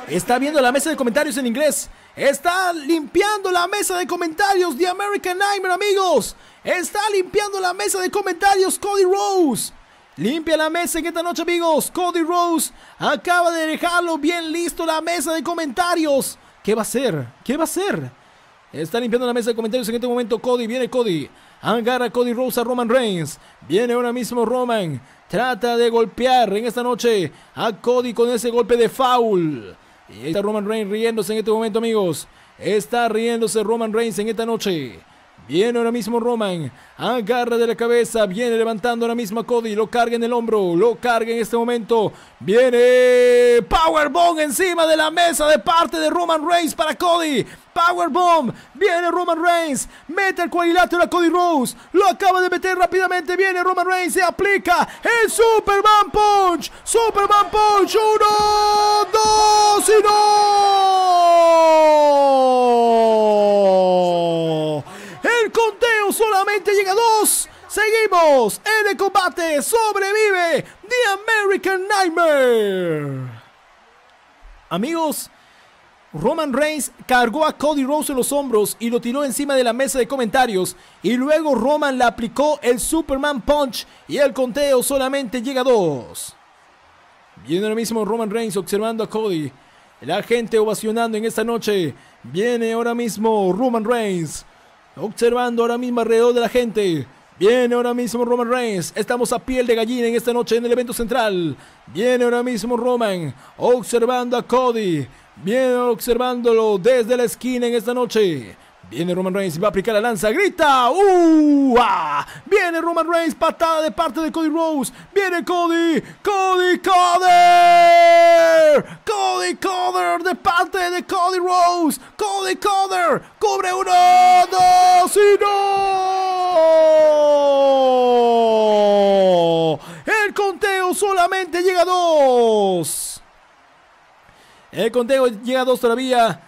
Está viendo la mesa de comentarios en inglés. Está limpiando la mesa de comentarios de American Nightmare, amigos. Está limpiando la mesa de comentarios Cody Rose. Limpia la mesa en esta noche, amigos. Cody Rose acaba de dejarlo bien listo la mesa de comentarios. ¿Qué va a hacer? ¿Qué va a hacer? Está limpiando la mesa de comentarios en este momento. Cody, viene Cody. Agarra Cody Rose a Roman Reigns. Viene ahora mismo Roman. Trata de golpear en esta noche a Cody con ese golpe de foul. Y está Roman Reigns riéndose en este momento, amigos. Está riéndose Roman Reigns en esta noche. Viene ahora mismo Roman. Agarra de la cabeza. Viene levantando ahora mismo a Cody. Lo carga en el hombro. Lo carga en este momento. Viene Powerbomb encima de la mesa de parte de Roman Reigns para Cody. Powerbomb. Viene Roman Reigns. Mete el cuadrilátero a Cody Rose. Lo acaba de meter rápidamente. Viene Roman Reigns. Se aplica el Superman Punch. Superman Punch. Uno, dos y no. El conteo solamente llega a dos. Seguimos en el combate. Sobrevive The American Nightmare. Amigos, Roman Reigns cargó a Cody Rose en los hombros y lo tiró encima de la mesa de comentarios. Y luego Roman le aplicó el Superman Punch y el conteo solamente llega a dos. Viene ahora mismo Roman Reigns observando a Cody. La gente ovacionando en esta noche. Viene ahora mismo Roman Reigns observando ahora mismo alrededor de la gente. Viene ahora mismo Roman Reigns. Estamos a piel de gallina en esta noche en el evento central. Viene ahora mismo Roman observando a Cody. Viene observándolo desde la esquina en esta noche. Viene Roman Reigns y va a aplicar la lanza. Grita. Viene Roman Reigns. Patada de parte de Cody Rose. Viene Cody. Cody Coder. Cody Coder de parte de Cody Rose. Cody Coder. Cubre uno, dos y no. El conteo solamente llega a dos. El conteo llega a dos todavía.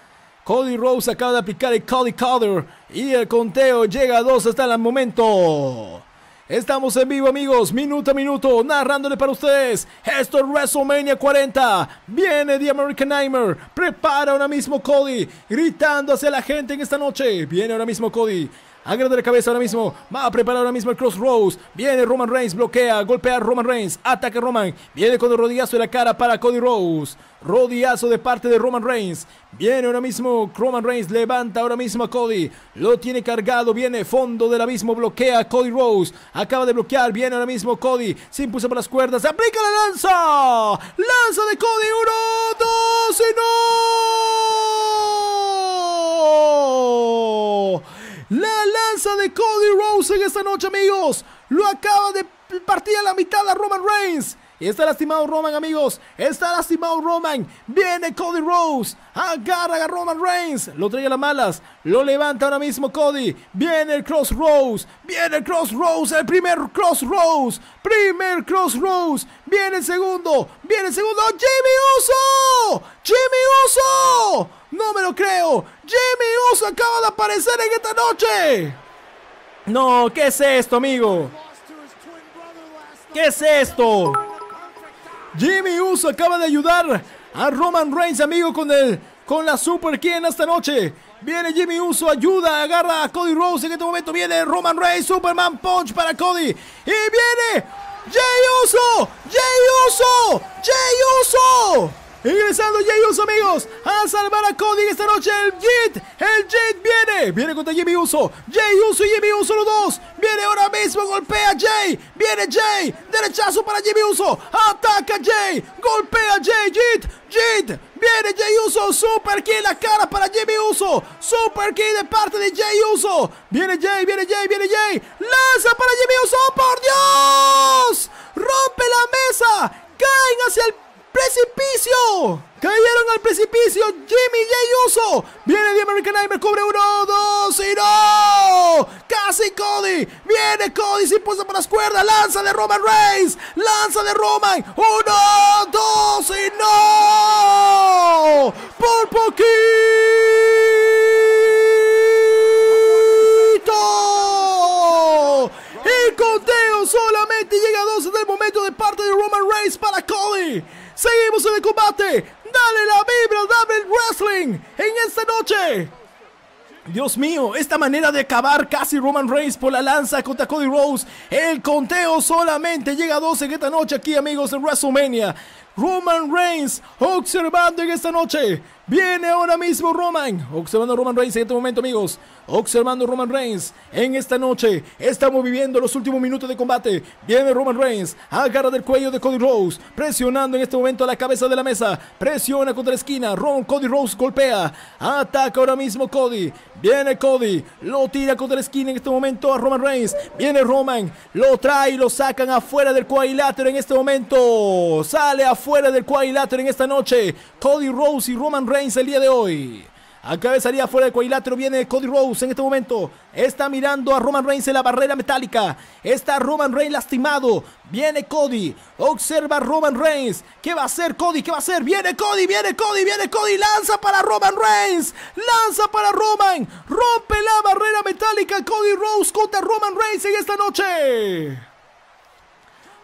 Cody Rose acaba de aplicar el Cody Cutter y el conteo llega a dos hasta el momento. Estamos en vivo amigos, minuto a minuto, narrándole para ustedes. Esto es WrestleMania 40. Viene The American Nightmare. Prepara ahora mismo Cody, gritando hacia la gente en esta noche. Viene ahora mismo Cody de la cabeza ahora mismo. Va a preparar ahora mismo el crossroads. Viene Roman Reigns, bloquea, golpea a Roman Reigns. Ataca a Roman. Viene con el rodillazo de la cara para Cody Rose Rodillazo de parte de Roman Reigns. Viene ahora mismo Roman Reigns. Levanta ahora mismo a Cody. Lo tiene cargado. Viene fondo del abismo. Bloquea a Cody Rose Acaba de bloquear. Viene ahora mismo Cody. Se impulsa por las cuerdas. Aplica la lanza. Lanza de Cody. Uno, dos y no. La lanza de Cody Rose en esta noche, amigos. Lo acaba de partir a la mitad a Roman Reigns. Está lastimado Roman, amigos. Está lastimado Roman. Viene Cody Rose. Agarra a Roman Reigns. Lo trae a las malas. Lo levanta ahora mismo Cody. Viene el Cross Rose Viene el Cross Rose El primer Cross Rose Primer Cross Rose Viene el segundo. Viene el segundo. Jimmy Uso. Jimmy Uso. No me lo creo. Jimmy Uso acaba de aparecer en esta noche. No, ¿qué es esto, amigo? ¿Qué es esto? Jimmy Uso acaba de ayudar a Roman Reigns, amigo, con el con la Super King esta noche. Viene Jimmy Uso, ayuda, agarra a Cody Rose. En este momento viene Roman Reigns, Superman Punch para Cody. Y viene Jay Uso, Jay Uso, Jay Uso. Ingresando Jay amigos, a salvar a Cody esta noche. El Jit, el Jit viene. Viene contra Jimmy Uso. Jay Uso y Jimmy Uso los dos. Viene ahora mismo, golpea a Jay. Viene Jay, derechazo para Jimmy Uso. Ataca Jay, golpea Jay. Jit, Jit, Viene Jay Uso, Super Kill la cara para Jimmy Uso. Super Kill de parte de Jay Uso. Viene Jay, viene Jay, viene Jay. Lanza para Jimmy Uso, por Dios. Rompe la mesa. Caen hacia el ¡Precipicio! ¡Cayeron al precipicio! ¡Jimmy J. Uso! ¡Viene The American Nightmare! ¡Cubre uno, dos y no! ¡Casi Cody! ¡Viene Cody! ¡Se impulsa por las cuerdas! ¡Lanza de Roman Reigns! ¡Lanza de Roman! ¡Uno, dos y no! ¡Por poquito! ¡El conteo solamente llega a en del momento de parte de Roman Reigns para Cody! Seguimos en el combate. Dale la vibra, dale el wrestling en esta noche. Dios mío, esta manera de acabar casi Roman Reigns por la lanza contra Cody Rose. El conteo solamente llega a 12 en esta noche aquí, amigos, en WrestleMania. Roman Reigns observando en esta noche Viene ahora mismo Roman, observando Roman Reigns en este momento, amigos. Observando Roman Reigns en esta noche. Estamos viviendo los últimos minutos de combate. Viene Roman Reigns, agarra del cuello de Cody Rose, presionando en este momento a la cabeza de la mesa. Presiona contra la esquina. Ron Cody Rose golpea. Ataca ahora mismo Cody. Viene Cody, lo tira contra la esquina en este momento a Roman Reigns. Viene Roman, lo trae y lo sacan afuera del cuadrilátero en este momento. Sale afuera del cuadrilátero en esta noche. Cody Rose y Roman Reigns el día de hoy. A fuera del cuadrilátero viene Cody Rose en este momento. Está mirando a Roman Reigns en la barrera metálica. Está Roman Reigns lastimado. Viene Cody. Observa Roman Reigns. ¿Qué va a hacer Cody? ¿Qué va a hacer? Viene Cody, viene Cody, viene Cody. Lanza para Roman Reigns. Lanza para Roman. Rompe la barrera metálica Cody Rose contra Roman Reigns en esta noche.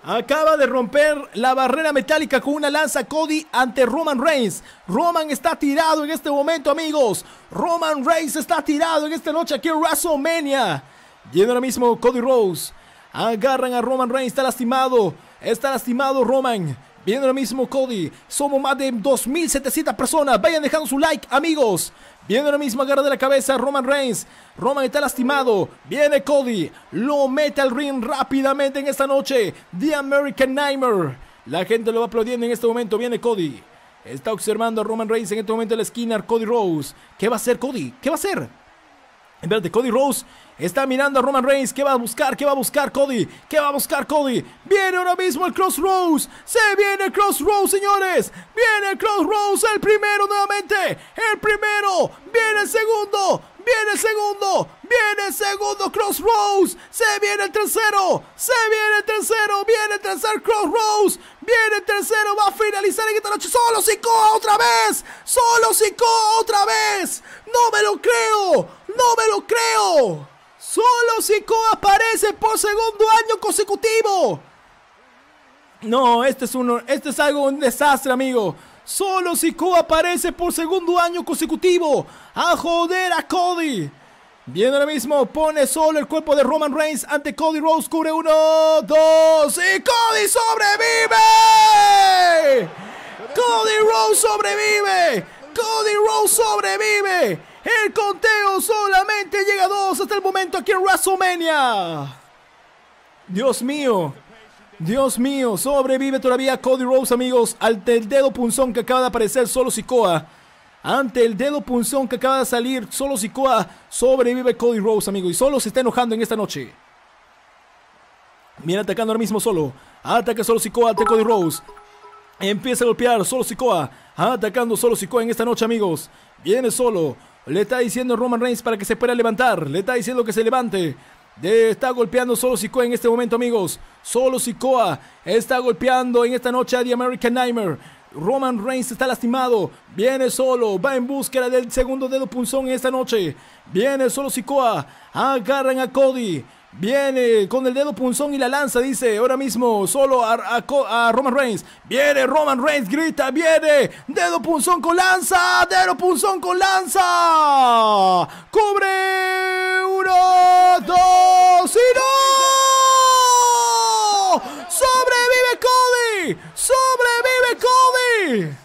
Acaba de romper la barrera metálica con una lanza Cody ante Roman Reigns. Roman está tirado en este momento, amigos. Roman Reigns está tirado en esta noche aquí en WrestleMania. Viene ahora mismo Cody Rose. Agarran a Roman Reigns, está lastimado. Está lastimado Roman. Viendo ahora mismo Cody. Somos más de 2.700 personas. Vayan dejando su like, amigos. Viene lo mismo, agarra de la cabeza Roman Reigns. Roman está lastimado. Viene Cody. Lo mete al ring rápidamente en esta noche. The American Nightmare. La gente lo va aplaudiendo en este momento. Viene Cody. Está observando a Roman Reigns en este momento en la esquina. Cody Rose. ¿Qué va a hacer Cody? ¿Qué va a hacer? En verde Cody Rose está mirando a Roman Reigns. ¿Qué va a buscar? ¿Qué va a buscar Cody? ¿Qué va a buscar Cody? Viene ahora mismo el Cross Rose, Se viene el Rose señores. Viene el Rose el primero nuevamente. El primero. Viene el segundo. Viene el segundo. Viene el segundo Crossroads. Se viene el tercero. Se viene el tercero. Viene el tercer Crossroads. Viene el tercero. Va a finalizar en esta noche. Solo Sikoa otra vez. Solo Sikoa otra vez. No me lo creo. No me lo creo. Solo Sikoa aparece por segundo año consecutivo. No, este es, uno, este es algo un desastre, amigo. Solo Siko aparece por segundo año consecutivo a ¡Ah, joder a Cody. Bien ahora mismo, pone solo el cuerpo de Roman Reigns ante Cody Rose Cubre uno, dos y Cody sobrevive. Cody Rose sobrevive. Cody Rose sobrevive. El conteo solamente llega a dos hasta el momento aquí en WrestleMania. Dios mío. Dios mío, sobrevive todavía Cody Rose amigos, ante el dedo punzón que acaba de aparecer solo Sikoa. Ante el dedo punzón que acaba de salir solo Sikoa, sobrevive Cody Rose amigos, y solo se está enojando en esta noche. Viene atacando ahora mismo solo. Ataca solo Sikoa ante Cody Rose Empieza a golpear solo Sikoa. Atacando solo Sikoa en esta noche, amigos. Viene solo. Le está diciendo Roman Reigns para que se pueda levantar. Le está diciendo que se levante está golpeando solo Sikoa en este momento, amigos. Solo Sikoa está golpeando en esta noche a The American Nightmare. Roman Reigns está lastimado. Viene solo. Va en búsqueda del segundo dedo punzón en esta noche. Viene solo Sikoa. Agarran a Cody. Viene con el dedo punzón y la lanza, dice ahora mismo solo a, Roman Reigns. Viene Roman Reigns, grita, viene. Dedo punzón con lanza, dedo punzón con lanza. Cubre. Uno, dos y no. Sobrevive Cody. Sobrevive Cody.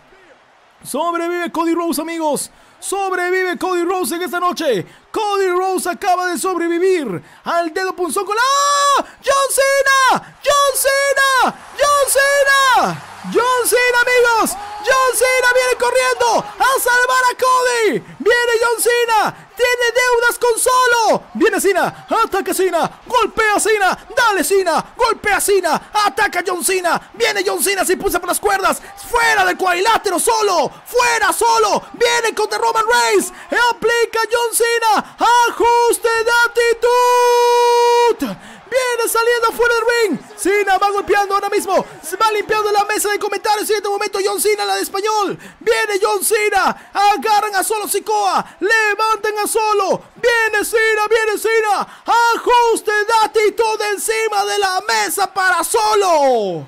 Sobrevive Cody Rose, amigos. Sobrevive Cody Rose en esta noche. Cody Rose acaba de sobrevivir al dedo punzó con la... ¡Ah! ¡John Cena! ¡John Cena! ¡John Cena! ¡John Cena, amigos! ¡John Cena viene corriendo a salvar a Cody! ¡Viene John Cena! ¡Tiene deudas con solo! ¡Viene Cena! ¡Ataca Cena! ¡Golpea Cena! ¡Dale Cena! ¡Golpea Cena! ¡Ataca John Cena! ¡Viene John Cena! ¡Se pulsa por las cuerdas! ¡Fuera del cuadrilátero! ¡Solo! ¡Fuera solo! ¡Viene con terror. Roman aplica John Cena. Ajuste de actitud. Viene saliendo fuera del ring. Cena va golpeando ahora mismo. Se va limpiando la mesa de comentarios. en este momento John Cena, la de español. Viene John Cena. Agarran a solo Sikoa. levanten a solo. Viene Cena, viene Cena. Ajuste de actitud encima de la mesa para solo.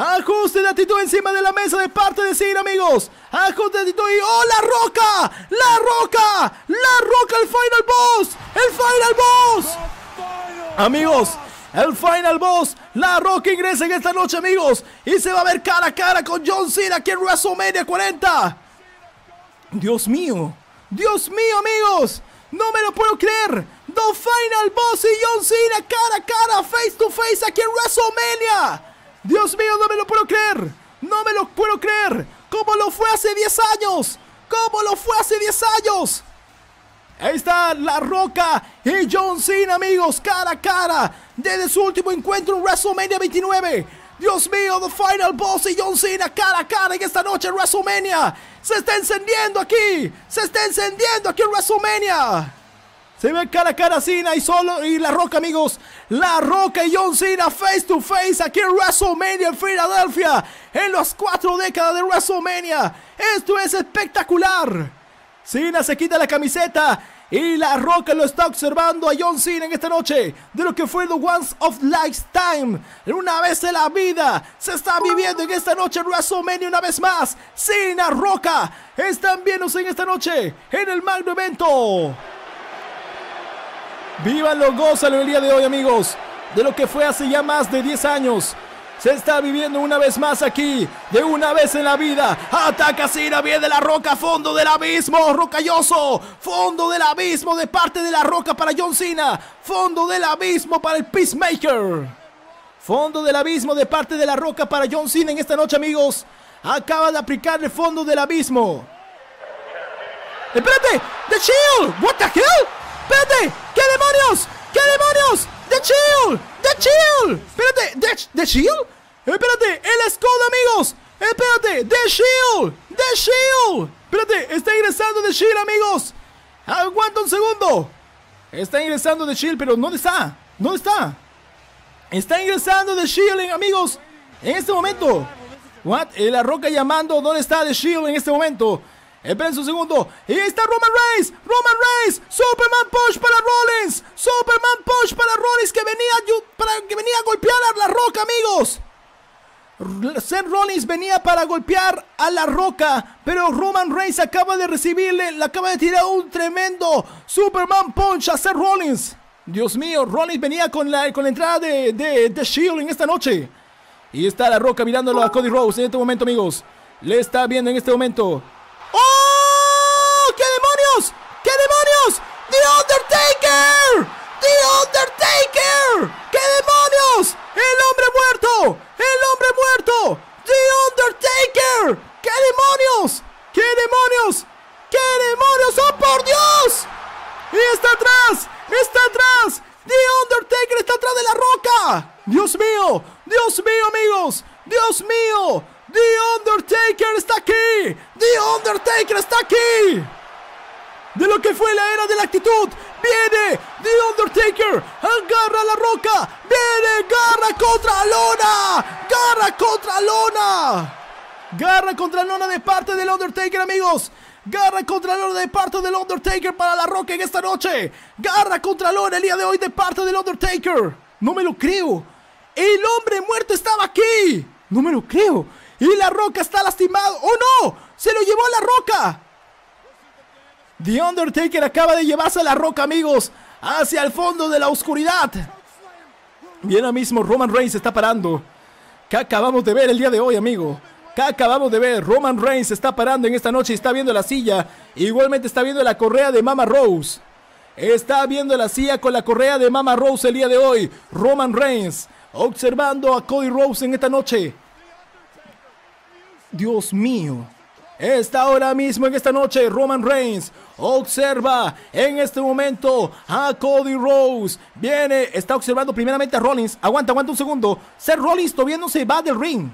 Ajuste de actitud encima de la mesa de parte de Sir, amigos. Ajuste de actitud y... ¡Oh, la roca! ¡La roca! ¡La roca! ¡El final boss! ¡El final boss! Amigos, el final boss. La Roca ingresa en esta noche, amigos. Y se va a ver cara a cara con John Cena aquí en WrestleMania 40. Dios mío. Dios mío, amigos. No me lo puedo creer. The Final Boss y John Cena cara a cara, face to face aquí en WrestleMania. Dios mío, no me lo puedo creer. No me lo puedo creer. ¿Cómo lo fue hace 10 años? ¿Cómo lo fue hace 10 años? Ahí está La Roca y John Cena, amigos, cara a cara. Desde su último encuentro en WrestleMania 29. Dios mío, The Final Boss y John Cena cara a cara en esta noche en WrestleMania. Se está encendiendo aquí. Se está encendiendo aquí en WrestleMania. Se ve cara a cara Cena y solo y La Roca, amigos. La Roca y John Cena face to face aquí en WrestleMania en Filadelfia. En las cuatro décadas de WrestleMania. Esto es espectacular. Cena se quita la camiseta. Y La Roca lo está observando a John Cena en esta noche de lo que fue The Once of Lifetime. Una vez en la vida se está viviendo en esta noche WrestleMania una vez más. Cena Roca están viéndose en esta noche en el magno evento los gózalo el día de hoy, amigos. De lo que fue hace ya más de 10 años. Se está viviendo una vez más aquí, de una vez en la vida. Ataca Cina viene de la roca, fondo del abismo, rocalloso. Fondo del abismo de parte de la roca para John Cena. Fondo del abismo para el Peacemaker. Fondo del abismo de parte de la roca para John Cena en esta noche, amigos. Acaba de aplicar el fondo del abismo. Espérate, The Shield, what the hell? ¡Espérate! ¿Qué demonios? ¿Qué demonios? ¡The Shield! ¡The Shield! Espérate, ¿The, the Shield? Espérate, el escudo, amigos. Espérate, The Shield. The Shield. Espérate, está ingresando The Shield, amigos. Aguanta un segundo. Está ingresando The Shield, pero ¿dónde está? no está? Está ingresando The Shield, amigos. En este momento. What? La roca llamando. ¿Dónde está The Shield en este momento? Esperen un segundo. Y está Roman Reigns. Roman Reigns. Superman Punch para Rollins. Superman Punch para Rollins que venía, que venía a golpear a la roca, amigos. Seth Rollins venía para golpear a la roca, pero Roman Reigns acaba de recibirle, le acaba de tirar un tremendo Superman Punch a Seth Rollins. Dios mío, Rollins venía con la, con entrada de, The Shield en esta noche. Y está la roca mirándolo a Cody Rose en este momento, amigos. Le está viendo en este momento. ¡Oh! ¡Qué demonios! ¡Qué demonios! ¡The Undertaker! ¡The Undertaker! ¡Qué demonios! ¡El hombre muerto! ¡El hombre muerto! ¡The Undertaker! ¡Qué demonios! ¡Qué demonios! ¡Qué demonios! ¡Oh, por Dios! ¡Y está atrás! ¡Está atrás! ¡The Undertaker está atrás de la roca! ¡Dios mío! ¡Dios mío, amigos! ¡Dios mío! The Undertaker está aquí. The Undertaker está aquí. De lo que fue la era de la actitud. Viene The Undertaker. Agarra la roca. Viene. Garra contra lona. Garra contra lona. Garra contra lona de parte del Undertaker, amigos. Garra contra Lona de parte del Undertaker para la Roca en esta noche. Garra contra Lona el día de hoy de parte del Undertaker. No me lo creo. El hombre muerto estaba aquí. No me lo creo. Y la roca está lastimado. ¡Oh no! ¡Se lo llevó la roca! The Undertaker acaba de llevarse a la roca, amigos. Hacia el fondo de la oscuridad. Bien ahora mismo Roman Reigns está parando. ¿Qué acabamos de ver el día de hoy, amigo? ¿Qué acabamos de ver? Roman Reigns está parando en esta noche y está viendo la silla. Igualmente está viendo la correa de Mama Rose. Está viendo la silla con la correa de Mama Rose el día de hoy. Roman Reigns observando a Cody Rose en esta noche. Dios mío. Está ahora mismo en esta noche Roman Reigns. Observa en este momento a Cody Rose. Viene, está observando primeramente a Rollins. Aguanta, aguanta un segundo. Ser Rollins todavía se va del ring.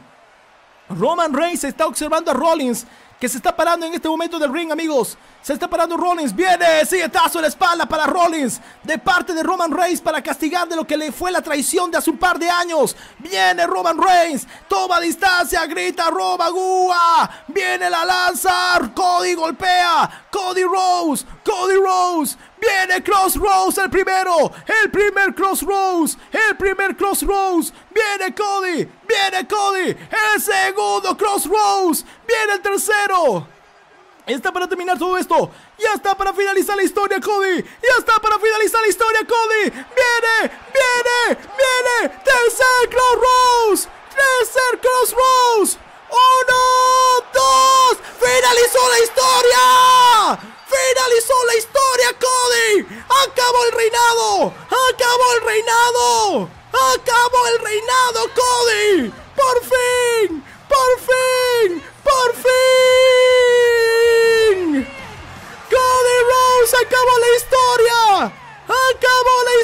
Roman Reigns está observando a Rollins que se está parando en este momento del ring, amigos. Se está parando Rollins, viene, siguetazo en la espalda para Rollins, de parte de Roman Reigns para castigar de lo que le fue la traición de hace un par de años. Viene Roman Reigns, toma distancia, grita Roba Gua, viene la lanza, Cody golpea, Cody Rose, Cody Rose, Viene Crossroads el primero. El primer Crossroads. El primer Crossroads. Viene Cody. Viene Cody. El segundo Crossroads. Viene el tercero. Está para terminar todo esto. Ya está para finalizar la historia, Cody. Ya está para finalizar la historia, Cody. Viene, viene, viene. Tercer Crossroads. Tercer Crossroads. ¡Uno! ¡Dos! ¡Finalizó la historia! ¡Finalizó la historia, Cody! ¡Acabó el reinado! ¡Acabó el reinado! ¡Acabó el reinado, Cody! ¡Por fin! ¡Por fin! ¡Por fin! ¡Cody Rose acabó la historia! ¡Acabó la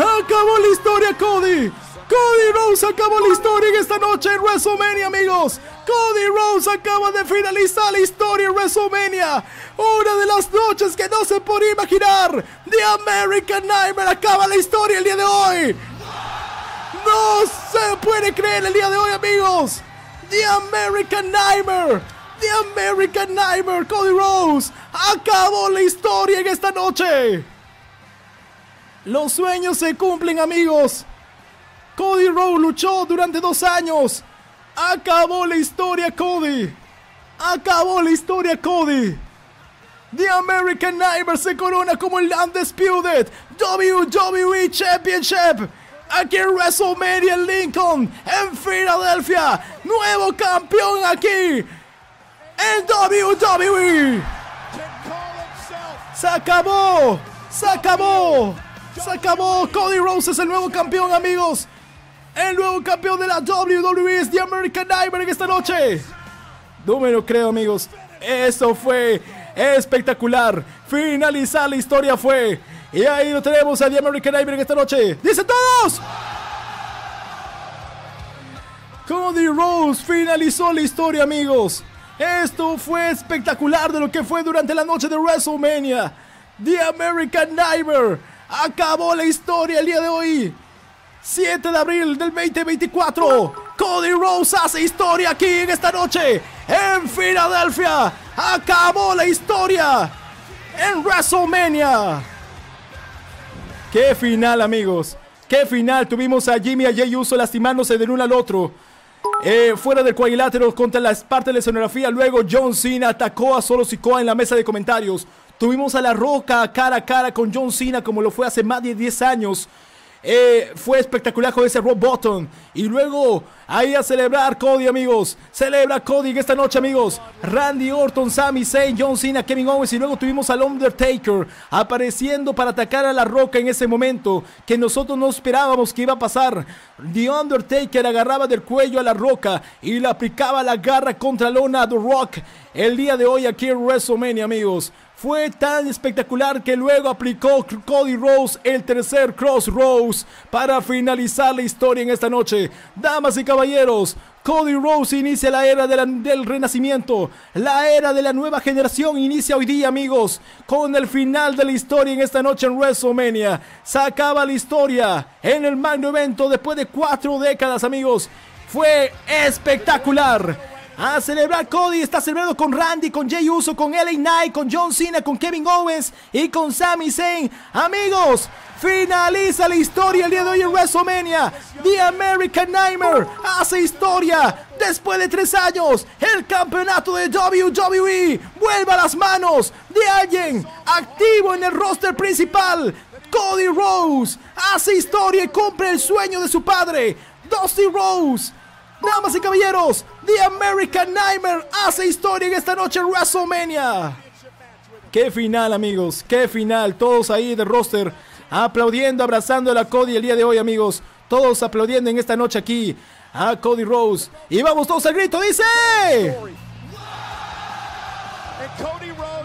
historia! ¡Acabó la historia, Cody! Cody Rose acabó la historia en esta noche en WrestleMania, amigos. Cody Rose acaba de finalizar la historia en WrestleMania. Una de las noches que no se podía imaginar. The American Nightmare acaba la historia el día de hoy. No se puede creer el día de hoy, amigos. The American Nightmare. The American Nightmare, Cody Rose Acabó la historia en esta noche. Los sueños se cumplen, amigos. Cody Rowe luchó durante dos años. Acabó la historia, Cody. Acabó la historia, Cody. The American Nightmare se corona como el Undisputed WWE Championship. Aquí en WrestleMania Lincoln, en Filadelfia. Nuevo campeón aquí. En WWE. Se acabó. Se acabó. Se acabó. Cody Rose es el nuevo campeón, amigos el nuevo campeón de la WWE es The American Nightmare esta noche. No me lo creo, amigos. Eso fue espectacular. Finalizar la historia fue. Y ahí lo tenemos a The American Nightmare esta noche. Dice todos! Cody Rose finalizó la historia, amigos. Esto fue espectacular de lo que fue durante la noche de WrestleMania. The American Nightmare acabó la historia el día de hoy. 7 de abril del 2024, Cody Rose hace historia aquí en esta noche en Filadelfia. Acabó la historia en WrestleMania. Qué final, amigos. Qué final. Tuvimos a Jimmy y a Jay Uso lastimándose del uno al otro. Eh, fuera del cuadrilátero contra la parte de la escenografía. Luego John Cena atacó a Solo Sikoa en la mesa de comentarios. Tuvimos a La Roca cara a cara con John Cena como lo fue hace más de 10 años. Eh, fue espectacular con ese Rob button Y luego ahí a celebrar Cody, amigos. Celebra Cody en esta noche, amigos. Randy Orton, Sami Zayn, John Cena, Kevin Owens. Y luego tuvimos al Undertaker apareciendo para atacar a La Roca en ese momento que nosotros no esperábamos que iba a pasar. The Undertaker agarraba del cuello a La Roca y le aplicaba la garra contra Lona The Rock el día de hoy aquí en WrestleMania, amigos. Fue tan espectacular que luego aplicó Cody Rose el tercer Cross Rose para finalizar la historia en esta noche. Damas y caballeros, Cody Rose inicia la era del renacimiento. La era de la nueva generación inicia hoy día, amigos. Con el final de la historia en esta noche en WrestleMania. Se acaba la historia en el magno evento después de cuatro décadas, amigos. Fue espectacular. A celebrar Cody, está celebrando con Randy, con Jay Uso, con LA Knight, con John Cena, con Kevin Owens y con Sami Zayn. Amigos, finaliza la historia el día de hoy en WrestleMania. The American Nightmare hace historia. Después de tres años, el campeonato de WWE vuelve a las manos de alguien activo en el roster principal. Cody Rose hace historia y cumple el sueño de su padre, Dusty Rose más y caballeros, The American Nightmare hace historia en esta noche en WrestleMania. Qué final, amigos, qué final. Todos ahí de roster aplaudiendo, abrazando a la Cody el día de hoy, amigos. Todos aplaudiendo en esta noche aquí a Cody Rose. Y vamos todos al grito, dice.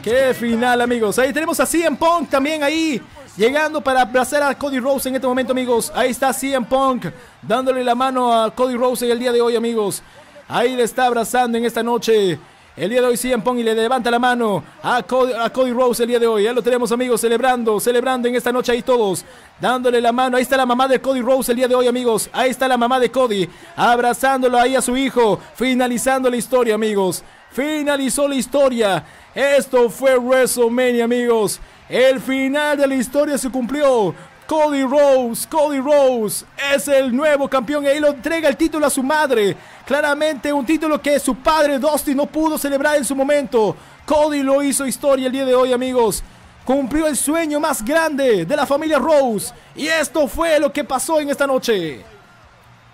Qué final, amigos. Ahí tenemos a CM Punk también ahí Llegando para abrazar a Cody Rose en este momento, amigos. Ahí está CM Punk dándole la mano a Cody Rose en el día de hoy, amigos. Ahí le está abrazando en esta noche. El día de hoy CM Punk y le levanta la mano a Cody, a Cody Rose el día de hoy. Ya lo tenemos amigos celebrando, celebrando en esta noche ahí todos. Dándole la mano. Ahí está la mamá de Cody Rose el día de hoy amigos. Ahí está la mamá de Cody abrazándolo ahí a su hijo. Finalizando la historia amigos finalizó la historia. Esto fue WrestleMania, amigos. El final de la historia se cumplió. Cody Rose, Cody Rose es el nuevo campeón y ahí lo entrega el título a su madre. Claramente un título que su padre Dusty no pudo celebrar en su momento. Cody lo hizo historia el día de hoy, amigos. Cumplió el sueño más grande de la familia Rose. Y esto fue lo que pasó en esta noche.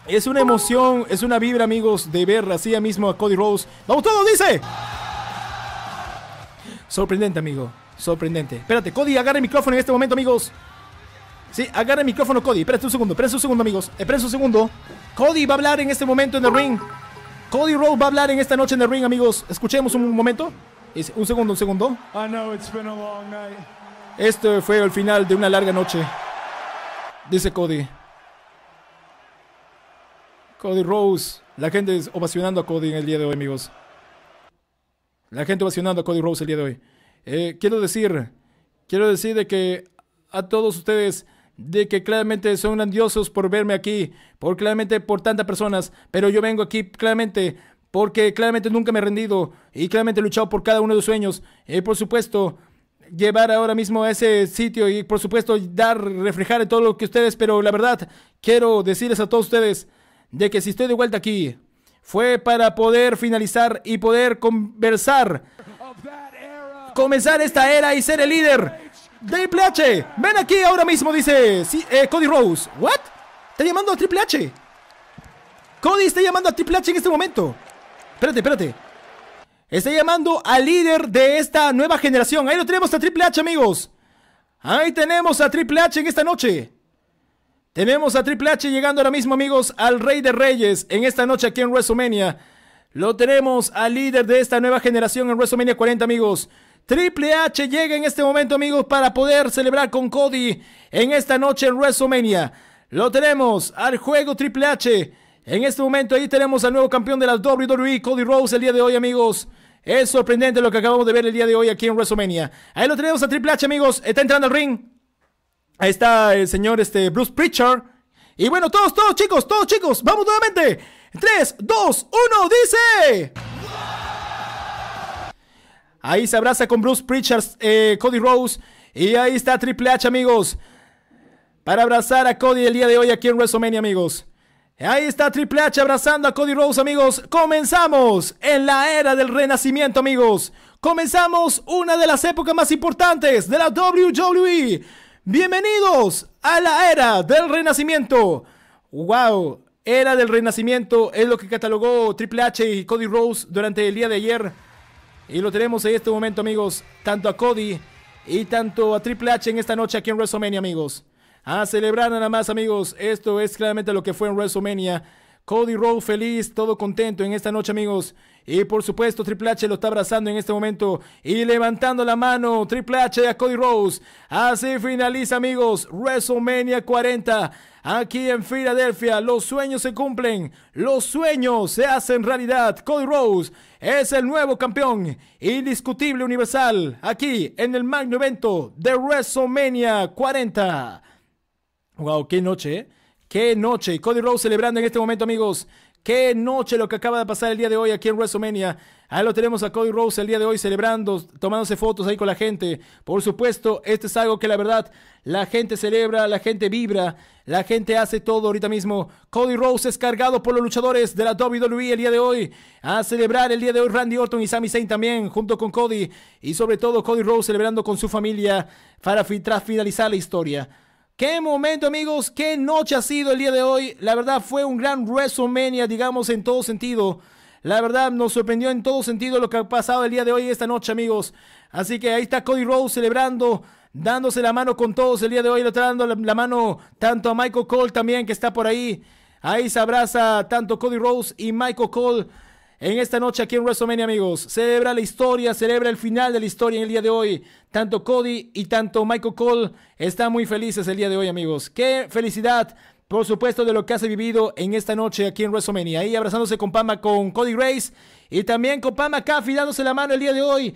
Es una emoción, es una vibra, amigos, de ver así a mismo a Cody Rose. ¡Vamos todos, dice! Sorprendente, amigo. Sorprendente. Espérate, Cody, agarra el micrófono en este momento, amigos. Sí, agarra el micrófono, Cody. Espérate un segundo, espérate un segundo, amigos. Espérate un segundo. Cody va a hablar en este momento en el ring. Cody Rhodes va a hablar en esta noche en el ring, amigos. Escuchemos un momento. Un segundo, un segundo. Este fue el final de una larga noche. Dice Cody. Cody Rose. La gente es ovacionando a Cody en el día de hoy, amigos. La gente ovacionando a Cody Rose el día de hoy. Eh, quiero decir, quiero decir de que a todos ustedes, de que claramente son grandiosos por verme aquí, por claramente por tantas personas, pero yo vengo aquí claramente porque claramente nunca me he rendido y claramente he luchado por cada uno de los sueños. Y eh, por supuesto, llevar ahora mismo a ese sitio y por supuesto dar, reflejar en todo lo que ustedes, pero la verdad, quiero decirles a todos ustedes de que si estoy de vuelta aquí, fue para poder finalizar y poder conversar, comenzar esta era y ser el líder. Triple H, ven aquí ahora mismo, dice eh, Cody Rose. ¿What? Está llamando a Triple H. Cody está llamando a Triple H en este momento. Espérate, espérate. Está llamando al líder de esta nueva generación. Ahí lo tenemos a Triple H, amigos. Ahí tenemos a Triple H en esta noche. Tenemos a Triple H llegando ahora mismo, amigos, al Rey de Reyes en esta noche aquí en WrestleMania. Lo tenemos al líder de esta nueva generación en WrestleMania 40, amigos. Triple H llega en este momento, amigos, para poder celebrar con Cody en esta noche en WrestleMania. Lo tenemos al juego Triple H. En este momento ahí tenemos al nuevo campeón de la WWE, Cody Rose, el día de hoy, amigos. Es sorprendente lo que acabamos de ver el día de hoy aquí en WrestleMania. Ahí lo tenemos a Triple H, amigos. Está entrando al ring. Ahí está el señor este, Bruce Pritchard. Y bueno, todos, todos chicos, todos chicos, vamos nuevamente. 3, 2, 1, dice. Ahí se abraza con Bruce Pritchard, eh, Cody Rose. Y ahí está Triple H, amigos. Para abrazar a Cody el día de hoy aquí en WrestleMania, amigos. Ahí está Triple H abrazando a Cody Rose, amigos. Comenzamos en la era del renacimiento, amigos. Comenzamos una de las épocas más importantes de la WWE. Bienvenidos a la era del renacimiento. ¡Wow! Era del renacimiento es lo que catalogó Triple H y Cody Rose durante el día de ayer. Y lo tenemos en este momento, amigos. Tanto a Cody y tanto a Triple H en esta noche aquí en WrestleMania, amigos. A celebrar nada más, amigos. Esto es claramente lo que fue en WrestleMania. Cody Rose feliz, todo contento en esta noche, amigos. Y por supuesto, Triple H lo está abrazando en este momento y levantando la mano. Triple H a Cody Rose. Así finaliza, amigos, WrestleMania 40 aquí en Filadelfia. Los sueños se cumplen, los sueños se hacen realidad. Cody Rose es el nuevo campeón indiscutible universal aquí en el magno evento de WrestleMania 40. Wow, qué noche, ¿eh? qué noche. Cody Rose celebrando en este momento, amigos. Qué noche lo que acaba de pasar el día de hoy aquí en WrestleMania. Ahí lo tenemos a Cody Rose el día de hoy celebrando, tomándose fotos ahí con la gente. Por supuesto, este es algo que la verdad la gente celebra, la gente vibra, la gente hace todo ahorita mismo. Cody Rose es cargado por los luchadores de la WWE el día de hoy. A celebrar el día de hoy Randy Orton y Sami Zayn también, junto con Cody. Y sobre todo Cody Rose celebrando con su familia para, finalizar la historia. Qué momento, amigos. Qué noche ha sido el día de hoy. La verdad, fue un gran WrestleMania, digamos, en todo sentido. La verdad, nos sorprendió en todo sentido lo que ha pasado el día de hoy, esta noche, amigos. Así que ahí está Cody Rose celebrando dándose la mano con todos el día de hoy, le está dando la, la, mano tanto a Michael Cole también que está por ahí. Ahí se abraza tanto Cody Rose y Michael Cole en esta noche aquí en WrestleMania, amigos, celebra la historia, celebra el final de la historia en el día de hoy. Tanto Cody y tanto Michael Cole están muy felices el día de hoy, amigos. ¡Qué felicidad! Por supuesto, de lo que has vivido en esta noche aquí en WrestleMania. Ahí abrazándose con Pama con Cody Grace y también con Pama Caffi dándose la mano el día de hoy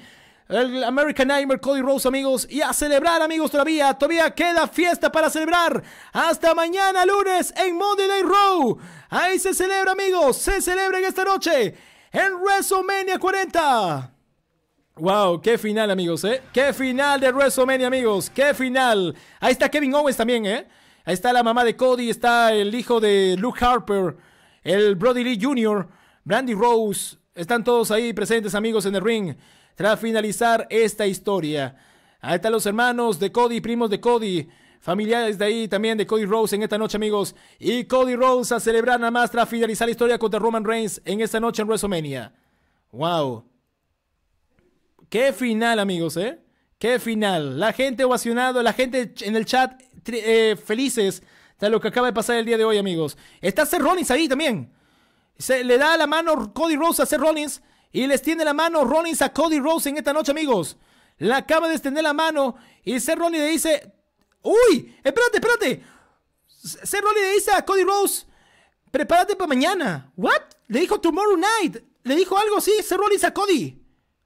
el American Nightmare, Cody Rose, amigos. Y a celebrar, amigos, todavía. Todavía queda fiesta para celebrar. Hasta mañana lunes en Monday Night Raw. Ahí se celebra, amigos. Se celebra en esta noche en WrestleMania 40. Wow, qué final, amigos, ¿eh? Qué final de WrestleMania, amigos. Qué final. Ahí está Kevin Owens también, ¿eh? Ahí está la mamá de Cody, está el hijo de Luke Harper, el Brody Lee Jr., Brandy Rose. Están todos ahí presentes, amigos, en el ring. Tras finalizar esta historia, ahí están los hermanos de Cody, primos de Cody, familiares de ahí también de Cody Rose en esta noche, amigos. Y Cody Rose a celebrar nada más tras finalizar la historia contra Roman Reigns en esta noche en WrestleMania. ¡Wow! ¡Qué final, amigos, eh! ¡Qué final! La gente ovacionado, la gente en el chat eh, felices de lo que acaba de pasar el día de hoy, amigos. Está Seth Rollins ahí también. Se, le da la mano Cody Rose a Seth Rollins y les tiene la mano Rollins a Cody Rose en esta noche, amigos. La acaba de extender la mano y Seth Rollins le dice, ¡Uy! ¡Espérate, espérate! Seth Rollins le dice a Cody Rose prepárate para mañana. ¿What? Le dijo Tomorrow Night. Le dijo algo sí, Seth Rollins a Cody.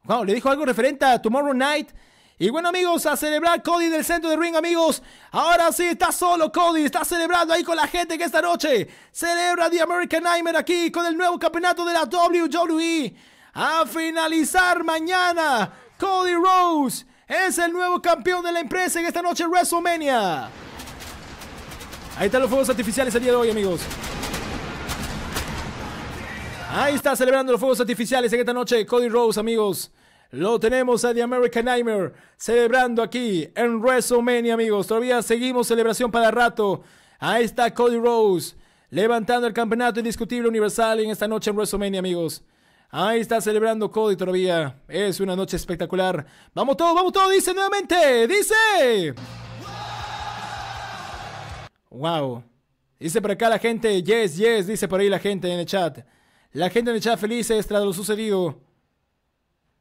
Wow, le dijo algo referente a Tomorrow Night. Y bueno amigos, a celebrar Cody del centro de ring amigos. Ahora sí, está solo Cody, está celebrando ahí con la gente que esta noche celebra The American Nightmare aquí con el nuevo campeonato de la WWE. A finalizar mañana, Cody Rose es el nuevo campeón de la empresa en esta noche WrestleMania. Ahí están los fuegos artificiales el día de hoy, amigos. Ahí está celebrando los fuegos artificiales en esta noche Cody Rose, amigos. Lo tenemos a The American Nightmare celebrando aquí en WrestleMania, amigos. Todavía seguimos celebración para rato. Ahí está Cody Rose levantando el campeonato indiscutible universal en esta noche en WrestleMania, amigos. Ahí está celebrando Cody todavía. Es una noche espectacular. Vamos todos, vamos todos! dice nuevamente. Dice. Wow. Dice por acá la gente, yes, yes, dice por ahí la gente en el chat. La gente en el chat extra tras lo sucedido.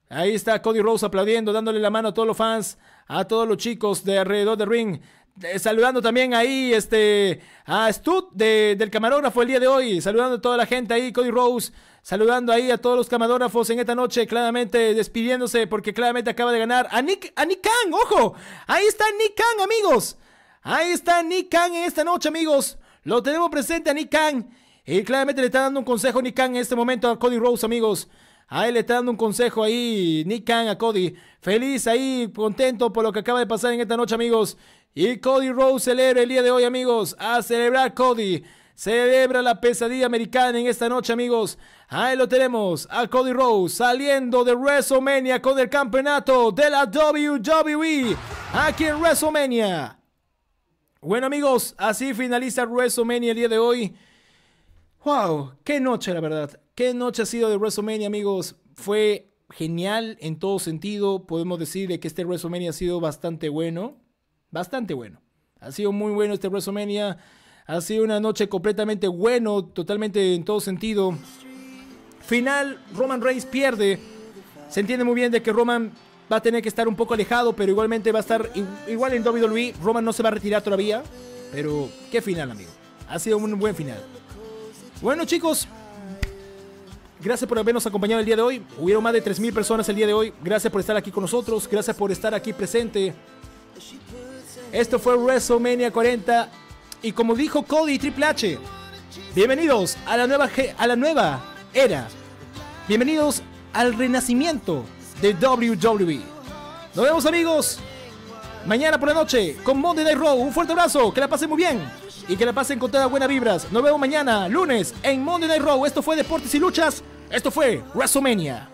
Ahí está Cody Rose aplaudiendo, dándole la mano a todos los fans, a todos los chicos de alrededor del ring. Eh, saludando también ahí este, a Stu del camarógrafo el día de hoy. Saludando a toda la gente ahí, Cody Rose Saludando ahí a todos los camadógrafos en esta noche, claramente despidiéndose porque claramente acaba de ganar a Nick, a ojo. Ahí está Nick amigos. Ahí está Nick en esta noche, amigos. Lo tenemos presente a Nick Y claramente le está dando un consejo Nick Kang en este momento a Cody Rose, amigos. Ahí le está dando un consejo ahí, Nick a Cody. Feliz ahí, contento por lo que acaba de pasar en esta noche, amigos. Y Cody Rose celebra el día de hoy, amigos. A celebrar Cody. Celebra la pesadilla americana en esta noche, amigos. Ahí lo tenemos a Cody Rose saliendo de WrestleMania con el campeonato de la WWE aquí en WrestleMania. Bueno amigos, así finaliza WrestleMania el día de hoy. ¡Wow! ¡Qué noche la verdad! ¡Qué noche ha sido de WrestleMania amigos! Fue genial en todo sentido. Podemos decir que este WrestleMania ha sido bastante bueno. Bastante bueno. Ha sido muy bueno este WrestleMania. Ha sido una noche completamente bueno, totalmente en todo sentido. Final, Roman Reigns pierde. Se entiende muy bien de que Roman va a tener que estar un poco alejado, pero igualmente va a estar igual en WWE. Roman no se va a retirar todavía, pero qué final, amigo. Ha sido un buen final. Bueno, chicos, gracias por habernos acompañado el día de hoy. Hubieron más de 3.000 personas el día de hoy. Gracias por estar aquí con nosotros. Gracias por estar aquí presente. Esto fue WrestleMania 40. Y como dijo Cody Triple H, bienvenidos a la nueva, a la nueva era. Bienvenidos al renacimiento de WWE. Nos vemos amigos mañana por la noche con Monday Night Raw. Un fuerte abrazo, que la pasen muy bien y que la pasen con todas buenas vibras. Nos vemos mañana, lunes, en Monday Night Raw. Esto fue Deportes y Luchas. Esto fue WrestleMania.